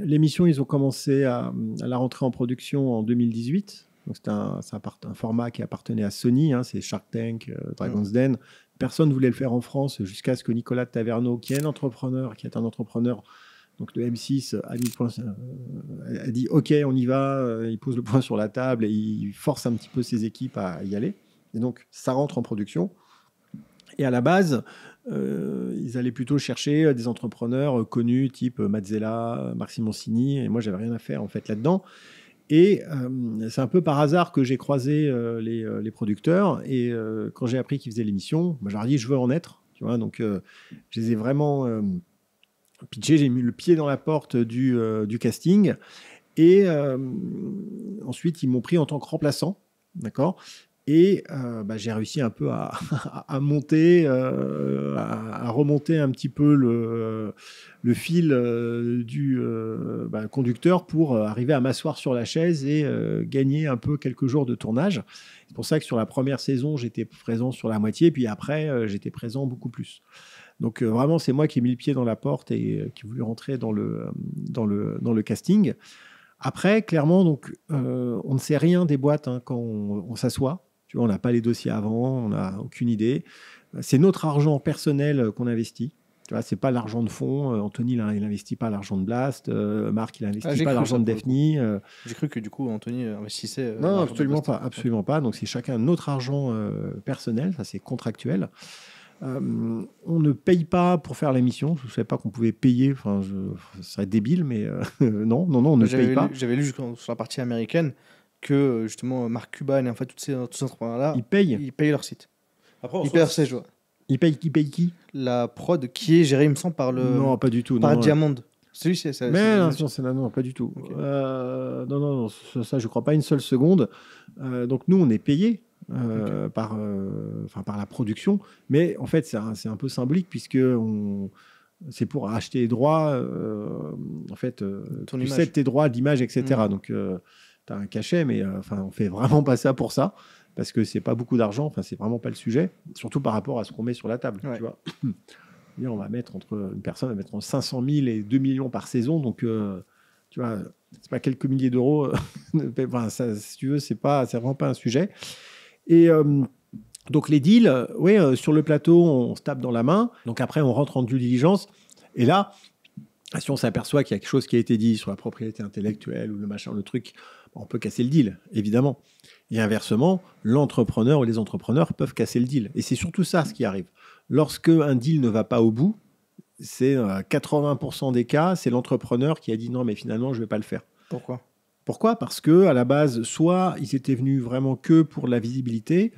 l'émission, ils ont commencé à, la rentrer en production en 2018. Donc, c'est un, un, format qui appartenait à Sony, hein, c'est Shark Tank, euh, Dragon's mm. Den. Personne ne voulait le faire en France jusqu'à ce que Nicolas Taverneau, qui est un entrepreneur, qui est un entrepreneur donc de M6 a, euh, a, dit OK, on y va. Il pose le point sur la table et il force un petit peu ses équipes à y aller. Et donc ça rentre en production. Et à la base, euh, ils allaient plutôt chercher euh, des entrepreneurs euh, connus, type Mazzella, Marc Simoncini, et moi, j'avais rien à faire en fait là-dedans. Et c'est un peu par hasard que j'ai croisé les, producteurs, et quand j'ai appris qu'ils faisaient l'émission, bah, je dit, je veux en être, tu vois, donc je les ai vraiment pitchés, j'ai mis le pied dans la porte du, du casting, et ensuite, ils m'ont pris en tant que remplaçant, d'accord et euh, bah, j'ai réussi un peu à, monter, euh, à, remonter un petit peu le, le fil euh, du bah, conducteur pour arriver à m'asseoir sur la chaise et gagner un peu quelques jours de tournage. C'est pour ça que sur la première saison, j'étais présent sur la moitié, puis après, j'étais présent beaucoup plus. Donc vraiment, c'est moi qui ai mis le pied dans la porte et qui ai voulu rentrer dans le, dans le, dans le casting. Après, clairement, donc, on ne sait rien des boîtes hein, quand on s'assoit. Tu vois, on n'a pas les dossiers avant, on n'a aucune idée. C'est notre argent personnel euh, qu'on investit. Tu vois, c'est pas l'argent de fond. Euh, Anthony, il n'investit pas l'argent de Blast. Euh, Marc, il n'investit ah, pas l'argent de Daphne. J'ai cru que du coup, Anthony investissait. non, absolument pas, absolument pas. Donc c'est chacun notre argent personnel. Ça, c'est contractuel. on ne paye pas pour faire l'émission. Je ne savais pas qu'on pouvait payer. Enfin, ce serait débile, mais non, non, non, on ne paye pas. J'avais lu sur la partie américaine que euh, justement Marc Cuban et en fait tous ces, ces entrepreneurs-là, ils payent. ils payent leur site. ils payent Ils payent, qui La prod qui est gérée, me semble, par le. Non, pas du tout. Par non, Diamond. Celui ci c'est. Mais non, non, pas du tout. Euh, non, non, ça, ça, je crois pas une seule seconde. Euh, donc nous, on est payé. par, par la production, mais en fait c'est un, peu symbolique puisque c'est pour acheter les droits, en fait, tu sais tes droits d'image, etc. Mm. Donc tu un cachet, mais euh, enfin, on fait vraiment pas ça pour ça, parce que c'est pas beaucoup d'argent, enfin, c'est vraiment pas le sujet, surtout par rapport à ce qu'on met sur la table. Tu vois on va mettre entre une personne va mettre entre 500 000 et 2 millions par saison, donc euh, tu vois, c'est pas quelques milliers d'euros. Euh, enfin, ça, si tu veux, c'est pas, c'est vraiment pas un sujet. Et donc les deals, oui, sur le plateau, on se tape dans la main. Donc après, on rentre en due diligence. Et là, si on s'aperçoit qu'il y a quelque chose qui a été dit sur la propriété intellectuelle ou le machin, le truc, on peut casser le deal, évidemment. Et inversement, l'entrepreneur ou les entrepreneurs peuvent casser le deal. Et c'est surtout ça ce qui arrive. Lorsque un deal ne va pas au bout, c'est 80% euh, des cas, c'est l'entrepreneur qui a dit non, mais finalement, je ne vais pas le faire. Pourquoi Pourquoi Parce que à la base, soit ils étaient venus vraiment que pour la visibilité,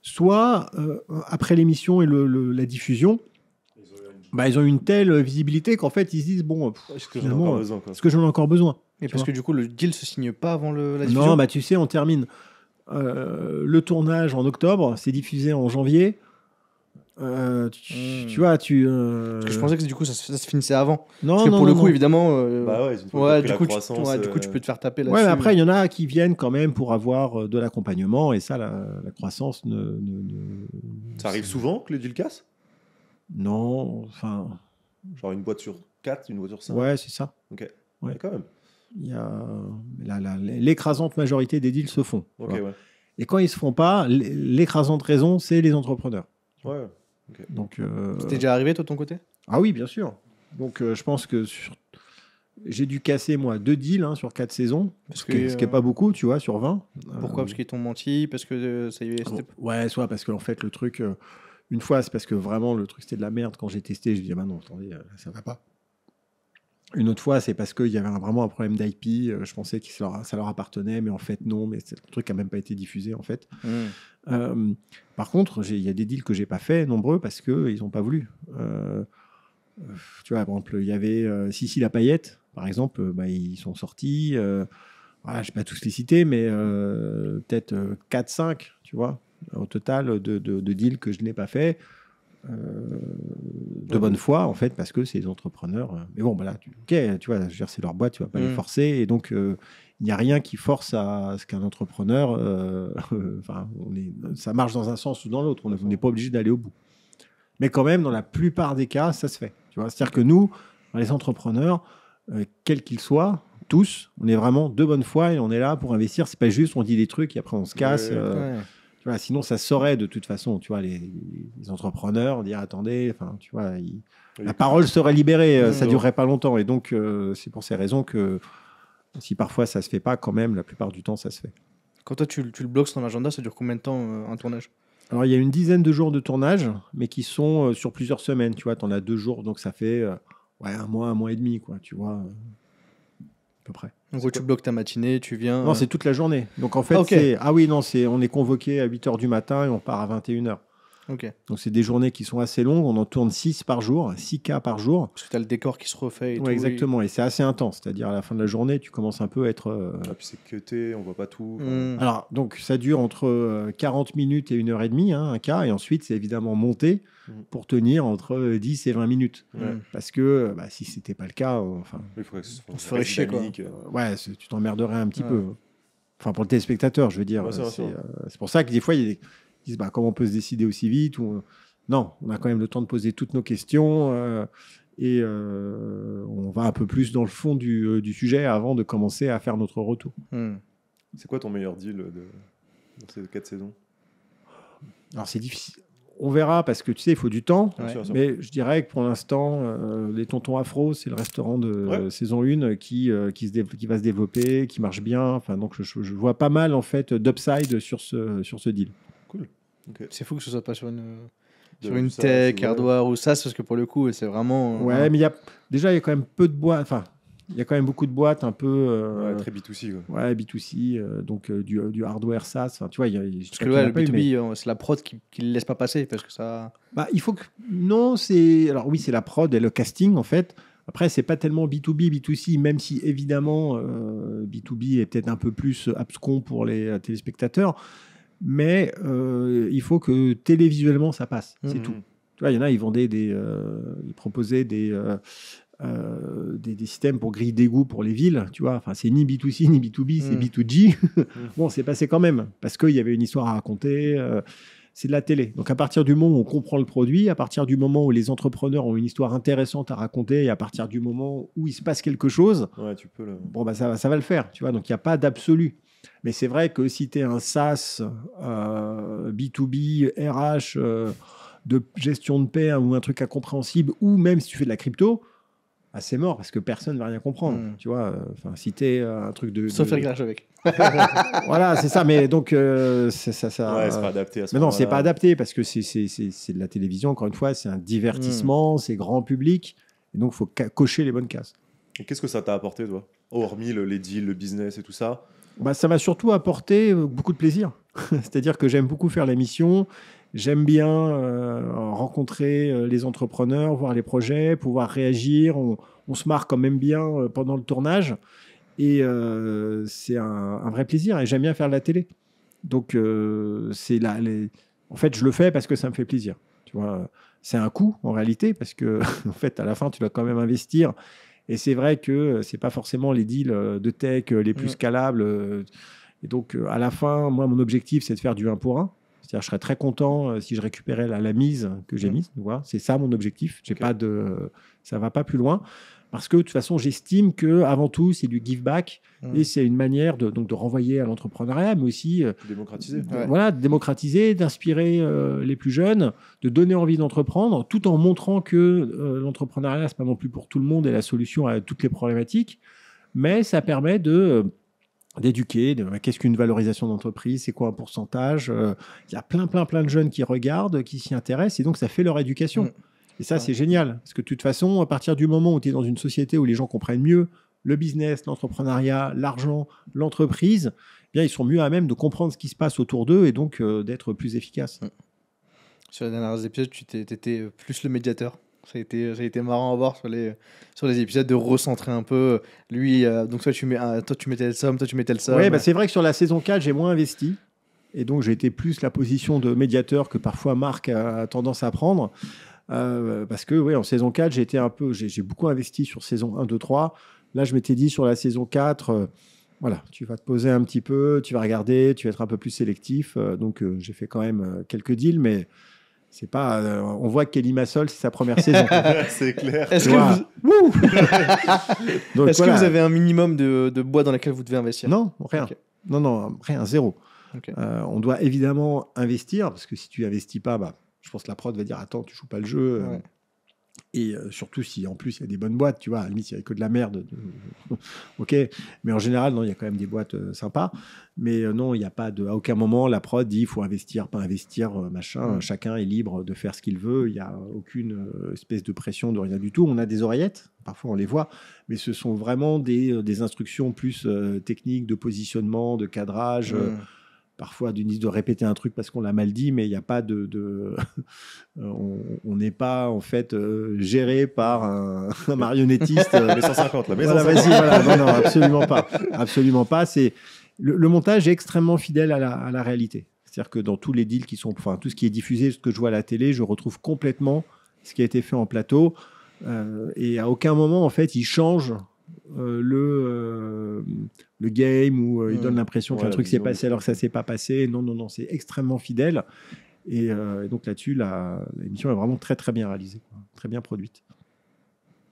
soit euh, après l'émission et la diffusion, ils ont, eu une, bah, une telle visibilité qu'en fait, ils se disent bon, est-ce que j'en ai encore besoin parce que du coup, le deal se signe pas avant le, la diffusion. Non, bah tu sais, on termine euh, le tournage en octobre, c'est diffusé en janvier. Euh, hmm. tu, vois, tu. Euh, parce que je pensais que du coup ça, se finissait avant. Non, non pour le coup, évidemment. Bah ouais, du, coup, tu, du coup, tu peux te faire taper Ouais, mais après, il y en a qui viennent quand même pour avoir de l'accompagnement et ça, la, croissance ne, ne, Ça arrive souvent que le deal casse Non, enfin. Genre une boîte sur 4, une boîte sur 5. Ouais, c'est ça. Ok. Ouais. quand même l'écrasante majorité des deals se font. Et quand ils se font pas, l'écrasante raison, c'est les entrepreneurs. Ouais. Donc, euh... déjà arrivé toi de ton côté Ah oui, bien sûr. Donc euh, je pense que j'ai dû casser moi deux deals hein, sur quatre saisons, parce que, ce qui n'est euh, pas beaucoup, tu vois, sur 20. Pourquoi euh, Parce qu'ils t'ont menti, parce que ça y est. Oh, ouais, soit parce que en fait le truc. Une fois, c'est parce que vraiment le truc c'était de la merde. Quand j'ai testé, je dis ah bah non, attendez, ça va pas. Une autre fois, c'est parce qu'il y avait vraiment un problème d'IP. Euh, je pensais que ça leur, appartenait, mais en fait, non. Mais le truc n'a même pas été diffusé, en fait. Mmh. Euh, par contre, il y a des deals que j'ai pas fait, nombreux, parce qu'ils n'ont pas voulu. Euh, tu vois, par exemple, il y avait euh, Sissi La Paillette, par exemple, bah, ils sont sortis. Voilà, je ne vais pas tous les citer, mais peut-être 4-5, tu vois, au total de, de deals que je n'ai pas fait. Euh, de bonne foi, en fait, parce que c'est des entrepreneurs. Euh, mais bon, voilà, bah tu, ok, tu vois, c'est leur boîte, tu vas pas les mm. forcer. Et donc, euh, il n'y a rien qui force à ce qu'un entrepreneur. enfin, ça marche dans un sens ou dans l'autre. On n'est pas obligé d'aller au bout. Mais quand même, dans la plupart des cas, ça se fait. Tu vois, c'est-à-dire que nous, les entrepreneurs, quels qu'ils soient, tous, on est vraiment de bonne foi et on est là pour investir. C'est pas juste, on dit des trucs et après on se casse sinon, ça saurait de toute façon. Tu vois, les, entrepreneurs dire attendez, enfin, tu vois, la parole serait libérée, euh, ça ça durerait pas longtemps. Et donc, euh, c'est pour ces raisons que si parfois ça se fait pas, quand même, la plupart du temps, ça se fait. Quand toi, tu, le bloques sur ton agenda, ça dure combien de temps euh, un tournage Alors, il y a une dizaine de jours de tournage, mais qui sont sur plusieurs semaines. Tu vois, tu en as deux jours, donc ça fait ouais, un mois, un mois et demi, quoi, tu vois à peu tu bloques ta matinée, tu viens. Non, euh, c'est toute la journée. Donc en ah, fait, c'est ah oui non, c'est on est convoqué à 8 h du matin et on part à 21 h donc, c'est des journées qui sont assez longues. On en tourne 6 par jour, 6 cas par jour. Parce que tu as le décor qui se refait. Et exactement. Et c'est assez intense. C'est-à-dire, à la fin de la journée, tu commences un peu à être. Euh, ah, puis c'est cuté, on voit pas tout. Hmm. Alors, donc, ça dure entre 40 euh, minutes et 1 heure et demie, hein, un cas. Et ensuite, c'est évidemment monté hmm. pour tenir entre 10 euh, et 20 minutes. Parce que bah, si c'était pas le cas, enfin. on se ferait chier, quoi. Ouais, tu t'emmerderais un petit peu. Enfin, pour le téléspectateur, je veux dire. c'est pour ça que des fois, il y a des disent bah, comment on peut se décider aussi vite ou, Non, on a quand même le temps de poser toutes nos questions euh, et euh, on va un peu plus dans le fond du, euh, sujet avant de commencer à faire notre retour. Hmm. C'est quoi ton meilleur deal de, ces quatre saisons Alors c'est difficile. On verra parce que tu sais, il faut du temps. Mais je dirais que pour l'instant, les Tontons Afro, c'est le restaurant de saison 1 qui, qui, se qui va se développer, qui marche bien. Enfin, donc je, je vois pas mal en fait d'upside sur ce, sur ce deal. C'est fou que ce soit pas sur une, tech, hardware ou SaaS, parce que pour le coup, c'est vraiment. Euh, ouais, mais y a, déjà, il y a quand même peu de boîtes. Enfin, il y a quand même beaucoup de boîtes un peu. Euh, très B2C. Ouais, B2C, euh, donc du, du, hardware sas Enfin, tu vois, y a, parce que le B2B, c'est la prod qui ne laisse pas passer, parce que ça. Bah, il faut que. Non, c'est. Alors oui, c'est la prod et le casting, en fait. Après, c'est pas tellement B2B, B2C, même si évidemment B2B est peut-être un peu plus abscon pour les téléspectateurs mais euh, il faut que télévisuellement ça passe, c'est mhm. tout. Tu vois, il y en a, ils vendaient des, euh, ils proposaient des, euh, des, des, systèmes pour grille d'égout pour les villes, tu vois. Enfin, c'est ni B2C ni B2B, c'est mhm. B2G. Mhm. Bon, c'est passé quand même parce qu'il y avait une histoire à raconter. c'est de la télé. Donc à partir du moment où on comprend le produit, à partir du moment où les entrepreneurs ont une histoire intéressante à raconter, et à partir du moment où il se passe quelque chose, peux bon bah ça, ça va le faire, tu vois. Donc il n'y a pas d'absolu. Mais c'est vrai que si tu es un SaaS euh, B2B, RH, euh, de gestion de paix hein, ou un truc incompréhensible, ou même si tu fais de la crypto, bah, c'est mort parce que personne ne va rien comprendre. Hmm. Tu vois, enfin, si tu es euh, un truc de. Sauf réglage avec. voilà, c'est ça. Mais donc, c'est ça. ça c'est pas adapté à ce Mais non, c'est pas adapté parce que c'est de la télévision, encore une fois, c'est un divertissement, hmm. c'est grand public. Et donc, il faut cocher les bonnes cases. Et qu'est-ce que ça t'a apporté, toi Hormis le, les deals, le business et tout ça bah, ça m'a surtout apporté euh, beaucoup de plaisir. C'est-à-dire que j'aime beaucoup faire la mission. J'aime bien euh, rencontrer euh, les entrepreneurs, voir les projets, pouvoir réagir. On, se marre quand même bien pendant le tournage. Et c'est un, vrai plaisir. Et j'aime bien faire de la télé. Donc, c'est En fait, je le fais parce que ça me fait plaisir. Tu vois, c'est un coût en réalité parce que, en fait, à la fin, tu dois quand même investir et c'est vrai que ce euh, c'est pas forcément les deals euh, de tech euh, les plus mm. scalables. Et donc, à la fin, moi, mon objectif, c'est de faire du 1 pour 1. je serais très content si je récupérais la, mise que j'ai mm. mise. C'est ça mon objectif. J'ai ne pas de, ça va pas plus loin parce que de toute façon, j'estime que avant tout, c'est du give back mmh. et c'est une manière de, donc, de renvoyer à l'entrepreneuriat, mais aussi euh, démocratiser, de, voilà, démocratiser, d'inspirer euh, les plus jeunes, de donner envie d'entreprendre, tout en montrant que euh, l'entrepreneuriat n'est pas non plus pour tout le monde et la solution à toutes les problématiques, mais ça permet de d'éduquer, qu'est-ce qu'une valorisation d'entreprise, c'est quoi un pourcentage. Il y a plein, plein, plein de jeunes qui regardent, qui s'y intéressent, et donc ça fait leur éducation. Mmh. Et ça, c'est génial. Parce que de toute façon, à partir du moment où tu es dans une société où les gens comprennent mieux le business, l'entrepreneuriat, l'argent, l'entreprise, eh bien, ils sont mieux à même de comprendre ce qui se passe autour d'eux et donc euh, d'être plus efficaces. Mm. Sur les derniers épisodes, tu étais plus le médiateur. Ça a, été, ça a été, marrant à voir sur les, sur les épisodes de recentrer un peu. Euh, lui, euh, donc toi tu, mets, ah, toi, tu mettais somme, toi, tu mettais le somme. Oui, bah, c'est vrai que sur la saison 4, j'ai moins investi. Et donc, j'ai été plus la position de médiateur que parfois Marc a tendance à prendre. Euh, parce que oui, en saison 4, j'ai été un peu, j'ai beaucoup investi sur saison 1, 2, 3. Là, je m'étais dit sur la saison 4, euh, voilà, tu vas te poser un petit peu, tu vas regarder, tu vas être un peu plus sélectif. Euh, donc, j'ai fait quand même quelques deals, mais c'est pas. on voit qu'Eli Massol, c'est sa première saison. c'est clair. Est-ce que, vous... avez un minimum de, bois dans lequel vous devez investir Non, rien. Non, non, rien, zéro. on doit évidemment investir, parce que si tu n'investis pas, bah, je pense que la prod va dire Attends, tu joues pas le jeu. Euh, et euh, surtout si en plus il y a des bonnes boîtes, tu vois, à la limite il n'y a que de la merde, ok. Mais en général, non, il y a quand même des boîtes euh, sympas. Mais non, il n'y a pas de. À aucun moment, la prod dit il faut investir, pas investir, machin. Mm. Chacun est libre de faire ce qu'il veut. Il n'y a aucune espèce de pression, de rien du tout. On a des oreillettes, parfois on les voit, mais ce sont vraiment des, des instructions plus techniques de positionnement, de cadrage. Mm parfois d'une idée de répéter un truc parce qu'on l'a mal dit, mais il n'y a pas de. Euh, on n'est pas en fait euh, géré par un, marionnettiste. mais 150, là, mais Non, absolument pas. Absolument pas. C'est le, montage est extrêmement fidèle à la, réalité. C'est-à-dire que dans tous les deals qui sont, enfin tout ce qui est diffusé, ce que je vois à la télé, je retrouve complètement ce qui a été fait en plateau. Euh, et à aucun moment, en fait, il change euh, le, euh, le game où euh, il donne mmh. l'impression qu'un truc s'est passé alors que ça s'est pas passé. Non, non, non, c'est extrêmement fidèle. Et, donc là-dessus, l'émission est vraiment très très bien réalisée, très bien produite.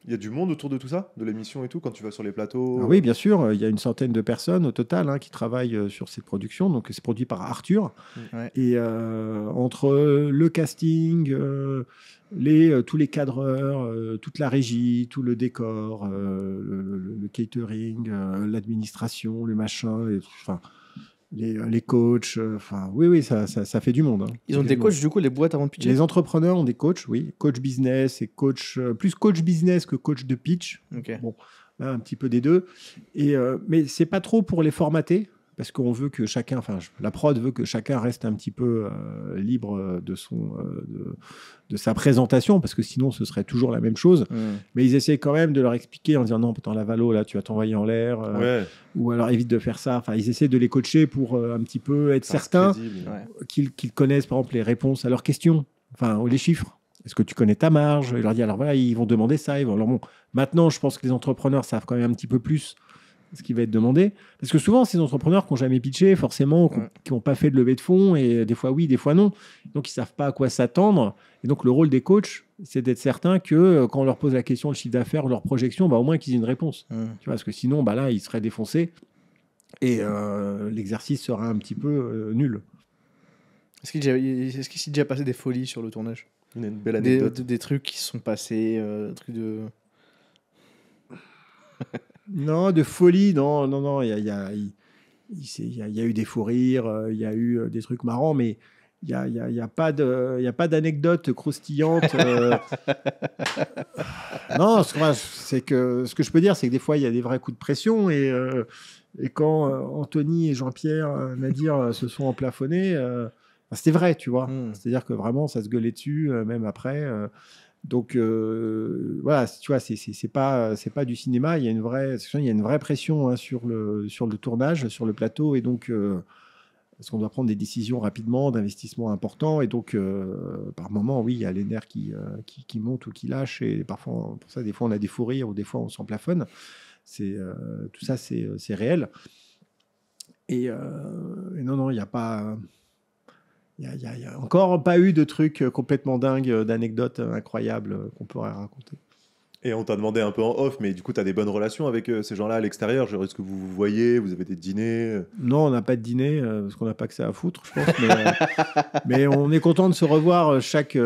Il y a du monde autour de tout ça, de l'émission et tout, quand tu vas sur les plateaux ah Oui, bien sûr. Il y a une centaine de personnes au total hein, qui travaillent sur cette production. Donc, c'est produit par Arthur. Mmh. Et entre le casting, euh, euh, tous les cadreurs, euh, toute la régie, tout le décor, euh, le, catering, l'administration, le machin, et, enfin, les, les, coachs, enfin, oui, oui, ça, ça, fait du monde. Hein. Ils ont des coachs, du coup, les boîtes avant de pitcher Les entrepreneurs ont des coachs, oui. Coach business et coach, plus coach business que coach de pitch. Bon, un petit peu des deux. Et, ce mais c'est pas trop pour les formater parce qu'on veut que chacun, enfin, la prod veut que chacun reste un petit peu euh, libre euh, de son, euh, de, sa présentation, parce que sinon ce serait toujours la même chose. Mm. Mais ils essaient quand même de leur expliquer en disant non, putain, la valo, là, tu vas t'envoyer en l'air, ou alors évite de faire ça. Enfin, ils essaient de les coacher pour un petit peu être certains qu'ils connaissent, par exemple, les réponses à leurs questions, enfin, ou les chiffres. Est-ce que tu connais ta marge Ils leur dit alors voilà, ils vont demander ça. Ils vont, alors bon, maintenant, je pense que les entrepreneurs savent quand même un petit peu plus ce qui va être demandé. Parce que souvent, ces entrepreneurs qui n'ont jamais pitché, forcément, qui n'ont pas fait de levée de fonds, et euh, des fois oui, des fois non. Donc, ils ne savent pas à quoi s'attendre. Et donc, le rôle des coachs, c'est d'être certain que euh, quand on leur pose la question, le chiffre d'affaires leur projection, bah, au moins qu'ils aient une réponse. Tu vois, parce que sinon, bah, là, ils seraient défoncés et euh, l'exercice sera un petit peu nul. Est-ce qu'il est s'est déjà passé des folies sur le tournage une, belle anecdote. Des, trucs qui sont passés, trucs de. Non, de folie, non, non, non. Il y a, eu des faux rires, il y a eu des trucs marrants, mais il n'y a, y a, a, pas d'anecdote croustillante. non, c'est que ce que je peux dire, c'est que des fois, il y a des vrais coups de pression. Et, quand Anthony et Jean-Pierre, Nadir, se sont emplafonnés, c'était vrai, tu vois. C'est-à-dire que vraiment, ça se gueulait dessus, même après. Donc euh, voilà, tu vois, c'est pas c'est pas du cinéma. Il y a une vraie il y a une vraie pression hein, sur le sur le tournage, sur le plateau, et donc euh, parce qu'on doit prendre des décisions rapidement, d'investissements importants, et donc euh, par moment, oui, il y a les nerfs qui, euh, qui, montent ou qui lâchent, et parfois pour ça, des fois on a des fous rires ou des fois on s'en plafonne. C'est tout ça, c'est réel. Et, et, non non, il n'y a pas il n'y a, encore pas eu de trucs euh, complètement dingue, euh, d'anecdotes euh, incroyables qu'on pourrait raconter. Et on t'a demandé un peu en off, mais du coup, tu as des bonnes relations avec euh, ces gens-là à l'extérieur Je risque que vous vous voyez, vous avez des dîners euh Non, on n'a pas de dîner, euh, parce qu'on n'a pas que ça à foutre, je pense. Mais, on est content de se revoir chaque,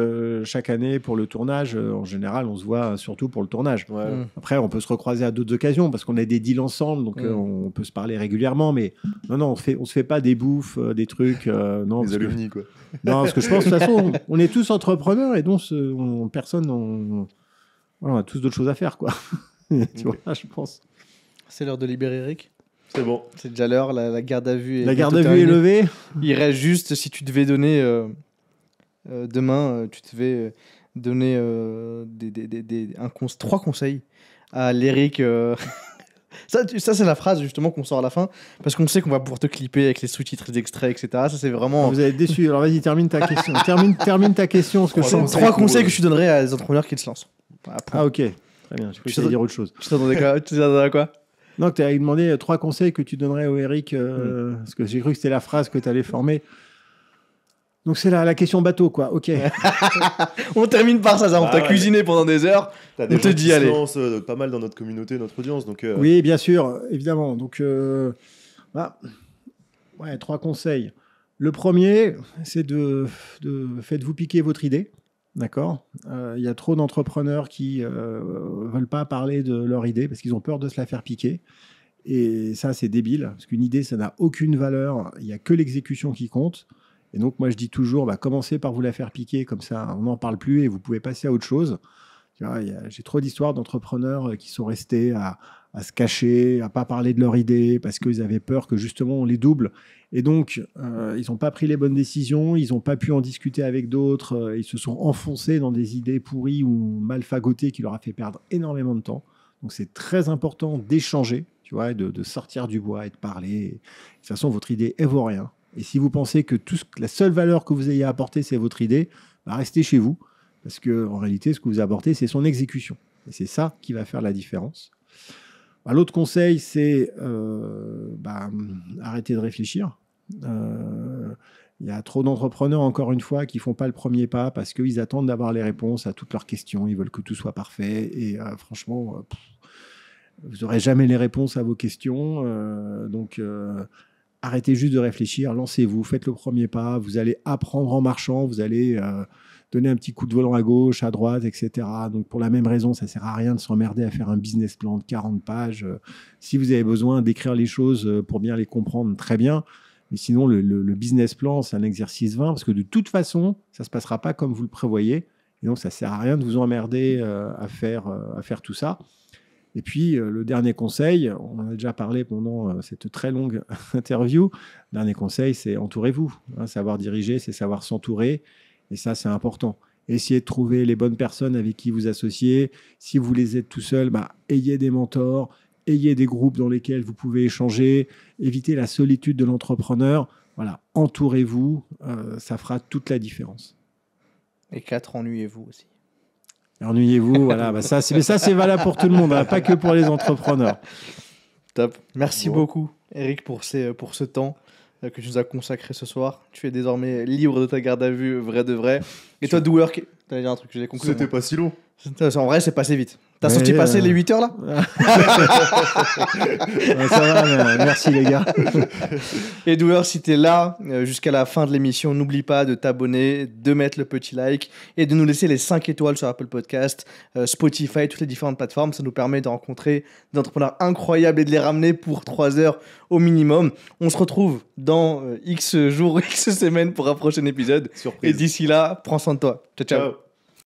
chaque année pour le tournage. En général, on se voit surtout pour le tournage. Mm. Après, on peut se recroiser à d'autres occasions, parce qu'on a des deals ensemble, donc mm. on peut se parler régulièrement. Mais non, non, on fait, on se fait pas des bouffes, des trucs. non, des quoi. Non, parce que je pense, de toute façon, on, est tous entrepreneurs et donc personne... On, on a tous d'autres choses à faire, quoi. tu vois, je pense. C'est l'heure de libérer Eric. C'est bon. C'est déjà l'heure, la, garde à vue est La garde à vue est levée. Il reste juste, si tu devais donner. Euh, euh, demain, euh, tu devais donner euh, des, des, des, un trois conseils à l'Eric. ça, ça c'est la phrase justement qu'on sort à la fin. Parce qu'on sait qu'on va pouvoir te clipper avec les sous-titres, les extraits, etc. Ça, c'est vraiment. Ah, vous êtes déçu. Alors vas-y, termine ta question. termine, termine ta question. ce trois conseils que je donnerais à les entrepreneurs qui se lancent. Ah, ok. Très bien. Je tu dire autre chose. Tu t'attendais quoi Non, tu as demandé trois conseils que tu donnerais au Eric. Euh, hmm. Parce que j'ai cru que c'était la phrase que tu allais former. Donc c'est la, la, question bateau, quoi. Ok. on termine par ça, ça. on ah t'a cuisiné pendant des heures. As des on te dit allez. Euh, pas mal dans notre communauté, notre audience. Donc, euh. Oui, bien sûr, évidemment. Donc, bah, ouais, trois conseils. Le premier, c'est de, de faites-vous piquer votre idée. D'accord Il euh, y a trop d'entrepreneurs qui ne euh, veulent pas parler de leur idée parce qu'ils ont peur de se la faire piquer. Et ça, c'est débile, parce qu'une idée, ça n'a aucune valeur. Il n'y a que l'exécution qui compte. Et donc, moi, je dis toujours, bah, commencez par vous la faire piquer, comme ça, on n'en parle plus et vous pouvez passer à autre chose. J'ai trop d'histoires d'entrepreneurs qui sont restés à, à se cacher, à pas parler de leur idée, parce qu'ils avaient peur que justement on les double. Et donc, euh, ils n'ont pas pris les bonnes décisions, ils n'ont pas pu en discuter avec d'autres, euh, ils se sont enfoncés dans des idées pourries ou mal fagotées qui leur a fait perdre énormément de temps. Donc c'est très important d'échanger, tu vois, de, sortir du bois et de parler. De toute façon, votre idée, elle vaut rien. Et si vous pensez que tout la seule valeur que vous ayez apportée apporter, c'est votre idée, bah restez chez vous, parce que en réalité, ce que vous apportez, c'est son exécution. Et c'est ça qui va faire la différence. Bah, l'autre conseil, c'est euh, arrêtez bah, arrêter de réfléchir. Euh, il y a trop d'entrepreneurs, encore une fois, qui font pas le premier pas parce qu'ils attendent d'avoir les réponses à toutes leurs questions. Ils veulent que tout soit parfait. Et euh, franchement, vous n'aurez jamais les réponses à vos questions. donc, arrêtez juste de réfléchir, lancez-vous, faites le premier pas, vous allez apprendre en marchant, vous allez donner un petit coup de volant à gauche, à droite, etc. Donc pour la même raison, ça sert à rien de s'emmerder à faire un business plan de 40 pages. Euh, si vous avez besoin d'écrire les choses euh, pour bien les comprendre, très bien. Mais sinon, le, business plan, c'est un exercice vain parce que de toute façon, ça ne se passera pas comme vous le prévoyez. Et donc, ça ne sert à rien de vous emmerder euh, à, faire, à faire tout ça. Et puis, le dernier conseil, on en a déjà parlé pendant cette très longue interview. Dernier conseil, c'est entourez-vous. Hein. savoir diriger, c'est savoir s'entourer. Et ça, c'est important. Essayez de trouver les bonnes personnes avec qui vous associez. Si vous les êtes tout seul, bah, ayez des mentors, ayez des groupes dans lesquels vous pouvez échanger, évitez la solitude de l'entrepreneur. Voilà, entourez-vous, euh, ça fera toute la différence. Et quatre, ennuyez-vous aussi. Ennuyez-vous, voilà, bah ça, mais ça c'est valable pour tout le monde, hein, pas que pour les entrepreneurs. Top. Merci beaucoup, Eric, pour, pour ce temps. Euh, que tu nous as consacré ce soir. Tu es désormais libre de ta garde à vue, vrai de vrai. Et toi, work t'as dit un truc, que j'ai conclu. C'était pas si long. En vrai, c'est passé vite. T'as senti passer les 8 heures là Ça va, euh, merci les gars. Et si t'es là euh, jusqu'à la fin de l'émission, n'oublie pas de t'abonner, de mettre le petit like et de nous laisser les 5 étoiles sur Apple Podcast, euh, Spotify, toutes les différentes plateformes. Ça nous permet de rencontrer d'entrepreneurs incroyables et de les ramener pour 3 heures au minimum. On se retrouve dans X jours, X semaines pour un prochain épisode. Et d'ici là, prends soin de toi. ciao. ciao.